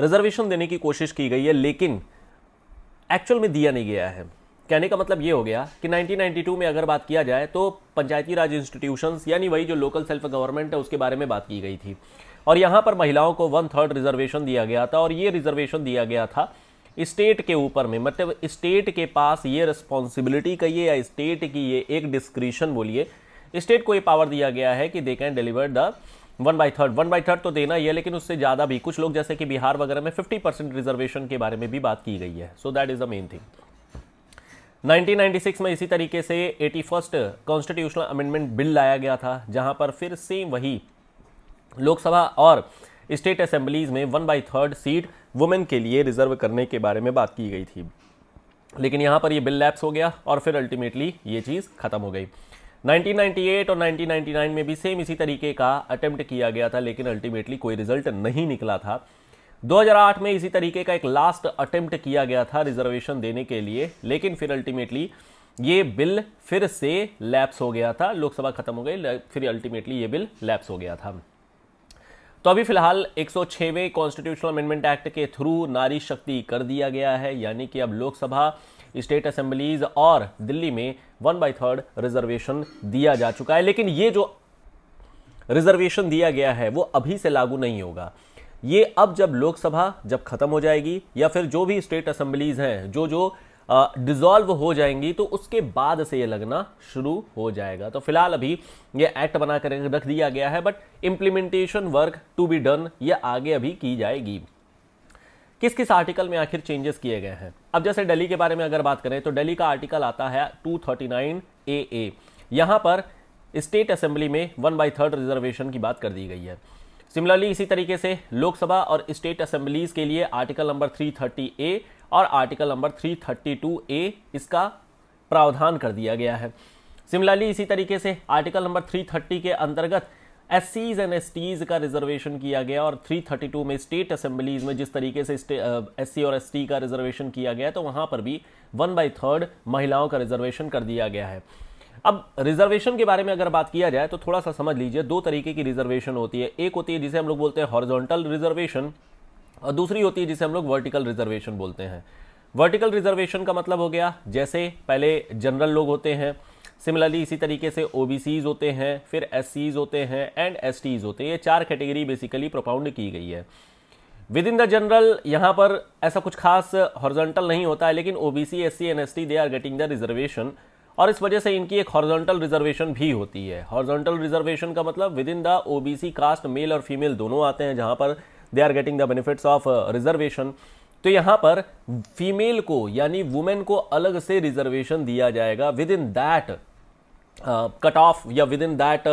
रिजर्वेशन देने की कोशिश की गई है लेकिन एक्चुअल में दिया नहीं गया है कहने का मतलब ये हो गया कि 1992 में अगर बात किया जाए तो पंचायती राज इंस्टीट्यूशंस यानी वही जो लोकल सेल्फ गवर्नमेंट है उसके बारे में बात की गई थी और यहाँ पर महिलाओं को वन थर्ड रिजर्वेशन दिया गया था और ये रिजर्वेशन दिया गया था स्टेट के ऊपर में मतलब स्टेट के पास ये रिस्पॉन्सिबिलिटी कहिए या स्टेट की ये एक डिस्क्रिशन बोलिए स्टेट को ये पावर दिया गया है कि they can deliver the one by third one by third तो देना ही है लेकिन उससे ज़्यादा भी कुछ लोग जैसे कि बिहार वगैरह में फिफ्टी परसेंट रिजर्वेशन के बारे में भी बात की गई है so that is the main thing 1996 में इसी तरीके से eighty first constitutional amendment bill लाया गया था जहां पर फिर सेम वही लोकसभा और स्टेट असेंबलीज में one by third seat women के लिए रिजर्व करने के बारे में बात की गई थी लेकिन यहां पर यह बिल लैप्स हो गया और फिर अल्टीमेटली ये चीज़ खत्म हो गई 1998 और 1999 में भी सेम इसी तरीके का अटेम्प्ट किया गया था लेकिन अल्टीमेटली कोई रिजल्ट नहीं निकला था 2008 में इसी तरीके का एक लास्ट अटेम्प्ट किया गया था रिजर्वेशन देने के लिए लेकिन फिर अल्टीमेटली ये बिल फिर से लैप्स हो गया था लोकसभा खत्म हो गई फिर अल्टीमेटली ये बिल लैप्स हो गया था तो अभी फिलहाल 106वें कॉन्स्टिट्यूशनल अमेंडमेंट एक्ट के थ्रू नारी शक्ति कर दिया गया है यानी कि अब लोकसभा स्टेट असेंबलीज और दिल्ली में वन बाई थर्ड रिजर्वेशन दिया जा चुका है लेकिन ये जो रिजर्वेशन दिया गया है वो अभी से लागू नहीं होगा ये अब जब लोकसभा जब खत्म हो जाएगी या फिर जो भी स्टेट असेंबलीज हैं जो जो डिजॉल्व हो जाएंगी तो उसके बाद से ये लगना शुरू हो जाएगा तो फिलहाल अभी ये एक्ट बना रख दिया गया है but implementation work to be done ये आगे अभी की जाएगी किस किस आर्टिकल में आखिर चेंजेस किए गए हैं अब जैसे दिल्ली के बारे में अगर बात करें तो दिल्ली का आर्टिकल आता है 239 ए यहाँ पर स्टेट असेंबली में वन बाई थर्ड रिजर्वेशन की बात कर दी गई है सिमिलरली इसी तरीके से लोकसभा और स्टेट असेंबलीज के लिए आर्टिकल नंबर 330 ए और आर्टिकल नंबर 332 ए इसका प्रावधान कर दिया गया है सिमिलरली इसी तरीके से आर्टिकल नंबर 330 के अंतर्गत S Cs and S Ts का रिजर्वेशन किया गया और 332 में स्टेट असेंबलीज में जिस तरीके से एस सी और एस टी का रिजर्वेशन किया गया तो वहां पर भी वन बाई थर्ड महिलाओं का रिजर्वेशन कर दिया गया है अब रिजर्वेशन के बारे में अगर बात किया जाए तो थोड़ा सा समझ लीजिए दो तरीके की रिजर्वेशन होती है एक होती है जिसे हम लोग बोलते हैं हॉर्जोंटल रिजर्वेशन और दूसरी होती है जिसे हम लोग वर्टिकल रिजर्वेशन बोलते हैं वर्टिकल रिजर्वेशन का मतलब हो गया जैसे पहले जनरल लोग होते हैं सिमिलरली इसी तरीके से ओ होते हैं फिर एस होते हैं एंड एस होते हैं ये चार कैटेगरी बेसिकली प्रोपाउंड की गई है विद इन द जनरल यहाँ पर ऐसा कुछ खास हॉर्जेंटल नहीं होता है लेकिन O B C S C and S T they are getting the reservation और इस वजह से इनकी एक हॉर्जेंटल रिजर्वेशन भी होती है हॉर्जेंटल रिजर्वेशन का मतलब within the O B C caste male और फीमेल दोनों आते हैं जहाँ पर they are getting the benefits of reservation तो यहां पर फीमेल को यानी वुमेन को अलग से रिजर्वेशन दिया जाएगा within that cut off या within that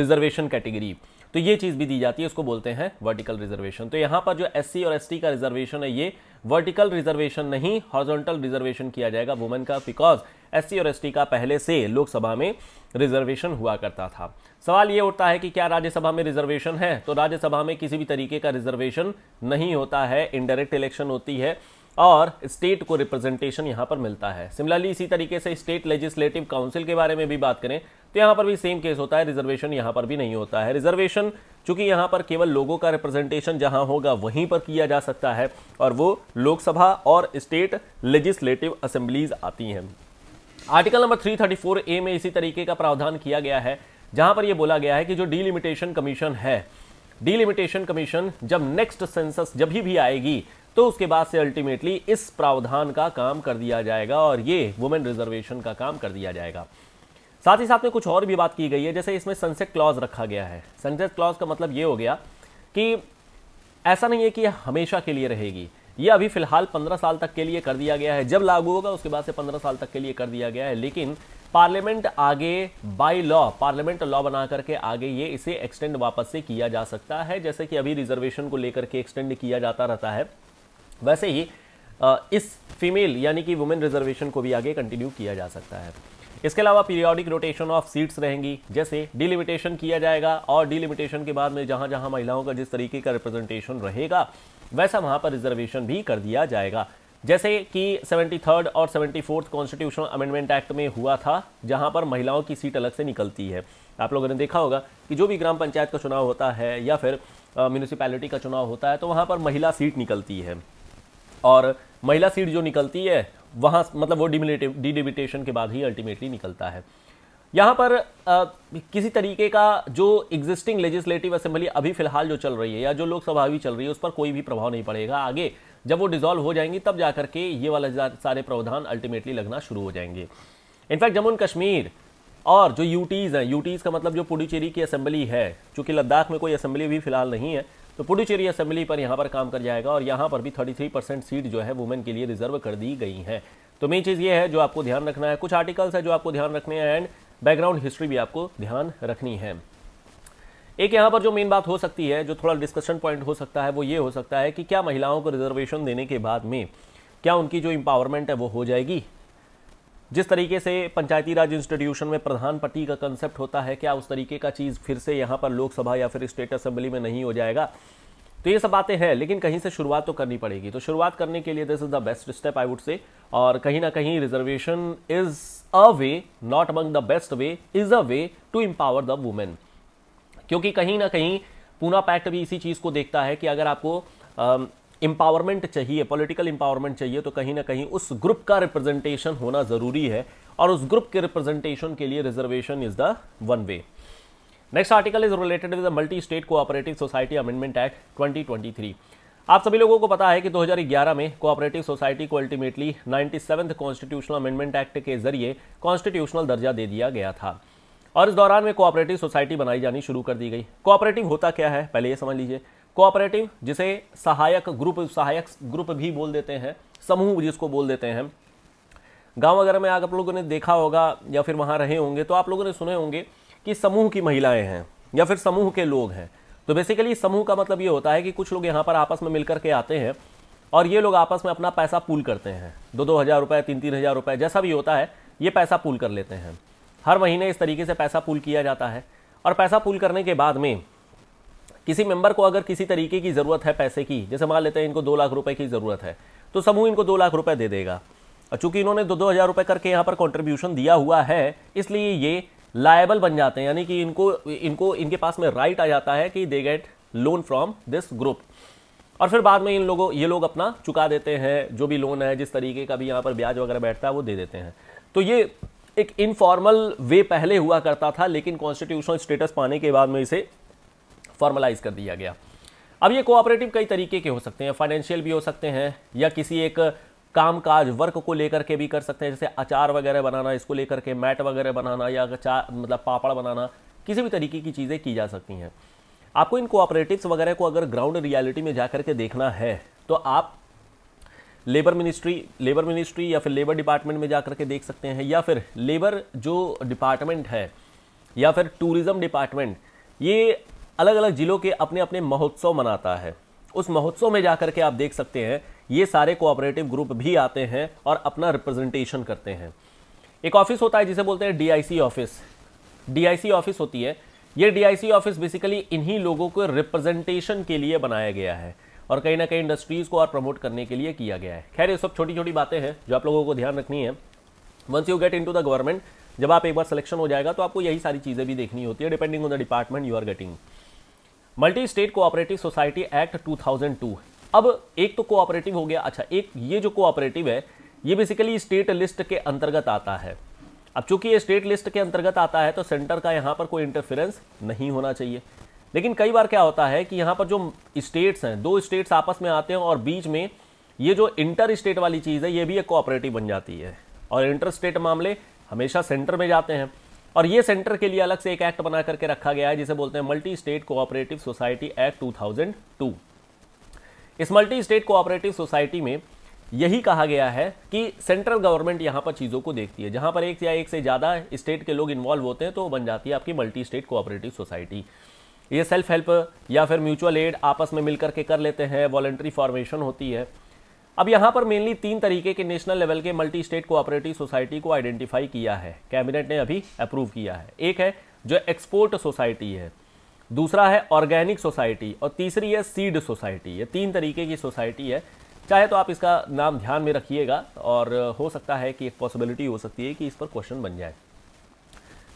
reservation category तो ये चीज़ भी दी जाती है उसको बोलते हैं वर्टिकल रिजर्वेशन तो यहां पर जो एस और एस का रिजर्वेशन है ये वर्टिकल रिजर्वेशन नहीं हॉर्जोंटल रिजर्वेशन किया जाएगा वुमेन का बिकॉज एस और एस का पहले से लोकसभा में रिजर्वेशन हुआ करता था सवाल ये उठता है कि क्या राज्यसभा में रिजर्वेशन है तो राज्यसभा में किसी भी तरीके का रिजर्वेशन नहीं होता है इनडायरेक्ट इलेक्शन होती है और स्टेट को रिप्रेजेंटेशन यहाँ पर मिलता है सिमिलरली इसी तरीके से स्टेट लेजिस्लेटिव काउंसिल के बारे में भी बात करें तो यहाँ पर भी सेम केस होता है रिजर्वेशन यहाँ पर भी नहीं होता है रिजर्वेशन चूंकि यहाँ पर केवल लोगों का रिप्रेजेंटेशन जहाँ होगा वहीं पर किया जा सकता है और वो लोकसभा और स्टेट लेजिस्लेटिव असेंबलीज आती हैं आर्टिकल नंबर थ्री ए में इसी तरीके का प्रावधान किया गया है जहां पर यह बोला गया है कि जो डीलिमिटेशन कमीशन है डीलिमिटेशन कमीशन जब नेक्स्ट सेंसस जब भी आएगी तो उसके बाद से अल्टीमेटली इस प्रावधान का काम कर दिया जाएगा और ये वुमेन रिजर्वेशन का काम कर दिया जाएगा साथ ही साथ में कुछ और भी बात की गई है जैसे इसमें सनसेट क्लॉज रखा गया है सनसेट क्लॉज का मतलब ये हो गया कि ऐसा नहीं है कि यह हमेशा के लिए रहेगी यह अभी फिलहाल पंद्रह साल तक के लिए कर दिया गया है जब लागू होगा उसके बाद से पंद्रह साल तक के लिए कर दिया गया है लेकिन पार्लियामेंट आगे बाई लॉ पार्लियामेंट लॉ बना करके आगे ये इसे एक्सटेंड वापस से किया जा सकता है जैसे कि अभी रिजर्वेशन को लेकर के एक्सटेंड किया जाता रहता है वैसे ही इस फीमेल यानी कि वुमेन रिजर्वेशन को भी आगे कंटिन्यू किया जा सकता है इसके अलावा पीरियोडिक रोटेशन ऑफ सीट्स रहेंगी जैसे डिलिमिटेशन किया जाएगा और डिलिमिटेशन के बाद में जहाँ जहाँ महिलाओं का जिस तरीके का रिप्रेजेंटेशन रहेगा वैसा वहाँ पर रिजर्वेशन भी कर दिया जाएगा जैसे कि सेवेंटी थर्ड और seventy fourth constitution amendment act में हुआ था जहाँ पर महिलाओं की सीट अलग से निकलती है आप लोगों ने देखा होगा कि जो भी ग्राम पंचायत का चुनाव होता है या फिर म्यूनिसिपैलिटी का चुनाव होता है तो वहाँ पर महिला सीट निकलती है और महिला सीट जो निकलती है वहाँ मतलब वो डिमिलेटिव डिडिबिटेशन के बाद ही अल्टीमेटली निकलता है यहाँ पर आ, किसी तरीके का जो एग्जिस्टिंग लेजिस्लेटिव असेंबली अभी फ़िलहाल जो चल रही है या जो लोकसभा भी चल रही है उस पर कोई भी प्रभाव नहीं पड़ेगा आगे जब वो डिज़ोल्व हो जाएंगी तब जा के ये वाला सारे प्रावधान अल्टीमेटली लगना शुरू हो जाएंगे इनफैक्ट जम्मू एंड कश्मीर और जो यूटीज़ हैं यूटीज़ का मतलब जो पुडुचेरी की असेंबली है चूँकि लद्दाख में कोई असेंबली भी फ़िलहाल नहीं है तो पुडुचेरी असेंबली पर यहाँ पर काम कर जाएगा और यहाँ पर भी 33 परसेंट सीट जो है वुमेन के लिए रिजर्व कर दी गई हैं तो मेन चीज़ ये है जो आपको ध्यान रखना है कुछ आर्टिकल्स है जो आपको ध्यान रखने हैं एंड बैकग्राउंड हिस्ट्री भी आपको ध्यान रखनी है एक यहाँ पर जो मेन बात हो सकती है जो थोड़ा डिस्कशन पॉइंट हो सकता है वो ये हो सकता है कि क्या महिलाओं को रिजर्वेशन देने के बाद में क्या उनकी जो इम्पावरमेंट है वो हो जाएगी जिस तरीके से पंचायती राज इंस्टीट्यूशन में प्रधान पति का कंसेप्ट होता है क्या उस तरीके का चीज़ फिर से यहाँ पर लोकसभा या फिर स्टेट असेंबली में नहीं हो जाएगा तो ये सब बातें हैं लेकिन कहीं से शुरुआत तो करनी पड़ेगी तो शुरुआत करने के लिए this is the best step I would say और कहीं ना कहीं reservation is a way not among the best way is a way to empower the women क्योंकि कहीं ना कहीं पूना पैक्ट भी इसी चीज़ को देखता है कि अगर आपको एम्पावरमेंट चाहिए पॉलिटिकल एम्पावरमेंट चाहिए तो कहीं ना कहीं उस ग्रुप का रिप्रेजेंटेशन होना ज़रूरी है और उस ग्रुप के रिप्रेजेंटेशन के लिए reservation is the one way next article is related with the multi state cooperative society amendment act 2023 आप सभी लोगों को पता है कि 2011 में कोऑपरेटिव सोसाइटी को ultimately ninety seventh constitutional amendment act के जरिए कॉन्स्टिट्यूशनल दर्जा दे दिया गया था और इस दौरान में कोऑपरेटिव सोसाइटी बनाई जानी शुरू कर दी गई कोऑपरेटिव होता क्या है पहले ये समझ लीजिए कोऑपरेटिव जिसे सहायक ग्रुप सहायक ग्रुप भी बोल देते हैं समूह जिसको बोल देते हैं गांव वगैरह में आप लोगों ने देखा होगा या फिर वहाँ रहे होंगे तो आप लोगों ने सुने होंगे कि समूह की महिलाएं हैं या फिर समूह के लोग हैं तो बेसिकली समूह का मतलब ये होता है कि कुछ लोग यहाँ पर आपस में मिलकर के आते हैं और ये लोग आपस में अपना पैसा पूल करते हैं दो दो हज़ार रुपये तीन तीन हज़ार रुपये जैसा भी होता है ये पैसा पूल कर लेते हैं हर महीने इस तरीके से पैसा पूल किया जाता है और पैसा पूल करने के बाद में किसी मेंबर को अगर किसी तरीके की ज़रूरत है पैसे की जैसे मान लेते हैं इनको दो लाख रुपए की ज़रूरत है तो समूह इनको दो लाख रुपए दे देगा और चूंकि इन्होंने दो दो हज़ार रुपये करके यहाँ पर कॉन्ट्रीब्यूशन दिया हुआ है इसलिए ये लायबल बन जाते हैं यानी कि इनको इनको इनके पास में राइट आ जाता है कि they get loan from this group और फिर बाद में इन लोगों ये लोग अपना चुका देते हैं जो भी लोन है जिस तरीके का भी यहाँ पर ब्याज वगैरह बैठता है वो दे देते हैं तो ये एक इनफॉर्मल वे पहले हुआ करता था लेकिन कॉन्स्टिट्यूशनल स्टेटस पाने के बाद में इसे फॉर्मलाइज कर दिया गया अब ये कोऑपरेटिव कई तरीके के हो सकते हैं फाइनेंशियल भी हो सकते हैं या किसी एक काम काज वर्क को लेकर के भी कर सकते हैं जैसे अचार वगैरह बनाना इसको लेकर के मैट वगैरह बनाना या अचार मतलब पापड़ बनाना किसी भी तरीके की चीज़ें की जा सकती हैं आपको इन कोऑपरेटिव्स वगैरह को अगर ग्राउंड रियलिटी में जा के देखना है तो आप लेबर मिनिस्ट्री लेबर मिनिस्ट्री या फिर लेबर डिपार्टमेंट में जा के देख सकते हैं या फिर लेबर जो डिपार्टमेंट है या फिर टूरिज़्म डिपार्टमेंट ये अलग अलग ज़िलों के अपने अपने महोत्सव मनाता है उस महोत्सव में जाकर के आप देख सकते हैं ये सारे कोऑपरेटिव ग्रुप भी आते हैं और अपना रिप्रेजेंटेशन करते हैं एक ऑफिस होता है जिसे बोलते हैं डीआईसी ऑफिस डीआईसी ऑफिस होती है ये डीआईसी ऑफिस बेसिकली इन्हीं लोगों को रिप्रेजेंटेशन के लिए बनाया गया है और कहीं ना कहीं इंडस्ट्रीज़ को और प्रमोट करने के लिए किया गया है खैर ये सब छोटी छोटी बातें हैं जो आप लोगों को ध्यान रखनी है once you get into the government जब आप एक बार सिलेक्शन हो जाएगा तो आपको यही सारी चीज़ें भी देखनी होती है depending on the department you are getting multi state cooperative society act 2002 अब एक तो कोऑपरेटिव हो गया अच्छा एक ये जो कोऑपरेटिव है ये बेसिकली स्टेट लिस्ट के अंतर्गत आता है अब चूंकि ये स्टेट लिस्ट के अंतर्गत आता है तो सेंटर का यहाँ पर कोई इंटरफेरेंस नहीं होना चाहिए लेकिन कई बार क्या होता है कि यहाँ पर जो स्टेट्स हैं दो स्टेट्स आपस में आते हैं और बीच में ये जो इंटर स्टेट वाली चीज़ है ये भी एक कोऑपरेटिव बन जाती है और इंटर स्टेट मामले हमेशा सेंटर में जाते हैं और ये सेंटर के लिए अलग से एक एक्ट बना करके रखा गया है जिसे बोलते हैं multi state cooperative society act 2002 इस मल्टी स्टेट कोऑपरेटिव सोसाइटी में यही कहा गया है कि सेंट्रल गवर्नमेंट यहाँ पर चीज़ों को देखती है जहाँ पर एक या एक से ज़्यादा स्टेट के लोग इन्वॉल्व होते हैं तो बन जाती है आपकी मल्टी स्टेट कोऑपरेटिव सोसाइटी ये सेल्फ हेल्प या फिर म्यूचुअल एड आपस में मिलकर के कर लेते हैं वॉलेंट्री फॉर्मेशन होती है अब यहाँ पर मेनली तीन तरीके के नेशनल लेवल के मल्टी स्टेट कोऑपरेटिव सोसाइटी को आइडेंटिफाई किया है कैबिनेट ने अभी अप्रूव किया है एक है जो एक्सपोर्ट सोसाइटी है दूसरा है ऑर्गेनिक सोसाइटी और तीसरी है सीड सोसाइटी ये तीन तरीके की सोसाइटी है चाहे तो आप इसका नाम ध्यान में रखिएगा और हो सकता है कि एक पॉसिबिलिटी हो सकती है कि इस पर क्वेश्चन बन जाए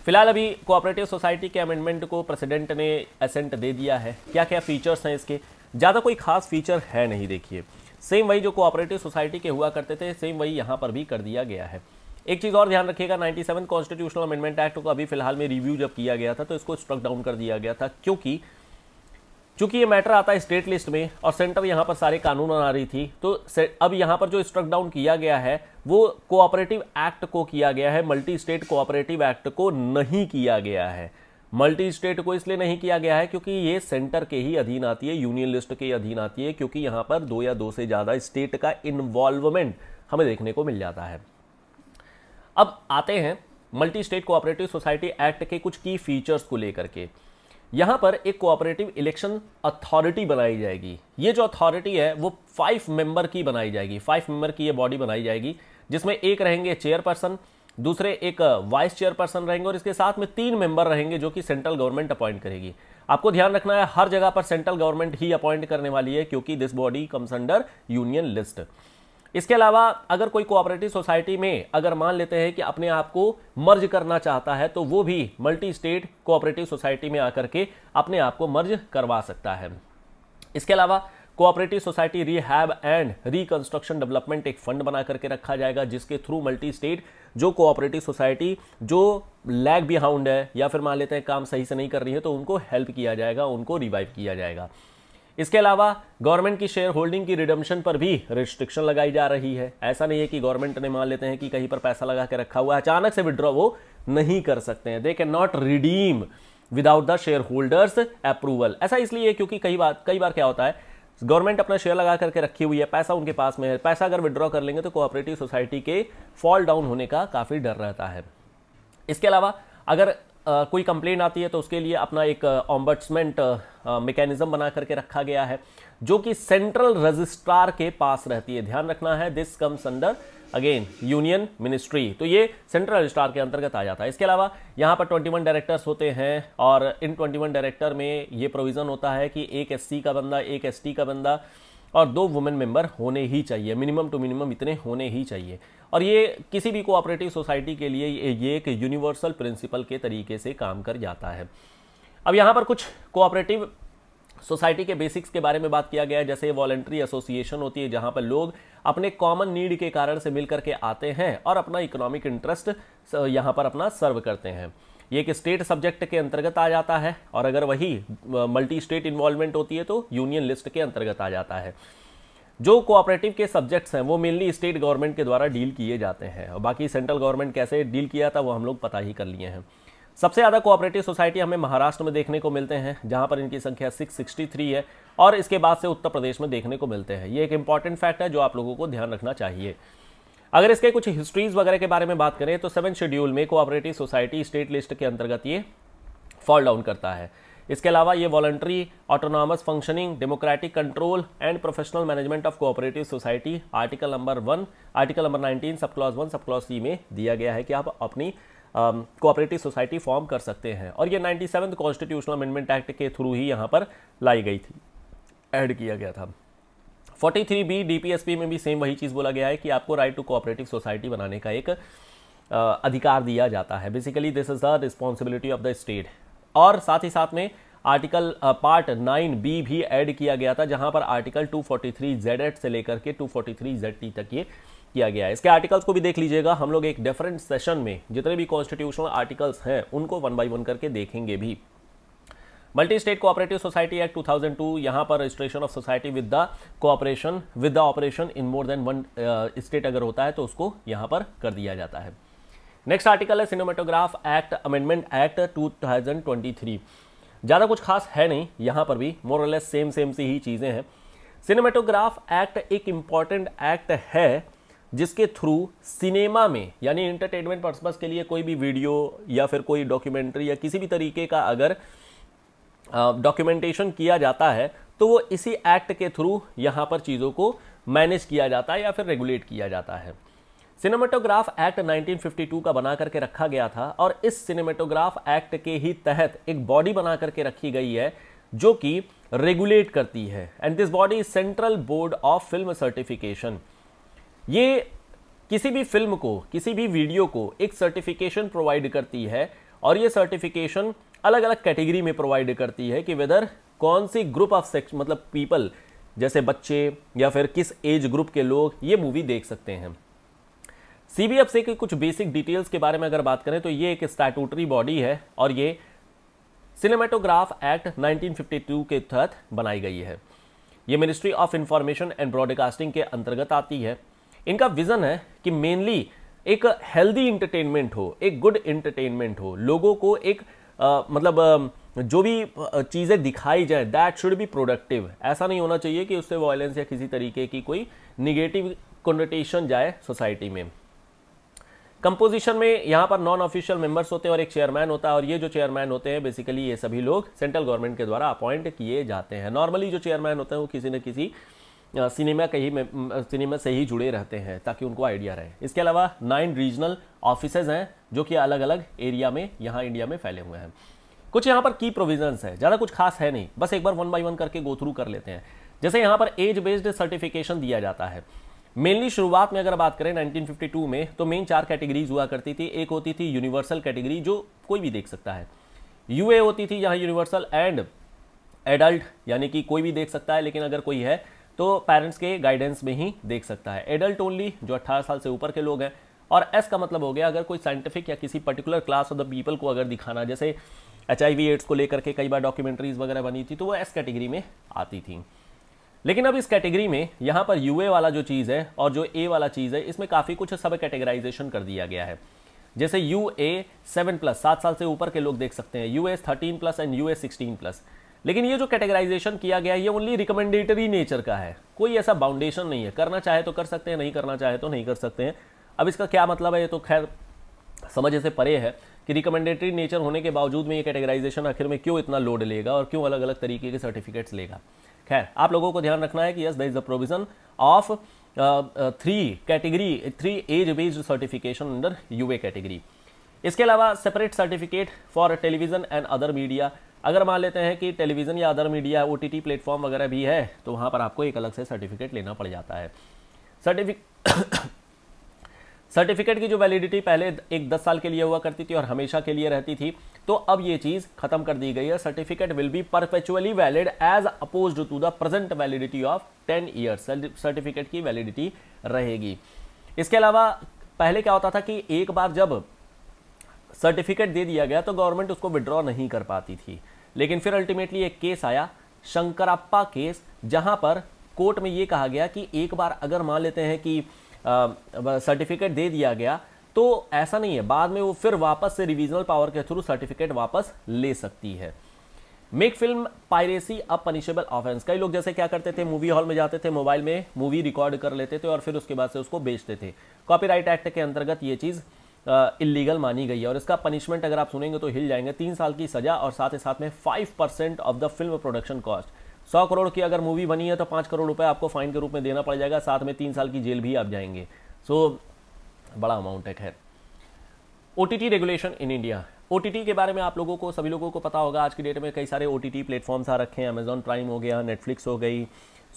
फिलहाल अभी कोऑपरेटिव सोसाइटी के अमेंडमेंट को प्रेसिडेंट ने असेंट दे दिया है क्या क्या फीचर्स हैं इसके ज़्यादा कोई खास फीचर है नहीं देखिए सेम वही जो कोऑपरेटिव सोसाइटी के हुआ करते थे सेम वही यहाँ पर भी कर दिया गया है एक चीज़ और ध्यान रखिएगा 97 कॉन्स्टिट्यूशनल अमेंडमेंट एक्ट को अभी फिलहाल में रिव्यू जब किया गया था तो इसको स्ट्रक डाउन कर दिया गया था क्योंकि चूंकि ये मैटर आता है स्टेट लिस्ट में और सेंटर यहाँ पर सारे कानून बना रही थी तो अब यहाँ पर जो स्ट्रक डाउन किया गया है वो कोऑपरेटिव एक्ट को किया गया है मल्टी स्टेट कोऑपरेटिव एक्ट को नहीं किया गया है मल्टी स्टेट को इसलिए नहीं किया गया है क्योंकि ये सेंटर के ही अधीन आती है यूनियन लिस्ट के अधीन आती है क्योंकि यहाँ पर दो या दो से ज़्यादा स्टेट का इन्वॉल्वमेंट हमें देखने को मिल जाता है अब आते हैं multi state cooperative society act के कुछ की फीचर्स को लेकर के यहाँ पर एक कोऑपरेटिव इलेक्शन अथॉरिटी बनाई जाएगी ये जो अथॉरिटी है वो फाइव मेंबर की बनाई जाएगी फाइव मेंबर की ये बॉडी बनाई जाएगी जिसमें एक रहेंगे चेयरपर्सन दूसरे एक वाइस चेयरपर्सन रहेंगे और इसके साथ में तीन मेंबर रहेंगे जो कि सेंट्रल गवर्नमेंट अपॉइंट करेगी आपको ध्यान रखना है हर जगह पर सेंट्रल गवर्नमेंट ही अपॉइंट करने वाली है क्योंकि this body comes under union list इसके अलावा अगर कोई कोऑपरेटिव सोसाइटी में अगर मान लेते हैं कि अपने आप को मर्ज करना चाहता है तो वो भी मल्टी स्टेट कोऑपरेटिव सोसाइटी में आकर के अपने आप को मर्ज करवा सकता है इसके अलावा cooperative society rehab and reconstruction development एक फंड बना करके रखा जाएगा जिसके थ्रू मल्टी स्टेट जो कोऑपरेटिव सोसाइटी जो लैग बिहाउंड है या फिर मान लेते हैं काम सही से नहीं कर रही है तो उनको हेल्प किया जाएगा उनको रिवाइव किया जाएगा इसके अलावा गवर्नमेंट की शेयर होल्डिंग की रिडम्शन पर भी रिस्ट्रिक्शन लगाई जा रही है ऐसा नहीं है कि गवर्नमेंट ने मान लेते हैं कि कहीं पर पैसा लगा के रखा हुआ है अचानक से विड्रॉ वो नहीं कर सकते हैं they can not redeem without the share holders approval ऐसा इसलिए क्योंकि कई बार कई बार क्या होता है गवर्नमेंट अपना शेयर लगा करके रखी हुई है पैसा उनके पास में है पैसा अगर विड्रॉ कर लेंगे तो कोऑपरेटिव सोसाइटी के फॉल डाउन होने का काफ़ी डर रहता है इसके अलावा अगर आ, कोई कंप्लेन आती है तो उसके लिए अपना एक ऑम्बट्समेंट मेकेनिज़्म बना करके रखा गया है जो कि सेंट्रल रजिस्ट्रार के पास रहती है ध्यान रखना है this comes under again union ministry तो ये सेंट्रल रजिस्ट्रार के अंतर्गत आ जाता है इसके अलावा यहाँ पर 21 डायरेक्टर्स होते हैं और इन 21 डायरेक्टर में ये प्रोविज़न होता है कि एक एस का बंदा एक एस का बंदा और दो वुमेन मेंबर होने ही चाहिए मिनिमम टू मिनिमम इतने होने ही चाहिए और ये किसी भी कोऑपरेटिव सोसाइटी के लिए ये एक यूनिवर्सल प्रिंसिपल के तरीके से काम कर जाता है अब यहाँ पर कुछ कोऑपरेटिव सोसाइटी के बेसिक्स के बारे में बात किया गया है जैसे वॉलेंट्री एसोसिएशन होती है जहां पर लोग अपने कॉमन नीड के कारण से मिल करके आते हैं और अपना इकोनॉमिक इंटरेस्ट यहां पर अपना सर्व करते हैं ये एक स्टेट सब्जेक्ट के अंतर्गत आ जाता है और अगर वही मल्टी स्टेट इन्वॉल्वमेंट होती है तो यूनियन लिस्ट के अंतर्गत आ जाता है जो कोऑपरेटिव के सब्जेक्ट्स हैं वो मेनली स्टेट गवर्नमेंट के द्वारा डील किए जाते हैं और बाकी सेंट्रल गवर्नमेंट कैसे डील किया था वो हम लोग पता ही कर लिए हैं सबसे ज़्यादा कोऑपरेटिव सोसाइटी हमें महाराष्ट्र में देखने को मिलते हैं जहाँ पर इनकी संख्या 663 है और इसके बाद से उत्तर प्रदेश में देखने को मिलते हैं ये एक इंपॉर्टेंट फैक्ट है जो आप लोगों को ध्यान रखना चाहिए अगर इसके कुछ हिस्ट्रीज़ वगैरह के बारे में बात करें तो सेवन शेड्यूल में कोऑपरेटिव सोसाइटी स्टेट लिस्ट के अंतर्गत ये फॉल डाउन करता है इसके अलावा ये voluntary autonomous functioning democratic control and professional management of cooperative society article number one article number nineteen sub clause one sub clause C में दिया गया है कि आप अपनी कोऑपरेटिव सोसाइटी फॉर्म कर सकते हैं और ये ninety seven constitutional amendment act के थ्रू ही यहाँ पर लाई गई थी ऐड किया गया था forty three B D P S P में भी सेम वही चीज़ बोला गया है कि आपको राइट टू कोऑपरेटिव सोसाइटी बनाने का एक uh, अधिकार दिया जाता है basically this is the responsibility of the state और साथ ही साथ में आर्टिकल पार्ट नाइन बी भी ऐड किया गया था जहां पर article two forty three Z H से लेकर के two forty three Z T तक ये किया गया है इसके आर्टिकल्स को भी देख लीजिएगा हम लोग एक डिफरेंट सेशन में जितने भी कॉन्स्टिट्यूशनल आर्टिकल्स हैं उनको वन बाई वन करके देखेंगे भी multi state cooperative society act 2002 यहाँ पर registration of society with the cooperation with the operation in more than one state अगर होता है तो उसको यहाँ पर कर दिया जाता है नेक्स्ट आर्टिकल है सिनेमाटोग्राफ एक्ट अमेंडमेंट एक्ट 2023 ज़्यादा कुछ खास है नहीं यहाँ पर भी मोरलेस सेम सेम सी ही चीज़ें हैं सिनेमाटोग्राफ एक्ट एक इम्पॉर्टेंट एक्ट है जिसके थ्रू सिनेमा में यानी इंटरटेनमेंट पर्पज के लिए कोई भी वीडियो या फिर कोई डॉक्यूमेंट्री या किसी भी तरीके का अगर डॉक्यूमेंटेशन किया जाता है तो वो इसी एक्ट के थ्रू यहाँ पर चीज़ों को मैनेज किया जाता है या फिर रेगुलेट किया जाता है सिनेमाटोग्राफ एक्ट 1952 का बना करके रखा गया था और इस सिनेमाटोग्राफ एक्ट के ही तहत एक बॉडी बना करके रखी गई है जो कि रेगुलेट करती है and this body central board of film certification ये किसी भी फिल्म को किसी भी वीडियो को एक सर्टिफिकेशन प्रोवाइड करती है और ये सर्टिफिकेशन अलग अलग कैटेगरी में प्रोवाइड करती है कि वेदर कौन सी ग्रुप ऑफ सेक्स मतलब पीपल जैसे बच्चे या फिर किस एज ग्रुप के लोग ये मूवी देख सकते हैं सी बी एफ से कुछ बेसिक डिटेल्स के बारे में अगर बात करें तो ये एक स्टैटूटरी बॉडी है और ये सिनेमाटोग्राफ एक्ट 1952 के तहत बनाई गई है ये ministry of information and broadcasting के अंतर्गत आती है इनका विज़न है कि मेनली एक हेल्दी इंटरटेनमेंट हो एक गुड इंटरटेनमेंट हो लोगों को एक आ, मतलब जो भी चीज़ें दिखाई जाए दैट शुड बी प्रोडक्टिव ऐसा नहीं होना चाहिए कि उससे वायलेंस या किसी तरीके की कोई निगेटिव कन्वर्टेशन जाए सोसाइटी में कंपोजिशन में यहाँ पर नॉन ऑफिशियल मेंबर्स होते हैं और एक चेयरमैन होता है और ये जो चेयरमैन होते हैं बेसिकली ये सभी लोग सेंट्रल गवर्नमेंट के द्वारा अपॉइंट किए जाते हैं नॉर्मली जो चेयरमैन होते हैं वो किसी न किसी सिनेमा कहीं में सिनेमा से ही जुड़े रहते हैं ताकि उनको आइडिया रहे इसके अलावा नाइन रीजनल ऑफिसेज हैं जो कि अलग अलग एरिया में यहाँ इंडिया में फैले हुए हैं कुछ यहाँ पर की प्रोविजंस है ज़्यादा कुछ खास है नहीं बस एक बार वन बाई वन करके गो थ्रू कर लेते हैं जैसे यहाँ पर एज बेस्ड सर्टिफिकेशन दिया जाता है मेनली शुरुआत में अगर बात करें 1952 में तो मेन चार कैटेगरीज हुआ करती थी एक होती थी यूनिवर्सल कैटेगरी जो कोई भी देख सकता है यूए होती थी यहाँ यूनिवर्सल एंड एडल्ट यानी कि कोई भी देख सकता है लेकिन अगर कोई है तो पेरेंट्स के गाइडेंस में ही देख सकता है एडल्ट ओनली जो अट्ठारह साल से ऊपर के लोग हैं और एस का मतलब हो गया अगर कोई साइंटिफिक या किसी particular class of the people को अगर दिखाना जैसे एच आई एड्स को लेकर के कई बार डॉक्यूमेंट्रीज वगैरह बनी थी तो वो एस कैटेगरी में आती थी लेकिन अब इस कैटेगरी में यहाँ पर यू वाला जो चीज़ है और जो ए वाला चीज़ है इसमें काफ़ी कुछ सब कैटेगराइजेशन कर दिया गया है जैसे यू ए सेवन प्लस सात साल से ऊपर के लोग देख सकते हैं U S thirteen plus and U S sixteen plus लेकिन ये जो कैटेगराइजेशन किया गया है ये ओनली रिकमेंडेटरी नेचर का है कोई ऐसा बाउंडेशन नहीं है करना चाहे तो कर सकते हैं नहीं करना चाहे तो नहीं कर सकते हैं अब इसका क्या मतलब है ये तो खैर समझ से परे है कि रिकमेंडेटरी नेचर होने के बावजूद में ये कैटेगराइजेशन आखिर में क्यों इतना लोड लेगा और क्यों अलग अलग तरीके के सर्टिफिकेट्स लेगा खैर आप लोगों को ध्यान रखना है कि yes the is the provision of three category three age based certification under UA category इसके अलावा separate certificate for television and other media अगर मान लेते हैं कि टेलीविज़न या other media O T platform वगैरह भी है तो वहाँ पर आपको एक अलग से सर्टिफिकेट लेना पड़ जाता है सर्टिफिक सर्टिफिकेट की जो वैलिडिटी पहले एक दस साल के लिए हुआ करती थी और हमेशा के लिए रहती थी तो अब ये चीज़ खत्म कर दी गई है certificate will be perpetually valid as opposed to the present validity of ten years certificate की वैलिडिटी रहेगी इसके अलावा पहले क्या होता था कि एक बार जब सर्टिफिकेट दे दिया गया तो गवर्नमेंट उसको विड्रॉ नहीं कर पाती थी लेकिन फिर अल्टीमेटली एक केस आया शंकरप्पा केस जहां पर कोर्ट में ये कहा गया कि एक बार अगर मान लेते हैं कि सर्टिफिकेट दे दिया गया तो ऐसा नहीं है बाद में वो फिर वापस से रिविजनल पावर के थ्रू सर्टिफिकेट वापस ले सकती है make film piracy a punishable offence कई लोग जैसे क्या करते थे मूवी हॉल में जाते थे मोबाइल में मूवी रिकॉर्ड कर लेते थे और फिर उसके बाद से उसको बेचते थे कॉपीराइट एक्ट के अंतर्गत ये चीज़ इलीगल मानी गई है और इसका पनिशमेंट अगर आप सुनेंगे तो हिल जाएंगे तीन साल की सज़ा और साथ ही साथ में five percent of the film production cost सौ करोड़ की अगर मूवी बनी है तो पाँच करोड़ रुपये आपको फाइन के रूप में देना पड़ जाएगा साथ में तीन साल की जेल भी आप जाएंगे सो so, बड़ा अमाउंट है खैर ओ रेगुलेशन इन इंडिया ओ के बारे में आप लोगों को सभी लोगों को पता होगा आज की डेट में कई सारे ओ टी प्लेटफॉर्म्स आ रखे हैं अमेजॉन प्राइम हो गया नेटफ्लिक्स हो गई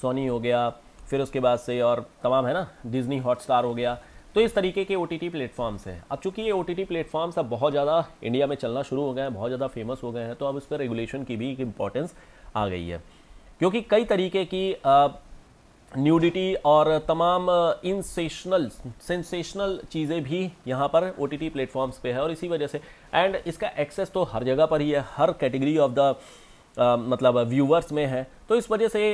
सोनी हो गया फिर उसके बाद से और तमाम है ना डिजनी हॉटस्टार हो गया तो इस तरीके के ओ टी टी प्लेटफॉर्म्स हैं अब चूंकि ये ओ टी टी प्लेटफॉर्म्स अब बहुत ज़्यादा इंडिया में चलना शुरू हो गए हैं बहुत ज़्यादा फेमस हो गए हैं तो अब इस पर रेगुलेशन की भी एक इम्पॉर्टेंस आ गई है क्योंकि कई तरीके की न्यूडिटी और तमाम इंसेशनल सेंसेशनल चीज़ें भी यहाँ पर ओ टी टी प्लेटफॉर्म्स पर है और इसी वजह से एंड इसका एक्सेस तो हर जगह पर ही है हर कैटेगरी ऑफ द मतलब व्यूवर्स में है तो इस वजह से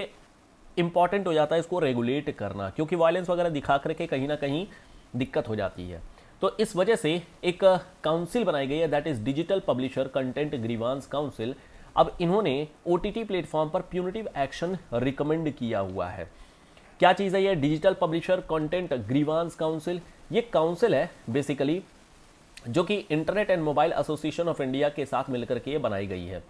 इम्पॉर्टेंट हो जाता है इसको रेगुलेट करना क्योंकि वायलेंस वगैरह दिखा करके कहीं ना कहीं दिक्कत हो जाती है तो इस वजह से एक काउंसिल बनाई गई है that is digital publisher content grievance council अब इन्होंने ओ टी प्लेटफॉर्म पर प्यूनिटिव एक्शन रिकमेंड किया हुआ है क्या चीज़ है ये digital publisher content grievance council ये काउंसिल है बेसिकली जो कि internet and mobile association of India के साथ मिलकर के बनाई गई है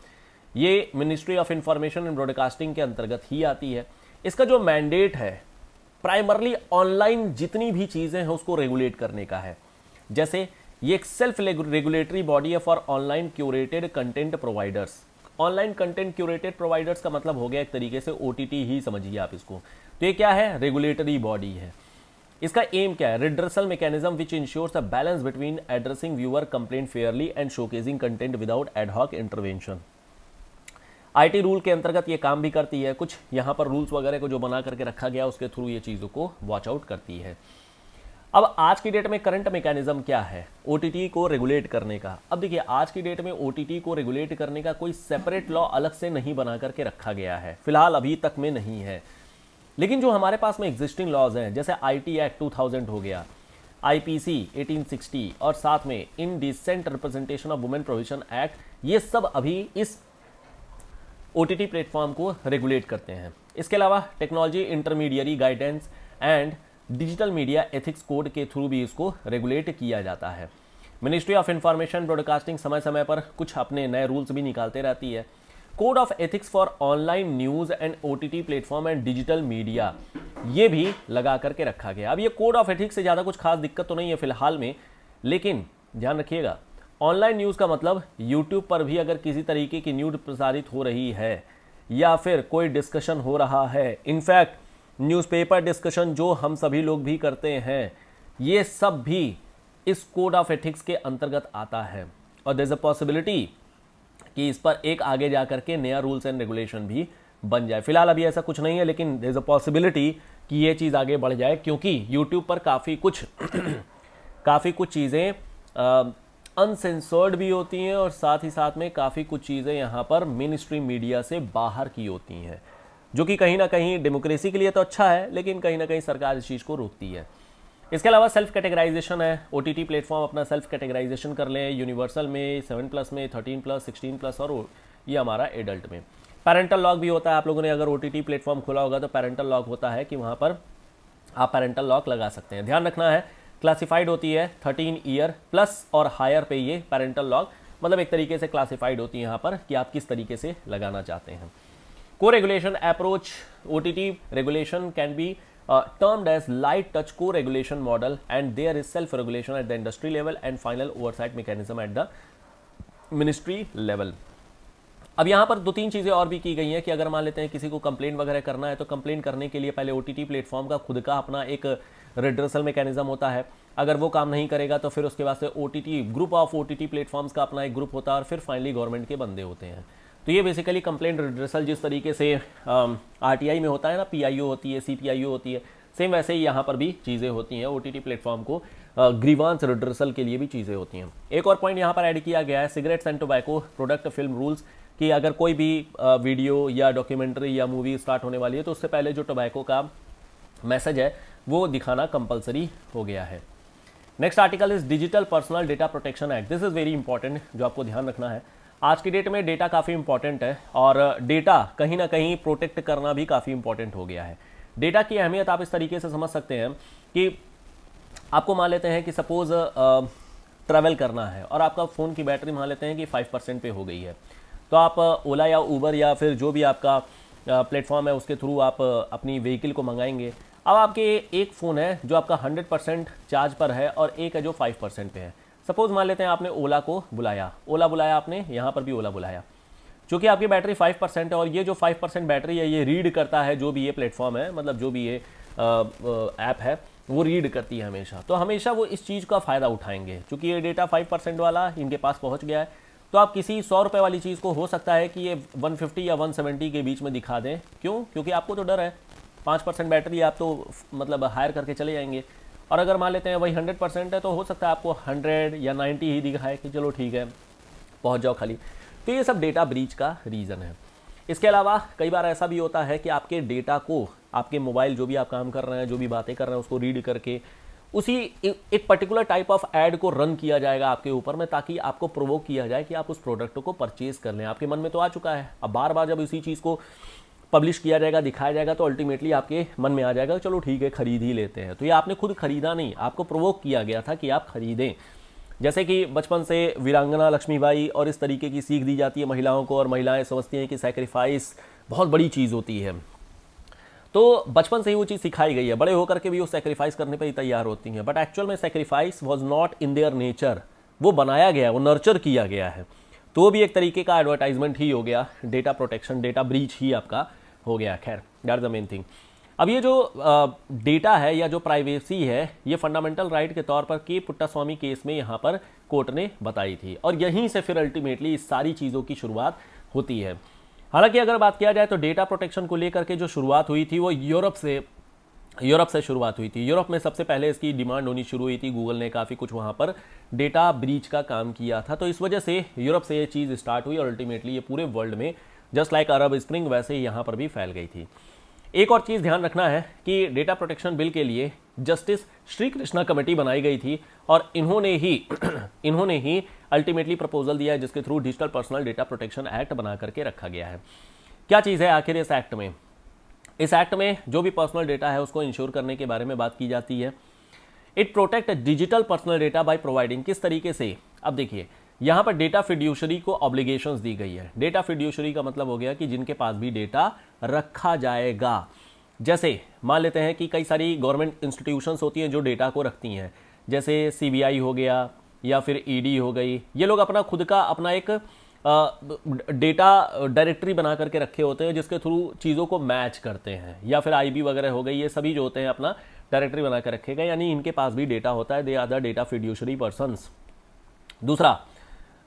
ये ministry of information and broadcasting के अंतर्गत ही आती है इसका जो मैंडेट है प्राइमरली ऑनलाइन जितनी भी चीज़ें हैं उसको रेगुलेट करने का है जैसे ये एक सेल्फ रेगुलेटरी बॉडी है for online curated content providers online content curated providers का मतलब हो गया एक तरीके से ओ ही समझिए आप इसको तो ये क्या है रेगुलेटरी बॉडी है इसका एम क्या है redressal mechanism which ensures a balance between addressing viewer complaint fairly and showcasing content without ad hoc intervention IT rule के अंतर्गत ये काम भी करती है कुछ यहाँ पर रूल्स वगैरह को जो बना करके रखा गया उसके थ्रू ये चीज़ों को वॉच आउट करती है अब आज की डेट में करंट मैकेनिज्म क्या है ओ को रेगुलेट करने का अब देखिए आज की डेट में ओ को रेगुलेट करने का कोई सेपरेट लॉ अलग से नहीं बना करके रखा गया है फिलहाल अभी तक में नहीं है लेकिन जो हमारे पास में एग्जिस्टिंग लॉज हैं जैसे आई एक्ट 2000 हो गया आईपीसी 1860 और साथ में indecent representation of women provision act ये सब अभी इस ओ टी प्लेटफॉर्म को रेगुलेट करते हैं इसके अलावा technology intermediary guidance and digital media ethics code के थ्रू भी इसको रेगुलेट किया जाता है मिनिस्ट्री ऑफ इंफॉर्मेशन ब्रॉडकास्टिंग समय समय पर कुछ अपने नए रूल्स भी निकालते रहती है code of ethics for online news and O T platform and digital media ये भी लगा करके रखा गया अब ये कोड ऑफ एथिक्स से ज़्यादा कुछ खास दिक्कत तो नहीं है फिलहाल में लेकिन ध्यान रखिएगा ऑनलाइन न्यूज़ का मतलब यूट्यूब पर भी अगर किसी तरीके की न्यूज प्रसारित हो रही है या फिर कोई डिस्कशन हो रहा है इनफैक्ट न्यूज़पेपर डिस्कशन जो हम सभी लोग भी करते हैं ये सब भी इस कोड ऑफ एथिक्स के अंतर्गत आता है और देर इज़ अ पॉसिबिलिटी कि इस पर एक आगे जा करके नया रूल्स एंड रेगुलेशन भी बन जाए फिलहाल अभी ऐसा कुछ नहीं है लेकिन देर इज़ अ पॉसिबिलिटी कि ये चीज़ आगे बढ़ जाए क्योंकि यूट्यूब पर काफ़ी कुछ काफ़ी कुछ चीज़ें अनसेंसर्ड भी होती हैं और साथ ही साथ में काफ़ी कुछ चीज़ें यहाँ पर मेन स्ट्रीम मीडिया से बाहर की होती हैं जो कि कहीं ना कहीं डेमोक्रेसी के लिए तो अच्छा है लेकिन कहीं ना कहीं सरकार इस चीज़ को रोकती है इसके अलावा सेल्फ कैटेगराइजेशन है ओ टी प्लेटफॉर्म अपना सेल्फ कैटेगराइजेशन कर लें यूनिवर्सल में सेवन प्लस में थर्टीन प्लस सिक्सटीन प्लस और ये हमारा एडल्ट में पेरेंटल लॉक भी होता है आप लोगों ने अगर ओ टी प्लेटफॉर्म खोला होगा तो पेरेंटल लॉक होता है कि वहाँ पर आप पेरेंटल लॉक लगा सकते हैं ध्यान रखना है क्लासिफाइड होती है थर्टीन ईयर प्लस और हायर पे ये पेरेंटल लॉग मतलब एक तरीके से क्लासिफाइड होती है यहाँ पर कि आप किस तरीके से लगाना चाहते हैं co regulation approach O regulation can be termed as light touch co regulation model and there is self regulation at the industry level and final oversight mechanism at the ministry level अब यहाँ पर दो तीन चीज़ें और भी की गई हैं कि अगर मान लेते हैं किसी को कंप्लेन वगैरह करना है तो कंप्लेन करने के लिए पहले ओ प्लेटफॉर्म का खुद का अपना एक रिड्रेसल मैकेनिज्म होता है अगर वो काम नहीं करेगा तो फिर उसके बाद से O group of O platforms का अपना एक ग्रुप होता है और फिर फाइनली गवर्नमेंट के बंदे होते हैं तो ये बेसिकली कंप्लेन रिड्रेसल जिस तरीके से आर में होता है ना पी होती है सी होती है सेम वैसे ही यहाँ पर भी चीज़ें होती हैं ओ प्लेटफॉर्म को ग्रीवांस रिड्रेसल के लिए भी चीज़ें होती हैं एक और पॉइंट यहाँ पर ऐड किया गया है cigarettes and tobacco product film rules कि अगर कोई भी वीडियो या डॉक्यूमेंट्री या मूवी स्टार्ट होने वाली है तो उससे पहले जो टोबैको का मैसेज है वो दिखाना कंपलसरी हो गया है next article is digital personal data protection act this is very important जो आपको ध्यान रखना है आज की डेट में डेटा काफ़ी इंपॉर्टेंट है और डेटा कहीं ना कहीं प्रोटेक्ट करना भी काफ़ी इंपॉर्टेंट हो गया है डेटा की अहमियत आप इस तरीके से समझ सकते हैं कि आपको मान लेते हैं कि सपोज़ ट्रैवल करना है और आपका फ़ोन की बैटरी मान लेते हैं कि फाइव परसेंट पे हो गई है तो आप ओला या ऊबर या फिर जो भी आपका प्लेटफॉर्म है उसके थ्रू आप अपनी व्हीकल को मंगाएंगे अब आपके एक फ़ोन है जो आपका हंड्रेड परसेंट चार्ज पर है और एक है जो फाइव परसेंट पे है सपोज़ मान लेते हैं आपने ओला को बुलाया ओला बुलाया आपने यहाँ पर भी ओला बुलाया चूँकि आपकी बैटरी फाइव परसेंट है और ये जो फाइव परसेंट बैटरी है ये रीड करता है जो भी ये प्लेटफॉर्म है मतलब जो भी ये ऐप है वो रीड करती है हमेशा तो हमेशा वो इस चीज़ का फ़ायदा उठाएंगे क्योंकि ये डेटा फाइव परसेंट वाला इनके पास पहुँच गया है तो आप किसी सौ रुपये वाली चीज़ को हो सकता है कि ये 150 या 170 के बीच में दिखा दें क्यों क्योंकि आपको तो डर है पाँच परसेंट बैटरी आप तो मतलब हायर करके चले जाएंगे और अगर मान लेते हैं वही हंड्रेड परसेंट है तो हो सकता है आपको हंड्रेड या नाइन्टी ही दिखाए कि चलो ठीक है पहुँच जाओ खाली तो ये सब डेटा ब्रीच का रीज़न है इसके अलावा कई बार ऐसा भी होता है कि आपके डेटा को आपके मोबाइल जो भी आप काम कर रहे हैं जो भी बातें कर रहे हैं उसको रीड करके उसी एक पर्टिकुलर टाइप ऑफ एड को रन किया जाएगा आपके ऊपर में ताकि आपको प्रोवोक किया जाए कि आप उस प्रोडक्ट को परचेज कर लें आपके मन में तो आ चुका है अब बार बार जब इसी चीज़ को पब्लिश किया जाएगा दिखाया जाएगा तो अल्टीमेटली आपके मन में आ जाएगा चलो ठीक है खरीद ही लेते हैं तो ये आपने खुद खरीदा नहीं आपको प्रोवोक किया गया था कि आप खरीदें जैसे कि बचपन से वीरांगना लक्ष्मीबाई और इस तरीके की सीख दी जाती है महिलाओं को और महिलाएं समझती हैं कि सेक्रीफाइस बहुत बड़ी चीज़ होती है तो बचपन से ही वो चीज़ सिखाई गई है बड़े होकर के भी वो सेक्रीफाइस करने पर ही तैयार होती हैं बट एक्चुअल में sacrifice was not in their nature वो बनाया गया वो नर्चर किया गया है तो भी एक तरीके का एडवर्टाइजमेंट ही हो गया डेटा प्रोटेक्शन डेटा ब्रीच ही आपका हो गया खैर दैट द मेन थिंग अब ये जो डेटा है या जो प्राइवेसी है ये फंडामेंटल राइट के तौर पर के पुट्टास्वामी केस में यहाँ पर कोर्ट ने बताई थी और यहीं से फिर अल्टीमेटली इस सारी चीज़ों की शुरुआत होती है हालांकि अगर बात किया जाए तो डेटा प्रोटेक्शन को लेकर के जो शुरुआत हुई थी वो यूरोप से यूरोप से शुरुआत हुई थी यूरोप में सबसे पहले इसकी डिमांड होनी शुरू हुई थी गूगल ने काफ़ी कुछ वहाँ पर डेटा ब्रीच का काम किया था तो इस वजह से यूरोप से ये चीज़ स्टार्ट हुई और अल्टीमेटली ये पूरे वर्ल्ड में जस्ट लाइक अरब स्प्रिंग वैसे ही यहाँ पर भी फैल गई थी एक और चीज़ ध्यान रखना है कि डेटा प्रोटेक्शन बिल के लिए जस्टिस श्री कृष्णा कमेटी बनाई गई थी और इन्होंने ही इन्होंने ही अल्टीमेटली प्रपोजल दिया है जिसके through digital personal data protection act बना करके रखा गया है क्या चीज़ है आखिर इस एक्ट में इस एक्ट में जो भी पर्सनल डेटा है उसको इंश्योर करने के बारे में बात की जाती है it protect digital personal data by providing किस तरीके से अब देखिए यहाँ पर डेटा फिड्यूशरी को ऑब्लिगेशंस दी गई है डेटा फिड्यूशरी का मतलब हो गया कि जिनके पास भी डेटा रखा जाएगा जैसे मान लेते हैं कि कई सारी गवर्नमेंट इंस्टीट्यूशंस होती हैं जो डेटा को रखती हैं जैसे सीबीआई हो गया या फिर ईडी e हो गई ये लोग अपना खुद का अपना एक डेटा डायरेक्टरी बना करके रखे होते हैं जिसके थ्रू चीज़ों को मैच करते हैं या फिर आईबी वगैरह हो गई ये सभी जो होते हैं अपना डायरेक्टरी बना कर रखे गए यानी इनके पास भी डेटा होता है they are the data fiduciary persons दूसरा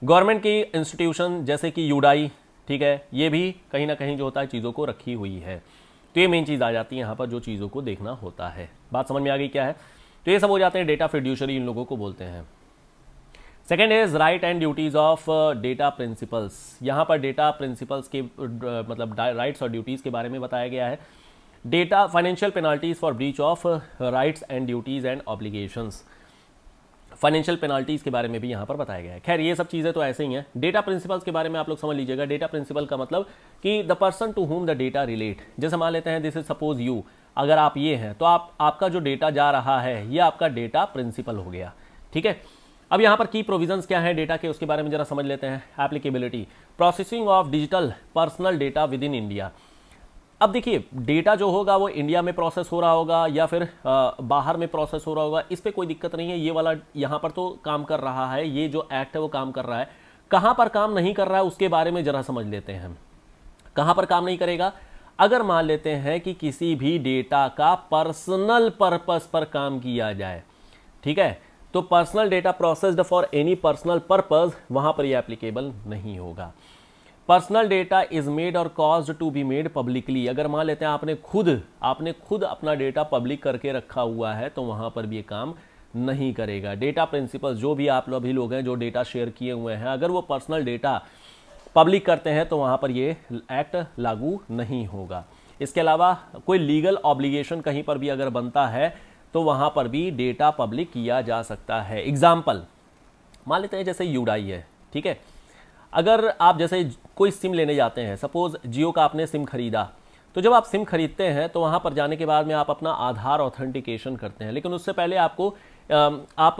गवर्नमेंट की इंस्टीट्यूशन जैसे कि यूडाई ठीक है ये भी कहीं ना कहीं जो होता है चीज़ों को रखी हुई है तो ये मेन चीज़ आ जाती है यहाँ पर जो चीज़ों को देखना होता है बात समझ में आ गई क्या है तो ये सब हो जाते हैं डेटा फिड्यूशरी इन लोगों को बोलते हैं second is right and duties of data principals यहाँ पर डेटा प्रिंसिपल्स के uh, मतलब राइट्स और ड्यूटीज़ के बारे में बताया गया है data financial penalties for breach of rights and duties and obligations financial penalties के बारे में भी यहां पर बताया गया है खैर ये सब चीज़ें तो ऐसे ही हैं डेटा प्रिंसिपल्स के बारे में आप लोग समझ लीजिएगा डेटा प्रिंसिपल का मतलब कि the person to whom the data relate जैसे मान लेते हैं दिस इज सपोज यू अगर आप ये हैं तो आप आपका जो डेटा जा रहा है ये आपका डेटा प्रिंसिपल हो गया ठीक है अब यहां पर की प्रोविजंस क्या है डेटा के उसके बारे में जरा समझ लेते हैं applicability processing of digital personal data within India अब देखिए डेटा जो होगा वो इंडिया में प्रोसेस हो रहा होगा या फिर आ, बाहर में प्रोसेस हो रहा होगा इस पर कोई दिक्कत नहीं है ये वाला यहाँ पर तो काम कर रहा है ये जो एक्ट है वो काम कर रहा है कहाँ पर काम नहीं कर रहा है उसके बारे में ज़रा समझ लेते हैं हम कहाँ पर काम नहीं करेगा अगर मान लेते हैं कि किसी भी डेटा का पर्सनल पर्पस पर काम किया जाए ठीक है तो personal data processed for any personal purpose वहां पर ये एप्लीकेबल नहीं होगा पर्सनल डेटा इज मेड और cause to be made publicly अगर मान लेते हैं आपने खुद आपने खुद अपना डेटा पब्लिक करके रखा हुआ है तो वहाँ पर भी ये काम नहीं करेगा डेटा प्रिंसिपल जो भी आप अभी लोग हैं जो डेटा शेयर किए हुए हैं अगर वो पर्सनल डेटा पब्लिक करते हैं तो वहाँ पर ये एक्ट लागू नहीं होगा इसके अलावा कोई लीगल ऑब्लिगेशन कहीं पर भी अगर बनता है तो वहाँ पर भी डेटा पब्लिक किया जा सकता है एग्जाम्पल मान लेते हैं जैसे यूडाई है ठीक है अगर आप जैसे कोई सिम लेने जाते हैं सपोज़ जियो का आपने सिम खरीदा तो जब आप सिम खरीदते हैं तो वहाँ पर जाने के बाद में आप अपना आधार ऑथेंटिकेशन करते हैं लेकिन उससे पहले आपको आप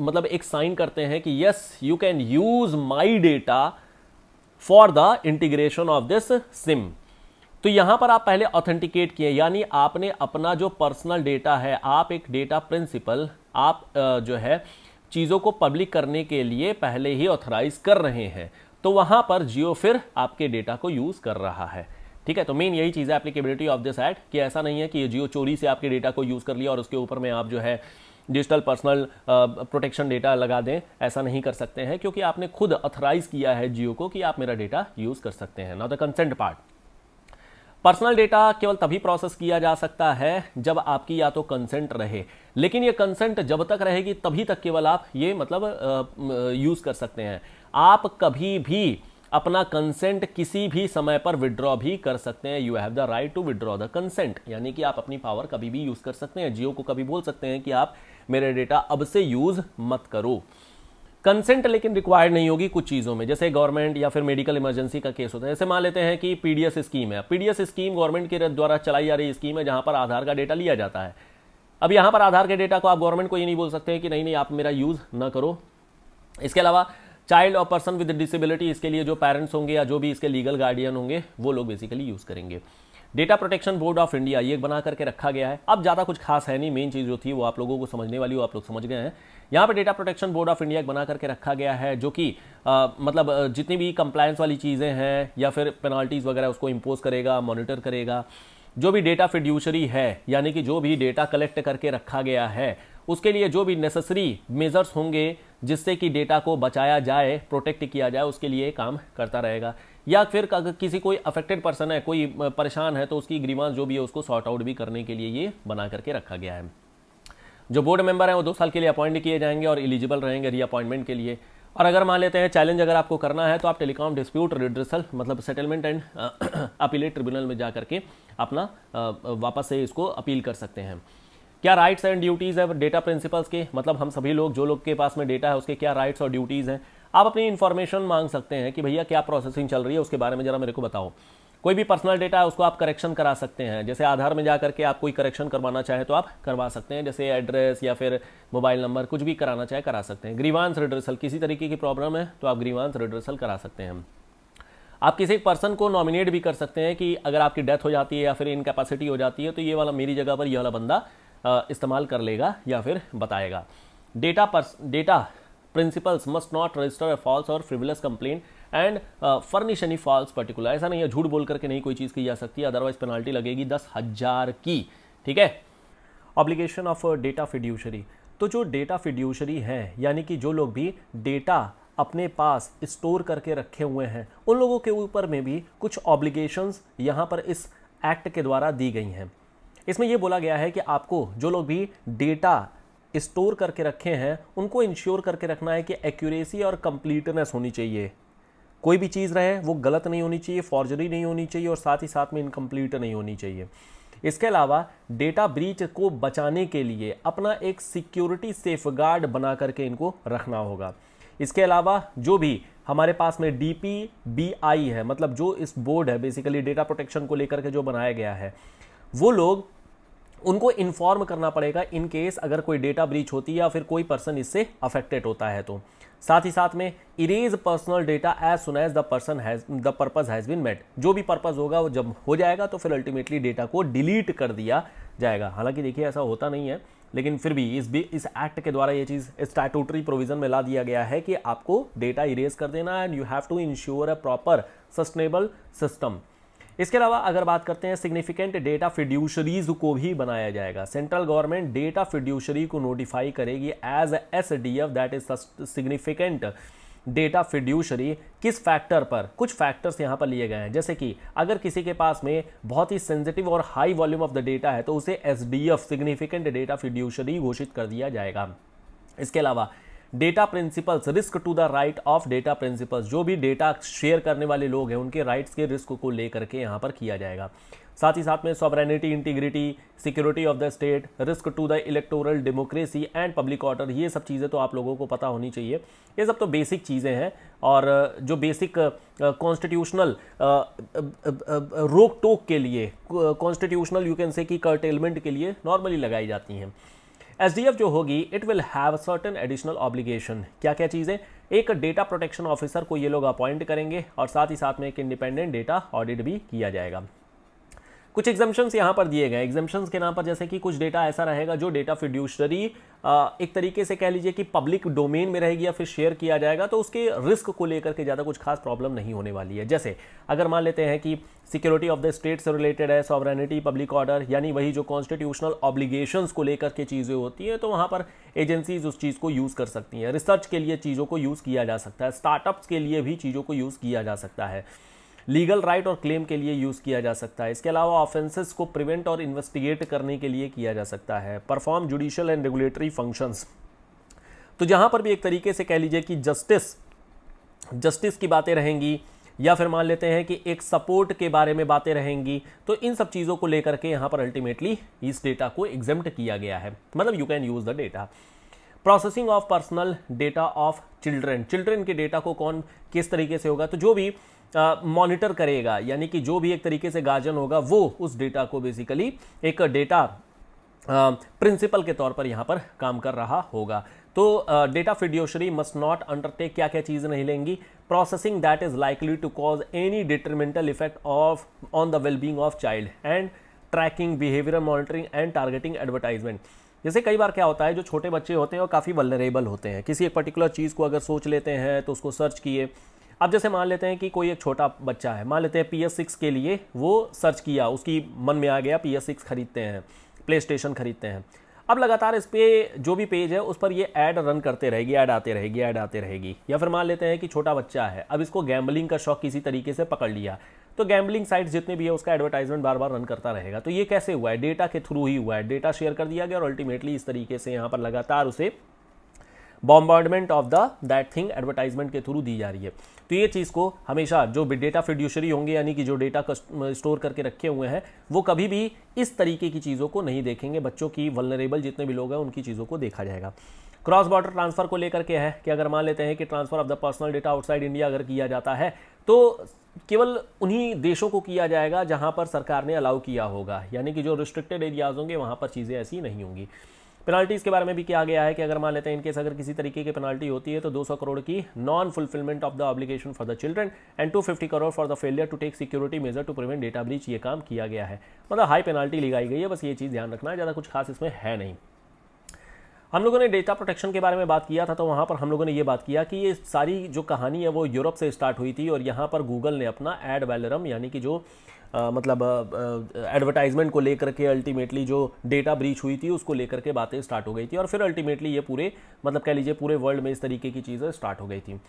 मतलब एक साइन करते हैं कि yes you can use my data for the integration of this SIM तो यहां पर आप पहले ऑथेंटिकेट किए यानी आपने अपना जो पर्सनल डेटा है आप एक डेटा प्रिंसिपल आप जो है चीज़ों को पब्लिक करने के लिए पहले ही ऑथराइज कर रहे हैं तो वहाँ पर जियो फिर आपके डेटा को यूज़ कर रहा है ठीक है तो मेन यही चीज़ है एप्लीकेबिलिटी ऑफ दिस एड कि ऐसा नहीं है कि ये जियो चोरी से आपके डेटा को यूज़ कर लिया और उसके ऊपर में आप जो है डिजिटल पर्सनल प्रोटेक्शन डेटा लगा दें ऐसा नहीं कर सकते हैं क्योंकि आपने खुद अथराइज किया है जियो को कि आप मेरा डेटा यूज़ कर सकते हैं not the consent part personal data केवल तभी प्रोसेस किया जा सकता है जब आपकी या तो कंसेंट रहे लेकिन ये कंसेंट जब तक रहेगी तभी तक केवल आप ये मतलब यूज़ कर सकते हैं आप कभी भी अपना कंसेंट किसी भी समय पर विड्रॉ भी कर सकते हैं you have the right to withdraw the consent यानी कि आप अपनी पावर कभी भी यूज़ कर सकते हैं जियो को कभी बोल सकते हैं कि आप मेरे डेटा अब से यूज़ मत करो कंसेंट लेकिन रिक्वायर्ड नहीं होगी कुछ चीज़ों में जैसे गवर्नमेंट या फिर मेडिकल इमरजेंसी का केस होता है जैसे मान लेते हैं कि पीडीएस स्कीम है पीडीएस स्कीम गवर्नमेंट के द्वारा चलाई जा रही स्कीम है जहां पर आधार का डेटा लिया जाता है अब यहाँ पर आधार के डेटा को आप गवर्नमेंट को ये नहीं बोल सकते हैं कि नहीं नहीं आप मेरा यूज़ ना करो इसके अलावा चाइल्ड और पर्सन विद डिसेबिलिटी इसके लिए जो पेरेंट्स होंगे या जो भी इसके लीगल गार्डियन होंगे वो लोग बेसिकली यूज़ करेंगे data protection board of India ये बना करके रखा गया है अब ज़्यादा कुछ खास है नहीं मेन चीज़ जो थी वो आप लोगों को समझने वाली हो आप लोग समझ गए हैं यहाँ पर data protection board of India एक बना करके रखा गया है जो कि मतलब जितनी भी कंप्लायंस वाली चीज़ें हैं या फिर पेनाल्टीज़ वगैरह उसको इम्पोज करेगा मॉनिटर करेगा जो भी डेटा फिड्यूशरी है यानी कि जो भी डेटा कलेक्ट करके रखा गया है उसके लिए जो भी नेसेसरी मेजर्स होंगे जिससे कि डेटा को बचाया जाए प्रोटेक्ट किया जाए उसके लिए काम करता रहेगा या फिर अगर किसी कोई अफेक्टेड पर्सन है कोई परेशान है तो उसकी ग्रीवांस जो भी है उसको सॉर्ट आउट भी करने के लिए ये बना करके रखा गया है जो बोर्ड मेंबर हैं वो दो साल के लिए अपॉइंट किए जाएंगे और एलिजिबल रहेंगे रीअपॉइंटमेंट के लिए और अगर मान लेते हैं चैलेंज अगर आपको करना है तो आप टेलीकॉम डिस्प्यूट रिड्रेसल मतलब सेटलमेंट एंड अपीलेट ट्रिब्यूनल में जा करके अपना वापस से इसको अपील कर सकते हैं क्या राइट्स एंड ड्यूटीज़ है डेटा प्रिंसिपल्स के मतलब हम सभी लोग जो लोग के पास में डेटा है उसके क्या राइट्स और ड्यूटीज़ हैं आप अपनी इन्फॉर्मेशन मांग सकते हैं कि भैया क्या प्रोसेसिंग चल रही है उसके बारे में ज़रा मेरे को बताओ कोई भी पर्सनल डेटा है उसको आप करेक्शन करा सकते हैं जैसे आधार में जा करके आप कोई करेक्शन करवाना चाहे तो आप करवा सकते हैं जैसे एड्रेस या फिर मोबाइल नंबर कुछ भी कराना चाहे करा सकते हैं ग्रीवांस रिड्रेसल किसी तरीके की प्रॉब्लम है तो आप ग्रीवांस रिड्रेसल करा सकते हैं आप किसी एक पर्सन को नॉमिनेट भी कर सकते हैं कि अगर आपकी डेथ हो जाती है या फिर इनकेपेसिटी हो जाती है तो ये वाला मेरी जगह पर यह वाला बंदा इस्तेमाल कर लेगा या फिर बताएगा डेटा पर data principals must not register false और frivolous complaint and furnish any false particular ऐसा नहीं है झूठ बोल करके नहीं कोई चीज़ की जा सकती अदरवाइज पेनल्टी लगेगी दस हज़ार की ठीक है ऑब्लिगेशन ऑफ डेटा फिड्यूशरी तो जो डेटा फिड्यूशरी हैं यानी कि जो लोग भी डेटा अपने पास स्टोर करके रखे हुए हैं उन लोगों के ऊपर में भी कुछ ऑब्लिगेशंस यहाँ पर इस एक्ट के द्वारा दी गई हैं इसमें यह बोला गया है कि आपको जो लोग भी डेटा स्टोर करके रखे हैं उनको इंश्योर करके रखना है कि एक्यूरेसी और कंप्लीटनेस होनी चाहिए कोई भी चीज़ रहे वो गलत नहीं होनी चाहिए फॉर्जरी नहीं होनी चाहिए और साथ ही साथ में इनकम्प्लीट नहीं होनी चाहिए इसके अलावा डेटा ब्रीच को बचाने के लिए अपना एक सिक्योरिटी सेफ गार्ड बना करके इनको रखना होगा इसके अलावा जो भी हमारे पास में डी पी बी आई है मतलब जो इस बोर्ड है बेसिकली डेटा प्रोटेक्शन को लेकर के जो बनाया गया है वो लोग उनको इन्फॉर्म करना पड़ेगा इन केस अगर कोई डेटा ब्रीच होती है या फिर कोई पर्सन इससे अफेक्टेड होता है तो साथ ही साथ में erase personal data as soon as the person has the purpose has been met जो भी पर्पज़ होगा वो जब हो जाएगा तो फिर अल्टीमेटली डेटा को डिलीट कर दिया जाएगा हालांकि देखिए ऐसा होता नहीं है लेकिन फिर भी इस भी इस एक्ट के द्वारा ये चीज़ स्टैटूटरी प्रोविज़न में ला दिया गया है कि आपको डेटा इरेज कर देना and you have to ensure a proper sustainable system इसके अलावा अगर बात करते हैं सिग्निफिकेंट डेटा फिड्यूशरीज को भी बनाया जाएगा सेंट्रल गवर्नमेंट डेटा फिड्यूशरी को नोटिफाई करेगी as S D F that is significant data fiduciary किस फैक्टर पर कुछ फैक्टर्स यहाँ पर लिए गए हैं जैसे कि अगर किसी के पास में बहुत ही सेंसिटिव और high volume of the data है तो उसे S D F significant data fiduciary घोषित कर दिया जाएगा इसके अलावा data principals risk to the right of data principals जो भी डेटा शेयर करने वाले लोग हैं उनके राइट्स के रिस्क को लेकर के यहाँ पर किया जाएगा साथ ही साथ में sovereignty integrity security of the state risk to the electoral democracy and public order ये सब चीज़ें तो आप लोगों को पता होनी चाहिए ये सब तो बेसिक चीज़ें हैं और जो बेसिक कॉन्स्टिट्यूशनल रोक टोक के लिए कॉन्स्टिट्यूशनल यू कैन से कि कर्टेलमेंट के लिए नॉर्मली लगाई जाती हैं एसडीएफ जो होगी it will have certain additional obligation क्या क्या चीज़ें एक डेटा प्रोटेक्शन ऑफिसर को ये लोग अपॉइंट करेंगे और साथ ही साथ में एक इंडिपेंडेंट डेटा ऑडिट भी किया जाएगा कुछ एग्जाम्शंस यहाँ पर दिए गए एग्जाम्शंस के नाम पर जैसे कि कुछ डेटा ऐसा रहेगा जो डेटा फिड्यूशरी एक तरीके से कह लीजिए कि पब्लिक डोमेन में रहेगी या फिर शेयर किया जाएगा तो उसके रिस्क को लेकर के ज़्यादा कुछ खास प्रॉब्लम नहीं होने वाली है जैसे अगर मान लेते हैं कि सिक्योरिटी ऑफ द स्टेट से रिलेटेड है सॉवरेनिटी पब्लिक ऑर्डर यानी वही जो कॉन्स्टिट्यूशनल ऑब्लीगेशन को लेकर के चीज़ें होती हैं तो वहाँ पर एजेंसीज उस चीज़ को यूज़ कर सकती हैं रिसर्च के लिए चीज़ों को यूज़ किया जा सकता है स्टार्टअप्स के लिए भी चीज़ों को यूज़ किया जा सकता है लीगल राइट और क्लेम के लिए यूज़ किया जा सकता है इसके अलावा ऑफेंसेस को प्रिवेंट और इन्वेस्टिगेट करने के लिए किया जा सकता है perform judicial and regulatory functions तो जहाँ पर भी एक तरीके से कह लीजिए कि जस्टिस जस्टिस की बातें रहेंगी या फिर मान लेते हैं कि एक सपोर्ट के बारे में बातें रहेंगी तो इन सब चीज़ों को लेकर के यहाँ पर अल्टीमेटली इस डेटा को एग्जेम्प्ट किया गया है मतलब you can use the data processing of personal data of children children के डेटा को कौन किस तरीके से होगा तो जो भी मॉनिटर करेगा यानी कि जो भी एक तरीके से गार्जियन होगा वो उस डेटा को बेसिकली एक डेटा प्रिंसिपल के तौर पर यहाँ पर काम कर रहा होगा तो data fiduciary must not undertake क्या क्या चीज़ नहीं लेंगी processing that is likely to cause any detrimental effect of on the wellbeing of child and tracking behaviour monitoring and targeting advertisement जैसे कई बार क्या होता है जो छोटे बच्चे होते हैं वो काफ़ी वलरेबल होते हैं किसी एक पर्टिकुलर चीज़ को अगर सोच लेते हैं तो उसको सर्च किए अब जैसे मान लेते हैं कि कोई एक छोटा बच्चा है मान लेते हैं पी एस सिक्स के लिए वो सर्च किया उसकी मन में आ गया पी एस सिक्स खरीदते हैं प्ले स्टेशन खरीदते हैं अब लगातार इस पर जो भी पेज है उस पर ये ऐड रन करते रहेगी ऐड आते रहेगी ऐड आते रहेगी या फिर मान लेते हैं कि छोटा बच्चा है अब इसको गैम्बलिंग का शौक किसी तरीके से पकड़ लिया तो गैम्बलिंग साइट्स जितने भी है उसका एडवर्टाइजमेंट बार बार रन करता रहेगा तो ये कैसे हुआ है डेटा के थ्रू ही हुआ है डेटा शेयर कर दिया गया और अल्टीमेटली इस तरीके से यहाँ पर लगातार उसे bombardment of the that thing advertisement के थ्रू दी जा रही है तो ये चीज़ को हमेशा जो डेटा फिड्यूशरी होंगे यानी कि जो डेटा स्टोर करके रखे हुए हैं वो कभी भी इस तरीके की चीज़ों को नहीं देखेंगे बच्चों की वलनरेबल जितने भी लोग हैं उनकी चीज़ों को देखा जाएगा क्रॉस बॉर्डर ट्रांसफ़र को लेकर के है कि अगर मान लेते हैं कि transfer of the personal data outside India अगर किया जाता है तो केवल उन्हीं देशों को किया जाएगा जहां पर सरकार ने अलाउ किया होगा यानी कि जो रिस्ट्रिक्टेड एरियाज़ होंगे वहां पर चीज़ें ऐसी नहीं होंगी पेनाल्टीज़ के बारे में भी किया गया है कि अगर मान लेते हैं इनकेस अगर किसी तरीके की पेनाल्टी होती है तो 200 करोड़ की non fulfilment of the obligation for the children and 250 crore for the failure to take security measure to prevent data breach ये काम किया गया है मतलब हाई पेनाल्टी लगाई गई है बस ये चीज़ ध्यान रखना है ज़्यादा कुछ खास इसमें है नहीं हम लोगों ने डेटा प्रोटेक्शन के बारे में बात किया था तो वहाँ पर हम लोगों ने ये बात किया कि ये सारी जो कहानी है वो यूरोप से स्टार्ट हुई थी और यहाँ पर गूगल ने अपना एड वैलरम यानी कि जो आ, मतलब एडवर्टाइजमेंट को लेकर के अल्टीमेटली जो डेटा ब्रीच हुई थी उसको लेकर के बातें स्टार्ट हो गई थी और फिर अल्टीमेटली ये पूरे मतलब कह लीजिए पूरे वर्ल्ड में इस तरीके की चीज़ें स्टार्ट हो गई थी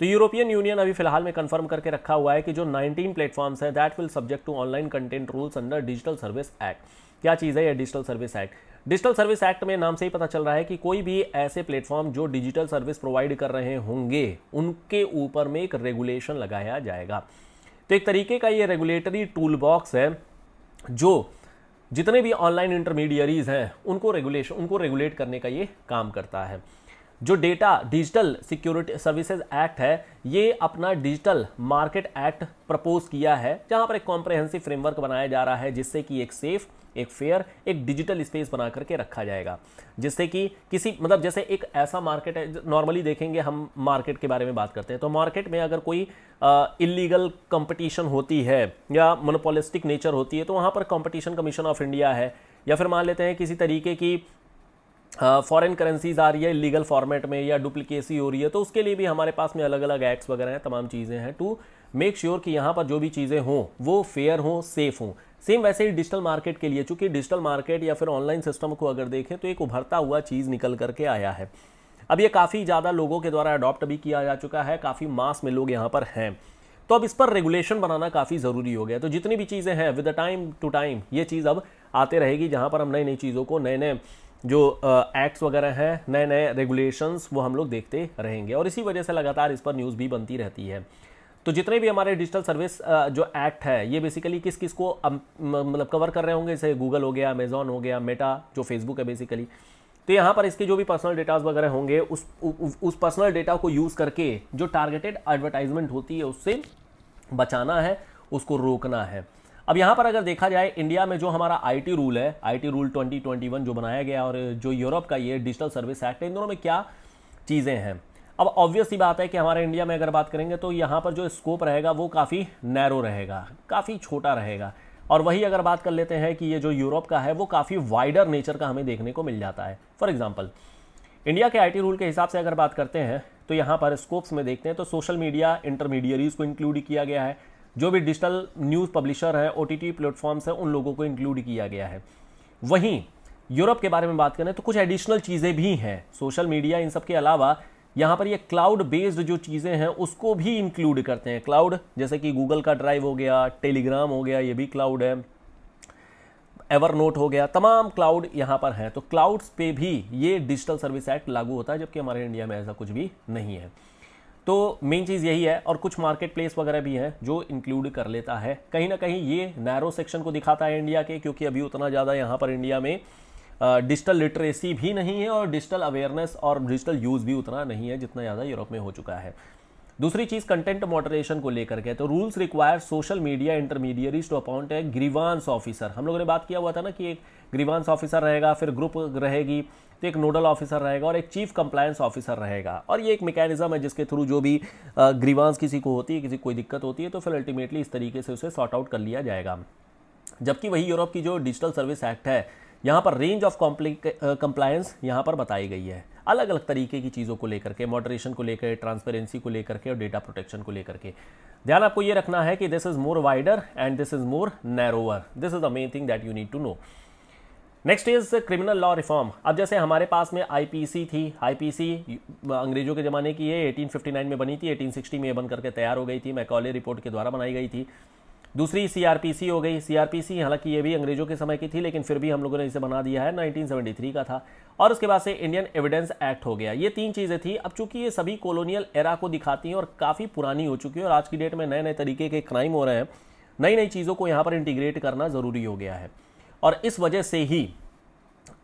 तो यूरोपियन यूनियन अभी फिलहाल में कंफर्म करके रखा हुआ है कि जो 19 प्लेटफॉर्म्स हैं that will subject to online content rules under digital service act क्या चीज़ है यह digital service act digital service act में नाम से ही पता चल रहा है कि कोई भी ऐसे प्लेटफॉर्म जो डिजिटल सर्विस प्रोवाइड कर रहे होंगे उनके ऊपर में एक रेगुलेशन लगाया जाएगा तो एक तरीके का ये रेगुलेटरी टूल बॉक्स है जो जितने भी ऑनलाइन इंटरमीडियरीज़ हैं उनको रेगुलेशन उनको रेगुलेट करने का ये काम करता है जो data digital security services act है ये अपना डिजिटल मार्केट एक्ट प्रपोज किया है जहाँ पर एक कॉम्प्रहेंसिव फ्रेमवर्क बनाया जा रहा है जिससे कि एक सेफ़ एक फेयर एक डिजिटल स्पेस बना करके रखा जाएगा जिससे कि किसी मतलब जैसे एक ऐसा मार्केट है नॉर्मली देखेंगे हम मार्केट के बारे में बात करते हैं तो मार्केट में अगर कोई इलीगल कंपटीशन होती है या मोनोपोलिस्टिक नेचर होती है तो वहाँ पर कंपटीशन कमीशन ऑफ इंडिया है या फिर मान लेते हैं किसी तरीके की फॉरेन uh, करेंसीज आ रही है लीगल फॉर्मेट में या डुप्लीकेसी हो रही है तो उसके लिए भी हमारे पास में अलग अलग एक्ट्स वगैरह हैं तमाम चीज़ें हैं टू मेक श्योर कि यहाँ पर जो भी चीज़ें हों वो फेयर हों सेफ हों सेम वैसे ही डिजिटल मार्केट के लिए चूंकि डिजिटल मार्केट या फिर ऑनलाइन सिस्टम को अगर देखें तो एक उभरता हुआ चीज़ निकल करके आया है अब ये काफ़ी ज़्यादा लोगों के द्वारा अडॉप्ट भी किया जा चुका है काफ़ी मास में लोग यहाँ पर हैं तो अब इस पर रेगुलेशन बनाना काफ़ी ज़रूरी हो गया तो जितनी भी चीज़ें हैं with the time to time ये चीज़ अब आते रहेगी जहाँ पर हम नई नई चीज़ों को नए नए जो एक्ट्स वगैरह हैं नए नए रेगुलेशंस वो हम लोग देखते रहेंगे और इसी वजह से लगातार इस पर न्यूज़ भी बनती रहती है तो जितने भी हमारे डिजिटल सर्विस जो एक्ट है ये बेसिकली किस किस को मतलब कवर कर रहे होंगे जैसे गूगल हो गया अमेजोन हो गया मेटा जो फेसबुक है बेसिकली तो यहाँ पर इसके जो भी पर्सनल डेटाज वगैरह होंगे उस उ, उ, उस पर्सनल डेटा को यूज़ करके जो टारगेटेड एडवर्टाइजमेंट होती है उससे बचाना है उसको रोकना है अब यहाँ पर अगर देखा जाए इंडिया में जो हमारा आईटी रूल है आईटी रूल 2021 जो बनाया गया और जो यूरोप का ये डिजिटल सर्विस एक्ट है इन दोनों में क्या चीज़ें हैं अब ऑब्वियस ही बात है कि हमारे इंडिया में अगर बात करेंगे तो यहाँ पर जो स्कोप रहेगा वो काफ़ी नैरो रहेगा काफ़ी छोटा रहेगा और वही अगर बात कर लेते हैं कि ये जो यूरोप का है वो काफ़ी वाइडर नेचर का हमें देखने को मिल जाता है फॉर एग्ज़ाम्पल इंडिया के आई रूल के हिसाब से अगर बात करते हैं तो यहाँ पर स्कोप्स में देखते हैं तो सोशल मीडिया इंटरमीडियरीज़ को इंक्लूड किया गया है जो भी डिजिटल न्यूज़ पब्लिशर है ओ टी प्लेटफॉर्म्स हैं उन लोगों को इंक्लूड किया गया है वहीं यूरोप के बारे में बात करें तो कुछ एडिशनल चीज़ें भी हैं सोशल मीडिया इन सब के अलावा यहाँ पर ये क्लाउड बेस्ड जो चीज़ें हैं उसको भी इंक्लूड करते हैं क्लाउड जैसे कि गूगल का ड्राइव हो गया टेलीग्राम हो गया ये भी क्लाउड है एवर नोट हो गया तमाम क्लाउड यहाँ पर हैं तो क्लाउड्स पे भी ये डिजिटल सर्विस एक्ट लागू होता है जबकि हमारे इंडिया में ऐसा कुछ भी नहीं है तो मेन चीज़ यही है और कुछ मार्केट प्लेस वगैरह भी हैं जो इंक्लूड कर लेता है कहीं ना कहीं ये नैरो सेक्शन को दिखाता है इंडिया के क्योंकि अभी उतना ज़्यादा यहाँ पर इंडिया में डिजिटल लिटरेसी भी नहीं है और डिजिटल अवेयरनेस और डिजिटल यूज़ भी उतना नहीं है जितना ज़्यादा यूरोप में हो चुका है दूसरी चीज़ कंटेंट मॉडरेशन को लेकर के तो rules require social media intermediaries to appoint a grievance officer हम लोगों ने बात किया हुआ था ना कि एक ग्रीवांस ऑफिसर रहेगा फिर ग्रुप रहेगी तो एक नोडल ऑफिसर रहेगा और एक चीफ कंप्लायंस ऑफिसर रहेगा और ये एक मैकेनिज्म है जिसके थ्रू जो भी ग्रीवांस किसी को होती है किसी कोई दिक्कत होती है तो फिर अल्टीमेटली इस तरीके से उसे सॉर्ट आउट कर लिया जाएगा जबकि वही यूरोप की जो डिजिटल सर्विस एक्ट है यहाँ पर रेंज ऑफ कंप्लायंस यहाँ पर बताई गई है अलग अलग तरीके की चीज़ों को लेकर के मॉडरेशन को लेकर ट्रांसपेरेंसी को लेकर के और डेटा प्रोटेक्शन को लेकर के ध्यान आपको ये रखना है कि this is more wider and this is more narrower this is the main thing that you need to know next is criminal law reform अब जैसे हमारे पास में आईपीसी थी आईपीसी अंग्रेजों के ज़माने की है 1859 में बनी थी 1860 में ये बन करके तैयार हो गई थी मैकॉले रिपोर्ट के द्वारा बनाई गई थी दूसरी सीआरपीसी हो गई सीआरपीसी हालांकि ये भी अंग्रेजों के समय की थी लेकिन फिर भी हम लोगों ने इसे बना दिया है 1973 का था और उसके बाद से इंडियन एविडेंस एक्ट हो गया ये तीन चीज़ें थी अब चूंकि ये सभी कॉलोनियल एरा को दिखाती हैं और काफ़ी पुरानी हो चुकी है और आज की डेट में नए नए तरीके के क्राइम हो रहे हैं नई नई चीज़ों को यहाँ पर इंटीग्रेट करना ज़रूरी हो गया है और इस वजह से ही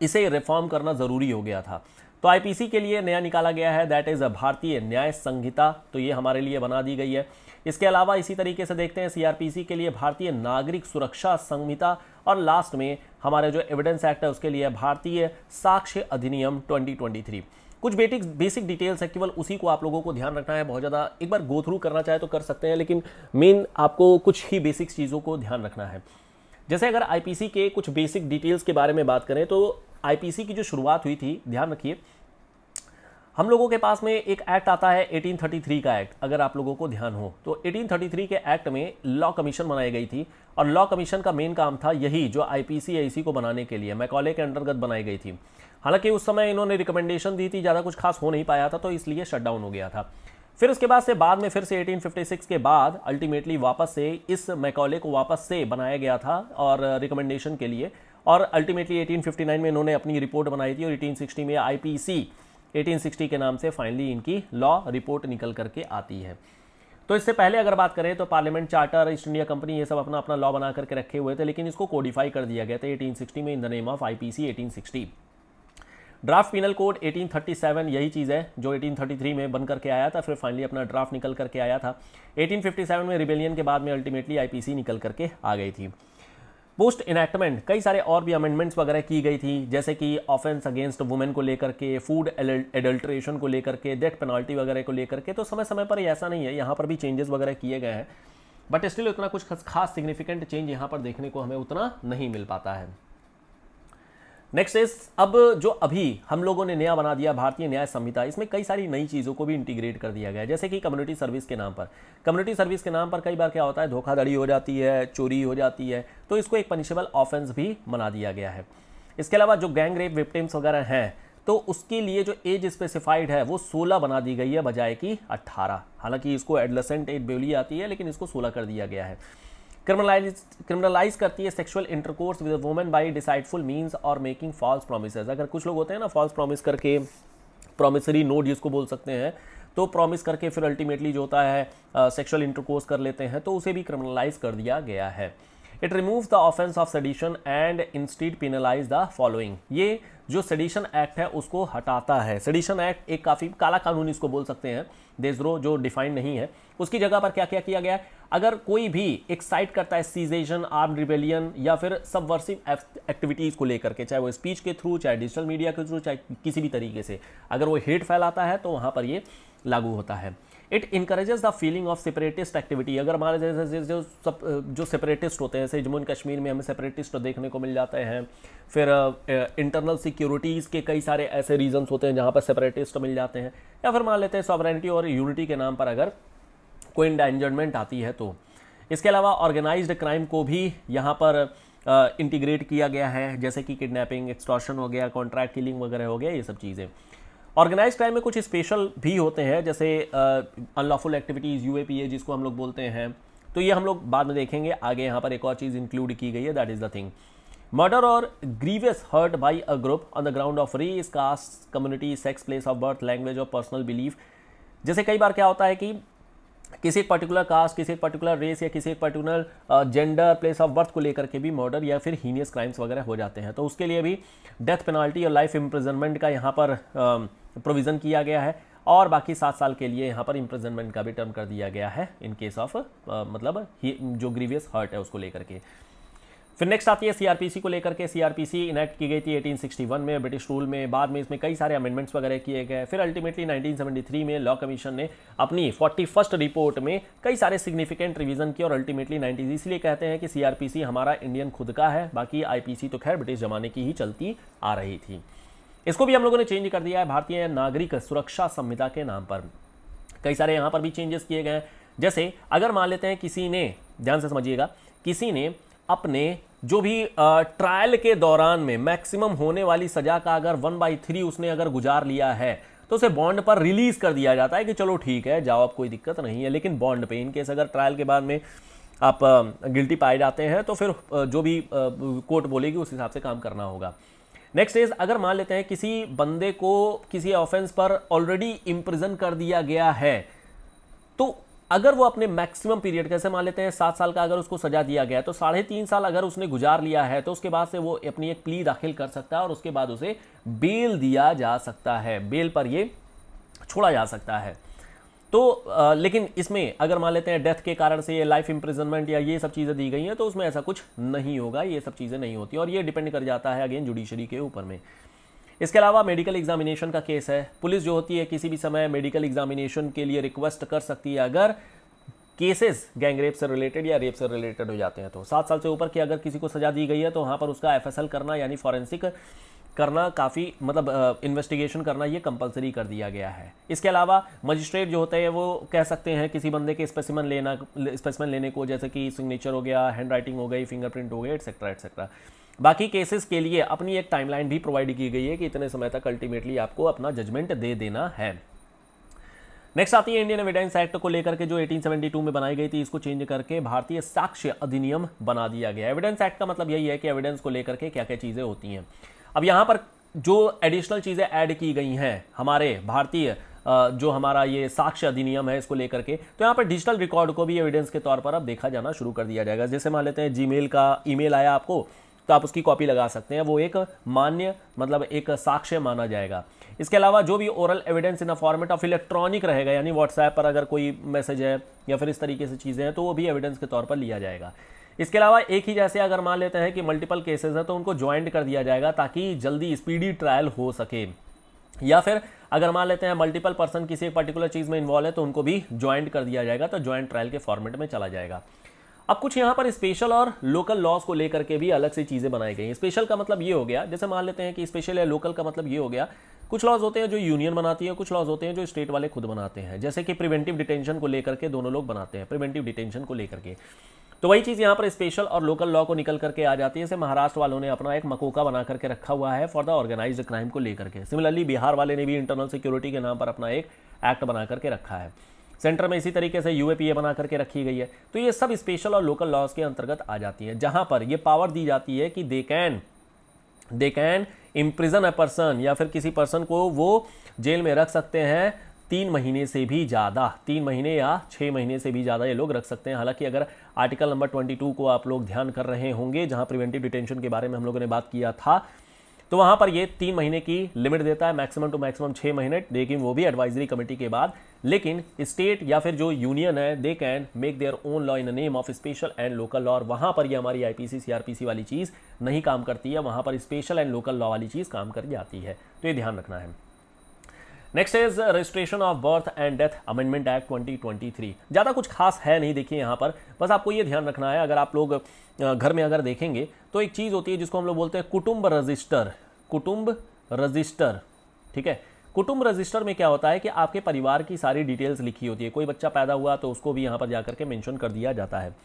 इसे रिफॉर्म करना ज़रूरी हो गया था तो आईपीसी के लिए नया निकाला गया है दैट इज़ अ भारतीय न्याय संहिता तो ये हमारे लिए बना दी गई है इसके अलावा इसी तरीके से देखते हैं सीआरपीसी के लिए भारतीय नागरिक सुरक्षा संहिता और लास्ट में हमारे जो एविडेंस एक्ट है उसके लिए भारतीय साक्ष्य अधिनियम 2023 कुछ बेटिक बेसिक डिटेल्स है केवल उसी को आप लोगों को ध्यान रखना है बहुत ज़्यादा एक बार गो थ्रू करना चाहे तो कर सकते हैं लेकिन मेन आपको कुछ ही बेसिक चीज़ों को ध्यान रखना है जैसे अगर आईपीसी के कुछ बेसिक डिटेल्स के बारे में बात करें तो आईपीसी की जो शुरुआत हुई थी ध्यान रखिए हम लोगों के पास में एक एक्ट आता है 1833 का एक्ट अगर आप लोगों को ध्यान हो तो 1833 के एक्ट में लॉ कमीशन बनाई गई थी और लॉ कमीशन का मेन काम था यही जो आईपीसीआईसी को बनाने के लिए मैकॉले के अंतर्गत बनाई गई थी हालांकि उस समय इन्होंने रिकमेंडेशन दी थी ज़्यादा कुछ खास हो नहीं पाया था तो इसलिए शटडाउन हो गया था फिर उसके बाद से बाद में फिर से 1856 के बाद अल्टीमेटली वापस से इस मैकॉले को वापस से बनाया गया था और रिकमेंडेशन के लिए और अल्टीमेटली 1859 में इन्होंने अपनी रिपोर्ट बनाई थी और 1860 में आईपीसी 1860 के नाम से फाइनली इनकी लॉ रिपोर्ट निकल करके आती है तो इससे पहले अगर बात करें तो parliament charter East India Company ये सब अपना अपना लॉ बना करके रखे हुए थे लेकिन इसको कोडिफाई कर दिया गया था एटीन में in the name of I P draft penal code 1837 यही चीज़ है जो 1833 में बन करके आया था फिर फाइनली अपना ड्राफ्ट निकल करके आया था 1857 में रिबेलियन के बाद में अल्टीमेटली आईपीसी निकल करके आ गई थी पोस्ट इनैक्टमेंट कई सारे और भी अमेंडमेंट्स वगैरह की गई थी जैसे कि ऑफेंस अगेंस्ट वुमेन को लेकर के फूड एडल्ट्रेशन को लेकर के डेथ पेनाल्टी वगैरह को लेकर के तो समय समय पर ऐसा नहीं है यहाँ पर भी चेंजेस वगैरह किए गए हैं बट स्टिल उतना कुछ खास सिग्निफिकेंट चेंज यहाँ पर देखने को हमें उतना नहीं मिल पाता है नेक्स्ट इज अब जो अभी हम लोगों ने नया बना दिया भारतीय न्याय संहिता इसमें कई सारी नई चीज़ों को भी इंटीग्रेट कर दिया गया है जैसे कि कम्युनिटी सर्विस के नाम पर कम्युनिटी सर्विस के नाम पर कई बार क्या होता है धोखाधड़ी हो जाती है चोरी हो जाती है तो इसको एक पनिशेबल ऑफेंस भी बना दिया गया है इसके अलावा जो गैंग रेप विक्टिम्स वगैरह हैं तो उसके लिए जो एज स्पेसिफाइड है वो सोलह बना दी गई है बजाय कि अट्ठारह हालांकि इसको एडलसेंट एज बेवली आती है लेकिन इसको सोलह कर दिया गया है क्रिमिनलाइज क्रिमिनलाइज करती है sexual intercourse with women by deceitful means और मेकिंग फॉल्स प्रोमिस अगर कुछ लोग होते हैं ना फॉल्स प्रोमिस करके प्रोमिसरी नोट जिसको बोल सकते हैं तो प्रॉमिस करके फिर अल्टीमेटली जो होता है सेक्सुअल इंटरकोर्स कर लेते हैं तो उसे भी क्रिमिनलाइज कर दिया गया है it remove the offence of sedition and instead penalise the following ये जो सडिशन एक्ट है उसको हटाता है सडिशन एक्ट एक काफ़ी काला कानून इसको बोल सकते हैं देशद्रोह जो डिफाइंड नहीं है उसकी जगह पर क्या क्या किया गया है अगर कोई भी एक्साइट करता है सीजेशन आर्म रिबेलियन या फिर सबवर्सिव एक्टिविटीज़ को लेकर के चाहे वो स्पीच के थ्रू चाहे डिजिटल मीडिया के थ्रू चाहे किसी भी तरीके से अगर वो हेट फैलाता है तो वहाँ पर ये लागू होता है it encourages the feeling of separatist activity अगर हमारे जैसे जो सब जो सेपरेटिस्ट होते हैं जैसे जम्मू एंड कश्मीर में हमें सेपरेटिस्ट देखने को मिल जाते हैं फिर इंटरनल सिक्योरिटीज़ के कई सारे ऐसे रीजंस होते हैं जहाँ पर सेपरेटिस्ट मिल जाते हैं या फिर मान लेते हैं सॉबरेंटी और यूनिटी के नाम पर अगर कोई इंडेंजरमेंट आती है तो इसके अलावा ऑर्गेनाइज क्राइम को भी यहाँ पर इंटीग्रेट किया गया है जैसे कि किडनैपिंग एक्सटॉर्शन हो गया कॉन्ट्रैक्ट किलिंग वगैरह हो गया ये सब चीज़ें ऑर्गेनाइज क्राइम में कुछ स्पेशल भी होते हैं जैसे अनलॉफुल एक्टिविटीज़ यू जिसको हम लोग बोलते हैं तो ये हम लोग बाद में देखेंगे आगे यहाँ पर एक और चीज़ इंक्लूड की गई है that is the thing murder और grievous hurt by a group on the ground of race caste community sex place of birth language और पर्सनल बिलीफ जैसे कई बार क्या होता है कि किसी एक पर्टिकुलर कास्ट किसी एक पर्टिकुलर रेस या किसी एक particular gender place of birth को लेकर के भी मर्डर या फिर हीनियस क्राइम्स वगैरह हो जाते हैं तो उसके लिए भी डेथ पेनाल्टी और लाइफ इम्प्रिजनमेंट का यहाँ पर uh, प्रोविज़न किया गया है और बाकी सात साल के लिए यहाँ पर इम्प्रिजनमेंट का भी टर्म कर दिया गया है इन केस ऑफ मतलब जो ग्रीवियस हर्ट है उसको लेकर के फिर नेक्स्ट आती है सीआरपीसी को लेकर के सीआरपीसी इनैक्ट की गई थी 1861 में ब्रिटिश रूल में बाद में इसमें कई सारे अमेंडमेंट्स वगैरह किए गए फिर अल्टीमेटली 1973 में लॉ कमीशन ने अपनी फोर्टी रिपोर्ट में कई सारे सिग्निफिकेंट रिवीजन किए और अल्टीमेटली 90s इसलिए कहते हैं कि सीआरपीसी हमारा इंडियन खुद का है बाकी आईपीसी तो खैर ब्रिटिश जमाने की ही चलती आ रही थी इसको भी हम लोगों ने चेंज कर दिया है भारतीय नागरिक सुरक्षा संहिता के नाम पर कई सारे यहाँ पर भी चेंजेस किए गए हैं जैसे अगर मान लेते हैं किसी ने ध्यान से समझिएगा किसी ने अपने जो भी ट्रायल के दौरान में मैक्सिमम होने वाली सजा का अगर वन बाई थ्री उसने अगर गुजार लिया है तो उसे बॉन्ड पर रिलीज कर दिया जाता है कि चलो ठीक है जाओ आप कोई दिक्कत नहीं है लेकिन बॉन्ड पे इनकेस अगर ट्रायल के बाद में आप गिल्टी पाए जाते हैं तो फिर जो भी कोर्ट बोलेगी उस हिसाब से काम करना होगा नेक्स्ट इज अगर मान लेते हैं किसी बंदे को किसी ऑफेंस पर ऑलरेडी इम्प्रिजन कर दिया गया है तो अगर वो अपने मैक्सिमम पीरियड कैसे मान लेते हैं सात साल का अगर उसको सजा दिया गया तो साढ़े तीन साल अगर उसने गुजार लिया है तो उसके बाद से वो अपनी एक प्ली दाखिल कर सकता है और उसके बाद उसे बेल दिया जा सकता है बेल पर ये छोड़ा जा सकता है तो आ, लेकिन इसमें अगर मान लेते हैं डेथ के कारण से ये लाइफ इंप्रिजनमेंट या ये सब चीज़ें दी गई हैं तो उसमें ऐसा कुछ नहीं होगा ये सब चीज़ें नहीं होती और ये डिपेंड कर जाता है अगेन जुडिशरी के ऊपर में इसके अलावा मेडिकल एग्जामिनेशन का केस है पुलिस जो होती है किसी भी समय मेडिकल एग्जामिनेशन के लिए रिक्वेस्ट कर सकती है अगर केसेस गैंग रेप से रिलेटेड या रेप से रिलेटेड हो जाते हैं तो सात साल से ऊपर की अगर किसी को सजा दी गई है तो वहाँ पर उसका एफ करना यानी फॉरेंसिक करना काफ़ी मतलब इन्वेस्टिगेशन करना ये कंपलसरी कर दिया गया है इसके अलावा मजिस्ट्रेट जो होते हैं वो कह सकते हैं किसी बंदे के स्पेसिमन लेना स्पेसिमन लेने को जैसे कि सिग्नेचर हो गया हैंड राइटिंग हो गई फिंगरप्रिंट हो गए एट्सेट्रा एट्सेट्रा बाकी केसेस के लिए अपनी एक टाइमलाइन भी प्रोवाइड की गई है कि इतने समय तक अल्टीमेटली आपको अपना जजमेंट दे देना है नेक्स्ट आती है इंडियन एविडेंस एक्ट को लेकर के जो 1872 में बनाई गई थी इसको चेंज करके भारतीय साक्ष्य अधिनियम बना दिया गया एविडेंस एक्ट का मतलब यही है कि एविडेंस को लेकर के क्या क्या चीज़ें होती हैं अब यहाँ पर जो एडिशनल चीज़ें ऐड की गई हैं हमारे भारतीय जो हमारा ये साक्ष्य अधिनियम है इसको लेकर के तो यहाँ पर डिजिटल रिकॉर्ड को भी एविडेंस के तौर पर अब देखा जाना शुरू कर दिया जाएगा जैसे मान लेते हैं जी का ई आया आपको तो आप उसकी कॉपी लगा सकते हैं वो एक मान्य मतलब एक साक्ष्य माना जाएगा इसके अलावा जो भी oral evidence in a format of electronic रहेगा यानी व्हाट्सएप पर अगर कोई मैसेज है या फिर इस तरीके से चीज़ें हैं तो वो भी एविडेंस के तौर पर लिया जाएगा इसके अलावा एक ही जैसे अगर मान लेते हैं कि मल्टीपल केसेस हैं तो उनको ज्वाइंट कर दिया जाएगा ताकि जल्दी स्पीडी ट्रायल हो सके या फिर अगर मान लेते हैं मल्टीपल पर्सन किसी एक पर्टिकुलर चीज़ में इन्वॉल्व है तो उनको भी ज्वाइंट कर दिया जाएगा तो ज्वाइंट ट्रायल के फॉर्मेट में चला जाएगा अब कुछ यहाँ पर स्पेशल और लोकल लॉज को लेकर के भी अलग से चीज़ें बनाई गई हैं स्पेशल का मतलब ये हो गया जैसे मान लेते हैं कि स्पेशल या लोकल का मतलब ये हो गया कुछ लॉज होते हैं जो यूनियन बनाती है कुछ लॉज होते हैं जो स्टेट वाले खुद बनाते हैं जैसे कि प्रिवेंटिव डिटेंशन को लेकर के दोनों लोग बनाते हैं प्रिवेंटिव डिटेंशन को लेकर के तो वही चीज़ यहाँ पर स्पेशल और लोकल लॉ को निकल करके आ जाती है जैसे महाराष्ट्र वालों ने अपना एक मकोका बना करके रखा हुआ है फॉर द ऑर्गेनाइज क्राइम को लेकर के सिमिलरली बिहार वाले ने भी इंटरनल सिक्योरिटी के नाम पर अपना एक एक्ट बना करके रखा है सेंटर में इसी तरीके से यूएपीए बना करके रखी गई है तो ये सब स्पेशल और लोकल लॉज के अंतर्गत आ जाती है जहाँ पर ये पावर दी जाती है कि they can they can imprison a person या फिर किसी पर्सन को वो जेल में रख सकते हैं तीन महीने से भी ज़्यादा तीन महीने या छः महीने से भी ज़्यादा ये लोग रख सकते हैं हालांकि अगर आर्टिकल नंबर 22 को आप लोग ध्यान कर रहे होंगे जहां प्रिवेंटिव डिटेंशन के बारे में हम लोगों ने बात किया था तो वहां पर ये तीन महीने की लिमिट देता है मैक्सिमम टू मैक्सिमम छः महीने लेकिन वो भी एडवाइजरी कमेटी के बाद लेकिन स्टेट या फिर जो यूनियन है they can make their own law in the name of special and local law और वहां पर ये हमारी आईपीसी सीआरपीसी वाली चीज़ नहीं काम करती है वहां पर स्पेशल एंड लोकल लॉ वाली चीज़ काम कर जाती है तो ये ध्यान रखना है next is registration of birth and death amendment act 2023 ज़्यादा कुछ खास है नहीं देखिए यहाँ पर बस आपको ये ध्यान रखना है अगर आप लोग घर में अगर देखेंगे तो एक चीज़ होती है जिसको हम लोग बोलते हैं कुटुंब रजिस्टर कुटुंब रजिस्टर ठीक है कुटुंब रजिस्टर में क्या होता है कि आपके परिवार की सारी डिटेल्स लिखी होती है कोई बच्चा पैदा हुआ तो उसको भी यहाँ पर जाकर के मेंशन कर दिया जाता है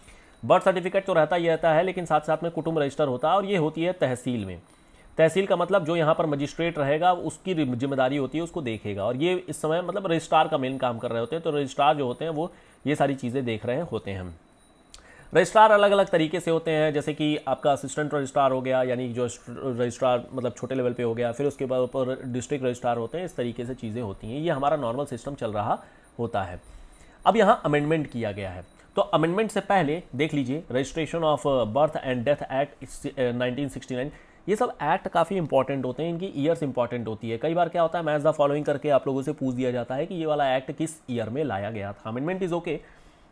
बर्थ सर्टिफिकेट तो रहता ही रहता है लेकिन साथ साथ में कुटुंब रजिस्टर होता है और ये होती है तहसील में तहसील का मतलब जो यहाँ पर मजिस्ट्रेट रहेगा उसकी जिम्मेदारी होती है उसको देखेगा और ये इस समय मतलब रजिस्ट्रार का मेन काम कर रहे होते हैं तो रजिस्ट्रार जो होते हैं वो ये सारी चीज़ें देख रहे होते हैं रजिस्ट्रार अलग अलग तरीके से होते हैं जैसे कि आपका असिस्टेंट रजिस्ट्रार हो गया यानी जो रजिस्ट्रार मतलब छोटे लेवल पे हो गया फिर उसके बाद ऊपर डिस्ट्रिक्ट रजिस्ट्रार होते हैं इस तरीके से चीज़ें होती हैं ये हमारा नॉर्मल सिस्टम चल रहा होता है अब यहाँ अमेंडमेंट किया गया है तो अमेंडमेंट से पहले देख लीजिए registration of birth and death act nineteen ये सब एक्ट काफ़ी इंपॉर्टेंट होते हैं इनकी ईयर्स इंपॉर्टेंट होती है कई बार क्या होता है मैच द फॉलोइंग करके आप लोगों से पूछ दिया जाता है कि ये वाला एक्ट किस ईयर में लाया गया था amendment is okay okay,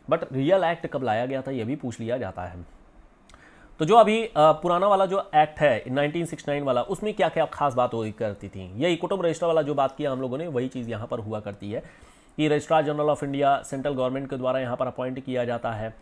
but real act कब लाया गया था यह भी पूछ लिया जाता है तो जो अभी पुराना वाला जो एक्ट है 1969 वाला उसमें क्या क्या खास बात हो करती थी ये कुटुंब रजिस्टर वाला जो बात किया हम लोगों ने वही चीज़ यहाँ पर हुआ करती है कि registrar general of India central government के द्वारा यहाँ पर अपॉइंट किया जाता है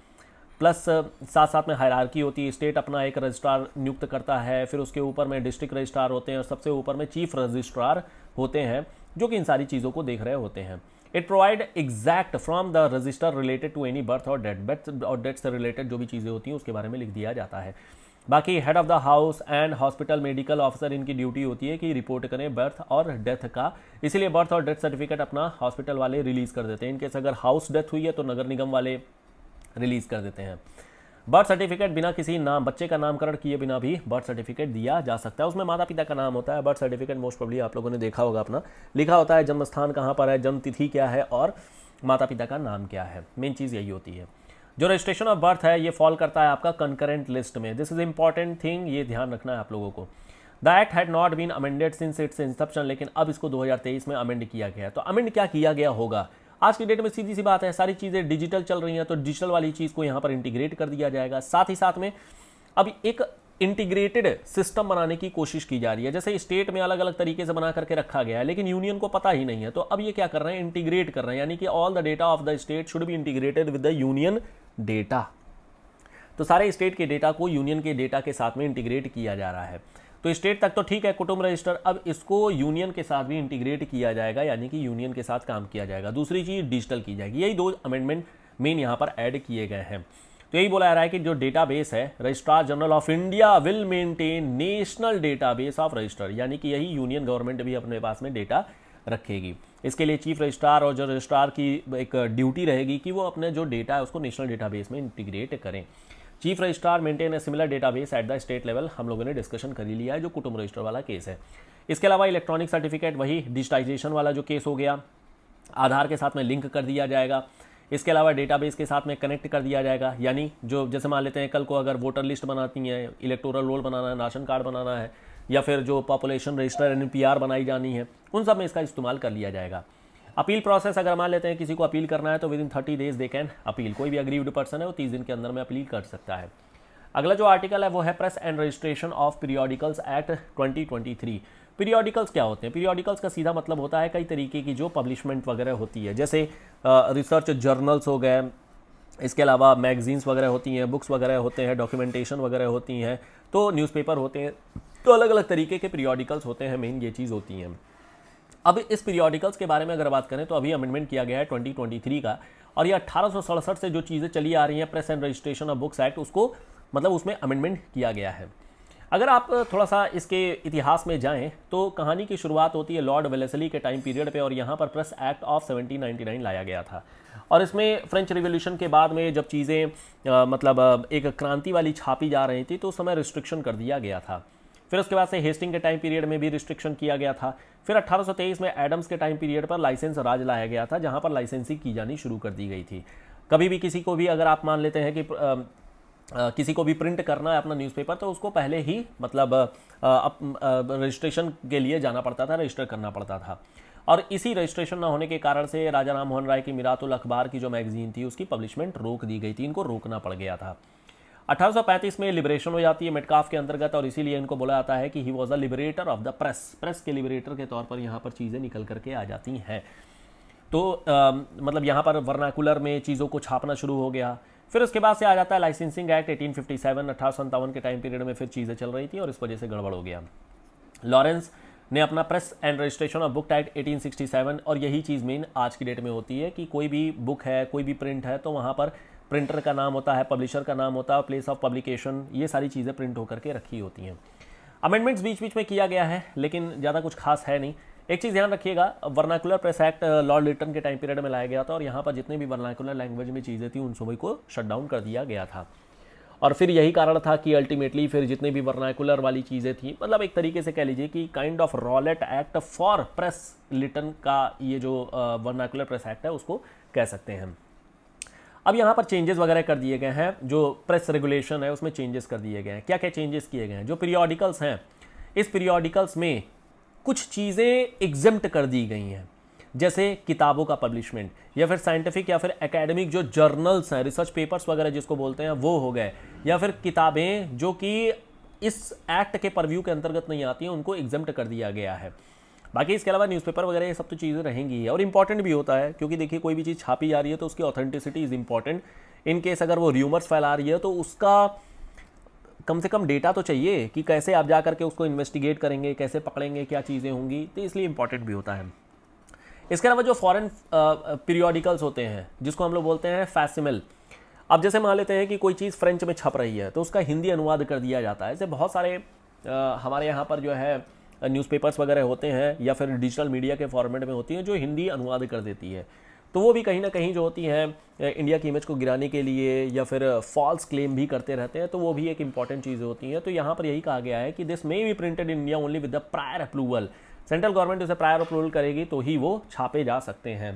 प्लस साथ साथ में हायरार्की होती है स्टेट अपना एक रजिस्ट्रार नियुक्त करता है फिर उसके ऊपर में डिस्ट्रिक्ट रजिस्ट्रार होते हैं और सबसे ऊपर में चीफ रजिस्ट्रार होते हैं जो कि इन सारी चीज़ों को देख रहे होते हैं it provide exact from the register related to any birth और डेथ बर्थ और डेथ से रिलेटेड जो भी चीज़ें होती हैं उसके बारे में लिख दिया जाता है बाकी head of the house and hospital medical officer इनकी ड्यूटी होती है कि रिपोर्ट करें बर्थ और डेथ का इसीलिए बर्थ और डेथ सर्टिफिकेट अपना हॉस्पिटल वाले रिलीज़ कर देते हैं इनकेस अगर हाउस डेथ हुई है तो नगर निगम वाले रिलीज़ कर देते हैं बर्थ सर्टिफिकेट बिना किसी नाम बच्चे का नामकरण किए बिना भी बर्थ सर्टिफिकेट दिया जा सकता है उसमें माता पिता का नाम होता है बर्थ सर्टिफिकेट मोस्ट प्रॉब्ली आप लोगों ने देखा होगा अपना लिखा होता है जन्म स्थान कहाँ पर है जन्म तिथि क्या है और माता पिता का नाम क्या है मेन चीज़ यही होती है जो रजिस्ट्रेशन ऑफ बर्थ है ये फॉल करता है आपका कंकरेंट लिस्ट में दिस इज इंपॉर्टेंट थिंग ये ध्यान रखना है आप लोगों को the act had not been amended since its inception लेकिन अब इसको 2023 में अमेंड किया गया है तो अमेंड क्या किया गया होगा आज की डेट में सीधी सी बात है सारी चीज़ें डिजिटल चल रही हैं तो डिजिटल वाली चीज़ को यहाँ पर इंटीग्रेट कर दिया जाएगा साथ ही साथ में अब एक इंटीग्रेटेड सिस्टम बनाने की कोशिश की जा रही है जैसे स्टेट में अलग अलग तरीके से बना करके रखा गया है लेकिन यूनियन को पता ही नहीं है तो अब ये क्या कर रहे हैं इंटीग्रेट कर रहे हैं यानी कि all the data of the state should be integrated with the union data तो सारे स्टेट के डेटा को यूनियन के डेटा के साथ में इंटीग्रेट किया जा रहा है तो स्टेट तक तो ठीक है कुटुंब रजिस्टर अब इसको यूनियन के साथ भी इंटीग्रेट किया जाएगा यानी कि यूनियन के साथ काम किया जाएगा दूसरी चीज़ डिजिटल की जाएगी यही दो अमेंडमेंट मेन यहाँ पर ऐड किए गए हैं तो यही बोला जा रहा है कि जो डेटाबेस है registrar general of India will maintain national database of register यानी कि यही यूनियन गवर्नमेंट भी अपने पास में डेटा रखेगी इसके लिए चीफ रजिस्ट्रार और जो रजिस्ट्रार की एक ड्यूटी रहेगी कि वो अपने जो डेटा है उसको नेशनल डेटाबेस में इंटीग्रेट करें chief registrar maintain a similar database at the state level हम लोगों ने डिस्कशन कर ही लिया है जो कुटुंब रजिस्टर वाला केस है इसके अलावा इलेक्ट्रॉनिक सर्टिफिकेट वही डिजिटाइजेशन वाला जो केस हो गया आधार के साथ में लिंक कर दिया जाएगा इसके अलावा डेटाबेस के साथ में कनेक्ट कर दिया जाएगा यानी जो जैसे मान लेते हैं कल को अगर वोटर लिस्ट बनाती है इलेक्टोरल रोल बनाना है राशन कार्ड बनाना है या फिर जो पॉपुलेशन रजिस्टर एन बनाई जानी है उन सब में इसका इस्तेमाल कर लिया जाएगा अपील प्रोसेस अगर मान लेते हैं किसी को अपील करना है तो within thirty days they can appeal कोई भी अग्रीव्ड पर्सन है वो तीस दिन के अंदर में अपील कर सकता है अगला जो आर्टिकल है वो है press and registration of periodicals act 2023 periodicals क्या होते हैं पीरियोडिकल्स का सीधा मतलब होता है कई तरीके की जो पब्लिशमेंट वगैरह होती है जैसे रिसर्च जर्नल्स हो गए इसके अलावा मैगजीन्स वगैरह होती हैं बुक्स वगैरह होते हैं डॉक्यूमेंटेशन वगैरह होती हैं तो न्यूज़पेपर होते हैं तो अलग अलग तरीके के पीरियोडिकल्स होते हैं मेन ये चीज़ होती हैं अब इस पीरियोडिकल्स के बारे में अगर बात करें तो अभी अमेंडमेंट किया गया है 2023 का और ये अट्ठारह से जो चीज़ें चली आ रही हैं press and registration of books act उसको मतलब उसमें अमेंडमेंट किया गया है अगर आप थोड़ा सा इसके इतिहास में जाएं तो कहानी की शुरुआत होती है लॉर्ड वेलेसली के टाइम पीरियड पे और यहाँ पर प्रेस एक्ट ऑफ 1799 लाया गया था और इसमें फ्रेंच रिवोल्यूशन के बाद में जब चीज़ें मतलब एक क्रांति वाली छापी जा रही थी तो उस समय रिस्ट्रिक्शन कर दिया गया था फिर उसके बाद से हेस्टिंग के टाइम पीरियड में भी रिस्ट्रिक्शन किया गया था फिर 1823 में एडम्स के टाइम पीरियड पर लाइसेंस राज लाया गया था जहां पर लाइसेंसिंग की जानी शुरू कर दी गई थी कभी भी किसी को भी अगर आप मान लेते हैं कि आ, आ, किसी को भी प्रिंट करना है अपना न्यूज़पेपर तो उसको पहले ही मतलब रजिस्ट्रेशन के लिए जाना पड़ता था रजिस्टर करना पड़ता था और इसी रजिस्ट्रेशन न होने के कारण से राजा राम मोहन राय की मिरातुल अखबार की जो मैगजीन थी उसकी पब्लिशमेंट रोक दी गई थी इनको रोकना पड़ गया था 1835 में लिबरेशन हो जाती है मेटकाफ के अंतर्गत और इसीलिए इनको बोला जाता है कि he was a liberator of the press press के लिबरेटर के तौर पर यहाँ पर चीज़ें निकल करके आ जाती हैं तो आ, मतलब यहाँ पर वर्नाकुलर में चीज़ों को छापना शुरू हो गया फिर उसके बाद से आ जाता है लाइसेंसिंग एक्ट एटीन फिफ्टी के टाइम पीरियड में फिर चीज़ें चल रही थी और इस वजह से गड़बड़ हो गया लॉरेंस ने अपना press and registration of book act 1867 और यही चीज़ मेन आज की डेट में होती है कि कोई भी बुक है कोई भी प्रिंट है तो वहाँ पर प्रिंटर का नाम होता है पब्लिशर का नाम होता है प्लेस ऑफ पब्लिकेशन ये सारी चीज़ें प्रिंट होकर के रखी होती हैं अमेंडमेंट्स बीच बीच में किया गया है लेकिन ज़्यादा कुछ खास है नहीं एक चीज़ ध्यान रखिएगा vernacular press act Lord Lytton के टाइम पीरियड में लाया गया था और यहाँ पर जितने भी वर्नाकुलर लैंग्वेज में चीज़ें थी उन सभी को शट डाउन कर दिया गया था और फिर यही कारण था कि अल्टीमेटली फिर जितने भी वर्नाकुलर वाली चीज़ें थी मतलब एक तरीके से कह लीजिए कि kind of Rowlatt act for press Lytton का ये जो वर्नाकुलर प्रेस एक्ट है उसको कह सकते हैं अब यहाँ पर चेंजेस वगैरह कर दिए गए हैं जो प्रेस रेगुलेशन है उसमें चेंजेस कर दिए गए हैं क्या क्या चेंजेस किए गए हैं जो पीरियोडिकल्स हैं इस पीरियोडिकल्स में कुछ चीज़ें एग्जिम्प्ट कर दी गई हैं जैसे किताबों का पब्लिशमेंट या फिर साइंटिफिक या फिर एकेडमिक जो जर्नल्स हैं रिसर्च पेपर्स वगैरह जिसको बोलते हैं वो हो गए या फिर किताबें जो कि इस एक्ट के परव्यू के अंतर्गत नहीं आती हैं उनको एग्जिम्प्ट कर दिया गया है बाकी इसके अलावा न्यूज़पेपर वगैरह ये सब तो चीज़ें रहेंगी और इंपॉर्टेंट भी होता है क्योंकि देखिए कोई भी चीज़ छापी जा रही है तो उसकी authenticity is important in case अगर वो र्यूमर्स फैला रही है तो उसका कम से कम डेटा तो चाहिए कि कैसे आप जा करके उसको इन्वेस्टिगेट करेंगे कैसे पकड़ेंगे क्या चीज़ें होंगी तो इसलिए इंपॉर्टेंट भी होता है इसके अलावा जो फॉरेन पीरियोडिकल्स होते हैं जिसको हम लोग बोलते हैं फैसिमिल अब जैसे मान लेते हैं कि कोई चीज़ फ्रेंच में छप रही है तो उसका हिंदी अनुवाद कर दिया जाता है ऐसे बहुत सारे आ, हमारे यहाँ पर जो है न्यूज़पेपर्स वगैरह होते हैं या फिर डिजिटल मीडिया के फॉर्मेट में होती हैं जो हिंदी अनुवाद कर देती है तो वो भी कहीं ना कहीं जो होती हैं इंडिया की इमेज को गिराने के लिए या फिर फॉल्स क्लेम भी करते रहते हैं तो वो भी एक इंपॉर्टेंट चीज़ होती है तो यहाँ पर यही कहा गया है कि this may be printed in India only with the prior approval central government उसे प्रायर अप्रूवल करेगी तो ही वो छापे जा सकते हैं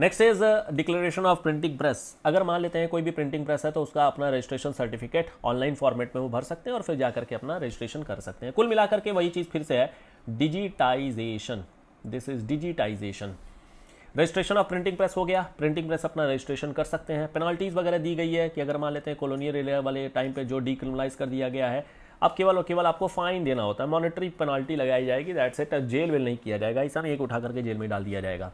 next is declaration of printing press अगर मान लेते हैं कोई भी प्रिंटिंग प्रेस है तो उसका अपना रजिस्ट्रेशन सर्टिफिकेट ऑनलाइन फॉर्मेट में वो भर सकते हैं और फिर जा करके अपना रजिस्ट्रेशन कर सकते हैं कुल मिलाकर के वही चीज़ फिर से है digitisation this is digitisation registration of printing press हो गया प्रिंटिंग प्रेस अपना रजिस्ट्रेशन कर सकते हैं पेनल्टीज़ वगैरह दी गई है कि अगर मान लेते हैं कॉलोनियर एरिया वाले टाइम पे जो डिक्रिमिनलाइज कर दिया गया है अब केवल और केवल आपको फाइन देना होता है मॉनिटरी पेनल्टी लगाई जाएगी दैट सेट जेल वेल नहीं किया जाएगा ऐसा नहीं एक उठा करके जेल में डाल दिया जाएगा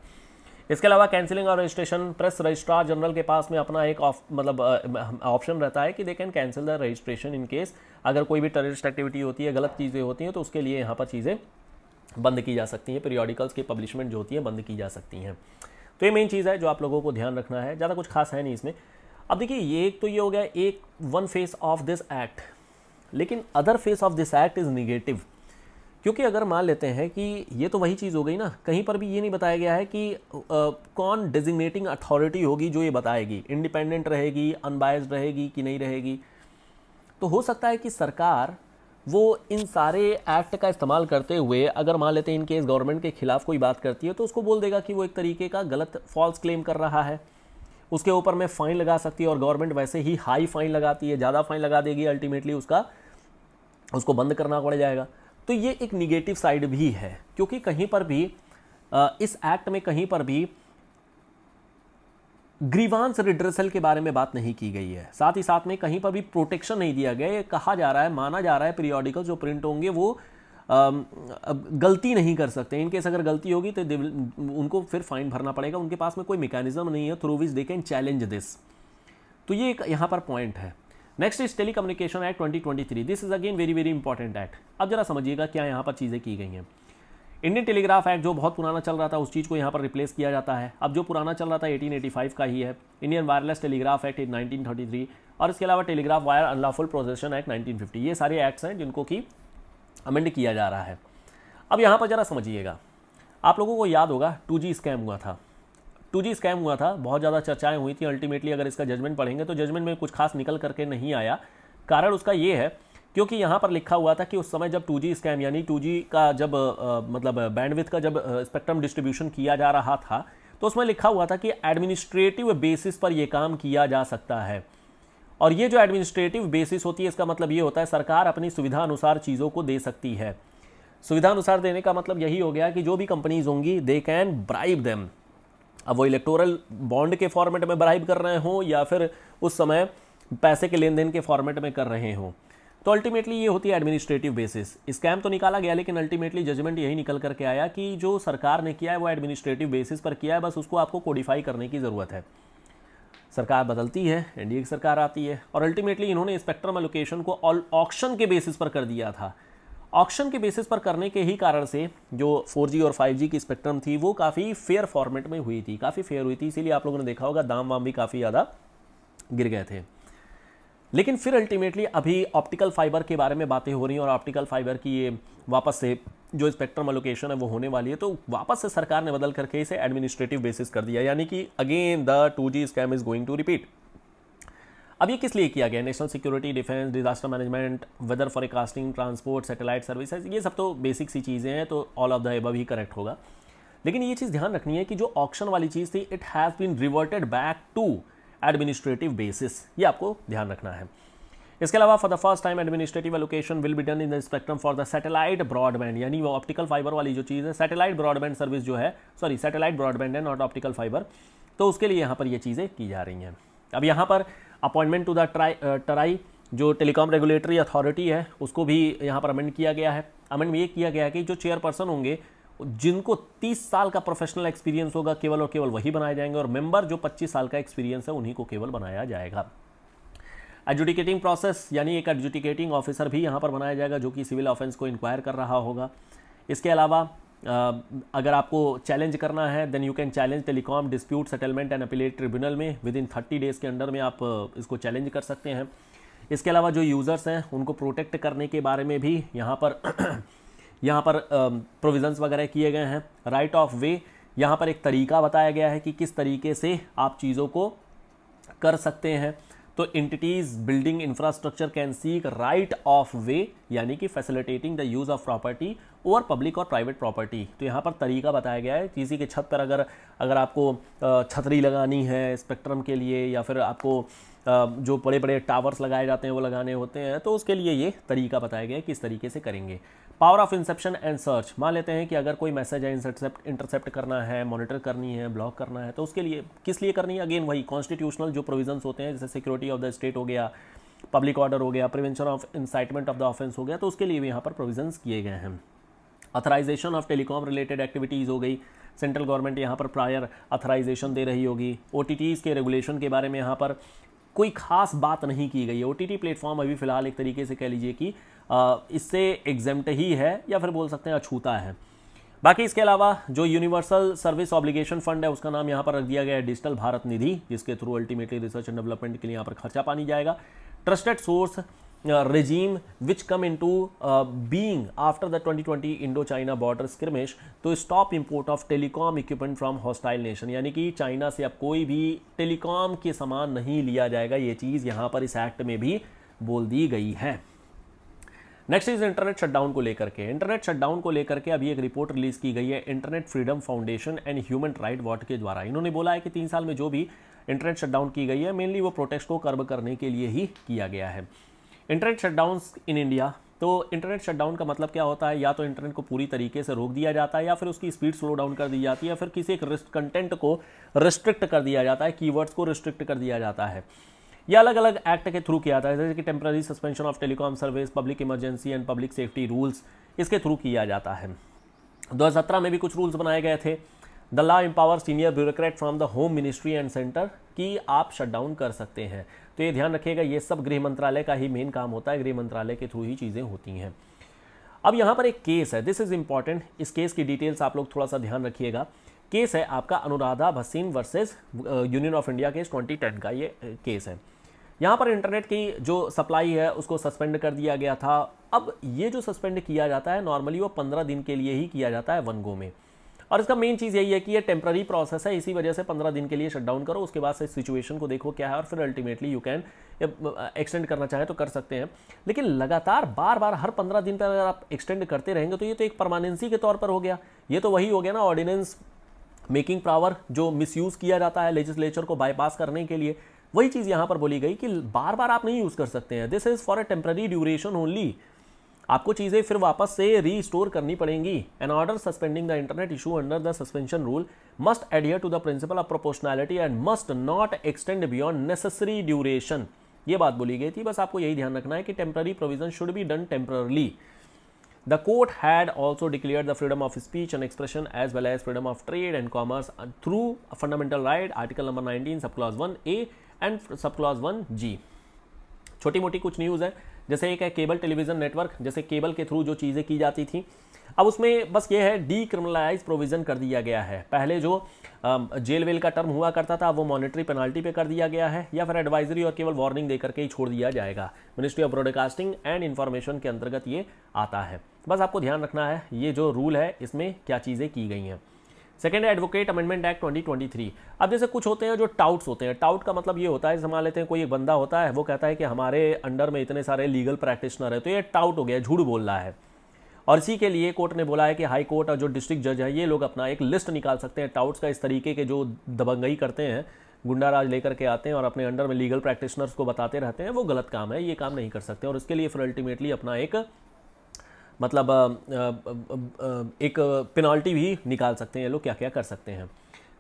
इसके अलावा कैंसिलिंग और रजिस्ट्रेशन प्रेस रजिस्ट्रार जनरल के पास में अपना एक ऑफ मतलब ऑप्शन रहता है कि they can cancel the registration in case अगर कोई भी टेररिस्ट एक्टिविटी होती है गलत चीज़ें होती हैं तो उसके लिए यहाँ पर चीज़ें बंद की जा सकती हैं पीरियोडिकल्स की पब्लिशमेंट जो होती है बंद की जा सकती हैं तो ये मेन चीज़ है जो आप लोगों को ध्यान रखना है ज़्यादा कुछ खास है नहीं इसमें अब देखिए ये एक तो ये हो गया एक one face of this act लेकिन other face of this act is negative क्योंकि अगर मान लेते हैं कि ये तो वही चीज़ हो गई ना कहीं पर भी ये नहीं बताया गया है कि आ, कौन डिजिग्नेटिंग अथॉरिटी होगी जो ये बताएगी इंडिपेंडेंट रहेगी अनबायस्ड रहेगी कि नहीं रहेगी तो हो सकता है कि सरकार वो इन सारे एक्ट का इस्तेमाल करते हुए अगर मान लेते हैं इनकेस गवर्नमेंट के ख़िलाफ़ कोई बात करती है तो उसको बोल देगा कि वो एक तरीके का गलत फॉल्स क्लेम कर रहा है उसके ऊपर मैं फ़ाइन लगा सकती है और गवर्नमेंट वैसे ही हाई फाइन लगाती है ज़्यादा फाइन लगा देगी अल्टीमेटली उसका उसको बंद करना पड़ जाएगा तो ये एक निगेटिव साइड भी है क्योंकि कहीं पर भी इस एक्ट में कहीं पर भी ग्रीवांस रिड्रेसल के बारे में बात नहीं की गई है साथ ही साथ में कहीं पर भी प्रोटेक्शन नहीं दिया गया ये कहा जा रहा है माना जा रहा है पीरियोडिकल जो प्रिंट होंगे वो गलती नहीं कर सकते इनकेस अगर गलती होगी तो उनको फिर फाइन भरना पड़ेगा उनके पास में कोई मेकेनिज्म नहीं है through which they can challenge this तो ये एक यहाँ पर पॉइंट है next is telecommunication act three this is again very very important act अब जरा समझिएगा क्या यहाँ पर चीज़ें की गई हैं इंडियन टेलीग्राफ एक्ट जो बहुत पुराना चल रहा था उस चीज़ को यहाँ पर रिप्लेस किया जाता है अब जो पुराना चल रहा था 1885 का ही है इंडियन वायरलेस टेलीग्राफ एक्ट 1933 और इसके अलावा telegraph wire unlawful possession act 1950 ये सारे एक्ट्स हैं जिनको कि अमेंड किया जा रहा है अब यहाँ पर ज़रा समझिएगा आप लोगों को याद होगा टू स्कैम हुआ था टू जी स्कैम हुआ था बहुत ज़्यादा चर्चाएं हुई थी अल्टीमेटली अगर इसका जजमेंट पढ़ेंगे तो जजमेंट में कुछ खास निकल करके नहीं आया कारण उसका ये है क्योंकि यहाँ पर लिखा हुआ था कि उस समय जब जी स्कैम यानी जी का जब आ, मतलब बैंडविथ का जब स्पेक्ट्रम डिस्ट्रीब्यूशन किया जा रहा था तो उसमें लिखा हुआ था कि एडमिनिस्ट्रेटिव बेसिस पर यह काम किया जा सकता है और ये जो एडमिनिस्ट्रेटिव बेसिस होती है इसका मतलब ये होता है सरकार अपनी सुविधा अनुसार चीज़ों को दे सकती है सुविधा अनुसार देने का मतलब यही हो गया कि जो भी कंपनीज होंगी दे कैन ब्राइब देम अब वो इलेक्टोरल बॉन्ड के फॉर्मेट में ब्राइब कर रहे हों या फिर उस समय पैसे के लेन देन के फॉर्मेट में कर रहे हों तो अल्टीमेटली ये होती है एडमिनिस्ट्रेटिव बेसिस स्कैम तो निकाला गया लेकिन अल्टीमेटली जजमेंट यही निकल करके आया कि जो सरकार ने किया है वो एडमिनिस्ट्रेटिव बेसिस पर किया है बस उसको आपको कोडिफाई करने की ज़रूरत है सरकार बदलती है एनडीए की सरकार आती है और अल्टीमेटली इन्होंने स्पेक्ट्रम एलोकेशन को ऑल ऑक्शन के बेसिस पर कर दिया था ऑक्शन के बेसिस पर करने के ही कारण से जो 4G और 5G की स्पेक्ट्रम थी वो काफ़ी फेयर फॉर्मेट में हुई थी काफ़ी फेयर हुई थी इसीलिए आप लोगों ने देखा होगा दाम वाम भी काफ़ी ज़्यादा गिर गए थे लेकिन फिर अल्टीमेटली अभी ऑप्टिकल फाइबर के बारे में बातें हो रही हैं और ऑप्टिकल फाइबर की ये वापस से जो स्पेक्ट्रम अलोकेशन है वो होने वाली है तो वापस से सरकार ने बदल करके इसे एडमिनिस्ट्रेटिव बेसिस कर दिया यानी कि again the two G scam is going to repeat अब ये किस लिए किया गया national security defence disaster management weather forecasting transport satellite services ये सब तो बेसिक सी चीज़ें हैं तो ऑल ऑफ द एबव ही करेक्ट होगा लेकिन ये चीज़ ध्यान रखनी है कि जो ऑप्शन वाली चीज़ थी it has been reverted back to administrative basis ये आपको ध्यान रखना है इसके अलावा for the first time administrative allocation will be done in the spectrum for the satellite broadband यानी वो ऑप्टिकल फाइबर वाली जो चीज़ है सैटेलाइट ब्रॉडबैंड सर्विस जो है सॉरी सैटेलाइट ब्रॉडबैंड है नॉट ऑप्टिकल फाइबर तो उसके लिए यहाँ पर ये चीज़ें की जा रही हैं अब यहाँ पर appointment to the TRAI TRAI जो टेलीकॉम रेगुलेटरी अथॉरिटी है उसको भी यहाँ पर अमेंड किया गया है अमेंड ये किया गया है कि जो चेयरपर्सन होंगे जिनको 30 साल का प्रोफेशनल एक्सपीरियंस होगा केवल और केवल वही बनाए जाएंगे और मेंबर जो 25 साल का एक्सपीरियंस है उन्हीं को केवल बनाया जाएगा एडजुडिकेटिंग प्रोसेस यानी एक एडजुडिकेटिंग ऑफिसर भी यहाँ पर बनाया जाएगा जो कि सिविल ऑफेंस को इंक्वायर कर रहा होगा इसके अलावा अगर आपको चैलेंज करना है then you can challenge telecom dispute settlement and appellate tribunal में विद इन थर्टी डेज़ के अंडर में आप इसको चैलेंज कर सकते हैं इसके अलावा जो यूज़र्स हैं उनको प्रोटेक्ट करने के बारे में भी यहाँ पर यहाँ पर प्रोविज़न्स वगैरह किए गए हैं राइट ऑफ वे यहाँ पर एक तरीका बताया गया है कि किस तरीके से आप चीज़ों को कर सकते हैं तो entities building infrastructure can seek right of way यानी कि facilitating the use of property और पब्लिक और प्राइवेट प्रॉपर्टी तो यहाँ पर तरीका बताया गया है किसी के छत पर अगर अगर आपको छतरी लगानी है स्पेक्ट्रम के लिए या फिर आपको जो बड़े बड़े टावर्स लगाए जाते हैं वो लगाने होते हैं तो उसके लिए ये तरीका बताया गया है किस तरीके से करेंगे power of interception and search मान लेते हैं कि अगर कोई मैसेज है इंटरसेप्ट इंटरसेप्ट करना है मॉनिटर करनी है ब्लॉक करना है तो उसके लिए किस लिए करनी है अगेन वही कॉन्स्टिट्यूशनल जो प्रोविजंस होते हैं जैसे सिक्योरिटी ऑफ द स्टेट हो गया पब्लिक ऑर्डर हो गया prevention of incitement of the offence हो गया तो उसके लिए भी यहाँ पर प्रोविजन किए गए हैं authorisation of telecom related activities हो गई सेंट्रल गवर्नमेंट यहाँ पर प्रायर अथराइजेशन दे रही होगी ओ के रेगुलेशन के बारे में यहाँ पर कोई खास बात नहीं की गई है ओ टी प्लेटफॉर्म अभी फ़िलहाल एक तरीके से कह लीजिए कि इससे एग्जेम्ट ही है या फिर बोल सकते हैं अछूता है बाकी इसके अलावा जो यूनिवर्सल सर्विस ऑब्लिगेशन फंड है उसका नाम यहाँ पर रख दिया गया है डिजिटल भारत निधि जिसके through ultimately research and development के लिए यहाँ पर खर्चा पानी जाएगा trusted source which come into being after the twenty twenty Indo China border skirmish तो stop import of telecom equipment from hostile nation यानी कि चाइना से अब कोई भी टेलीकॉम के सामान नहीं लिया जाएगा ये चीज़ यहाँ पर इस एक्ट में भी बोल दी गई है नेक्स्ट इज इंटरनेट शटडाउन को लेकर के इंटरनेट शटडाउन को लेकर के अभी एक रिपोर्ट रिलीज की गई है internet freedom foundation and human right watch के द्वारा इन्होंने बोला है कि तीन साल में जो भी इंटरनेट शटडाउन की गई है मेनली वो प्रोटेस्ट को कर्ब करने के लिए ही किया गया है इंटरनेट शटडाउन इन इंडिया तो इंटरनेट शटडाउन का मतलब क्या होता है या तो इंटरनेट को पूरी तरीके से रोक दिया जाता है या फिर उसकी स्पीड स्लो डाउन कर दी जाती है या फिर किसी एक कंटेंट को रिस्ट्रिक्ट कर दिया जाता है कीवर्ड्स को रिस्ट्रिक्ट कर दिया जाता है या अलग अलग एक्ट के थ्रू किया जाता है जैसे कि temporary suspension of telecom service public emergency and public safety rules इसके थ्रू किया जाता है दो में भी कुछ रूल्स बनाए गए थे the law empower senior bureaucrat from the home ministry and centre कि आप शटडाउन कर सकते हैं तो ये ध्यान रखिएगा ये सब गृह मंत्रालय का ही मेन काम होता है गृह मंत्रालय के थ्रू ही चीज़ें होती हैं अब यहाँ पर एक केस है दिस इज़ इम्पॉर्टेंट इस केस की डिटेल्स आप लोग थोड़ा सा ध्यान रखिएगा केस है आपका Anuradha Bhasin versus union of India case 2010 का ये केस uh, है यहाँ पर इंटरनेट की जो सप्लाई है उसको सस्पेंड कर दिया गया था अब ये जो सस्पेंड किया जाता है नॉर्मली वो पंद्रह दिन के लिए ही किया जाता है वन गो में और इसका मेन चीज़ यही है कि ये टेम्प्ररी प्रोसेस है इसी वजह से पंद्रह दिन के लिए शटडाउन करो उसके बाद से सिचुएशन को देखो क्या है और फिर अल्टीमेटली यू कैन एक्सटेंड करना चाहें तो कर सकते हैं लेकिन लगातार बार बार हर पंद्रह दिन पर अगर आप एक्सटेंड करते रहेंगे तो ये तो एक परमानेंसी के तौर पर हो गया ये तो वही हो गया ना ऑर्डिनेंस मेकिंग पावर जो मिसयूज़ किया जाता है लेजिस्लेचर को बाईपास करने के लिए वही चीज़ यहाँ पर बोली गई कि बार बार आप नहीं यूज़ कर सकते हैं this is for a temporary duration only आपको चीज़ें फिर वापस से री स्टोर करनी पड़ेंगी an order suspending the internet issue under the suspension rule must adhere to the principle of proportionality and must not extend beyond necessary duration ये बात बोली गई थी बस आपको यही ध्यान रखना है कि temporary provision should be done temporarily also declare the freedom of speech and expression as well as freedom of trade and commerce through fundamental right article number nineteen sub class one A and sub class one G छोटी मोटी कुछ news है जैसे एक है cable television network जैसे cable के थ्रू जो चीज़ें की जाती थी अब उसमें बस ये है डी क्रिमिनलाइज प्रोविज़न कर दिया गया है पहले जो जेल वेल का टर्म हुआ करता था वो मॉनिटरी पेनाल्टी पे कर दिया गया है या फिर एडवाइजरी और केवल वार्निंग दे करके ही छोड़ दिया जाएगा ministry of broadcasting and information के अंतर्गत ये आता है बस आपको ध्यान रखना है ये जो रूल है इसमें क्या चीज़ें की गई हैं सेकेंड है एडवोकेट अमेंडमेंट एक्ट 2023 अब जैसे कुछ होते हैं जो टाउट्स होते हैं टाउट का मतलब ये होता है जैसे लेते हैं कोई एक बंदा होता है वो कहता है कि हमारे अंडर में इतने सारे लीगल प्रैक्टिशनर है तो ये टाउट हो गया झूठ बोल रहा है और इसी के लिए कोर्ट ने बोला है कि हाई कोर्ट और जो डिस्ट्रिक्ट जज है ये लोग अपना एक लिस्ट निकाल सकते हैं टाउट्स का इस तरीके के जो दबंगई करते हैं गुंडा राज लेकर के आते हैं और अपने अंडर में लीगल प्रैक्टिशनर्स को बताते रहते हैं वो गलत काम है ये काम नहीं कर सकते और इसके लिए फिर अल्टीमेटली अपना एक मतलब एक पेनल्टी भी निकाल सकते हैं ये लोग क्या क्या कर सकते हैं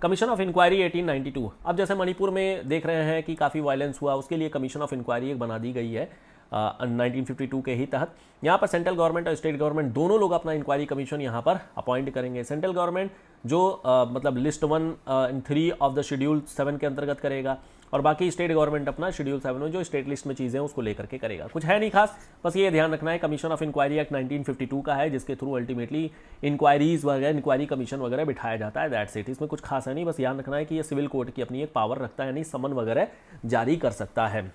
कमीशन ऑफ इंक्वायरी 1892 अब जैसे मणिपुर में देख रहे हैं कि काफ़ी वायलेंस हुआ उसके लिए कमीशन ऑफ इंक्वायरी एक बना दी गई है नाइनटीन फिफ्टी टू के ही तहत यहाँ पर सेंट्रल गवर्नमेंट और स्टेट गवर्नमेंट दोनों लोग अपना इंक्वायरी कमीशन यहाँ पर अपॉइंट करेंगे सेंट्रल गवर्नमेंट जो uh, मतलब list one and three of the schedule seven के अंतर्गत करेगा और बाकी स्टेट गवर्नमेंट अपना शेड्यूल सेवन में जो स्टेट लिस्ट में चीज़ें उसको लेकर के करेगा कुछ है नहीं खास बस ये ध्यान रखना है कमीशन ऑफ इंक्वायरी एक्ट 1952 का है जिसके थ्रू अल्टीमेटली इंक्वायरीज वगैरह इंक्वायरी कमीशन वगैरह बिठाया जाता है दैट सेट इसमें कुछ खास है नहीं बस ध्यान रखना है कि ये सिविल कोर्ट की अपनी एक पावर रखता है यानी समन वगैरह जारी कर सकता है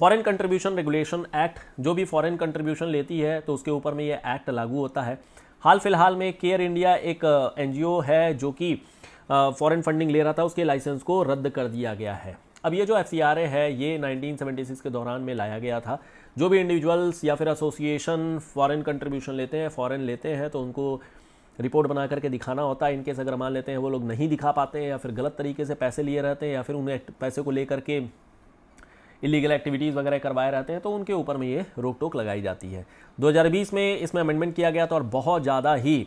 फॉरेन कंट्रीब्यूशन रेगुलेशन एक्ट जो भी फॉरेन कंट्रीब्यूशन लेती है तो उसके ऊपर में ये एक्ट लागू होता है हाल फिलहाल में केयर इंडिया एक एनजीओ uh, है जो कि फॉरेन फंडिंग ले रहा था उसके लाइसेंस को रद्द कर दिया गया है अब ये जो एफ है ये सिक्स के दौरान में लाया गया था जो भी इंडिविजुअल्स या फिर एसोसिएशन फॉरेन कंट्रीब्यूशन लेते हैं फॉरेन लेते हैं तो उनको रिपोर्ट बना करके दिखाना होता है इनकेस अगर मान लेते हैं वो लोग नहीं दिखा पाते हैं या फिर गलत तरीके से पैसे लिए रहते हैं या फिर उन्हें पैसे को लेकर के इलीगल एक्टिविटीज़ वगैरह करवाए रहते हैं तो उनके ऊपर में ये रोक टोक लगाई जाती है 2020 में इसमें अमेंडमेंट किया गया था और बहुत ज़्यादा ही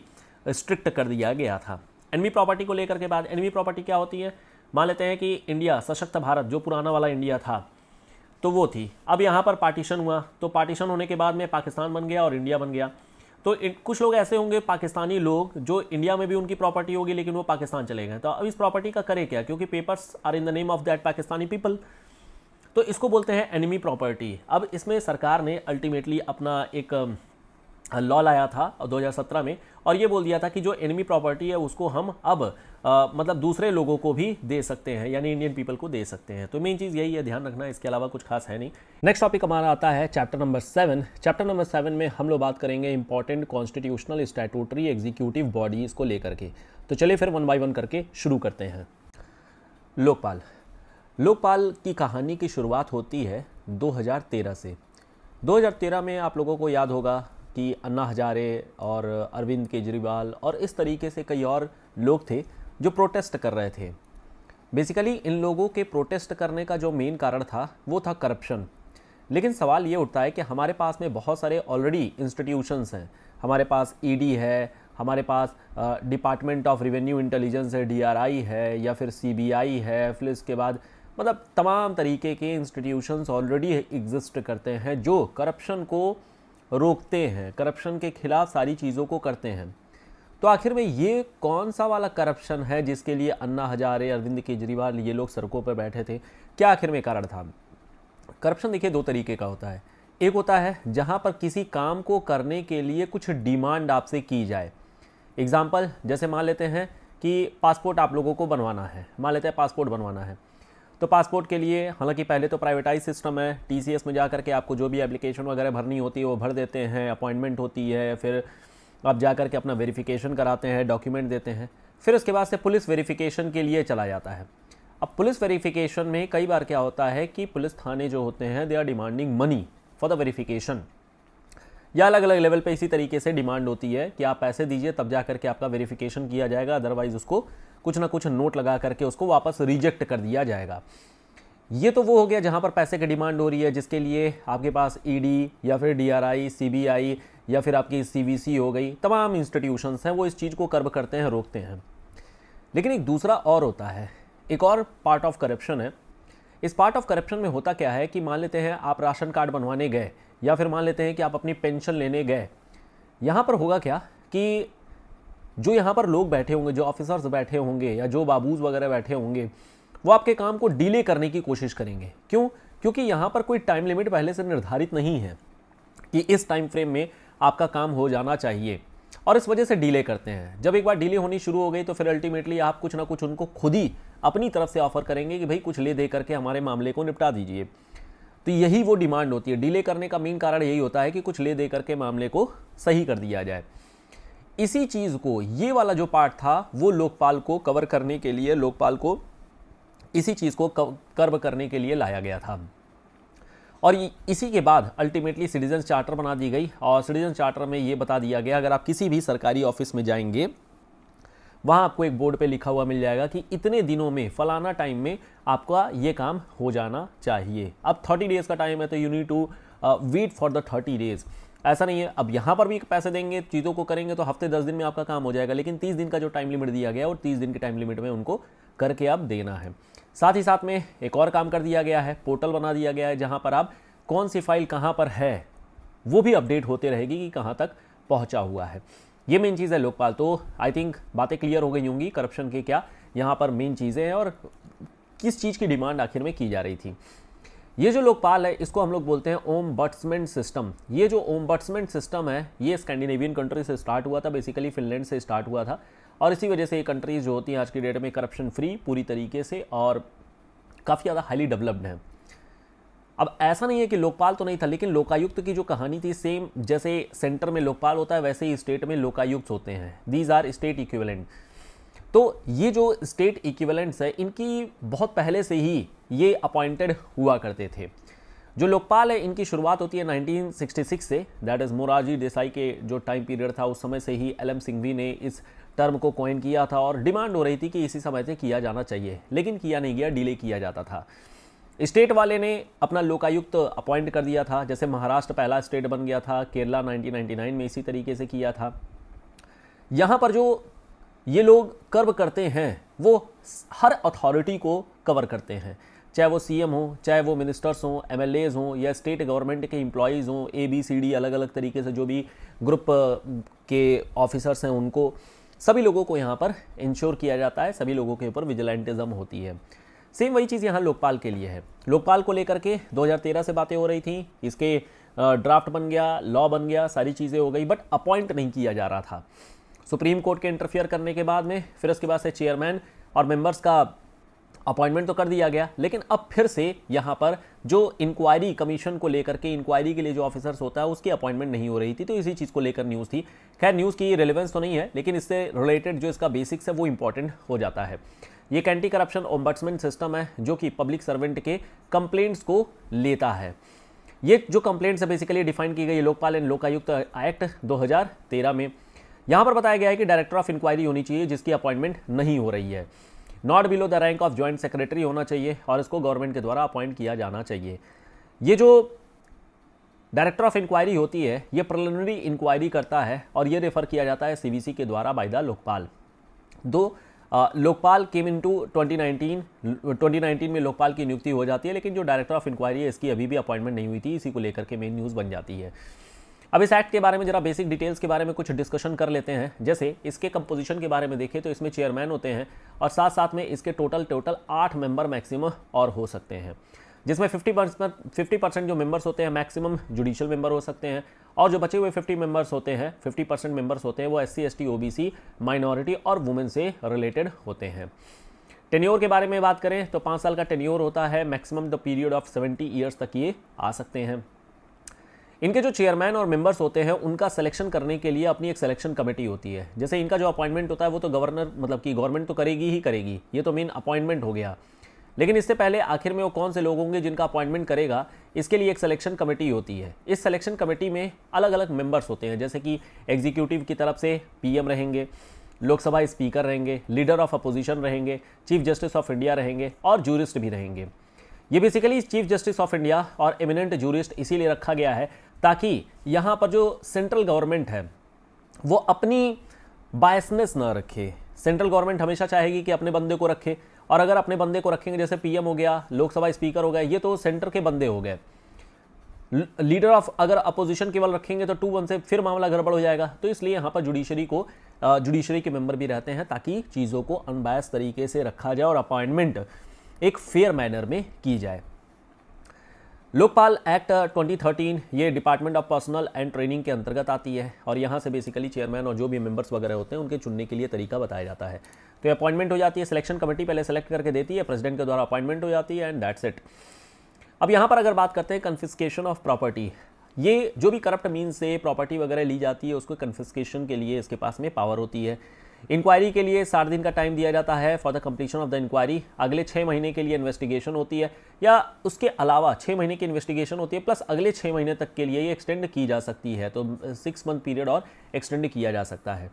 स्ट्रिक्ट कर दिया गया था एनमी प्रॉपर्टी को लेकर के बाद एनवी प्रॉपर्टी क्या होती है मान लेते हैं कि इंडिया सशक्त भारत जो पुराना वाला इंडिया था तो वो थी अब यहाँ पर पार्टीशन हुआ तो पार्टीशन होने के बाद में पाकिस्तान बन गया और इंडिया बन गया तो कुछ लोग ऐसे होंगे पाकिस्तानी लोग जो इंडिया में भी उनकी प्रॉपर्टी होगी लेकिन वो पाकिस्तान चले गए तो अब इस प्रॉपर्टी का करें क्या क्योंकि papers are in the name of that Pakistani people तो इसको बोलते हैं एनिमी प्रॉपर्टी अब इसमें सरकार ने अल्टीमेटली अपना एक लॉ लाया था 2017 में और ये बोल दिया था कि जो एनिमी प्रॉपर्टी है उसको हम अब आ, मतलब दूसरे लोगों को भी दे सकते हैं यानी इंडियन पीपल को दे सकते हैं तो मेन चीज़ यही है ध्यान रखना इसके अलावा कुछ खास है नहीं नेक्स्ट टॉपिक हमारा आता है chapter number seven chapter number seven में हम लोग बात करेंगे important constitutional statutory executive bodies को लेकर के तो चलिए फिर वन बाई वन करके शुरू करते हैं लोकपाल लोकपाल की कहानी की शुरुआत होती है दो से 2013 में आप लोगों को याद होगा कि अन्ना हजारे और अरविंद केजरीवाल और इस तरीके से कई और लोग थे जो प्रोटेस्ट कर रहे थे बेसिकली इन लोगों के प्रोटेस्ट करने का जो मेन कारण था वो था करप्शन लेकिन सवाल ये उठता है कि हमारे पास में बहुत सारे ऑलरेडी इंस्टीट्यूशंस हैं हमारे पास ईडी e है हमारे पास डिपार्टमेंट ऑफ रिवेन्यू इंटेलिजेंस है डीआरआई है या फिर सीबीआई है फिर इसके बाद मतलब तमाम तरीके के इंस्टीट्यूशंस ऑलरेडी एग्जिस्ट करते हैं जो करप्शन को रोकते हैं करप्शन के खिलाफ सारी चीज़ों को करते हैं तो आखिर में ये कौन सा वाला करप्शन है जिसके लिए अन्ना हजारे अरविंद केजरीवाल ये लोग सड़कों पर बैठे थे क्या आखिर में कारण था करप्शन देखिए दो तरीके का होता है एक होता है जहाँ पर किसी काम को करने के लिए कुछ डिमांड आपसे की जाए एग्ज़ाम्पल जैसे मान लेते हैं कि पासपोर्ट आप लोगों को बनवाना है मान लेते हैं पासपोर्ट बनवाना है तो पासपोर्ट के लिए हालांकि पहले तो प्राइवेटाइज सिस्टम है टी में जा करके आपको जो भी एप्लीकेशन वगैरह भरनी होती है वो भर देते हैं अपॉइंटमेंट होती है फिर आप जा करके अपना वेरिफिकेशन कराते हैं डॉक्यूमेंट देते हैं फिर उसके बाद से पुलिस वेरिफिकेशन के लिए चला जाता है अब पुलिस वेरिफिकेशन में कई बार क्या होता है कि पुलिस थाने जो होते हैं they are demanding money for the verification या अलग अलग लेवल पे इसी तरीके से डिमांड होती है कि आप पैसे दीजिए तब जा करके आपका वेरिफिकेशन किया जाएगा अदरवाइज़ उसको कुछ ना कुछ नोट लगा करके उसको वापस रिजेक्ट कर दिया जाएगा ये तो वो हो गया जहाँ पर पैसे की डिमांड हो रही है जिसके लिए आपके पास ईडी e या फिर डीआरआई सीबीआई या फिर आपकी सी हो गई तमाम इंस्टीट्यूशंस हैं वो इस चीज़ को कर्ब करते हैं रोकते हैं लेकिन एक दूसरा और होता है एक और पार्ट ऑफ करप्शन है इस पार्ट ऑफ करप्शन में होता क्या है कि मान लेते हैं आप राशन कार्ड बनवाने गए या फिर मान लेते हैं कि आप अपनी पेंशन लेने गए यहाँ पर होगा क्या कि जो यहाँ पर लोग बैठे होंगे जो ऑफिसर्स बैठे होंगे या जो बाबूज वगैरह बैठे होंगे वो आपके काम को डिले करने की कोशिश करेंगे क्यों क्योंकि यहाँ पर कोई टाइम लिमिट पहले से निर्धारित नहीं है कि इस टाइम फ्रेम में आपका काम हो जाना चाहिए और इस वजह से डिले करते हैं जब एक बार डिले होनी शुरू हो गई तो फिर अल्टीमेटली आप कुछ ना कुछ उनको खुद ही अपनी तरफ से ऑफर करेंगे कि भाई कुछ ले दे करके हमारे मामले को निपटा दीजिए तो यही वो डिमांड होती है डिले करने का मेन कारण यही होता है कि कुछ ले दे करके मामले को सही कर दिया जाए इसी चीज़ को ये वाला जो पार्ट था वो लोकपाल को कवर करने के लिए लोकपाल को इसी चीज़ को कर्व करने के लिए लाया गया था और इसी के बाद अल्टीमेटली सिटीजन चार्टर बना दी गई और सिटीजन चार्टर में ये बता दिया गया अगर आप किसी भी सरकारी ऑफिस में जाएंगे वहाँ आपको एक बोर्ड पे लिखा हुआ मिल जाएगा कि इतने दिनों में फलाना टाइम में आपका ये काम हो जाना चाहिए अब थर्टी डेज़ का टाइम है तो you need to wait for the thirty days ऐसा नहीं है अब यहाँ पर भी पैसे देंगे चीज़ों को करेंगे तो हफ्ते दस दिन में आपका काम हो जाएगा लेकिन तीस दिन का जो टाइम लिमिट दिया गया और तीस दिन के टाइम लिमिट में उनको करके आप देना है साथ ही साथ में एक और काम कर दिया गया है पोर्टल बना दिया गया है जहाँ पर आप कौन सी फाइल कहाँ पर है वो भी अपडेट होते रहेगी कि कहाँ तक पहुँचा हुआ है ये मेन चीज़ है लोकपाल तो आई थिंक बातें क्लियर हो गई होंगी करप्शन के क्या यहाँ पर मेन चीज़ें हैं और किस चीज़ की डिमांड आखिर में की जा रही थी ये जो लोकपाल है इसको हम लोग बोलते हैं ओम बट्समेंट सिस्टम ये जो ओम बट्समेंट सिस्टम है ये स्कैंडिनेवियन कंट्री से स्टार्ट हुआ था बेसिकली फिनलैंड से स्टार्ट हुआ था और इसी वजह से ये कंट्रीज जो होती हैं आज की डेट में करप्शन फ्री पूरी तरीके से और काफ़ी ज़्यादा हाईली डेवलप्ड हैं अब ऐसा नहीं है कि लोकपाल तो नहीं था लेकिन लोकायुक्त की जो कहानी थी सेम जैसे सेंटर में लोकपाल होता है वैसे ही स्टेट में लोकायुक्त होते हैं दीज आर स्टेट इक्विवेलेंट तो ये जो स्टेट इक्विवेलेंट्स है इनकी बहुत पहले से ही ये अपॉइंटेड हुआ करते थे जो लोकपाल है इनकी शुरुआत होती है 1966 say that is Morarji Desai के जो टाइम पीरियड था उस समय से ही एल एम सिंघवी ने इस टर्म को कॉइन किया था और डिमांड हो रही थी कि इसी समय से किया जाना चाहिए लेकिन किया नहीं गया डिले किया जाता था स्टेट वाले ने अपना लोकायुक्त अपॉइंट कर दिया था जैसे महाराष्ट्र पहला स्टेट बन गया था केरला 1999 में इसी तरीके से किया था यहाँ पर जो ये लोग कर्व करते हैं वो हर अथॉरिटी को कवर करते हैं चाहे वो सीएम हो चाहे वो मिनिस्टर्स हों एम हों या स्टेट गवर्नमेंट के एम्प्लॉयज़ हों ए बी सी डी अलग अलग तरीके से जो भी ग्रुप के ऑफिसर्स हैं उनको सभी लोगों को यहाँ पर इंश्योर किया जाता है सभी लोगों के ऊपर विजिलेंटिज्म होती है सेम वही चीज़ यहाँ लोकपाल के लिए है लोकपाल को लेकर के 2013 से बातें हो रही थी इसके ड्राफ्ट बन गया लॉ बन गया सारी चीज़ें हो गई बट अपॉइंट नहीं किया जा रहा था सुप्रीम कोर्ट के इंटरफियर करने के बाद में फिर उसके बाद से चेयरमैन और मेंबर्स का अपॉइंटमेंट तो कर दिया गया लेकिन अब फिर से यहाँ पर जो इंक्वायरी कमीशन को लेकर के इंक्वायरी के लिए जो ऑफिसर्स होता है उसकी अपॉइंटमेंट नहीं हो रही थी तो इसी चीज़ को लेकर न्यूज़ थी खैर न्यूज़ की रिलेवेंस तो नहीं है लेकिन इससे रिलेटेड जो इसका बेसिक्स है वो इंपॉर्टेंट हो जाता है ये एंटी करप्शन ओम्बट्समैन सिस्टम है जो कि पब्लिक सर्वेंट के कंप्लेंट्स को लेता है ये जो कंप्लेंट्स है बेसिकली डिफाइन की गई लोकपाल एंड लोकायुक्त एक्ट दो में यहाँ पर बताया गया है कि डायरेक्टर ऑफ इंक्वायरी होनी चाहिए जिसकी अपॉइंटमेंट नहीं हो रही है not below the rank of joint secretary होना चाहिए और इसको गवर्नमेंट के द्वारा अपॉइंट किया जाना चाहिए ये जो डायरेक्टर ऑफ इंक्वायरी होती है ये प्रलिमिनरी इंक्वायरी करता है और ये रेफर किया जाता है सी के द्वारा बाय द लोकपाल दो Lokpal came in two twenty nineteen में लोकपाल की नियुक्ति हो जाती है लेकिन जो डायरेक्टर ऑफ इंक्वायरी है इसकी अभी भी अपॉइंटमेंट नहीं हुई थी इसी को लेकर के मेन न्यूज़ बन जाती है अब इस एक्ट के बारे में जरा बेसिक डिटेल्स के बारे में कुछ डिस्कशन कर लेते हैं जैसे इसके कंपोजिशन के बारे में देखें तो इसमें चेयरमैन होते हैं और साथ साथ में इसके टोटल टोटल आठ मेंबर मैक्सिमम और हो सकते हैं जिसमें 50 परसेंट फिफ्टी परसेंट जो मेंबर्स होते हैं मैक्सिमम जुडिशियल मेंबर हो सकते हैं और जो बचे हुए 50 मेंबर्स होते हैं 50 परसेंट मेंबर्स होते हैं वो S C S T O B C minority और वुमेन से रिलेटेड होते हैं टेन्योर के बारे में बात करें तो पाँच साल का टेन्योर होता है maximum the period of seventy years तक ये आ सकते हैं इनके जो चेयरमैन और मेंबर्स होते हैं उनका सिलेक्शन करने के लिए अपनी एक सिलेक्शन कमेटी होती है जैसे इनका जो अपॉइंटमेंट होता है वो तो गवर्नर मतलब कि गवर्नमेंट तो करेगी ही करेगी ये तो मेन अपॉइंटमेंट हो गया लेकिन इससे पहले आखिर में वो कौन से लोग होंगे जिनका अपॉइंटमेंट करेगा इसके लिए एक सिलेक्शन कमेटी होती है इस सिलेक्शन कमेटी में अलग अलग मेंबर्स होते हैं जैसे कि एग्जीक्यूटिव की तरफ से पीएम रहेंगे लोकसभा स्पीकर रहेंगे लीडर ऑफ अपोजिशन रहेंगे चीफ जस्टिस ऑफ इंडिया रहेंगे और जूरिस्ट भी रहेंगे ये basically chief justice of India और एमिनेंट जूरिस्ट इसीलिए रखा गया है ताकि यहाँ पर जो सेंट्रल गवर्नमेंट है वो अपनी बायसनेस ना रखे सेंट्रल गवर्नमेंट हमेशा चाहेगी कि अपने बंदे को रखे और अगर अपने बंदे को रखेंगे जैसे पीएम हो गया लोकसभा स्पीकर हो गए ये तो सेंटर के बंदे हो गए लीडर ऑफ अगर अपोजिशन केवल रखेंगे तो टू वन से फिर मामला गड़बड़ हो जाएगा तो इसलिए यहाँ पर जुडिशरी को जुडिशरी के मेंबर भी रहते हैं ताकि चीज़ों को अनबायस तरीके से रखा जाए और अपॉइंटमेंट एक फेयर मैनर में की जाए लोकपाल एक्ट 2013 ये department of personnel and training के अंतर्गत आती है और यहाँ से बेसिकली चेयरमैन और जो भी मेंबर्स वगैरह होते हैं उनके चुनने के लिए तरीका बताया जाता है तो अपॉइंटमेंट हो जाती है सिलेक्शन कमेटी पहले सेलेक्ट करके देती है प्रेसिडेंट के द्वारा अपॉइंटमेंट हो जाती है एंड दैट्स इट अब यहाँ पर अगर बात करते हैं कन्फिस्केशन ऑफ प्रॉपर्टी ये जो भी करप्ट मीन से प्रॉपर्टी वगैरह ली जाती है उसको कन्फिस्केशन के लिए इसके पास में पावर होती है इंक्वायरी के लिए सात दिन का टाइम दिया जाता है for the completion of the inquiry अगले छः महीने के लिए इन्वेस्टिगेशन होती है या उसके अलावा छः महीने की इन्वेस्टिगेशन होती है प्लस अगले छः महीने तक के लिए ये एक्सटेंड की जा सकती है तो सिक्स मंथ पीरियड और एक्सटेंड किया जा सकता है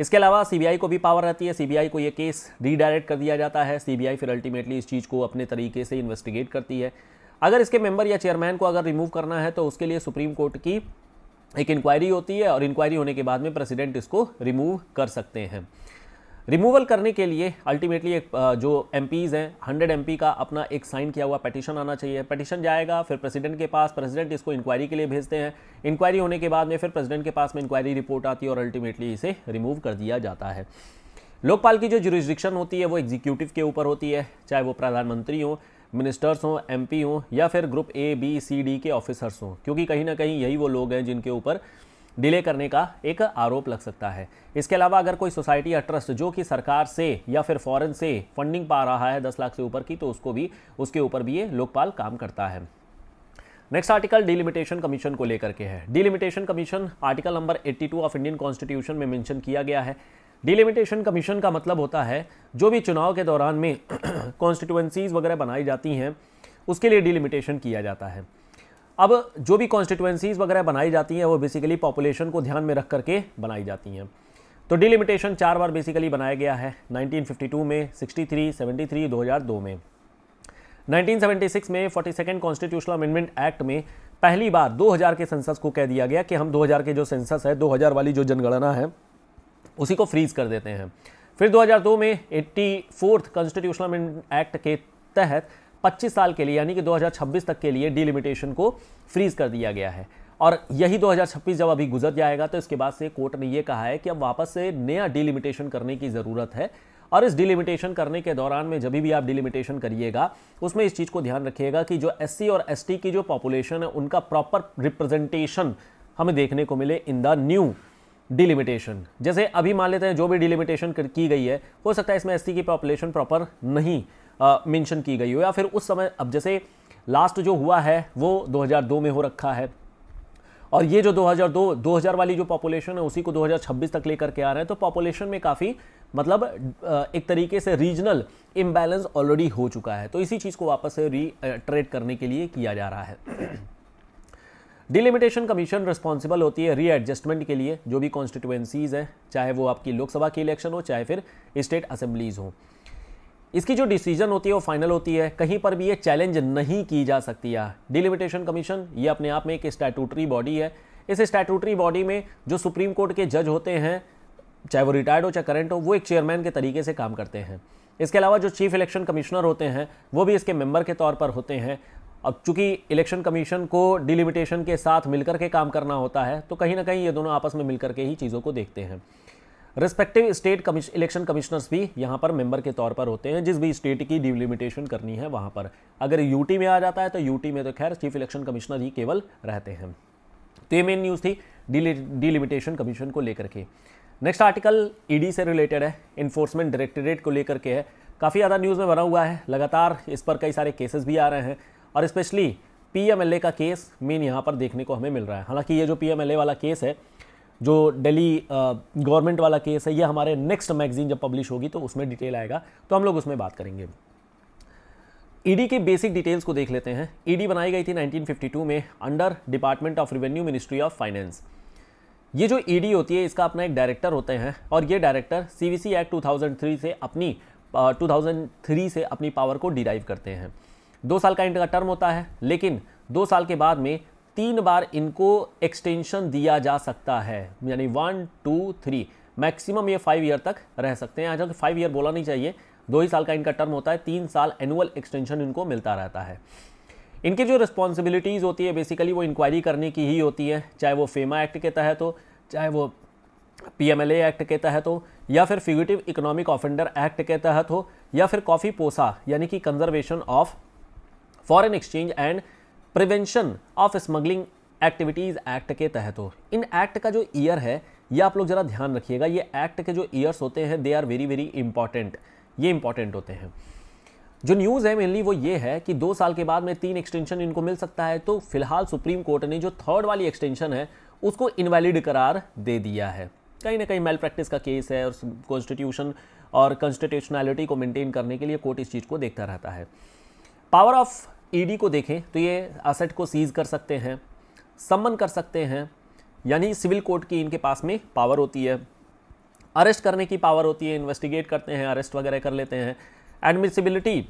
इसके अलावा सीबीआई को भी पावर रहती है सीबीआई को ये केस रीडायरेक्ट कर दिया जाता है सीबीआई फिर अल्टीमेटली इस चीज़ को अपने तरीके से इन्वेस्टिगेट करती है अगर इसके मेंबर या चेयरमैन को अगर रिमूव करना है तो उसके लिए सुप्रीम कोर्ट की एक इंक्वायरी होती है और इंक्वायरी होने के बाद में प्रेसिडेंट इसको रिमूव कर सकते हैं रिमूवल करने के लिए अल्टीमेटली एक जो एम हैं हंड्रेड एम का अपना एक साइन किया हुआ पटिशन आना चाहिए पटिशन जाएगा फिर प्रेसिडेंट के पास प्रेसिडेंट इसको इंक्वायरी के लिए भेजते हैं इंक्वायरी होने के बाद में फिर प्रेसिडेंट के पास में इंक्वायरी रिपोर्ट आती है और अल्टीमेटली इसे रिमूव कर दिया जाता है लोकपाल की जो जुरिस्डिक्शन होती है वो एग्जीक्यूटिव के ऊपर होती है चाहे वो प्रधानमंत्री हो मिनिस्टर्स हों एमपी हों या फिर group A B C D के ऑफिसर्स हों क्योंकि कहीं ना कहीं यही वो लोग हैं जिनके ऊपर डिले करने का एक आरोप लग सकता है इसके अलावा अगर कोई सोसाइटी या ट्रस्ट जो कि सरकार से या फिर फॉरेन से फंडिंग पा रहा है दस लाख से ऊपर की तो उसको भी उसके ऊपर भी ये लोकपाल काम करता है नेक्स्ट आर्टिकल डिलिमिटेशन कमीशन को लेकर के है delimitation commission article number 82 of Indian constitution में मेंशन किया गया है डिलिमिटेशन कमीशन का मतलब होता है जो भी चुनाव के दौरान में कॉन्स्टिट्युएंसीज वगैरह बनाई जाती हैं उसके लिए डिलिमिटेशन किया जाता है अब जो भी कॉन्स्टिट्युएंसीज वगैरह बनाई जाती हैं वो बेसिकली पॉपुलेशन को ध्यान में रख करके बनाई जाती हैं तो डिलिमिटेशन चार बार बेसिकली बनाया गया है 1952 में 63, 73, 2002 में 1976 में forty second constitutional amendment act में पहली बार 2000 के सेंसस को कह दिया गया कि हम 2000 के जो सेंसस है 2000 वाली जो जनगणना है उसी को फ्रीज कर देते हैं फिर 2002 में एट्टी फोर्थ कॉन्स्टिट्यूशनल एक्ट के तहत 25 साल के लिए यानी कि 2026 तक के लिए डिलिमिटेशन को फ्रीज कर दिया गया है और यही 2026 जब अभी गुजर जाएगा तो इसके बाद से कोर्ट ने ये कहा है कि अब वापस से नया डिलिमिटेशन करने की ज़रूरत है और इस डिलिमिटेशन करने के दौरान में जब भी आप डिलिमिटेशन करिएगा उसमें इस चीज़ को ध्यान रखिएगा कि जो एस और एस की जो पॉपुलेशन है उनका प्रॉपर रिप्रेजेंटेशन हमें देखने को मिले इन द न्यू डिलिमिटेशन जैसे अभी मान लेते हैं जो भी डिलिमिटेशन की गई है हो सकता है इसमें एस की पॉपुलेशन प्रॉपर नहीं मेंशन की गई हो या फिर उस समय अब जैसे लास्ट जो हुआ है वो 2002 में हो रखा है और ये जो 2002 2000 वाली जो पॉपुलेशन है उसी को 2026 तक लेकर के आ रहे हैं तो पॉपुलेशन में काफ़ी मतलब एक तरीके से रीजनल इम्बैलेंस ऑलरेडी हो चुका है तो इसी चीज़ को वापस से री ट्रेड करने के लिए किया जा रहा है डिलिमिटेशन कमीशन रिस्पॉन्सिबल होती है रीएडजस्टमेंट के लिए जो भी कॉन्स्टिट्यूएंसीज हैं चाहे वो आपकी लोकसभा की इलेक्शन हो चाहे फिर स्टेट असेंबलीज हो इसकी जो डिसीजन होती है वो फाइनल होती है कहीं पर भी ये चैलेंज नहीं की जा सकती है डिलिमिटेशन कमीशन ये अपने आप में एक स्टैटूटरी बॉडी है इस स्टैटूटरी बॉडी में जो सुप्रीम कोर्ट के जज होते हैं चाहे वो रिटायर्ड हो चाहे करेंट हो वो एक चेयरमैन के तरीके से काम करते हैं इसके अलावा जो चीफ इलेक्शन कमिश्नर होते हैं वो भी इसके मेंबर के तौर पर होते हैं अब चूंकि इलेक्शन कमीशन को डिलिमिटेशन के साथ मिलकर के काम करना होता है तो कहीं ना कहीं ये दोनों आपस में मिलकर के ही चीज़ों को देखते हैं रिस्पेक्टिव स्टेट इलेक्शन कमिश्नर्स भी यहाँ पर मेंबर के तौर पर होते हैं जिस भी स्टेट की डिलिमिटेशन करनी है वहाँ पर अगर यूटी में आ जाता है तो यूटी में तो खैर चीफ इलेक्शन कमिश्नर ही केवल रहते हैं तो ये मेन न्यूज़ थी डिलिमिटेशन कमीशन को लेकर के नेक्स्ट आर्टिकल ईडी से रिलेटेड है इन्फोर्समेंट डायरेक्टरेट को लेकर के है काफ़ी ज़्यादा न्यूज़ में बना हुआ है लगातार इस पर कई सारे केसेस भी आ रहे हैं और स्पेशली पीएमएलए का केस मेन यहाँ पर देखने को हमें मिल रहा है हालांकि ये जो पीएमएलए वाला केस है जो दिल्ली गवर्नमेंट वाला केस है ये हमारे नेक्स्ट मैगजीन जब पब्लिश होगी तो उसमें डिटेल आएगा तो हम लोग उसमें बात करेंगे ईडी के बेसिक डिटेल्स को देख लेते हैं ईडी e बनाई गई थी 1952 में under department of revenue ministry of finance ये जो ईडी e होती है इसका अपना एक डायरेक्टर होते हैं और ये डायरेक्टर सीवीसी एक्ट 2003 से अपनी टू uh, से अपनी पावर को डिराइव करते हैं दो साल का इनका टर्म होता है लेकिन दो साल के बाद में तीन बार इनको एक्सटेंशन दिया जा सकता है यानी वन टू थ्री मैक्सिमम ये फाइव ईयर तक रह सकते हैं आज फाइव ईयर बोला नहीं चाहिए दो ही साल का इनका टर्म होता है तीन साल एनुअल एक्सटेंशन इनको मिलता रहता है इनकी जो रिस्पॉन्सिबिलिटीज़ होती है बेसिकली वो इंक्वायरी करने की ही होती है चाहे वो फेमा एक्ट के तहत हो चाहे वो पी एक्ट के तहत हो या फिर फिगेटिव इकोनॉमिक ऑफेंडर एक्ट के तहत हो या फिर कॉफ़ी पोसा यानी कि conservation of foreign exchange and prevention of smuggling activities act के तहत हो इन एक्ट का जो ईयर है ये आप लोग ज़रा ध्यान रखिएगा ये एक्ट के जो ईयर्स होते हैं they are very very important ये इंपॉर्टेंट होते हैं जो न्यूज़ है मेनली वो ये है कि दो साल के बाद में तीन एक्सटेंशन इनको मिल सकता है तो फिलहाल सुप्रीम कोर्ट ने जो थर्ड वाली एक्सटेंशन है उसको इनवैलिड करार दे दिया है कहीं ना कहीं मेल प्रैक्टिस का केस है और कॉन्स्टिट्यूशन और कॉन्स्टिट्यूशनैलिटी को मेंटेन करने के लिए कोर्ट इस चीज़ को देखता रहता है पावर ऑफ ईडी e को देखें तो ये असेट को सीज कर सकते हैं सम्मन कर सकते हैं यानी सिविल कोर्ट की इनके पास में पावर होती है अरेस्ट करने की पावर होती है इन्वेस्टिगेट करते हैं अरेस्ट वगैरह कर लेते हैं एडमिसिबिलिटी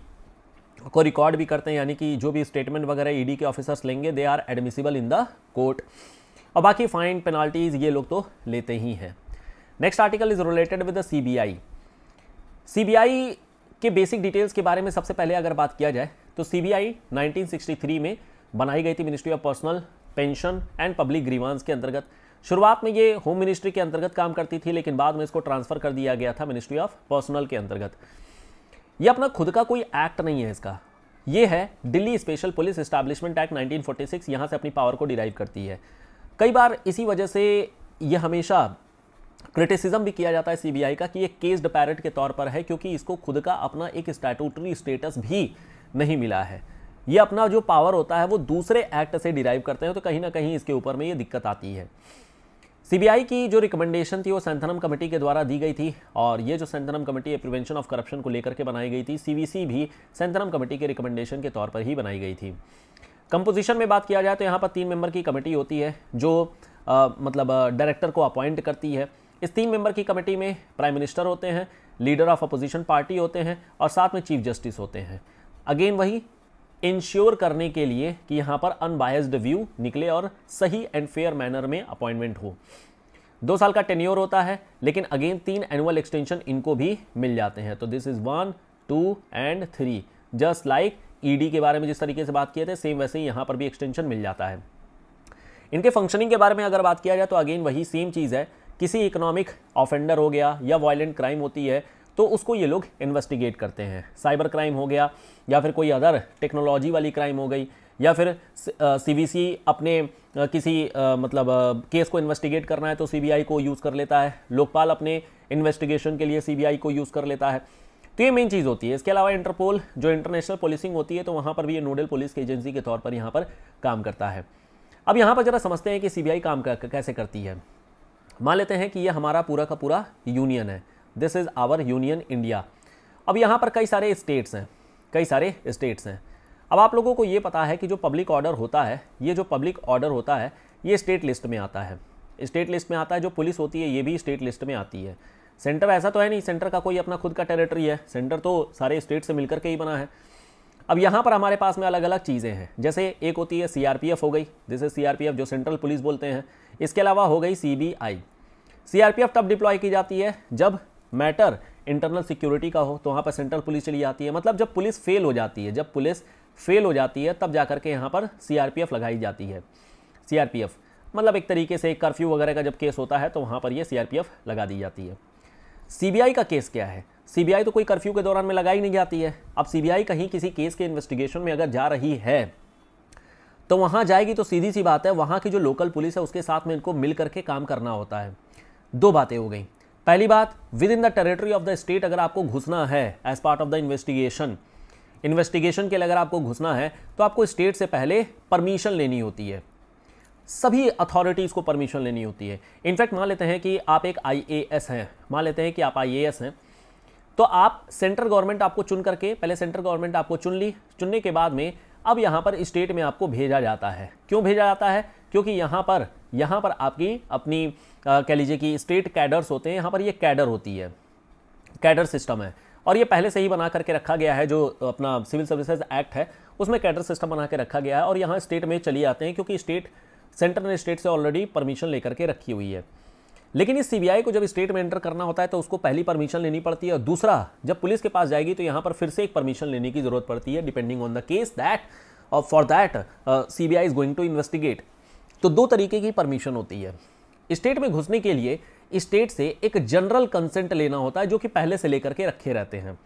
को रिकॉर्ड भी करते हैं यानी कि जो भी स्टेटमेंट वगैरह ईडी e के ऑफिसर्स लेंगे they are admissible in the court और बाकी फाइन पेनाल्टीज ये लोग तो लेते ही हैं next article is related with the C B I C B I के बेसिक डिटेल्स के बारे में सबसे पहले अगर बात किया जाए तो सीबीआई 1963 में बनाई गई थी ministry of personnel pension and public grievance के अंतर्गत शुरुआत में ये होम मिनिस्ट्री के अंतर्गत काम करती थी लेकिन बाद में इसको ट्रांसफ़र कर दिया गया था मिनिस्ट्री ऑफ पर्सनल के अंतर्गत ये अपना खुद का कोई एक्ट नहीं है इसका ये है Delhi special police establishment act 1946 यहाँ से अपनी पावर को डिराइव करती है कई बार इसी वजह से ये हमेशा क्रिटिसिज्म भी किया जाता है सीबीआई का कि एक केस्ड पैरट के तौर पर है क्योंकि इसको खुद का अपना एक स्टैटूटरी स्टेटस भी नहीं मिला है ये अपना जो पावर होता है वो दूसरे एक्ट से डिराइव करते हैं तो कहीं ना कहीं इसके ऊपर में ये दिक्कत आती है सीबीआई की जो रिकमेंडेशन थी वो सेंथनम कमेटी के द्वारा दी गई थी और ये जो सेंथनम कमेटी है प्रिवेंशन ऑफ करप्शन को लेकर के बनाई गई थी सीवीसी भी सेंथनम कमेटी के रिकमेंडेशन के तौर पर ही बनाई गई थी कंपोजिशन में बात किया जाए तो यहाँ पर तीन मेंबर की कमेटी होती है जो आ, मतलब डायरेक्टर को अपॉइंट करती है इस तीन मेंबर की कमेटी में प्राइम मिनिस्टर होते हैं लीडर ऑफ अपोजिशन पार्टी होते हैं और साथ में चीफ जस्टिस होते हैं अगेन वही इंश्योर करने के लिए कि यहाँ पर अनबायस्ड व्यू निकले और सही एंड फेयर मैनर में अपॉइंटमेंट हो दो साल का टेन्योर होता है लेकिन अगेन तीन एनुअल एक्सटेंशन इनको भी मिल जाते हैं तो this is one two and three just like ED के बारे में जिस तरीके से बात किए थे सेम वैसे ही यहाँ पर भी एक्सटेंशन मिल जाता है इनके फंक्शनिंग के बारे में अगर बात किया जाए तो अगेन वही सेम चीज़ है किसी इकोनॉमिक ऑफेंडर हो गया या वायलेंट क्राइम होती है तो उसको ये लोग इन्वेस्टिगेट करते हैं साइबर क्राइम हो गया या फिर कोई अदर टेक्नोलॉजी वाली क्राइम हो गई या फिर सीबीसी अपने किसी आ, मतलब केस को इन्वेस्टिगेट करना है तो सीबीआई को यूज़ कर लेता है लोकपाल अपने इन्वेस्टिगेशन के लिए सीबीआई को यूज़ कर लेता है तो ये मेन चीज़ होती है इसके अलावा इंटरपोल जो इंटरनेशनल पुलिसिंग होती है तो वहाँ पर भी ये नोडल पुलिस की एजेंसी के तौर पर यहाँ पर काम करता है अब यहाँ पर ज़रा समझते हैं कि सी काम कैसे करती है मान लेते हैं कि ये हमारा पूरा का पूरा यूनियन है this is our union India अब यहाँ पर कई सारे स्टेट्स हैं कई सारे स्टेट्स हैं अब आप लोगों को ये पता है कि जो पब्लिक ऑर्डर होता है ये जो पब्लिक ऑर्डर होता है ये स्टेट लिस्ट में आता है स्टेट लिस्ट में आता है जो पुलिस होती है ये भी स्टेट लिस्ट में आती है सेंटर ऐसा तो है नहीं सेंटर का कोई अपना खुद का टेरिटरी है सेंटर तो सारे स्टेट से मिलकर के ही बना है अब यहाँ पर हमारे पास में अलग अलग चीज़ें हैं जैसे एक होती है सीआरपीएफ हो गई जैसे सीआरपीएफ जो सेंट्रल पुलिस बोलते हैं इसके अलावा हो गई सी बी आई सीआरपीएफ तब डिप्लॉय की जाती है जब मैटर इंटरनल सिक्योरिटी का हो तो वहाँ पर सेंट्रल पुलिस चली जाती है मतलब जब पुलिस फेल हो जाती है जब पुलिस फेल हो जाती है तब जा के यहाँ पर सीआरपीएफ लगाई जाती है सीआरपीएफ मतलब एक तरीके से कर्फ्यू वगैरह का जब केस होता है तो वहाँ पर ये सीआरपीएफ लगा दी जाती है सीबीआई का केस क्या है सीबीआई तो कोई कर्फ्यू के दौरान में लगाई नहीं जाती है अब सीबीआई कहीं किसी केस के इन्वेस्टिगेशन में अगर जा रही है तो वहाँ जाएगी तो सीधी सी बात है वहाँ की जो लोकल पुलिस है उसके साथ में इनको मिल करके काम करना होता है दो बातें हो गई पहली बात within the territory of the state अगर आपको घुसना है as part of the investigation investigation के लिए अगर आपको घुसना है तो आपको स्टेट से पहले परमिशन लेनी होती है सभी अथॉरिटीज़ को परमिशन लेनी होती है इनफैक्ट मान लेते हैं कि आप एक आईएएस हैं मान लेते हैं कि आप आईएएस हैं तो आप सेंट्रल गवर्नमेंट आपको चुन करके पहले सेंट्रल गवर्नमेंट आपको चुन ली चुनने के बाद में अब यहाँ पर स्टेट में आपको भेजा जाता है क्यों भेजा जाता है क्योंकि यहाँ पर यहाँ पर आपकी अपनी कह लीजिए कि स्टेट कैडर्स होते हैं यहाँ पर ये कैडर होती है कैडर सिस्टम है और ये पहले से ही बना करके रखा गया है जो अपना सिविल सर्विसेज एक्ट है उसमें कैडर सिस्टम बना के रखा गया है और यहाँ स्टेट में चली आते हैं क्योंकि स्टेट सेंटर ने स्टेट से ऑलरेडी परमिशन लेकर के रखी हुई है लेकिन इस सीबीआई को जब स्टेट में एंटर करना होता है तो उसको पहली परमिशन लेनी पड़ती है और दूसरा जब पुलिस के पास जाएगी तो यहाँ पर फिर से एक परमिशन लेने की जरूरत पड़ती है depending on the case that और for that C B I is going to investigate तो दो तरीके की परमिशन होती है स्टेट में घुसने के लिए स्टेट से एक जनरल कंसेंट लेना होता है जो कि पहले से लेकर के रखे रहते हैं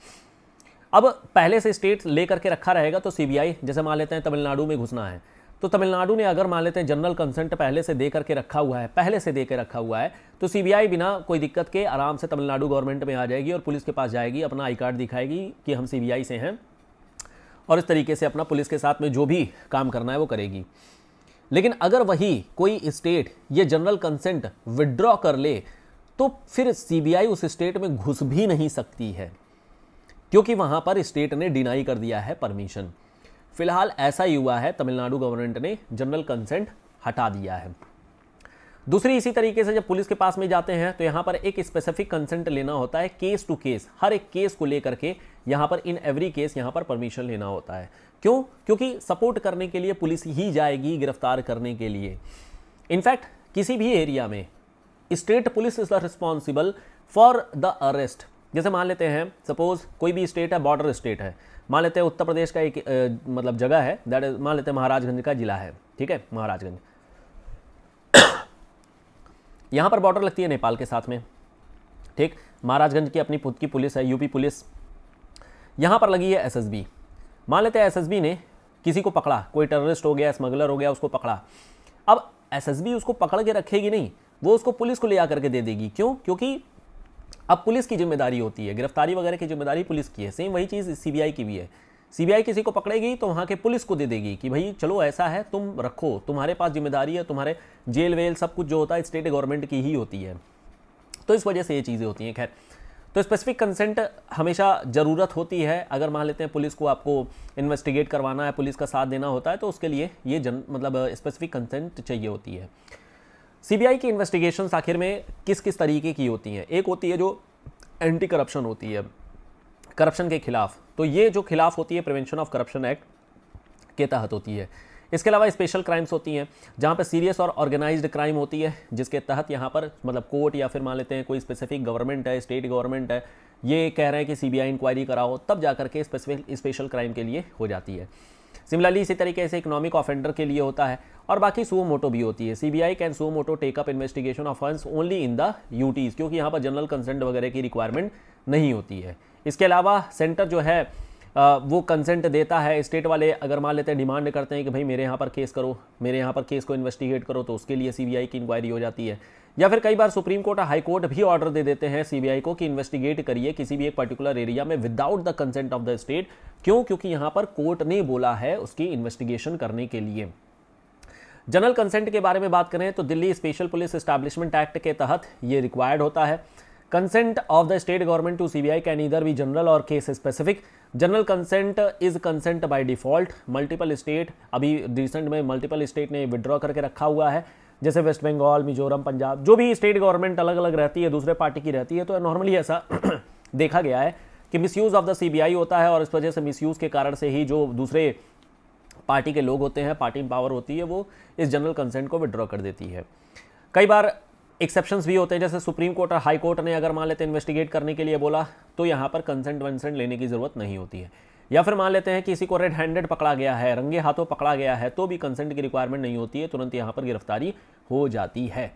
अब पहले से स्टेट लेकर के रखा रहेगा तो सीबीआई जैसे मान लेते हैं तमिलनाडु में घुसना है तो तमिलनाडु ने अगर मान लेते हैं जनरल कंसेंट पहले से दे करके रखा हुआ है पहले से दे के रखा हुआ है तो सीबीआई बिना कोई दिक्कत के आराम से तमिलनाडु गवर्नमेंट में आ जाएगी और पुलिस के पास जाएगी अपना आई कार्ड दिखाएगी कि हम सीबीआई से हैं और इस तरीके से अपना पुलिस के साथ में जो भी काम करना है वो करेगी लेकिन अगर वही कोई स्टेट ये जनरल कंसेंट विदड्रॉ कर ले तो फिर सीबीआई उस स्टेट में घुस भी नहीं सकती है क्योंकि वहां पर स्टेट ने डिनाई कर दिया है परमिशन फिलहाल ऐसा ही हुआ है तमिलनाडु गवर्नमेंट ने जनरल कंसेंट हटा दिया है दूसरी इसी तरीके से जब पुलिस के पास में जाते हैं तो यहाँ पर एक स्पेसिफिक कंसेंट लेना होता है केस टू केस हर एक केस को लेकर के यहाँ पर इन एवरी केस यहाँ पर परमिशन लेना होता है क्यों क्योंकि सपोर्ट करने के लिए पुलिस ही जाएगी गिरफ्तार करने के लिए इनफैक्ट किसी भी एरिया में state police is the responsible for the arrest जैसे मान लेते हैं सपोज कोई भी स्टेट है बॉर्डर स्टेट है मान लेते हैं उत्तर प्रदेश का एक आ, मतलब जगह है दैट इज मान लेते हैं महाराजगंज का जिला है ठीक है महाराजगंज यहाँ पर बॉर्डर लगती है नेपाल के साथ में ठीक महाराजगंज की अपनी खुद की पुलिस है यूपी पुलिस यहाँ पर लगी है एसएसबी मान लेते हैं एसएसबी ने किसी को पकड़ा कोई टेररिस्ट हो गया स्मगलर हो गया उसको पकड़ा अब एसएसबी उसको पकड़ के रखेगी नहीं वो उसको पुलिस को ले आकर के दे देगी क्यों क्योंकि अब पुलिस की जिम्मेदारी होती है गिरफ्तारी वगैरह की जिम्मेदारी पुलिस की है सेम वही चीज़ सीबीआई की भी है सीबीआई किसी को पकड़ेगी तो वहाँ के पुलिस को दे देगी कि भाई चलो ऐसा है तुम रखो तुम्हारे पास जिम्मेदारी है तुम्हारे जेल वेल सब कुछ जो होता है स्टेट गवर्नमेंट की ही होती है तो इस वजह से ये चीज़ें होती हैं खैर तो स्पेसिफिक कंसेंट हमेशा ज़रूरत होती है अगर मान लेते हैं पुलिस को आपको इन्वेस्टिगेट करवाना है पुलिस का साथ देना होता है तो उसके लिए ये जन मतलब स्पेसिफिक कंसेंट चाहिए होती है सीबीआई की इन्वेस्टिगेशन आखिर में किस किस तरीके की होती हैं एक होती है जो एंटी करप्शन होती है करप्शन के खिलाफ तो ये जो खिलाफ होती है प्रिवेंशन ऑफ करप्शन एक्ट के तहत होती है इसके अलावा स्पेशल क्राइम्स होती हैं जहाँ पर सीरियस और ऑर्गेनाइज्ड क्राइम होती है जिसके तहत यहाँ पर मतलब कोर्ट या फिर मान लेते हैं कोई स्पेसिफिक गवर्नमेंट है स्टेट गवर्नमेंट है ये कह रहे हैं कि सीबीआई इंक्वायरी कराओ तब जा के स्पेसिफिक स्पेशल क्राइम के लिए हो जाती है सिमिलरली इसी तरीके से इकोनॉमिक ऑफेंडर के लिए होता है और बाकी सुओ मोटो भी होती है CBI can suo motu take up investigation of funds only in the UTs क्योंकि यहाँ पर जनरल कंसेंट वगैरह की रिक्वायरमेंट नहीं होती है इसके अलावा सेंटर जो है आ, वो कंसेंट देता है स्टेट वाले अगर मान लेते हैं डिमांड करते हैं कि भाई मेरे यहाँ पर केस करो मेरे यहाँ पर केस को इन्वेस्टिगेट करो तो उसके लिए सीबीआई की इंक्वायरी हो जाती है या फिर कई बार सुप्रीम कोर्ट हाई कोर्ट भी ऑर्डर दे देते हैं सीबीआई को कि इन्वेस्टिगेट करिए किसी भी एक पर्टिकुलर एरिया में without the consent of the state क्यों क्योंकि यहां पर कोर्ट ने बोला है उसकी इन्वेस्टिगेशन करने के लिए जनरल कंसेंट के बारे में बात करें तो Delhi special police establishment act के तहत ये रिक्वायर्ड होता है consent of the state government to CBI can इधर भी जनरल और case specific general consent is consent by default multiple state अभी रिसेंट में मल्टीपल स्टेट ने विड्रॉ करके रखा हुआ है जैसे वेस्ट बंगाल मिजोरम पंजाब जो भी स्टेट गवर्नमेंट अलग अलग रहती है दूसरे पार्टी की रहती है तो नॉर्मली ऐसा देखा गया है कि मिसयूज़ ऑफ द सीबीआई होता है और इस वजह से मिसयूज़ के कारण से ही जो दूसरे पार्टी के लोग होते हैं पार्टी पावर होती है वो इस जनरल कंसेंट को विड्रॉ कर देती है कई बार एक्सेप्शंस भी होते हैं जैसे सुप्रीम कोर्ट और हाई कोर्ट ने अगर मान लेते इन्वेस्टिगेट करने के लिए बोला तो यहाँ पर कंसेंट वंसेंट लेने की ज़रूरत नहीं होती है या फिर मान लेते हैं किसी को रेड हैंडेड पकड़ा गया है रंगे हाथों पकड़ा गया है तो भी कंसेंट की रिक्वायरमेंट नहीं होती है तुरंत यहाँ पर गिरफ्तारी हो जाती है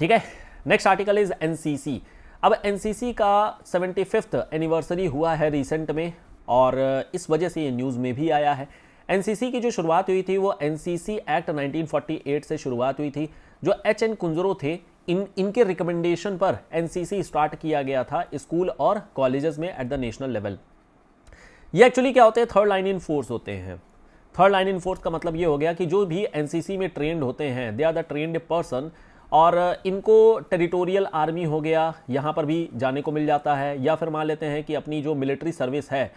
ठीक है नेक्स्ट आर्टिकल इज एनसीसी अब एनसीसी का सेवेंटी फिफ्थ एनिवर्सरी हुआ है रिसेंट में और इस वजह से ये न्यूज़ में भी आया है एनसीसी की जो शुरुआत हुई थी वो एनसीसी एक्ट 1948 से शुरुआत हुई थी जो एच एन कुंजरो थे इन इनके रिकमेंडेशन पर एनसीसी स्टार्ट किया गया था स्कूल और कॉलेजेस में एट द नेशनल लेवल ये एक्चुअली क्या होते हैं थर्ड लाइन इन फोर्स होते हैं थर्ड लाइन इन फोर्स का मतलब ये हो गया कि जो भी एनसीसी में ट्रेंड होते हैं they are the trained person और uh, इनको टेरिटोरियल आर्मी हो गया यहाँ पर भी जाने को मिल जाता है या फिर मान लेते हैं कि अपनी जो मिलिट्री सर्विस है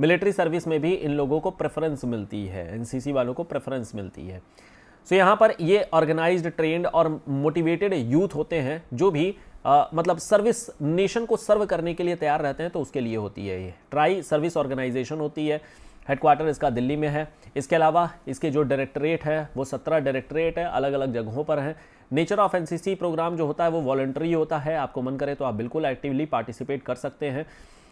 मिलिट्री सर्विस में भी इन लोगों को प्रेफरेंस मिलती है एनसीसी वालों को प्रेफरेंस मिलती है सो so, यहाँ पर ये ऑर्गेनाइज्ड ट्रेंड और मोटिवेटेड यूथ होते हैं जो भी आ, मतलब सर्विस नेशन को सर्व करने के लिए तैयार रहते हैं तो उसके लिए होती है ये ट्राई सर्विस ऑर्गेनाइजेशन होती है हेडक्वार्टर इसका दिल्ली में है इसके अलावा इसके जो डायरेक्टरेट है वो सत्रह डायरेक्टरेट है अलग अलग जगहों पर हैं नेचर ऑफ एनसीसी प्रोग्राम जो होता है वो वॉल्ट्री होता है आपको मन करे तो आप बिल्कुल एक्टिवली पार्टिसिपेट कर सकते हैं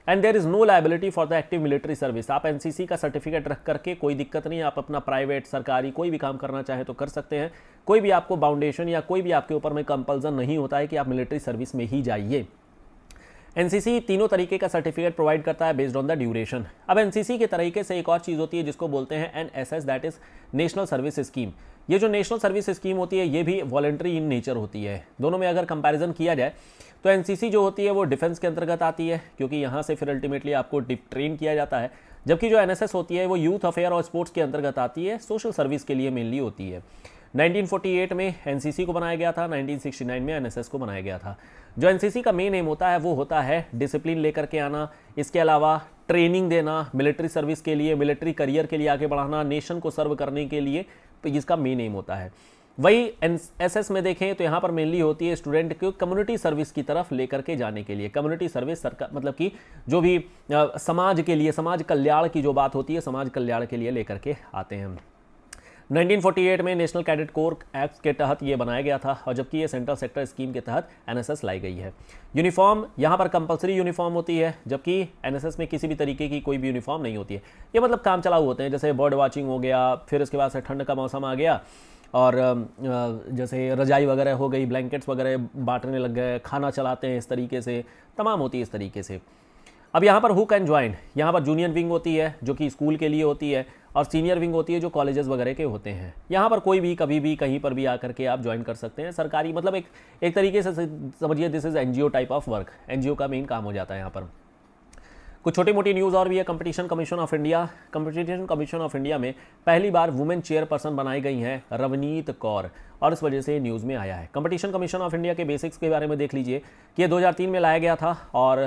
and there is no liability for the active military service आप एनसीसी का सर्टिफिकेट रख करके कोई दिक्कत नहीं आप अपना प्राइवेट सरकारी कोई भी काम करना चाहें तो कर सकते हैं कोई भी आपको बाउंडेशन या कोई भी आपके ऊपर में कंपल्सन नहीं होता है कि आप मिलिट्री सर्विस में ही जाइए एनसीसी तीनों तरीके का सर्टिफिकेट प्रोवाइड करता है बेस्ड ऑन द ड्यूरेशन अब एनसीसी के तरीके से एक और चीज़ होती है जिसको बोलते हैं N S S that is national service scheme ये जो नेशनल सर्विस स्कीम होती है ये भी वॉलेंट्री इन नेचर होती है दोनों में अगर कंपैरिजन किया जाए तो एन जो होती है वो डिफेंस के अंतर्गत आती है क्योंकि यहाँ से फिर अल्टीमेटली आपको ट्रेन किया जाता है जबकि जो एन होती है वो यूथ अफेयर और स्पोर्ट्स के अंतर्गत आती है सोशल सर्विस के लिए मेनली होती है 1948 में एनसीसी को बनाया गया था 1969 में एनएसएस को बनाया गया था जो एनसीसी का मेन एम होता है वो होता है डिसिप्लिन लेकर के आना इसके अलावा ट्रेनिंग देना मिलिट्री सर्विस के लिए मिलिट्री करियर के लिए आगे बढ़ाना नेशन को सर्व करने के लिए तो इसका मेन एम होता है वही एस में देखें तो यहाँ पर मेनली होती है स्टूडेंट को कम्युनिटी सर्विस की तरफ लेकर के जाने के लिए कम्युनिटी सर्विस सरकार मतलब कि जो भी आ, समाज के लिए समाज कल्याण की जो बात होती है समाज कल्याण के लिए लेकर के आते हैं 1948 में नेशनल कैडेट कोर एक्ट के तहत ये बनाया गया था और जबकि ये सेंट्रल सेक्टर स्कीम के तहत एनएसएस लाई गई है यूनिफॉर्म यहाँ पर कंपलसरी यूनिफॉर्म होती है जबकि एनएसएस में किसी भी तरीके की कोई भी यूनिफॉर्म नहीं होती है ये मतलब काम चलाऊ होते हैं जैसे बर्ड वॉचिंग हो गया फिर उसके बाद से ठंड का मौसम आ गया और जैसे रजाई वगैरह हो गई ब्लैंकेट्स वगैरह बांटने लग गए खाना चलाते हैं इस तरीके से तमाम होती है इस तरीके से अब यहाँ पर हुक एंड ज्वाइन यहाँ पर जूनियर विंग होती है जो कि स्कूल के लिए होती है और सीनियर विंग होती है जो कॉलेजेस वगैरह के होते हैं यहाँ पर कोई भी कभी भी कहीं पर भी आकर के आप ज्वाइन कर सकते हैं सरकारी मतलब एक एक तरीके से समझिए this is NGO type of work NGO का मेन काम हो जाता है यहाँ पर कुछ छोटी मोटी न्यूज़ और भी है competition commission of India competition commission of India में पहली बार वुमेन चेयरपर्सन बनाई गई हैं रवनीत कौर और इस वजह से न्यूज़ में आया है कंपटीशन कमीशन ऑफ इंडिया के बेसिक्स के बारे में देख लीजिए कि ये 2003 में लाया गया था और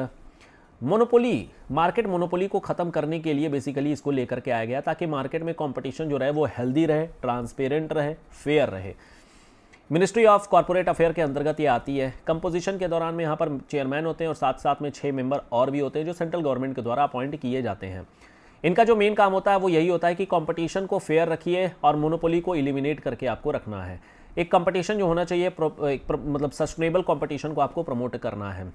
मोनोपोली मार्केट मोनोपोली को ख़त्म करने के लिए बेसिकली इसको लेकर के आया गया ताकि मार्केट में कंपटीशन जो रहे वो हेल्दी रहे ट्रांसपेरेंट रहे फेयर रहे मिनिस्ट्री ऑफ कॉरपोरेट अफेयर के अंतर्गत ये आती है कंपोजिशन के दौरान में यहाँ पर चेयरमैन होते हैं और साथ साथ में छः मेंबर और भी होते हैं जो सेंट्रल गवर्नमेंट के द्वारा अपॉइंट किए जाते हैं इनका जो मेन काम होता है वो यही होता है कि कंपटीशन को फेयर रखिए और मोनोपोली को इलिमिनेट करके आपको रखना है एक कंपटीशन जो होना चाहिए एक प्र, मतलब सस्टेनेबल कंपटीशन को आपको प्रमोट करना है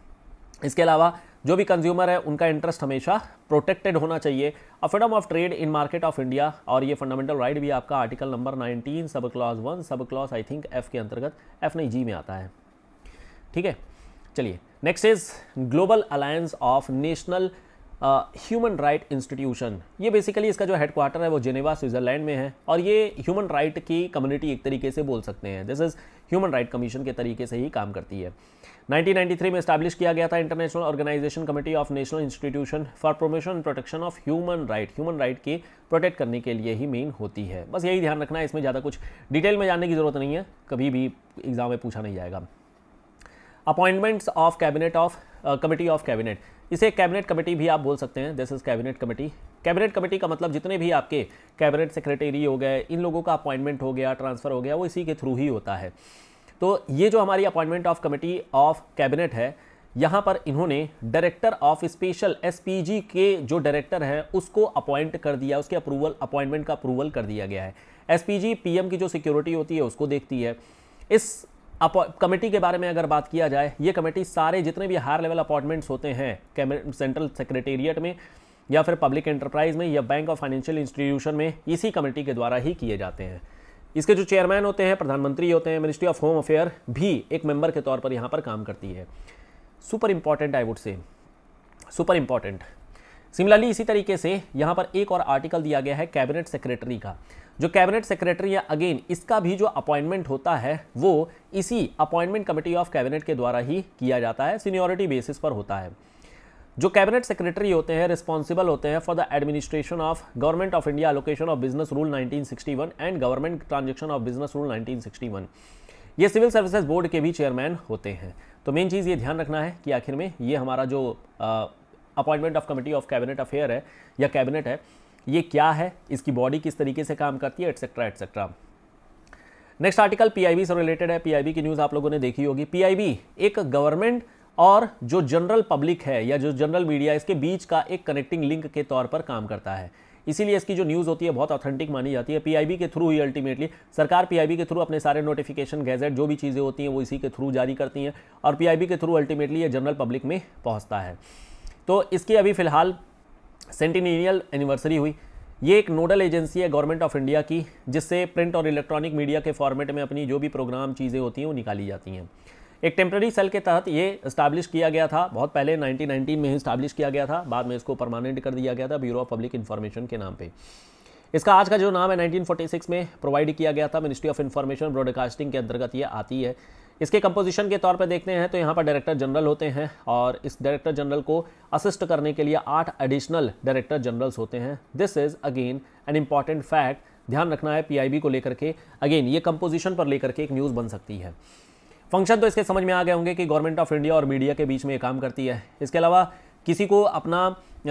इसके अलावा जो भी कंज्यूमर है उनका इंटरेस्ट हमेशा प्रोटेक्टेड होना चाहिए a freedom of trade in market of India और ये फंडामेंटल राइट भी आपका article number 19 sub clause one sub clause I think F के अंतर्गत एफ नहीं जी में आता है ठीक है चलिए next is global alliance of national human right institution ये बेसिकली इसका जो हेडक्वार्टर है वो जेनेवा स्विट्ज़रलैंड में है और ये ह्यूमन राइट right की कम्युनिटी एक तरीके से बोल सकते हैं this is human right commission के तरीके से ही काम करती है 1993 में स्टैब्लिश किया गया था international organisation committee of national institution for promotion and protection of human right human right की प्रोटेक्ट करने के लिए ही मेन होती है बस यही ध्यान रखना है इसमें ज़्यादा कुछ डिटेल में जानने की ज़रूरत नहीं है कभी भी एग्जाम में पूछा नहीं जाएगा appointments of cabinet of committee of cabinet इसे कैबिनेट कमेटी भी आप बोल सकते हैं this is cabinet committee cabinet committee का मतलब जितने भी आपके कैबिनेट सेक्रेटरी हो गए इन लोगों का अपॉइंटमेंट हो गया ट्रांसफ़र हो गया वो इसी के थ्रू ही होता है तो ये जो हमारी appointment of committee of cabinet है यहाँ पर इन्होंने डायरेक्टर ऑफ स्पेशल एसपीजी के जो डायरेक्टर हैं उसको अपॉइंट कर दिया उसके अप्रूवल अपॉइंटमेंट का अप्रूवल कर दिया गया है एसपीजी पीएम की जो सिक्योरिटी होती है उसको देखती है इस कमेटी के बारे में अगर बात किया जाए ये कमेटी सारे जितने भी हायर लेवल अपॉइंटमेंट्स होते हैं सेंट्रल सेक्रेटेरिएट में या फिर पब्लिक एंटरप्राइज में या बैंक और फाइनेंशियल इंस्टीट्यूशन में इसी कमेटी के द्वारा ही किए जाते हैं इसके जो चेयरमैन होते हैं प्रधानमंत्री होते हैं मिनिस्ट्री ऑफ होम अफेयर भी एक मेंबर के तौर पर यहाँ पर काम करती है super important I would say super important similarly इसी तरीके से यहाँ पर एक और आर्टिकल दिया गया है कैबिनेट सेक्रेटरी का जो कैबिनेट सेक्रेटरी या अगेन इसका भी जो अपॉइंटमेंट होता है वो इसी अपॉइंटमेंट कमेटी ऑफ कैबिनेट के द्वारा ही किया जाता है सीनियोरिटी बेसिस पर होता है जो कैबिनेट सेक्रेटरी होते हैं रिस्पॉन्सिबल होते हैं for the administration of government of India location of business rule 1961 and government transaction of business rule 1961 ये सिविल सर्विसेज बोर्ड के भी चेयरमैन होते हैं तो मेन चीज़ ये ध्यान रखना है कि आखिर में ये हमारा जो appointment of committee of cabinet affair है या कैबिनेट है ये क्या है इसकी बॉडी किस तरीके से काम करती है etcetera etcetera next article PIB से रिलेटेड है पीआईबी की न्यूज़ आप लोगों ने देखी होगी पीआईबी एक गवर्नमेंट और जो जनरल पब्लिक है या जो जनरल मीडिया इसके बीच का एक कनेक्टिंग लिंक के तौर पर काम करता है इसीलिए इसकी जो न्यूज़ होती है बहुत ऑथेंटिक मानी जाती है पीआईबी के थ्रू ही अल्टीमेटली सरकार पीआईबी के थ्रू अपने सारे नोटिफिकेशन गैजेट जो भी चीज़ें होती हैं वो इसी के थ्रू जारी करती हैं और पीआईबी के थ्रू अल्टीमेटली ये जनरल पब्लिक में पहुँचता है तो इसकी अभी फिलहाल सेंटिनियल एनिवर्सरी हुई ये एक नोडल एजेंसी है गवर्नमेंट ऑफ इंडिया की जिससे प्रिंट और इलेक्ट्रॉनिक मीडिया के फॉर्मेट में अपनी जो भी प्रोग्राम चीज़ें होती हैं वो निकाली जाती हैं एक टेम्प्रेरी सेल के तहत ये इस्टाब्लिश किया गया था बहुत पहले 1919 में ही इस्टाब्लिश किया गया था बाद में इसको परमानेंट कर दिया गया था ब्यूरो ऑफ पब्लिक इन्फॉर्मेशन के नाम पर इसका आज का जो नाम है नाइनटीन में प्रोवाइड किया गया था मिनिस्ट्री ऑफ इन्फॉर्मेशन ब्रॉडकास्टिंग के अंतर्गत ये आती है इसके कंपोजिशन के तौर पर देखते हैं तो यहाँ पर डायरेक्टर जनरल होते हैं और इस डायरेक्टर जनरल को असिस्ट करने के लिए आठ एडिशनल डायरेक्टर जनरल्स होते हैं this is again an important fact ध्यान रखना है पीआईबी को लेकर के अगेन ये कंपोजिशन पर लेकर के एक न्यूज़ बन सकती है फंक्शन तो इसके समझ में आ गए होंगे कि गवर्नमेंट ऑफ इंडिया और मीडिया के बीच में ये काम करती है इसके अलावा किसी को अपना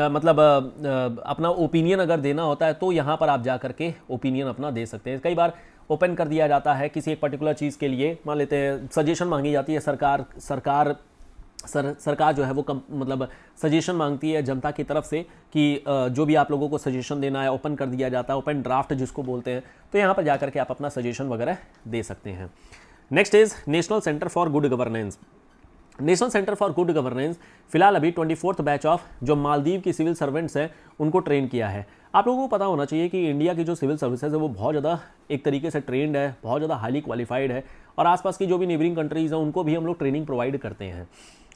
आ, मतलब आ, अपना ओपिनियन अगर देना होता है तो यहाँ पर आप जा करके ओपिनियन अपना दे सकते हैं कई बार ओपन कर दिया जाता है किसी एक पर्टिकुलर चीज़ के लिए मान लेते हैं सजेशन मांगी जाती है सरकार सरकार सर सरकार जो है वो कम मतलब सजेशन मांगती है जनता की तरफ से कि जो भी आप लोगों को सजेशन देना है ओपन कर दिया जाता है ओपन ड्राफ्ट जिसको बोलते हैं तो यहाँ पर जाकर के आप अपना सजेशन वगैरह दे सकते हैं next is national centre for good governance national centre for good governance फिलहाल अभी ट्वेंटी बैच ऑफ जो मालदीव की सिविल सर्वेंट्स हैं उनको ट्रेन किया है आप लोगों को पता होना चाहिए कि इंडिया की जो सिविल सर्विसेज है वो बहुत ज़्यादा एक तरीके से ट्रेंड है बहुत ज़्यादा हाईली क्वालिफाइड है और आसपास की जो भी नेबरिंग कंट्रीज़ हैं उनको भी हम लोग ट्रेनिंग प्रोवाइड करते हैं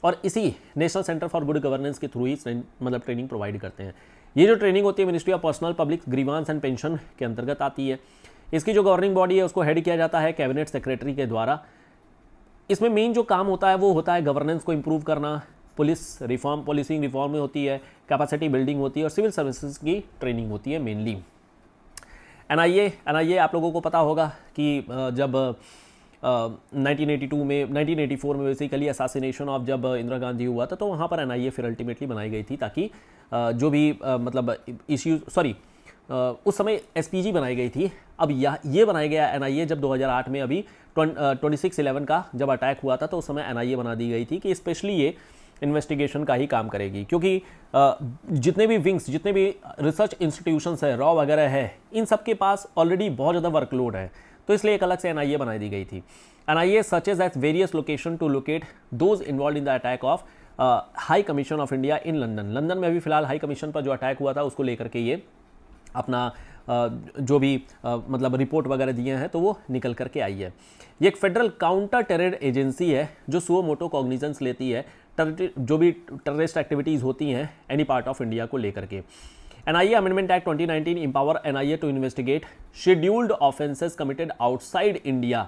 और इसी national centre for good governance के थ्रू ही मतलब ट्रेनिंग प्रोवाइड करते हैं ये जो ट्रेनिंग होती है ministry of personnel public grievance and pension के अंतर्गत आती है इसकी जो गवर्निंग बॉडी है उसको हेड किया जाता है कैबिनेट सेक्रेटरी के द्वारा इसमें मेन जो काम होता है वो होता है गवर्नेंस को इम्प्रूव करना पुलिस रिफॉर्म पुलिसिंग रिफॉर्म में होती है कैपेसिटी बिल्डिंग होती है और सिविल सर्विसेज की ट्रेनिंग होती है mainly N I A N I A आप लोगों को पता होगा कि जब नाइनटीन एटी टू में नाइनटीन एटी फोर में बेसिकली असासिनेशन ऑफ जब इंदिरा गांधी हुआ था तो वहाँ पर एन आई ए फिर अल्टीमेटली बनाई गई थी ताकि जो भी मतलब इश्यूज सॉरी उस समय एस पी जी बनाई गई थी अब यह ये बनाया गया एन आई ए जब 2008 में अभी ट्वेंटी सिक्स इलेवन का जब अटैक हुआ था तो उस समय एन आई ए बना दी गई थी कि स्पेशली ये इन्वेस्टिगेशन का ही काम करेगी क्योंकि जितने भी विंग्स जितने भी रिसर्च इंस्टीट्यूशन हैं रॉ वगैरह है इन सब के पास ऑलरेडी बहुत ज़्यादा वर्कलोड है तो इसलिए एक अलग से एन बनाई दी गई थी N I A searches at various location to locate those involve in the attack of high commission of India in London London में अभी फिलहाल हाई कमीशन पर जो अटैक हुआ था उसको लेकर के ये अपना जो भी मतलब रिपोर्ट वगैरह दिए हैं तो वो निकल करके आई है ये एक फेडरल काउंटर टेरर एजेंसी है जो सुओ मोटो कॉग्निजेंस लेती है जो भी टेररिस्ट एक्टिविटीज़ होती हैं एनी पार्ट ऑफ इंडिया को लेकर के N I A amendment act 2019 empower a to investigate scheduled offences committed outside India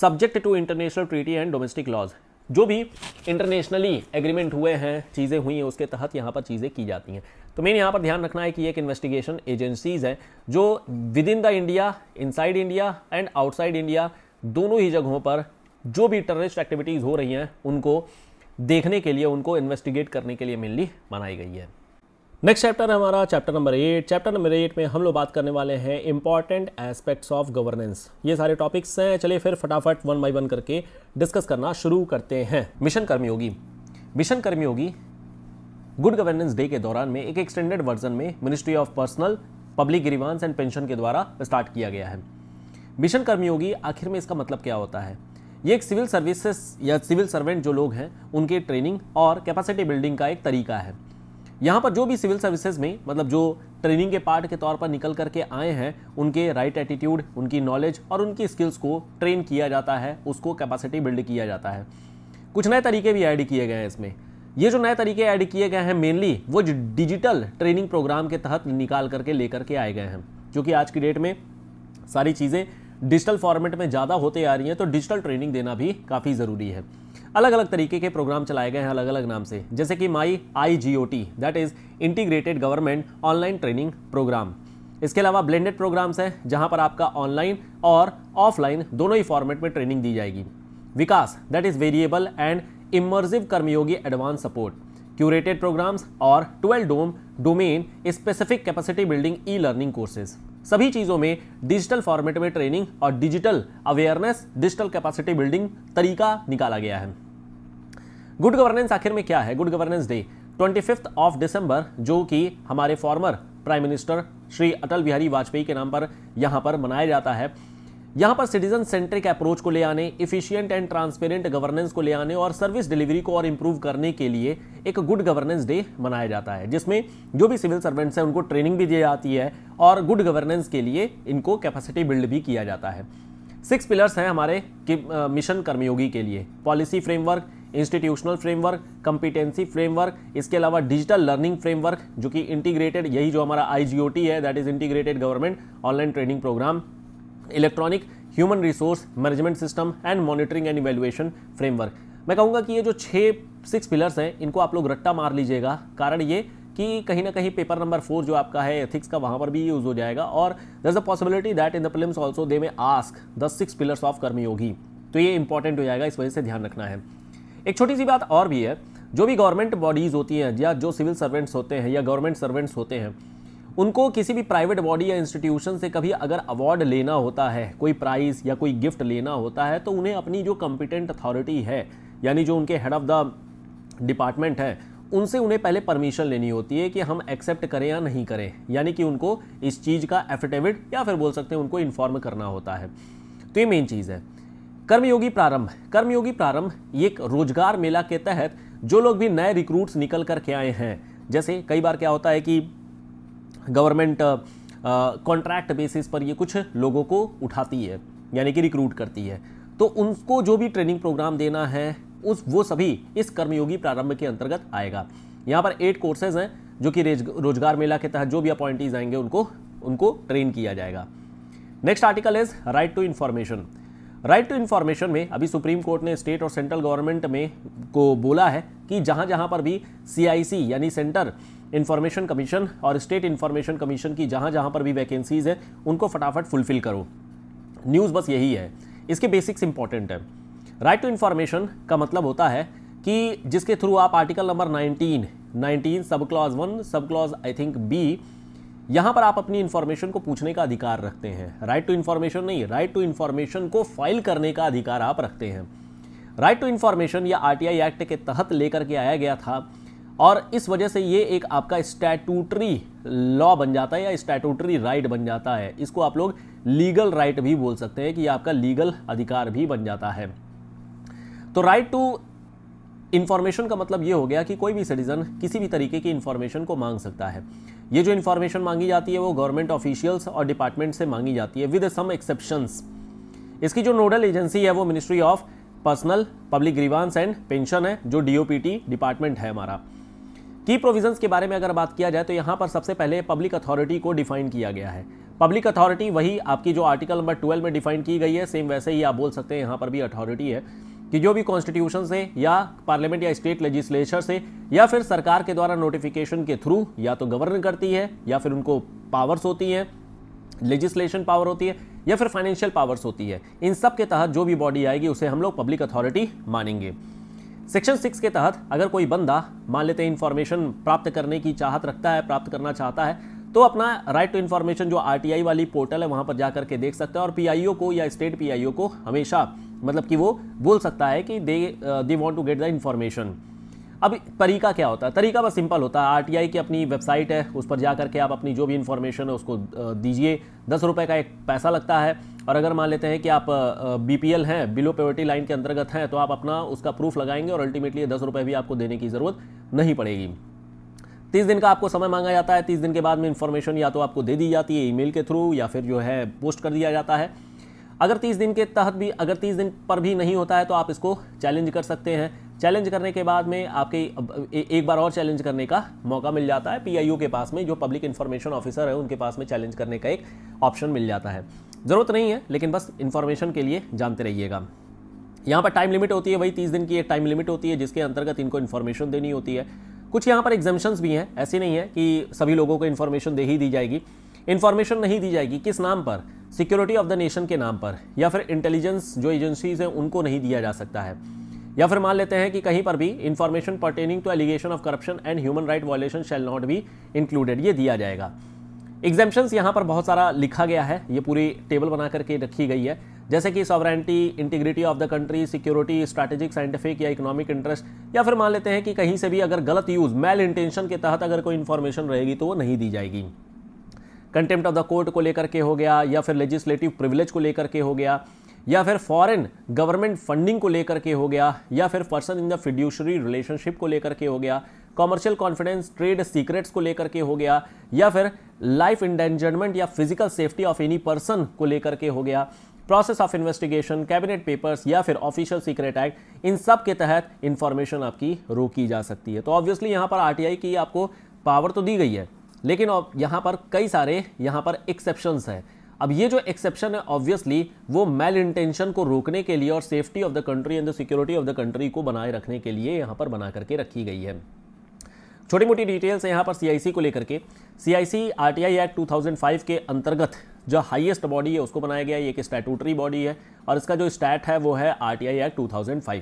subject to international treaty and domestic laws जो भी इंटरनेशनली एग्रीमेंट हुए हैं चीज़ें हुई हैं उसके तहत यहाँ पर चीज़ें की जाती हैं तो मेन यहाँ पर ध्यान रखना है कि एक इन्वेस्टिगेशन एजेंसीज़ हैं जो within the India inside India and outside India दोनों ही जगहों पर जो भी टेररिस्ट एक्टिविटीज़ हो रही हैं उनको देखने के लिए उनको इन्वेस्टिगेट करने के लिए मेनली बनाई गई है नेक्स्ट चैप्टर है हमारा chapter number eight chapter number eight में हम लोग बात करने वाले हैं इंपॉर्टेंट एस्पेक्ट्स ऑफ गवर्नेंस ये सारे टॉपिक्स हैं चलिए फिर फटाफट वन बाई वन करके डिस्कस करना शुरू करते हैं mission Karmayogi mission Karmayogi good governance day के दौरान में एक एक्सटेंडेड वर्जन में ministry of personnel public grievance and pension के द्वारा स्टार्ट किया गया है मिशन कर्मयोगी आखिर में इसका मतलब क्या होता है ये एक सिविल सर्विसेज या सिविल सर्वेंट जो लोग हैं उनके ट्रेनिंग और कैपेसिटी बिल्डिंग का एक तरीका है यहाँ पर जो भी सिविल सर्विसेज में मतलब जो ट्रेनिंग के पार्ट के तौर पर निकल करके आए हैं उनके राइट एटीट्यूड उनकी नॉलेज और उनकी स्किल्स को ट्रेन किया जाता है उसको कैपेसिटी बिल्ड किया जाता है कुछ नए तरीके भी ऐड किए गए हैं इसमें ये जो नए तरीके ऐड किए गए हैं मेनली वो डिजिटल ट्रेनिंग प्रोग्राम के तहत निकाल करके लेकर के आए गए हैं क्योंकि आज की डेट में सारी चीज़ें डिजिटल फॉर्मेट में ज़्यादा होते आ रही हैं तो डिजिटल ट्रेनिंग देना भी काफ़ी ज़रूरी है अलग अलग तरीके के प्रोग्राम चलाए गए हैं अलग अलग नाम से जैसे कि my I G O T that is integrated government online training programme इसके अलावा ब्लेंडेड प्रोग्राम्स हैं जहां पर आपका ऑनलाइन और ऑफलाइन दोनों ही फॉर्मेट में ट्रेनिंग दी जाएगी VIKAS that is variable and immersive Karmayogi advance support curated programmes और twelve dom domain specific capacity building e learning courses सभी चीज़ों में डिजिटल फॉर्मेट में ट्रेनिंग और digital awareness digital capacity building तरीका निकाला गया है गुड गवर्नेंस आखिर में क्या है good governance day twenty of December जो कि हमारे former prime minister Shri Atal Bihari Vajpayee के नाम पर यहां पर मनाया जाता है यहां पर सिटीजन सेंट्रिक अप्रोच को ले आने इफिशियंट एंड ट्रांसपेरेंट गवर्नेंस को ले आने और सर्विस डिलीवरी को और इंप्रूव करने के लिए एक गुड गवर्नेंस डे मनाया जाता है जिसमें जो भी सिविल सर्वेंट्स हैं उनको ट्रेनिंग भी दी जाती है और गुड गवर्नेंस के लिए इनको कैपेसिटी बिल्ड भी किया जाता है सिक्स पिलर्स हैं हमारे मिशन कर्मयोगी के लिए policy framework institutional framework competency framework इसके अलावा डिजिटल लर्निंग फ्रेमवर्क जो कि इंटीग्रेटेड यही जो हमारा आई है that is integrated government online training programme electronic human resource management system and monitoring and evaluation framework मैं कहूँगा कि ये जो छः सिक्स पिलर्स हैं इनको आप लोग रट्टा मार लीजिएगा कारण ये कि कहीं ना कहीं पेपर नंबर फोर जो आपका है एथिक्स का वहाँ पर भी यूज़ हो जाएगा और there a possibility that in the prelims also they may ask the six pillars of Karmayogi तो ये इंपॉर्टेंट हो जाएगा इस वजह से ध्यान रखना है एक छोटी सी बात और भी है जो भी गवर्नमेंट बॉडीज़ होती हैं या जो सिविल सर्वेंट्स होते हैं या गवर्नमेंट सर्वेंट्स होते हैं उनको किसी भी प्राइवेट बॉडी या इंस्टीट्यूशन से कभी अगर अवार्ड लेना होता है कोई प्राइज़ या कोई गिफ्ट लेना होता है तो उन्हें अपनी जो कॉम्पिटेंट अथॉरिटी है यानी जो उनके हेड ऑफ द डिपार्टमेंट है उनसे उन्हें पहले परमिशन लेनी होती है कि हम एक्सेप्ट करें या नहीं करें यानी कि उनको इस चीज़ का एफिडेविट या फिर बोल सकते हैं उनको इन्फॉर्म करना होता है तो ये मेन चीज़ है कर्मयोगी प्रारंभ कर्मयोगी प्रारंभ ये एक रोजगार मेला के तहत जो लोग भी नए रिक्रूट्स निकल कर के आए हैं जैसे कई बार क्या होता है कि गवर्नमेंट कॉन्ट्रैक्ट बेसिस पर ये कुछ लोगों को उठाती है यानी कि रिक्रूट करती है तो उनको जो भी ट्रेनिंग प्रोग्राम देना है उस वो सभी इस कर्मयोगी प्रारंभ के अंतर्गत आएगा यहाँ पर एट कोर्सेज हैं जो कि रोजगार मेला के तहत जो भी अपॉइंटीज आएंगे उनको उनको ट्रेन किया जाएगा next article is right to information right to information में अभी सुप्रीम कोर्ट ने स्टेट और सेंट्रल गवर्नमेंट में को बोला है कि जहाँ जहाँ पर भी सी यानी सेंटर इन्फॉर्मेशन कमीशन और स्टेट इन्फॉर्मेशन कमीशन की जहाँ जहाँ पर भी वैकेंसीज़ हैं उनको फटाफट फुलफिल करो न्यूज़ बस यही है इसके बेसिक्स इंपॉर्टेंट है राइट टू इन्फॉर्मेशन का मतलब होता है कि जिसके थ्रू आप article number 19, 19 sub clause one sub clause I think B यहाँ पर आप अपनी इन्फॉर्मेशन को पूछने का अधिकार रखते हैं राइट टू इन्फॉर्मेशन नहीं राइट टू इन्फॉर्मेशन को फाइल करने का अधिकार आप रखते हैं राइट टू इन्फॉर्मेशन या आर एक्ट के तहत लेकर के आया गया था और इस वजह से ये एक आपका स्टैटूटरी लॉ बन जाता है या स्टैटूटरी राइट बन जाता है इसको आप लोग लीगल राइट भी बोल सकते हैं कि ये आपका लीगल अधिकार भी बन जाता है तो राइट टू इन्फॉर्मेशन का मतलब ये हो गया कि कोई भी सिटीज़न किसी भी तरीके की इन्फॉर्मेशन को मांग सकता है ये जो इन्फॉर्मेशन मांगी जाती है वो गवर्नमेंट ऑफिशियल्स और डिपार्टमेंट से मांगी जाती है विद सम एक्सेप्शंस इसकी जो नोडल एजेंसी है वो ministry of personnel public grievance and pension है जो डी डिपार्टमेंट है हमारा की प्रोविजन के बारे में अगर बात किया जाए तो यहाँ पर सबसे पहले पब्लिक अथॉरिटी को डिफाइन किया गया है पब्लिक अथॉरिटी वही आपकी जो आर्टिकल नंबर ट्वेल्व में डिफाइन की गई है सेम वैसे ही आप बोल सकते हैं यहाँ पर भी अथॉरिटी है कि जो भी कॉन्स्टिट्यूशन से या पार्लियामेंट या स्टेट लेजिस्लेचर से या फिर सरकार के द्वारा नोटिफिकेशन के थ्रू या तो गवर्न करती है या फिर उनको पावर्स होती हैं लेजिस्लेशन पावर होती है या फिर फाइनेंशियल पावर्स होती है इन सब के तहत जो भी बॉडी आएगी उसे हम लोग पब्लिक अथॉरिटी मानेंगे सेक्शन सिक्स के तहत अगर कोई बंदा मान लेते हैं इन्फॉर्मेशन प्राप्त करने की चाहत रखता है प्राप्त करना चाहता है तो अपना राइट टू इन्फॉर्मेशन जो आरटीआई वाली पोर्टल है वहाँ पर जा के देख सकता है और पीआईओ को या स्टेट पीआईओ को हमेशा मतलब कि वो बोल सकता है कि they they want to get the information अब तरीका क्या होता है तरीका बस सिंपल होता है आरटीआई की अपनी वेबसाइट है उस पर जा करके आप अपनी जो भी इन्फॉर्मेशन है उसको uh, दीजिए दस रुपये का एक पैसा लगता है और अगर मान लेते हैं कि आप बीपीएल हैं बिलो पेवर्टी लाइन के अंतर्गत हैं तो आप अपना उसका प्रूफ लगाएंगे और अल्टीमेटली दस रुपये भी आपको देने की ज़रूरत नहीं पड़ेगी तीस दिन का आपको समय मांगा जाता है तीस दिन के बाद में इन्फॉर्मेशन या तो आपको दे दी जाती है ईमेल के थ्रू या फिर जो है पोस्ट कर दिया जाता है अगर तीस दिन के तहत भी अगर तीस दिन पर भी नहीं होता है तो आप इसको चैलेंज कर सकते हैं चैलेंज करने के बाद में आपके एक बार और चैलेंज करने का मौका मिल जाता है पीआईयू के पास में जो पब्लिक इन्फॉर्मेशन ऑफिसर है उनके पास में चैलेंज करने का एक ऑप्शन मिल जाता है ज़रूरत नहीं है लेकिन बस इन्फॉर्मेशन के लिए जानते रहिएगा यहाँ पर टाइम लिमिट होती है वही तीस दिन की एक टाइम लिमिट होती है जिसके अंतर्गत इनको इन्फॉर्मेशन देनी होती है कुछ यहाँ पर एग्जामेशंस भी हैं ऐसे नहीं है कि सभी लोगों को इन्फॉर्मेशन दे ही दी जाएगी इन्फॉर्मेशन नहीं दी जाएगी किस नाम पर सिक्योरिटी ऑफ द नेशन के नाम पर या फिर इंटेलिजेंस जो एजेंसीज हैं उनको नहीं दिया जा सकता है या फिर मान लेते हैं कि कहीं पर भी information pertaining to allegation of corruption and human right violation shall not be included ये दिया जाएगा एग्जाम्पन्स यहाँ पर बहुत सारा लिखा गया है ये पूरी टेबल बना करके रखी गई है जैसे कि sovereignty integrity of the country security strategic scientific या इकोनॉमिक इंटरेस्ट या फिर मान लेते हैं कि कहीं से भी अगर गलत यूज़ मेल इंटेंशन के तहत अगर कोई इन्फॉर्मेशन रहेगी तो वो नहीं दी जाएगी कंटेम्प्ट ऑफ द कोर्ट को लेकर के हो गया या फिर लेजिस्लेटिव प्रिविलेज को लेकर के हो गया या फिर फॉरेन गवर्नमेंट फंडिंग को लेकर के हो गया या फिर person in the fiduciary relationship को लेकर के हो गया कॉमर्शियल कॉन्फिडेंस ट्रेड सीक्रेट्स को लेकर के हो गया या फिर लाइफ इंडेंजरमेंट या physical safety of any person को लेकर के हो गया process of investigation cabinet papers या फिर ऑफिशियल सीक्रेट एक्ट इन सब के तहत इन्फॉर्मेशन आपकी रोकी जा सकती है तो ऑब्वियसली यहाँ पर आरटीआई की आपको पावर तो दी गई है लेकिन यहाँ पर कई सारे यहाँ पर एक्सेप्शंस हैं अब ये जो एक्सेप्शन है ऑब्वियसली वो मेल इंटेंशन को रोकने के लिए और safety of the country and the security of the country को बनाए रखने के लिए यहाँ पर बना करके रखी गई है छोटी मोटी डिटेल्स यहाँ पर सीआईसी को लेकर के सीआईसी आरटीआई एक्ट 2005 के अंतर्गत जो हाईएस्ट बॉडी है उसको बनाया गया ये एक स्टैटूटरी बॉडी है और इसका जो स्टैट है वो है RTI act 2005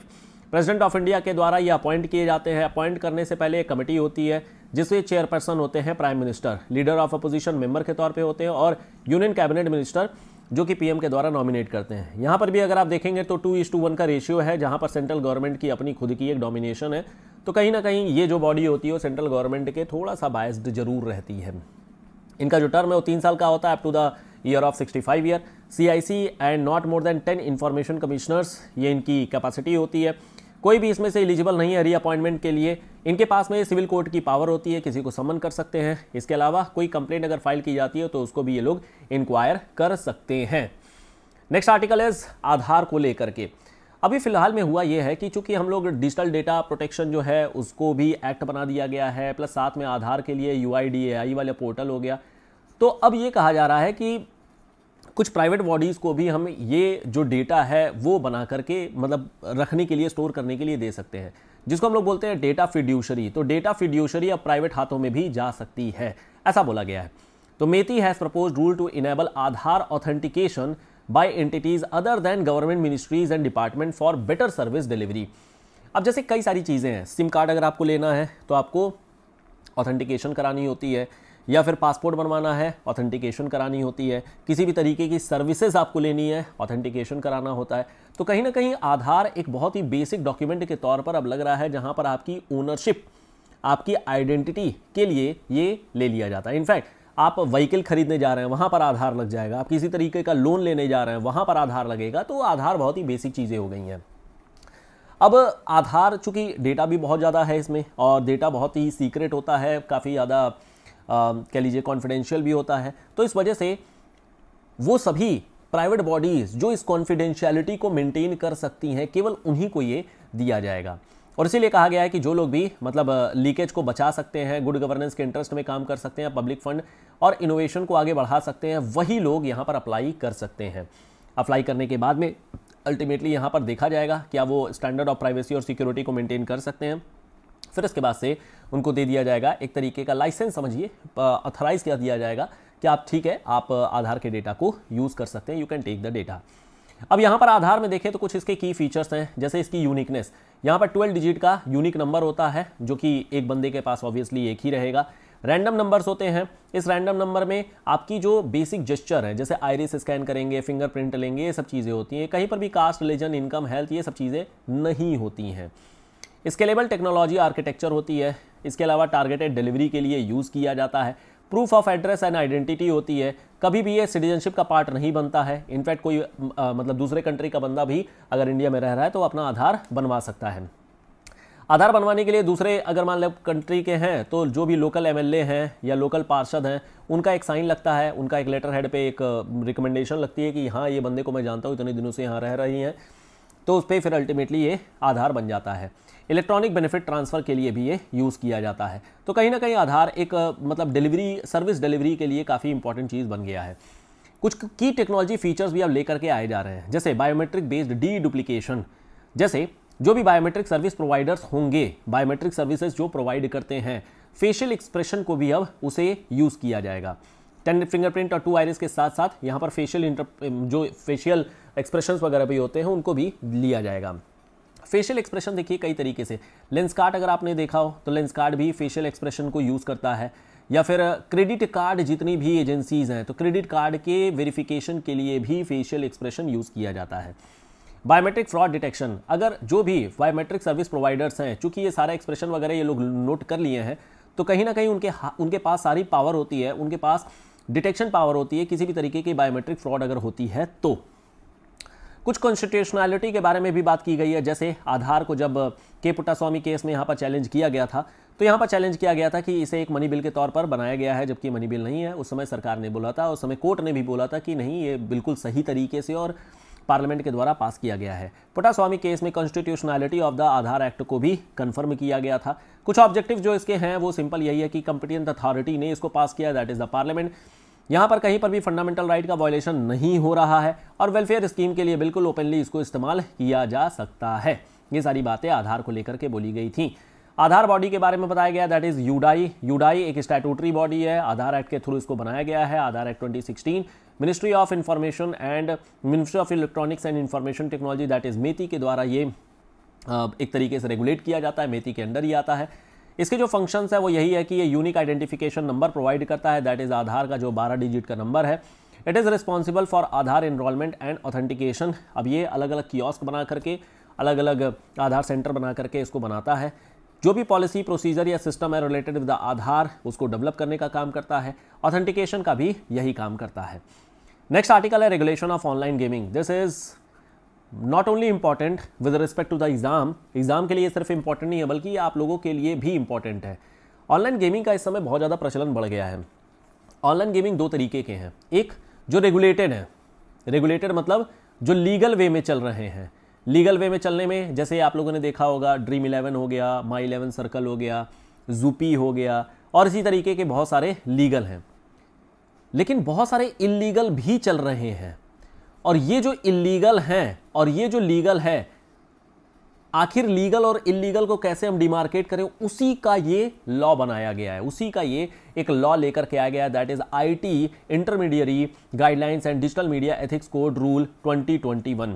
president of India के द्वारा ये अपॉइंट किए जाते हैं अपॉइंट करने से पहले एक कमेटी होती है जिसमें चेयरपर्सन होते हैं prime minister leader of opposition member के तौर पर होते हैं और यूनियन कैबिनेट मिनिस्टर जो कि पीएम के द्वारा नॉमिनेट करते हैं यहाँ पर भी अगर आप देखेंगे तो टू इस टू वन का रेशियो है जहाँ पर सेंट्रल गवर्नमेंट की अपनी खुद की एक डोमिनेशन है तो कहीं ना कहीं ये जो बॉडी होती है वो सेंट्रल गवर्नमेंट के थोड़ा सा बायस्ड जरूर रहती है इनका जो टर्म है वो तीन साल का होता है up to the year of 65 year C I C and not more than ten information commissioners ये इनकी कैपेसिटी होती है कोई भी इसमें से एलिजिबल नहीं है री अपॉइंटमेंट के लिए इनके पास में सिविल कोर्ट की पावर होती है किसी को समन कर सकते हैं इसके अलावा कोई कंप्लेंट अगर फाइल की जाती है तो उसको भी ये लोग इंक्वायर कर सकते हैं नेक्स्ट आर्टिकल इज आधार को लेकर के अभी फ़िलहाल में हुआ यह है कि चूंकि हम लोग डिजिटल डेटा प्रोटेक्शन जो है उसको भी एक्ट बना दिया गया है प्लस साथ में आधार के लिए यू आई वाला पोर्टल हो गया तो अब ये कहा जा रहा है कि कुछ प्राइवेट बॉडीज़ को भी हम ये जो डेटा है वो बना करके मतलब रखने के लिए स्टोर करने के लिए दे सकते हैं जिसको हम लोग बोलते हैं डेटा फिड्यूशरी तो डेटा फिड्यूशरी अब प्राइवेट हाथों में भी जा सकती है ऐसा बोला गया है तो MeitY has propose rule to enable Aadhaar authentication by entities other than government ministries and department for better service delivery अब जैसे कई सारी चीज़ें हैं सिम कार्ड अगर आपको लेना है तो आपको ऑथेंटिकेशन करानी होती है या फिर पासपोर्ट बनवाना है ऑथेंटिकेशन करानी होती है किसी भी तरीके की सर्विसेज आपको लेनी है ऑथेंटिकेशन कराना होता है तो कहीं ना कहीं आधार एक बहुत ही बेसिक डॉक्यूमेंट के तौर पर अब लग रहा है जहां पर आपकी ओनरशिप आपकी आइडेंटिटी के लिए ये ले लिया जाता है इनफैक्ट आप व्हीकल खरीदने जा रहे हैं वहाँ पर आधार लग जाएगा आप किसी तरीके का लोन लेने जा रहे हैं वहाँ पर आधार लगेगा तो आधार बहुत ही बेसिक चीज़ें हो गई हैं अब आधार चूँकि डेटा भी बहुत ज़्यादा है इसमें और डेटा बहुत ही सीक्रेट होता है काफ़ी ज़्यादा कह लीजिए कॉन्फिडेंशियल भी होता है तो इस वजह से वो सभी प्राइवेट बॉडीज़ जो इस कॉन्फिडेंशियलिटी को मेंटेन कर सकती हैं केवल उन्हीं को ये दिया जाएगा और इसीलिए कहा गया है कि जो लोग भी मतलब लीकेज को बचा सकते हैं गुड गवर्नेंस के इंटरेस्ट में काम कर सकते हैं पब्लिक फंड और इनोवेशन को आगे बढ़ा सकते हैं वही लोग यहाँ पर अप्लाई कर सकते हैं अप्लाई करने के बाद में अल्टीमेटली यहाँ पर देखा जाएगा क्या वो स्टैंडर्ड ऑफ प्राइवेसी और सिक्योरिटी को मेंटेन कर सकते हैं फिर इसके बाद से उनको दे दिया जाएगा एक तरीके का लाइसेंस समझिए अथराइज किया दिया जाएगा कि आप ठीक है आप आधार के डेटा को यूज़ कर सकते हैं you can take the data अब यहाँ पर आधार में देखें तो कुछ इसके की फीचर्स हैं जैसे इसकी यूनिकनेस यहाँ पर ट्वेल्व डिजिट का यूनिक नंबर होता है जो कि एक बंदे के पास ऑब्वियसली एक ही रहेगा रैंडम नंबर्स होते हैं इस रैंडम नंबर में आपकी जो बेसिक जेस्चर है जैसे आयरिस स्कैन करेंगे फिंगरप्रिंट लेंगे ये सब चीज़ें होती हैं कहीं पर भी कास्ट रिलीजन इनकम हेल्थ ये सब चीज़ें नहीं होती हैं स्केलेबल टेक्नोलॉजी आर्किटेक्चर होती है इसके अलावा टारगेटेड डिलीवरी के लिए यूज़ किया जाता है proof of address and identity होती है कभी भी ये सिटीजनशिप का पार्ट नहीं बनता है इनफैक्ट कोई आ, मतलब दूसरे कंट्री का बंदा भी अगर इंडिया में रह रहा है तो अपना आधार बनवा सकता है आधार बनवाने के लिए दूसरे अगर मान लो कंट्री के हैं तो जो भी लोकल एमएलए हैं या लोकल पार्षद हैं उनका एक साइन लगता है उनका एक लेटर हेड पे एक रिकमेंडेशन लगती है कि हाँ ये बंदे को मैं जानता हूँ इतने दिनों से यहाँ रह रही हैं तो उस पर फिर अल्टीमेटली ये आधार बन जाता है इलेक्ट्रॉनिक बेनिफिट ट्रांसफ़र के लिए भी ये यूज़ किया जाता है तो कहीं ना कहीं आधार एक मतलब डिलीवरी सर्विस डिलीवरी के लिए काफ़ी इंपॉर्टेंट चीज़ बन गया है कुछ की टेक्नोलॉजी फीचर्स भी अब लेकर के आए जा रहे हैं जैसे बायोमेट्रिक बेस्ड डी डुप्लीकेशन जैसे जो भी बायोमेट्रिक सर्विस प्रोवाइडर्स होंगे बायोमेट्रिक सर्विसेज जो प्रोवाइड करते हैं फेशियल एक्सप्रेशन को भी अब उसे यूज़ किया जाएगा टेन फिंगरप्रिंट और टू आयरस के साथ साथ यहाँ पर फेशियल इंटर जो फेशियल एक्सप्रेशन वगैरह भी होते हैं उनको भी लिया जाएगा फेशियल एक्सप्रेशन देखिए कई तरीके से लेंस कार्ड अगर आपने देखा हो तो लेंस कार्ड भी फेशियल एक्सप्रेशन को यूज़ करता है या फिर क्रेडिट कार्ड जितनी भी एजेंसीज़ हैं तो क्रेडिट कार्ड के वेरिफिकेशन के लिए भी फेशियल एक्सप्रेशन यूज़ किया जाता है बायोमेट्रिक फ्रॉड डिटेक्शन अगर जो भी बायोमेट्रिक सर्विस प्रोवाइडर्स हैं चूंकि ये सारा एक्सप्रेशन वगैरह ये लोग नोट कर लिए हैं तो कहीं ना कहीं उनके उनके पास सारी पावर होती है उनके पास डिटेक्शन पावर होती है किसी भी तरीके की बायोमेट्रिक फ्रॉड अगर होती है तो कुछ कॉन्स्टिट्यूशनैलिटी के बारे में भी बात की गई है जैसे आधार को जब के पुट्टास्वामी केस में यहाँ पर चैलेंज किया गया था तो यहाँ पर चैलेंज किया गया था कि इसे एक मनी बिल के तौर पर बनाया गया है जबकि मनी बिल नहीं है उस समय सरकार ने बोला था उस समय कोर्ट ने भी बोला था कि नहीं ये बिल्कुल सही तरीके से और पार्लियामेंट के द्वारा पास किया गया है पुटास्वामी केस में constitutionality of the Aadhaar act को भी कंफर्म किया गया था कुछ ऑब्जेक्टिव जो इसके हैं वो सिंपल यही है कि कंपिटेंट अथॉरिटी ने इसको पास किया दैट इज़ द पार्लियामेंट यहाँ पर कहीं पर भी फंडामेंटल राइट का वॉयलेशन नहीं हो रहा है और वेलफेयर स्कीम के लिए बिल्कुल ओपनली इसको इस्तेमाल किया जा सकता है ये सारी बातें आधार को लेकर के बोली गई थी आधार बॉडी के बारे में बताया गया दैट इज़ यूडाई यूडाई एक स्टैटूटरी बॉडी है आधार एक्ट के थ्रू इसको बनाया गया है Aadhaar act 2016 ministry of information and ministry of electronics and information technology that is MeitY के द्वारा ये एक तरीके से रेगुलेट किया जाता है मेती के अंडर ही आता है इसके जो फंक्शंस है वो यही है कि ये यूनिक आइडेंटिफिकेशन नंबर प्रोवाइड करता है दैट इज़ आधार का जो बारह डिजिट का नंबर है it is responsible for Aadhaar enrolment and authentication अब ये अलग अलग कियोस्क बना करके अलग अलग आधार सेंटर बना करके इसको बनाता है जो भी पॉलिसी प्रोसीजर या सिस्टम है रिलेटेड विद आधार उसको डेवलप करने का काम करता है ऑथेंटिकेशन का भी यही काम करता है नेक्स्ट आर्टिकल है regulation of online gaming this is not only important with respect to the exam exam के लिए सिर्फ इंपॉर्टेंट नहीं है बल्कि ये आप लोगों के लिए भी इम्पॉर्टेंट है ऑनलाइन गेमिंग का इस समय बहुत ज़्यादा प्रचलन बढ़ गया है ऑनलाइन गेमिंग दो तरीके के हैं एक जो रेगुलेटेड है रेगुलेटेड मतलब जो लीगल वे में चल रहे हैं लीगल वे में चलने में जैसे आप लोगों ने देखा होगा ड्रीम इलेवन हो गया माई इलेवन सर्कल हो गया जूपी हो गया और इसी तरीके के बहुत सारे लीगल हैं लेकिन बहुत सारे इलीगल भी चल रहे हैं और ये जो इलीगल हैं और ये जो लीगल है आखिर लीगल और इलीगल को कैसे हम डिमार्केट करें उसी का ये लॉ बनाया गया है उसी का ये एक लॉ लेकर के आया गया है that is IT intermediary guidelines and digital media ethics code rule 2021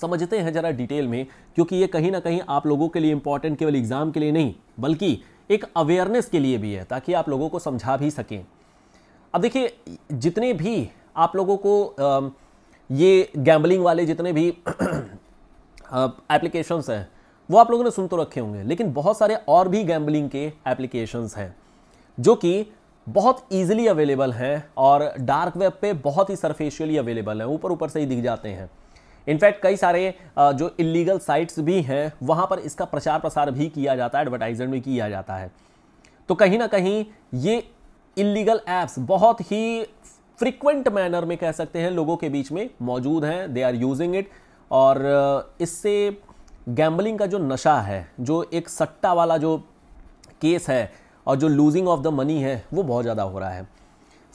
समझते हैं जरा डिटेल में क्योंकि ये कहीं ना कहीं आप लोगों के लिए इंपॉर्टेंट केवल एग्जाम के लिए नहीं बल्कि एक अवेयरनेस के लिए भी है ताकि आप लोगों को समझा भी सकें अब देखिए जितने भी आप लोगों को आ, ये गैम्बलिंग वाले जितने भी एप्लीकेशंस हैं वो आप लोगों ने सुन तो रखे होंगे लेकिन बहुत सारे और भी गैम्बलिंग के एप्लीकेशंस हैं जो कि बहुत इजीली अवेलेबल हैं और डार्क वेब पे बहुत ही सरफेशियली अवेलेबल हैं ऊपर ऊपर से ही दिख जाते हैं इनफैक्ट कई सारे जो इलीगल साइट्स भी हैं वहाँ पर इसका प्रचार प्रसार भी किया जाता है एडवर्टाइजमेंट भी किया जाता है तो कहीं ना कहीं ये इलीगल ऐप्स बहुत ही फ्रीक्वेंट मैनर में कह सकते हैं लोगों के बीच में मौजूद हैं दे आर यूजिंग इट और इससे गैम्बलिंग का जो नशा है जो एक सट्टा वाला जो केस है और जो लूजिंग ऑफ द मनी है वो बहुत ज़्यादा हो रहा है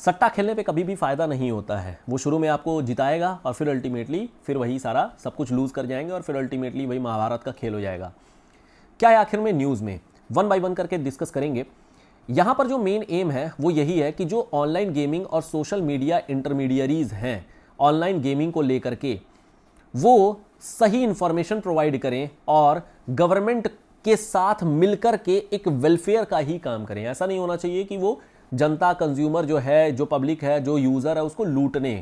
सट्टा खेलने पे कभी भी फ़ायदा नहीं होता है वो शुरू में आपको जिताएगा और फिर अल्टीमेटली फिर वही सारा सब कुछ लूज़ कर जाएंगे और फिर अल्टीमेटली वही महाभारत का खेल हो जाएगा क्या है आखिर में न्यूज़ में वन बाई वन करके डिस्कस करेंगे यहाँ पर जो मेन एम है वो यही है कि जो ऑनलाइन गेमिंग और सोशल मीडिया इंटरमीडियरीज हैं ऑनलाइन गेमिंग को लेकर के वो सही इंफॉर्मेशन प्रोवाइड करें और गवर्नमेंट के साथ मिलकर के एक वेलफेयर का ही काम करें ऐसा नहीं होना चाहिए कि वो जनता कंज्यूमर जो है जो पब्लिक है जो यूज़र है उसको लूटने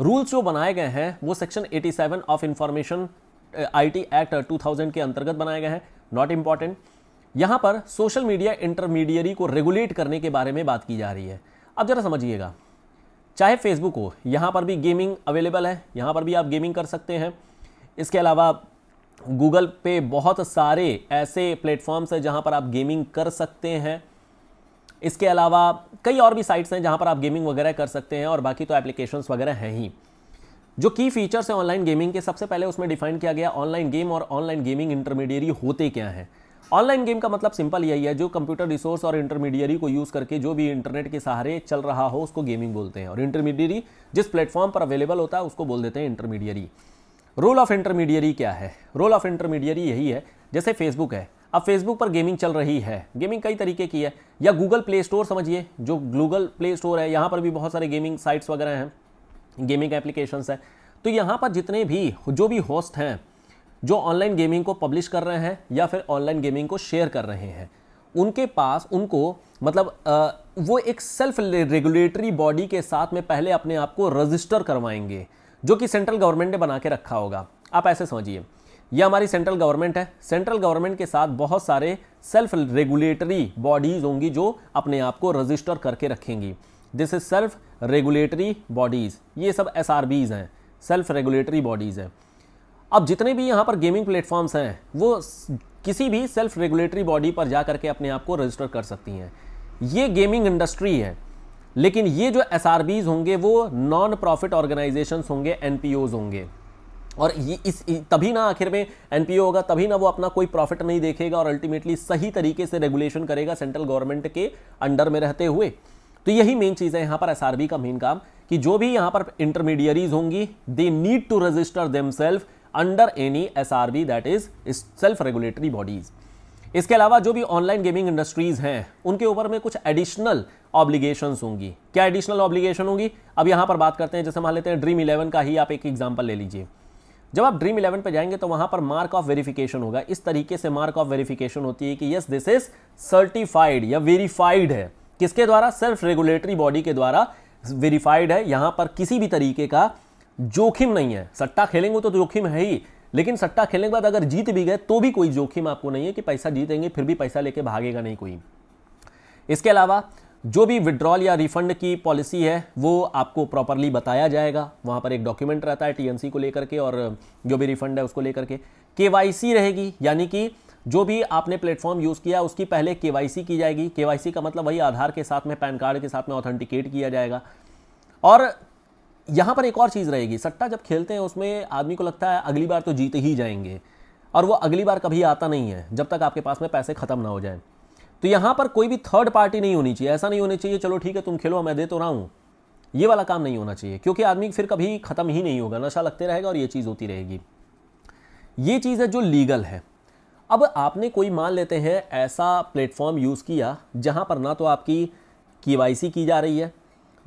रूल्स जो बनाए गए हैं वो section 87 of information IT act 2000 के अंतर्गत बनाए गए हैं नॉट इंपॉर्टेंट यहाँ पर सोशल मीडिया इंटरमीडियरी को रेगुलेट करने के बारे में बात की जा रही है अब ज़रा समझिएगा चाहे फेसबुक हो यहाँ पर भी गेमिंग अवेलेबल है यहाँ पर भी आप गेमिंग कर सकते हैं इसके अलावा गूगल पे बहुत सारे ऐसे प्लेटफॉर्म्स हैं जहाँ पर आप गेमिंग कर सकते हैं इसके अलावा कई और भी साइट्स हैं जहाँ पर आप गेमिंग वगैरह कर सकते हैं और बाकी तो एप्लीकेशंस वगैरह हैं ही जो की फीचर्स हैं ऑनलाइन गेमिंग के सबसे पहले उसमें डिफाइन किया गया ऑनलाइन गेम और ऑनलाइन गेमिंग इंटरमीडियरी होते क्या हैं ऑनलाइन गेम का मतलब सिंपल यही है जो कंप्यूटर रिसोर्स और इंटरमीडियरी को यूज़ करके जो भी इंटरनेट के सहारे चल रहा हो उसको गेमिंग बोलते हैं और इंटरमीडियरी जिस प्लेटफॉर्म पर अवेलेबल होता है उसको बोल देते हैं इंटरमीडियरी रोल ऑफ इंटरमीडियरी क्या है रोल ऑफ इंटरमीडियरी यही है जैसे फेसबुक है अब फेसबुक पर गेमिंग चल रही है गेमिंग कई तरीके की है या गूगल प्ले स्टोर समझिए जो गूगल प्ले स्टोर है यहाँ पर भी बहुत सारे गेमिंग साइट्स वगैरह हैं गेमिंग एप्लीकेशंस है तो यहाँ पर जितने भी जो भी होस्ट हैं जो ऑनलाइन गेमिंग को पब्लिश कर रहे हैं या फिर ऑनलाइन गेमिंग को शेयर कर रहे हैं उनके पास उनको मतलब वो एक सेल्फ रेगुलेटरी बॉडी के साथ में पहले अपने आप को रजिस्टर करवाएंगे जो कि सेंट्रल गवर्नमेंट ने बना के रखा होगा आप ऐसे समझिए यह हमारी सेंट्रल गवर्नमेंट है सेंट्रल गवर्नमेंट के साथ बहुत सारे सेल्फ रेगुलेटरी बॉडीज होंगी जो अपने आप को रजिस्टर करके रखेंगी जैसे सेल्फ रेगुलेटरी बॉडीज़ ये सब एस हैं सेल्फ रेगुलेटरी बॉडीज़ हैं अब जितने भी यहाँ पर गेमिंग प्लेटफॉर्म्स हैं वो किसी भी सेल्फ रेगुलेटरी बॉडी पर जा करके अपने आप को रजिस्टर कर सकती हैं ये गेमिंग इंडस्ट्री है लेकिन ये जो एस होंगे वो नॉन प्रॉफिट ऑर्गेनाइजेशन होंगे एन होंगे और ये इस तभी ना आखिर में एन होगा तभी ना वो अपना कोई प्रॉफिट नहीं देखेगा और अल्टीमेटली सही तरीके से रेगुलेशन करेगा सेंट्रल गवर्नमेंट के अंडर में रहते हुए तो यही मेन चीज़ है यहाँ पर एस का मेन काम कि जो भी यहाँ पर इंटरमीडियरीज होंगी they need to register themself self under any S R B that is self regulatory bodies इसके अलावा जो भी ऑनलाइन गेमिंग इंडस्ट्रीज़ हैं उनके ऊपर में कुछ एडिशनल ऑब्लिगेशन होंगी क्या एडिशनल ऑब्लिगेशन होंगी अब यहां पर बात करते हैं जैसे मान लेते हैं ड्रीम इलेवन का ही आप एक एग्जाम्पल ले लीजिए जब आप ड्रीम इलेवन पर जाएंगे तो वहां पर मार्क ऑफ वेरिफिकेशन होगा इस तरीके से मार्क ऑफ वेरिफिकेशन होती है कि यस दिस इज सर्टिफाइड या वेरीफाइड है किसके द्वारा सेल्फ रेगुलेटरी बॉडी के द्वारा वेरीफाइड है यहां पर किसी भी तरीके का जोखिम नहीं है सट्टा खेलेंगे तो जोखिम है ही लेकिन सट्टा खेलने के बाद अगर जीत भी गए तो भी कोई जोखिम आपको नहीं है कि पैसा जीतेंगे फिर भी पैसा लेके भागेगा नहीं कोई इसके अलावा जो भी विड्रॉल या रिफंड की पॉलिसी है वो आपको प्रॉपरली बताया जाएगा वहाँ पर एक डॉक्यूमेंट रहता है टीएनसी को लेकर के और जो भी रिफंड है उसको लेकर के केवाईसी रहेगी यानी कि जो भी आपने प्लेटफॉर्म यूज़ किया उसकी पहले केवाईसी की जाएगी के का मतलब वही आधार के साथ में पैन कार्ड के साथ में ऑथेंटिकेट किया जाएगा और यहाँ पर एक और चीज़ रहेगी सट्टा जब खेलते हैं उसमें आदमी को लगता है अगली बार तो जीत ही जाएंगे और वो अगली बार कभी आता नहीं है जब तक आपके पास में पैसे ख़त्म ना हो जाए तो यहाँ पर कोई भी थर्ड पार्टी नहीं होनी चाहिए ऐसा नहीं होना चाहिए चलो ठीक है तुम खेलो मैं दे तो रहा हूँ ये वाला काम नहीं होना चाहिए क्योंकि आदमी फिर कभी ख़त्म ही नहीं होगा नशा लगते रहेगा और ये चीज़ होती रहेगी ये चीज़ है जो लीगल है अब आपने कोई मान लेते हैं ऐसा प्लेटफॉर्म यूज़ किया जहाँ पर ना तो आपकी के की जा रही है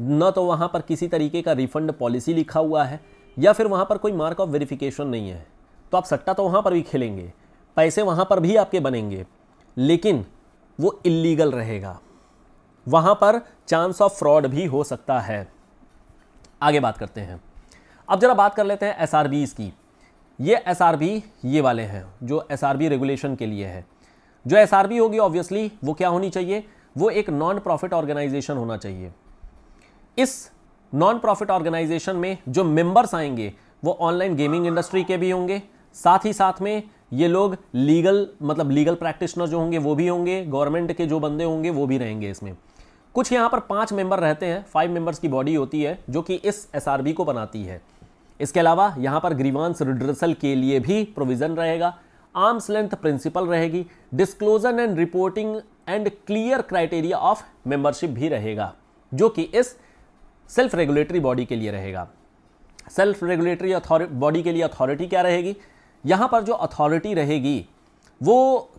न तो वहाँ पर किसी तरीके का रिफंड पॉलिसी लिखा हुआ है या फिर वहाँ पर कोई मार्क ऑफ वेरिफिकेशन नहीं है तो आप सट्टा तो वहाँ पर भी खेलेंगे पैसे वहाँ पर भी आपके बनेंगे लेकिन वो इलीगल रहेगा वहाँ पर चांस ऑफ फ्रॉड भी हो सकता है आगे बात करते हैं अब ज़रा बात कर लेते हैं एस की ये एस ये वाले हैं जो एस रेगुलेशन के लिए है जो एस होगी ऑब्वियसली वो क्या होनी चाहिए वो एक नॉन प्रॉफिट ऑर्गेनाइजेशन होना चाहिए इस नॉन प्रॉफिट ऑर्गेनाइजेशन में जो मेंबर्स आएंगे वो ऑनलाइन गेमिंग इंडस्ट्री के भी होंगे साथ ही साथ में ये लोग लीगल मतलब लीगल प्रैक्टिशनर जो होंगे वो भी होंगे गवर्नमेंट के जो बंदे होंगे वो भी रहेंगे इसमें कुछ यहाँ पर पाँच मेंबर रहते हैं फाइव मेंबर्स की बॉडी होती है जो कि इस एस को बनाती है इसके अलावा यहाँ पर ग्रीवांस रिड्रेसल के लिए भी प्रोविज़न रहेगा आर्म्स लेंथ प्रिंसिपल रहेगी disclosure and reporting and clear criteria of membership भी रहेगा जो कि इस सेल्फ रेगुलेटरी बॉडी के लिए रहेगा सेल्फ रेगुलेटरी बॉडी के लिए अथॉरिटी क्या रहेगी यहाँ पर जो अथॉरिटी रहेगी वो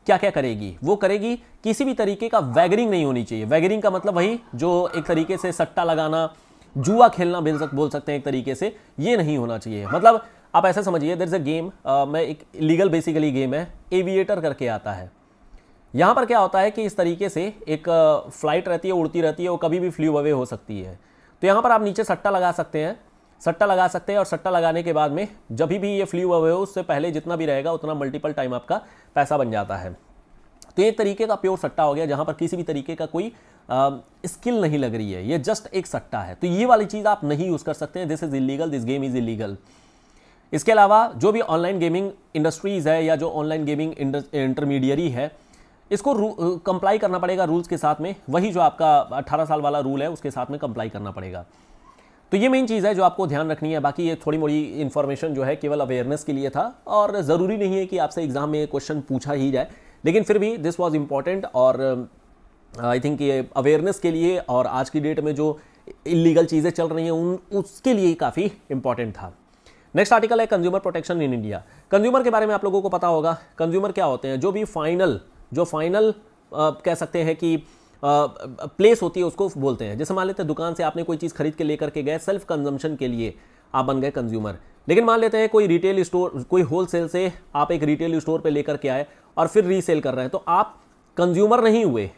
क्या क्या करेगी वो करेगी किसी भी तरीके का वैगरिंग नहीं होनी चाहिए वैगरिंग का मतलब वही जो एक तरीके से सट्टा लगाना जुआ खेलना बिल सक, बोल सकते हैं एक तरीके से ये नहीं होना चाहिए मतलब आप ऐसा समझिए दर इज़ अ गेम मैं एक लीगल बेसिकली गेम है एविएटर करके आता है यहाँ पर क्या होता है कि इस तरीके से एक फ्लाइट रहती है उड़ती रहती है और कभी भी फ्लू अवे हो सकती है तो यहाँ पर आप नीचे सट्टा लगा सकते हैं सट्टा लगा सकते हैं और सट्टा लगाने के बाद में जब भी ये फ्ली हुए हो उससे पहले जितना भी रहेगा उतना मल्टीपल टाइम आपका पैसा बन जाता है तो ये तरीके का प्योर सट्टा हो गया जहाँ पर किसी भी तरीके का कोई आ, स्किल नहीं लग रही है ये जस्ट एक सट्टा है तो ये वाली चीज़ आप नहीं यूज़ कर सकते हैं this is illegal this game is illegal इसके अलावा जो भी ऑनलाइन गेमिंग इंडस्ट्रीज़ है या जो ऑनलाइन गेमिंग इंटरमीडियरी है इसको कंप्लाई करना पड़ेगा रूल्स के साथ में वही जो आपका अट्ठारह साल वाला रूल है उसके साथ में कंप्लाई करना पड़ेगा तो ये मेन चीज़ है जो आपको ध्यान रखनी है बाकी ये थोड़ी मोड़ी इन्फॉर्मेशन जो है केवल अवेयरनेस के लिए था और ज़रूरी नहीं है कि आपसे एग्ज़ाम में क्वेश्चन पूछा ही जाए लेकिन फिर भी दिस वॉज इम्पॉर्टेंट और आई थिंक ये अवेयरनेस के लिए और आज की डेट में जो इलीगल चीज़ें चल रही हैं उन उसके लिए काफ़ी इंपॉर्टेंट था नेक्स्ट आर्टिकल है consumer protection in India consumer के बारे में आप लोगों को पता होगा कंज्यूमर क्या होते हैं जो भी फाइनल जो फाइनल कह सकते हैं कि प्लेस होती है उसको बोलते हैं जैसे मान लेते हैं दुकान से आपने कोई चीज़ खरीद के लेकर के गए सेल्फ कंजम्पशन के लिए आप बन गए कंज्यूमर लेकिन मान लेते हैं कोई रिटेल स्टोर कोई होलसेल से आप एक रिटेल स्टोर पे लेकर के आए और फिर रीसेल कर रहे हैं तो आप कंज्यूमर नहीं हुए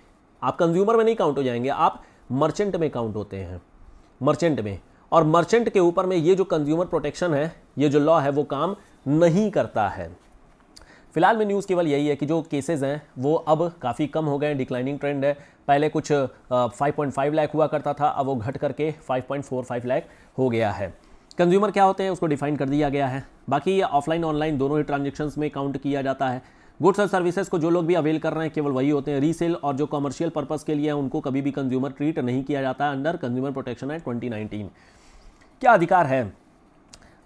आप कंज्यूमर में नहीं काउंट हो जाएंगे आप मर्चेंट में काउंट होते हैं मर्चेंट में और मर्चेंट के ऊपर में ये जो कंज्यूमर प्रोटेक्शन है ये जो लॉ है वो काम नहीं करता है फिलहाल में न्यूज़ केवल यही है कि जो केसेस हैं वो अब काफ़ी कम हो गए हैं डिक्लाइनिंग ट्रेंड है पहले कुछ 5.5 लाख हुआ करता था अब वो घट करके 5.45 लाख हो गया है कंज्यूमर क्या होते हैं उसको डिफाइन कर दिया गया है बाकी ऑफलाइन ऑनलाइन दोनों ही ट्रांजेक्शन में काउंट किया जाता है गुड्स और सर्विसेज को जो लोग भी अवेल कर रहे हैं केवल वही होते हैं रीसेल और जो कमर्शियल पर्पज़ के लिए है उनको कभी भी कंज्यूमर ट्रीट नहीं किया जाता है under consumer protection act twenty क्या अधिकार है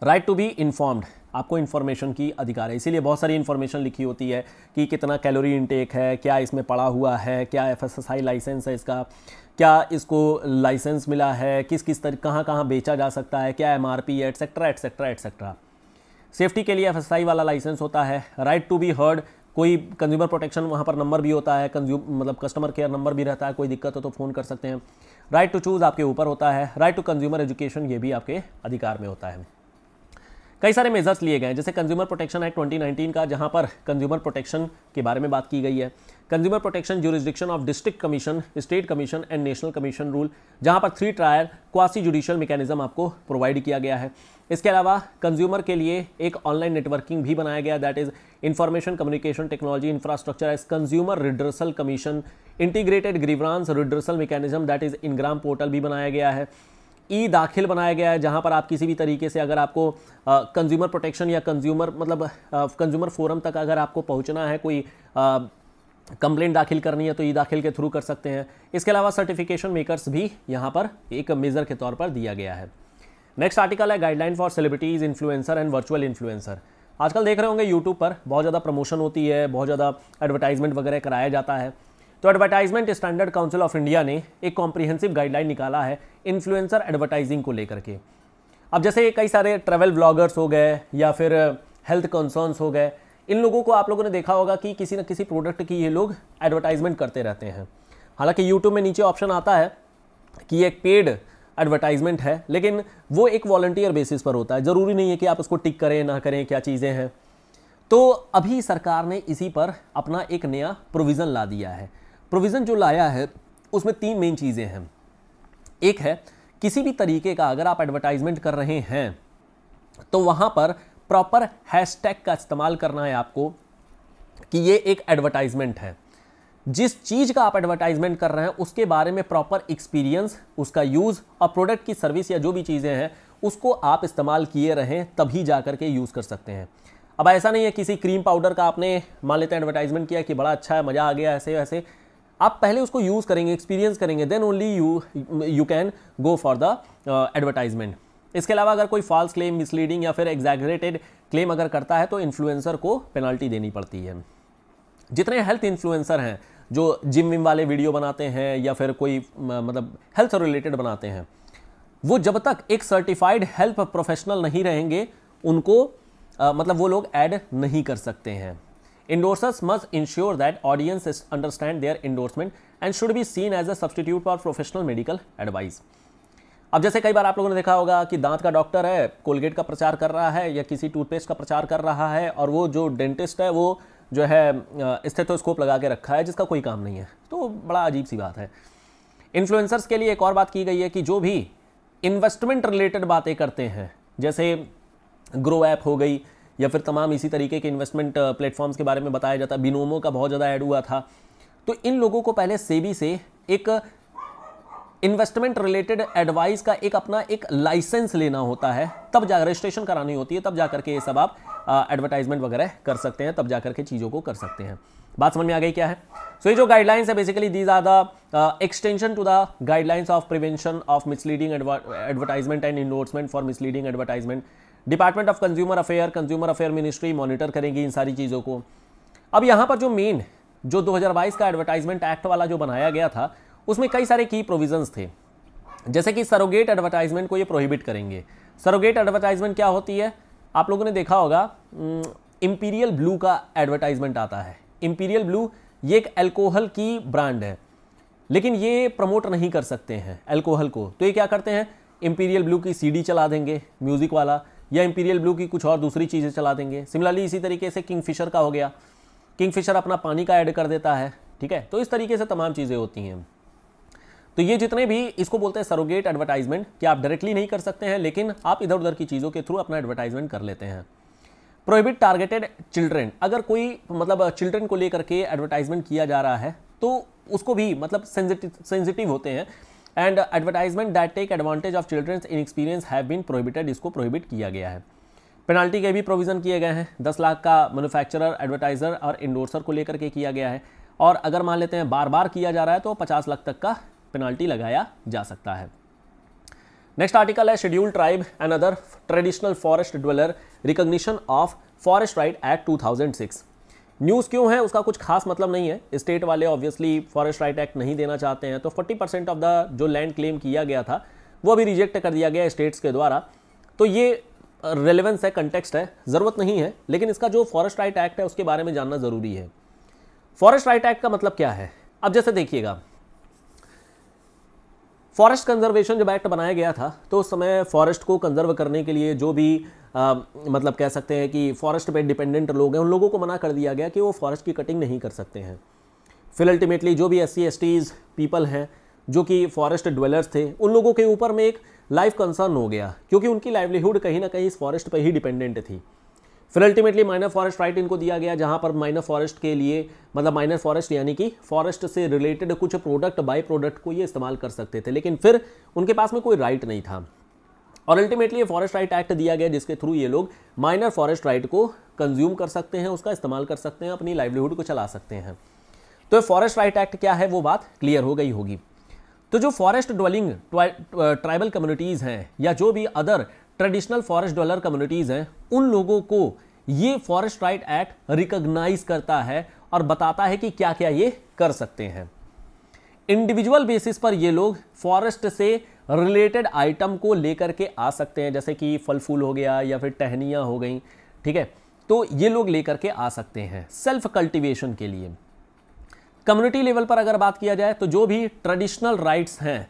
राइट टू बी इन्फॉर्म्ड आपको इन्फॉर्मेशन की अधिकार है इसीलिए बहुत सारी इन्फॉर्मेशन लिखी होती है कि कितना कैलोरी इनटेक है क्या इसमें पड़ा हुआ है क्या एफएसएसआई लाइसेंस है इसका क्या इसको लाइसेंस मिला है किस किस तरह कहाँ कहाँ बेचा जा सकता है क्या M R P et cetera et cetera et cetera safety के लिए एफ वाला लाइसेंस होता है राइट टू बी हर्ड कोई कंज्यूमर प्रोटेक्शन वहाँ पर नंबर भी होता है कंज्यूम मतलब कस्टमर केयर नंबर भी रहता है कोई दिक्कत हो तो फ़ोन कर सकते हैं राइट टू चूज़ आपके ऊपर होता है राइट टू कंज्यूमर एजुकेशन ये भी आपके अधिकार में होता है कई सारे मेजर्स लिए गए हैं जैसे कंज्यूमर प्रोटेक्शन एक्ट 2019 का जहां पर कंज्यूमर प्रोटेक्शन के बारे में बात की गई है consumer protection jurisdiction of district commission state commission and national commission rule जहां पर three trial quasi judicial mechanism आपको प्रोवाइड किया गया है इसके अलावा कंज्यूमर के लिए एक ऑनलाइन नेटवर्किंग भी बनाया गया that is information communication technology infrastructure as consumer redressal commission integrated grievance redressal mechanism that is INGRAM portal भी बनाया गया है ई दाखिल बनाया गया है जहाँ पर आप किसी भी तरीके से अगर आपको कंज्यूमर प्रोटेक्शन या कंज्यूमर मतलब कंज्यूमर फोरम तक अगर आपको पहुँचना है कोई कंप्लेंट दाखिल करनी है तो ई दाखिल के थ्रू कर सकते हैं इसके अलावा सर्टिफिकेशन मेकर्स भी यहाँ पर एक मेज़र के तौर पर दिया गया है नेक्स्ट आर्टिकल है guideline for celebrities influencer and virtual influencer आजकल देख रहे होंगे यूट्यूब पर बहुत ज़्यादा प्रमोशन होती है बहुत ज़्यादा एडवर्टाइजमेंट वगैरह कराया जाता है तो advertisement standard council of India ने एक कॉम्प्रिहेंसिव गाइडलाइन निकाला है इन्फ्लुएंसर एडवर्टाइजिंग को लेकर के अब जैसे कई सारे ट्रैवल ब्लॉगर्स हो गए या फिर हेल्थ uh, कंसर्न्स हो गए इन लोगों को आप लोगों ने देखा होगा कि किसी न किसी प्रोडक्ट की ये लोग एडवर्टाइजमेंट करते रहते हैं हालांकि यूट्यूब में नीचे ऑप्शन आता है कि एक पेड एडवर्टाइजमेंट है लेकिन वो एक वॉल्टियर बेसिस पर होता है ज़रूरी नहीं है कि आप उसको टिक करें ना करें क्या चीज़ें हैं तो अभी सरकार ने इसी पर अपना एक नया प्रोविज़न ला दिया है प्रोविज़न जो लाया है उसमें तीन मेन चीज़ें हैं एक है किसी भी तरीके का अगर आप एडवर्टाइजमेंट कर रहे हैं तो वहाँ पर प्रॉपर हैशटैग का इस्तेमाल करना है आपको कि ये एक एडवर्टाइजमेंट है जिस चीज़ का आप एडवर्टाइजमेंट कर रहे हैं उसके बारे में प्रॉपर एक्सपीरियंस उसका यूज़ और प्रोडक्ट की सर्विस या जो भी चीज़ें हैं उसको आप इस्तेमाल किए रहें तभी जा कर के यूज़ कर सकते हैं अब ऐसा नहीं है किसी क्रीम पाउडर का आपने मान लेते हैं एडवर्टाइजमेंट किया कि बड़ा अच्छा है मज़ा आ गया ऐसे वैसे आप पहले उसको यूज़ करेंगे एक्सपीरियंस करेंगे then only you you can go for the advertisement इसके अलावा अगर कोई फॉल्स क्लेम मिसलीडिंग या फिर एग्जैगरेटेड क्लेम अगर करता है तो इन्फ्लुएंसर को पेनल्टी देनी पड़ती है जितने हेल्थ इन्फ्लुएंसर हैं जो जिम विम वाले वीडियो बनाते हैं या फिर कोई मतलब हेल्थ से रिलेटेड बनाते हैं वो जब तक एक सर्टिफाइड हेल्थ प्रोफेशनल नहीं रहेंगे उनको आ, uh, मतलब वो लोग ऐड नहीं कर सकते हैं Endorsers must ensure that audiences understand their endorsement and should be seen as a substitute for professional medical advice. अब जैसे कई बार आप लोगों ने देखा होगा कि दांत का डॉक्टर है कोलगेट का प्रचार कर रहा है या किसी टूथपेस्ट का प्रचार कर रहा है और वो जो डेंटिस्ट है वो जो है स्थितोस्कोप लगा के रखा है जिसका कोई काम नहीं है तो बड़ा अजीब सी बात है इन्फ्लुएंसर्स के लिए एक और बात की गई है कि जो भी इन्वेस्टमेंट रिलेटेड बातें करते हैं जैसे ग्रो ऐप हो गई या फिर तमाम इसी तरीके के इन्वेस्टमेंट प्लेटफॉर्म्स uh, के बारे में बताया जाता है बिनोमो का बहुत ज़्यादा ऐड हुआ था तो इन लोगों को पहले सेबी से एक इन्वेस्टमेंट रिलेटेड एडवाइस का एक अपना एक लाइसेंस लेना होता है तब जा रजिस्ट्रेशन करानी होती है तब जा करके ये सब आप एडवर्टाइजमेंट uh, वगैरह कर सकते हैं तब जा करके चीज़ों को कर सकते हैं बात समझ में आ गई क्या है सो so, ये जो गाइडलाइंस है basically these are the extension to the guidelines of prevention of misleading advertisement and endorsement for misleading advertisement department of consumer affair consumer affair ministry monitor करेंगी इन सारी चीज़ों को अब यहाँ पर जो मेन जो 2022 का एडवर्टाइजमेंट एक्ट वाला जो बनाया गया था उसमें कई सारे की प्रोविजंस थे जैसे कि सरोगेट एडवर्टाइजमेंट को ये प्रोहिबिट करेंगे सरोगेट एडवर्टाइजमेंट क्या होती है आप लोगों ने देखा होगा इम्पीरियल ब्लू का एडवर्टाइजमेंट आता है इम्पीरियल ब्लू ये एक एल्कोहल की ब्रांड है लेकिन ये प्रमोट नहीं कर सकते हैं एल्कोहल को तो ये क्या करते हैं इम्पीरियल ब्लू की सी चला देंगे म्यूज़िक वाला या इंपीरियल ब्लू की कुछ और दूसरी चीज़ें चला देंगे सिमिलरली इसी तरीके से किंग फिशर का हो गया किंग फिशर अपना पानी का ऐड कर देता है ठीक है तो इस तरीके से तमाम चीज़ें होती हैं तो ये जितने भी इसको बोलते हैं सरोगेट एडवर्टाइजमेंट कि आप डायरेक्टली नहीं कर सकते हैं लेकिन आप इधर उधर की चीज़ों के थ्रू अपना एडवर्टाइजमेंट कर लेते हैं प्रोहिबिट टारगेटेड चिल्ड्रेन अगर कोई मतलब चिल्ड्रेन को लेकर के एडवर्टाइजमेंट किया जा रहा है तो उसको भी मतलब सेंसिटिव होते हैं and advertisement that take advantage of childrens in experience have been prohibited इसको प्रोहिबिट किया गया है पेनल्टी के भी प्रोविज़न किए गए हैं दस लाख का मैनुफैक्चरर एडवर्टाइज़र और इंडोर्सर को लेकर के किया गया है और अगर मान लेते हैं बार बार किया जा रहा है तो पचास लाख तक का पेनल्टी लगाया जा सकता है नेक्स्ट आर्टिकल है schedule tribe and other traditional forest dweller recognition of forest right act to news क्यों है उसका कुछ खास मतलब नहीं है स्टेट वाले ऑब्वियसली फॉरेस्ट राइट एक्ट नहीं देना चाहते हैं तो 40 परसेंट ऑफ द जो लैंड क्लेम किया गया था वो अभी रिजेक्ट कर दिया गया स्टेट्स के द्वारा तो ये रेलेवेंस है कंटेक्स्ट है ज़रूरत नहीं है लेकिन इसका जो फॉरेस्ट राइट एक्ट है उसके बारे में जानना ज़रूरी है फॉरेस्ट राइट एक्ट का मतलब क्या है अब जैसे देखिएगा फॉरेस्ट कंजर्वेशन जब एक्ट बनाया गया था तो उस समय फॉरेस्ट को कंजर्व करने के लिए जो भी आ, मतलब कह सकते हैं कि फॉरेस्ट पे डिपेंडेंट लोग हैं उन लोगों को मना कर दिया गया कि वो फॉरेस्ट की कटिंग नहीं कर सकते हैं फिर अल्टीमेटली जो भी एस सी पीपल हैं जो कि फॉरेस्ट ड्वेलर्स थे उन लोगों के ऊपर में एक लाइफ कंसर्न हो गया क्योंकि उनकी लाइवलीहुड कहीं ना कहीं इस फॉरेस्ट पर ही डिपेंडेंट थी फिर अल्टीमेटली माइनर फॉरेस्ट राइट इनको दिया गया जहां पर माइनर फॉरेस्ट के लिए मतलब माइनर फॉरेस्ट यानी कि फॉरेस्ट से रिलेटेड कुछ प्रोडक्ट बाय प्रोडक्ट को ये इस्तेमाल कर सकते थे लेकिन फिर उनके पास में कोई राइट नहीं था और अल्टीमेटली ये फॉरेस्ट राइट एक्ट दिया गया जिसके थ्रू ये लोग माइनर फॉरेस्ट राइट को कंज्यूम कर सकते हैं उसका इस्तेमाल कर सकते हैं अपनी लाइवलीहुड को चला सकते हैं तो फॉरेस्ट राइट एक्ट क्या है वो बात क्लियर हो गई होगी तो जो फॉरेस्ट ड्वेलिंग ट्राइबल कम्युनिटीज़ हैं या जो भी other traditional forest dweller communities हैं उन लोगों को ये फॉरेस्ट राइट एक्ट रिकग्नाइज करता है और बताता है कि क्या क्या ये कर सकते हैं इंडिविजुअल बेसिस पर ये लोग फॉरेस्ट से रिलेटेड आइटम को लेकर के आ सकते हैं जैसे कि फल फूल हो गया या फिर टहनियाँ हो गई ठीक है तो ये लोग लेकर के आ सकते हैं सेल्फ कल्टीवेशन के लिए कम्युनिटी लेवल पर अगर बात किया जाए तो जो भी ट्रेडिशनल राइट्स हैं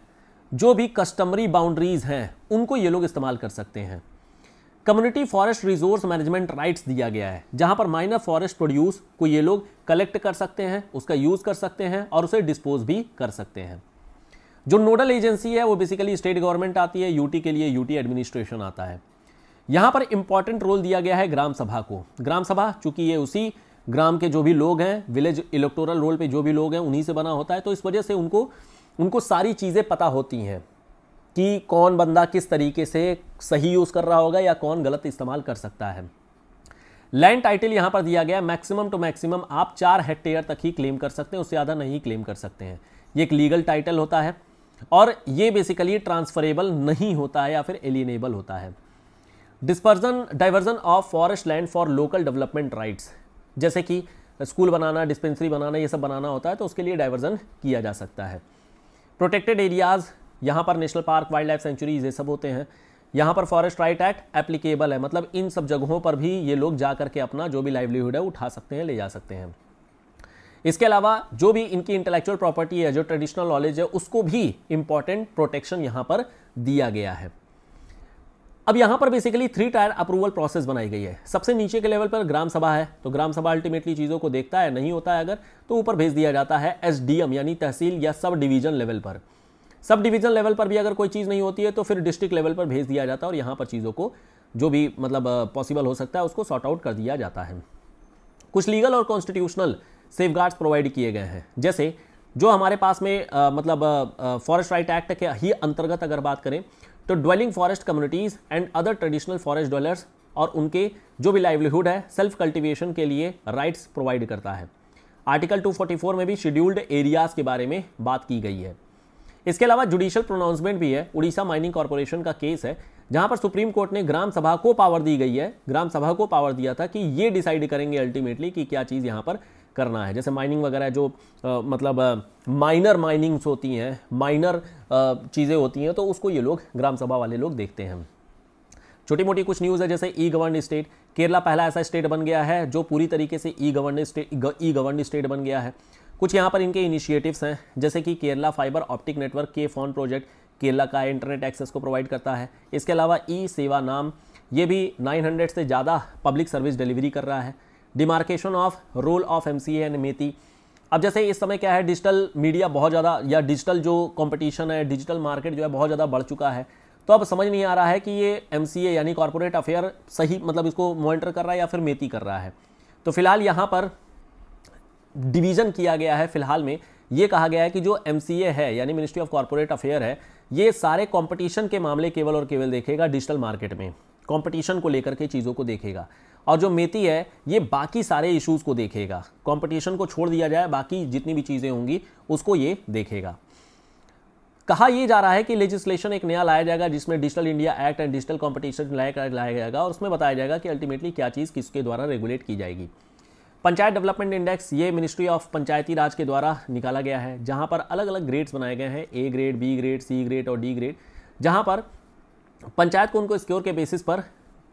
जो भी कस्टमरी बाउंड्रीज़ हैं उनको ये लोग इस्तेमाल कर सकते हैं community forest resource management rights दिया गया है जहां पर माइनर फॉरेस्ट प्रोड्यूस को ये लोग कलेक्ट कर सकते हैं उसका यूज़ कर सकते हैं और उसे डिस्पोज भी कर सकते हैं जो नोडल एजेंसी है वो बेसिकली स्टेट गवर्नमेंट आती है यूटी के लिए यूटी एडमिनिस्ट्रेशन आता है यहाँ पर इंपॉर्टेंट रोल दिया गया है ग्राम सभा को ग्राम सभा चूंकि ये उसी ग्राम के जो भी लोग हैं विलेज इलेक्टोरल रोल पे जो भी लोग हैं उन्हीं से बना होता है तो इस वजह से उनको उनको सारी चीज़ें पता होती हैं कि कौन बंदा किस तरीके से सही यूज़ कर रहा होगा या कौन गलत इस्तेमाल कर सकता है लैंड टाइटल यहाँ पर दिया गया मैक्सिमम टू मैक्सिमम आप चार हेक्टेयर तक ही क्लेम कर सकते हैं उससे ज़्यादा नहीं क्लेम कर सकते हैं ये एक लीगल टाइटल होता है और ये बेसिकली ट्रांसफरेबल नहीं होता है या फिर एलिनेबल होता है dispersion diversion of forest land for local development rights जैसे कि स्कूल बनाना डिस्पेंसरी बनाना ये सब बनाना होता है तो उसके लिए डाइवर्जन किया जा सकता है प्रोटेक्टेड एरियाज़ यहाँ पर national park wildlife sanctuaries ये सब होते हैं यहाँ पर फॉरेस्ट राइट एक्ट एप्लीकेबल है मतलब इन सब जगहों पर भी ये लोग जा करके अपना जो भी लाइवलीहुड है उठा सकते हैं ले जा सकते हैं इसके अलावा जो भी इनकी इंटेलेक्चुअल प्रॉपर्टी है जो ट्रेडिशनल नॉलेज है उसको भी इम्पॉर्टेंट प्रोटेक्शन यहाँ पर दिया गया है अब यहाँ पर basically three tier approval process बनाई गई है सबसे नीचे के लेवल पर ग्राम सभा है तो ग्राम सभा अल्टीमेटली चीज़ों को देखता है नहीं होता है अगर तो ऊपर भेज दिया जाता है एस यानी तहसील या सब डिवीजन लेवल पर सब डिवीजन लेवल पर भी अगर कोई चीज़ नहीं होती है तो फिर डिस्ट्रिक्ट लेवल पर भेज दिया जाता है और यहाँ पर चीज़ों को जो भी मतलब पॉसिबल हो सकता है उसको सॉर्ट आउट कर दिया जाता है कुछ लीगल और कॉन्स्टिट्यूशनल सेफ प्रोवाइड किए गए हैं जैसे जो हमारे पास में आ, मतलब फॉरेस्ट राइट एक्ट के ही अंतर्गत अगर बात करें तो dwelling forest communities and other traditional forest dwellers और उनके जो भी लाइवलीहुड है सेल्फ कल्टिवेशन के लिए राइट्स प्रोवाइड करता है आर्टिकल 244 में भी शेड्यूल्ड एरियाज़ के बारे में बात की गई है इसके अलावा जुडिशियल प्रोनाउंसमेंट भी है उड़ीसा माइनिंग कॉरपोरेशन का केस है जहां पर सुप्रीम कोर्ट ने ग्राम सभा को पावर दी गई है ग्राम सभा को पावर दिया था कि ये डिसाइड करेंगे अल्टीमेटली कि क्या चीज़ यहाँ पर करना है जैसे माइनिंग वगैरह जो आ, मतलब माइनर माइनिंग्स होती हैं माइनर चीज़ें होती हैं तो उसको ये लोग ग्राम सभा वाले लोग देखते हैं छोटी मोटी कुछ न्यूज़ है जैसे ई गवर्न स्टेट केरला पहला ऐसा स्टेट बन गया है जो पूरी तरीके से e govern state e govern state बन गया है कुछ यहाँ पर इनके इनिशिएटिव्स हैं जैसे कि Kerala fiber optic network K FON project Kerala का इंटरनेट एक्सेस को प्रोवाइड करता है इसके अलावा ई सेवा नाम ये भी 900 से ज़्यादा पब्लिक सर्विस डिलीवरी कर रहा है demarcation of role of M C and MeitY अब जैसे इस समय क्या है डिजिटल मीडिया बहुत ज़्यादा या डिजिटल जो कंपटीशन है डिजिटल मार्केट जो है बहुत ज़्यादा बढ़ चुका है तो अब समझ नहीं आ रहा है कि ये एम सी ए यानी कॉरपोरेट अफेयर सही मतलब इसको मॉनिटर कर रहा है या फिर मेती कर रहा है तो फिलहाल यहाँ पर डिवीज़न किया गया है फिलहाल में ये कहा गया है कि जो एम सी ए है यानी मिनिस्ट्री ऑफ कॉरपोरेट अफेयर है ये सारे कॉम्पिटिशन के मामले केवल और केवल देखेगा डिजिटल मार्केट में कॉम्पिटिशन को लेकर के चीज़ों को देखेगा और जो मेती है ये बाकी सारे इश्यूज़ को देखेगा कंपटीशन को छोड़ दिया जाए बाकी जितनी भी चीज़ें होंगी उसको ये देखेगा कहा यह जा रहा है कि लेजिस्लेशन एक नया लाया जाएगा जिसमें digital India act and digital competition लाया जाएगा और उसमें बताया जाएगा कि अल्टीमेटली क्या चीज़ किसके द्वारा रेगुलेट की जाएगी पंचायत डेवलपमेंट इंडेक्स ये मिनिस्ट्री ऑफ पंचायती राज के द्वारा निकाला गया है जहाँ पर अलग अलग ग्रेड्स बनाए गए हैं A grade B grade C grade और डी ग्रेड जहाँ पर पंचायत को उनको स्क्योर के बेसिस पर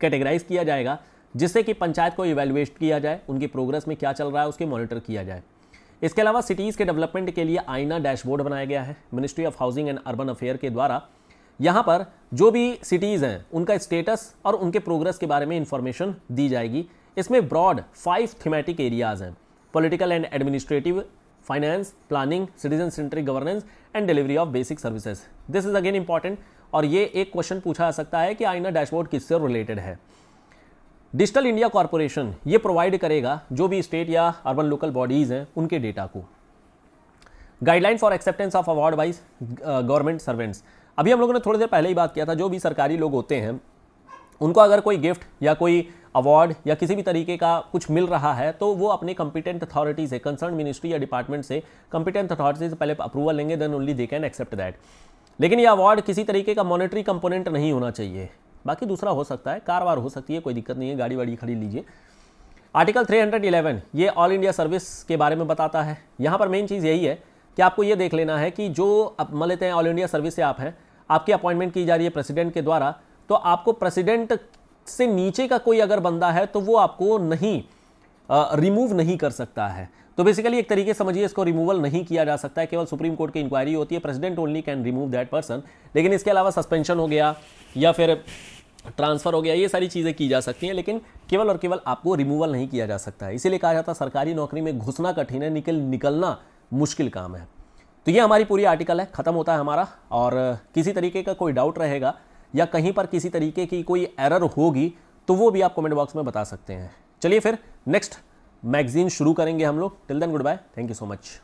कैटेगराइज किया जाएगा जिससे कि पंचायत को इवेलुएट किया जाए उनकी प्रोग्रेस में क्या चल रहा है उसके मॉनिटर किया जाए इसके अलावा सिटीज़ के डेवलपमेंट के लिए आईना डैशबोर्ड बनाया गया है ministry of housing and urban affair के द्वारा यहाँ पर जो भी सिटीज़ हैं उनका स्टेटस और उनके प्रोग्रेस के बारे में इंफॉर्मेशन दी जाएगी इसमें ब्रॉड फाइव थीमेटिक एरियाज़ हैं political and administrative finance planning citizen centric governance and delivery of basic services this is again important और ये एक क्वेश्चन पूछा जा सकता है कि आईना डैशबोर्ड किससे रिलेटेड है डिजिटल इंडिया कॉरपोरेशन ये प्रोवाइड करेगा जो भी स्टेट या अर्बन लोकल बॉडीज़ हैं उनके डेटा को guideline for acceptance of award by government servants अभी हम लोगों ने थोड़ी देर पहले ही बात किया था जो भी सरकारी लोग होते हैं उनको अगर कोई गिफ्ट या कोई अवार्ड या किसी भी तरीके का कुछ मिल रहा है तो वो अपने कंपिटेंट अथॉरिटी से कंसर्न मिनिस्ट्री या डिपार्टमेंट से कंपिटेंट अथॉरिटी से पहले अप्रूवल लेंगे then only they can accept that लेकिन ये अवार्ड किसी तरीके का मॉनिटरी कंपोनेंट नहीं होना चाहिए बाकी दूसरा हो सकता है कार वार हो सकती है कोई दिक्कत नहीं है गाड़ी वाड़ी खरीद लीजिए आर्टिकल 311 ये ऑल इंडिया सर्विस के बारे में बताता है यहाँ पर मेन चीज़ यही है कि आपको ये देख लेना है कि जो मान लेते हैं ऑल इंडिया सर्विस से आप हैं आपकी अपॉइंटमेंट की जा रही है प्रेसिडेंट के द्वारा तो आपको प्रेसिडेंट से नीचे का कोई अगर बंदा है तो वो आपको नहीं रिमूव नहीं कर सकता है तो बेसिकली एक तरीके समझिए इसको रिमूवल नहीं किया जा सकता है केवल सुप्रीम कोर्ट की इंक्वायरी होती है president only can remove that person लेकिन इसके अलावा सस्पेंशन हो गया या फिर ट्रांसफ़र हो गया ये सारी चीज़ें की जा सकती हैं लेकिन केवल और केवल आपको रिमूवल नहीं किया जा सकता है इसीलिए कहा जाता है सरकारी नौकरी में घुसना कठिन है निकल निकलना मुश्किल काम है तो ये हमारी पूरी आर्टिकल है ख़त्म होता है हमारा और किसी तरीके का कोई डाउट रहेगा या कहीं पर किसी तरीके की कोई एरर होगी तो वो भी आप कमेंट बॉक्स में बता सकते हैं चलिए फिर नेक्स्ट मैगजीन शुरू करेंगे हम लोग till then goodbye thank you so much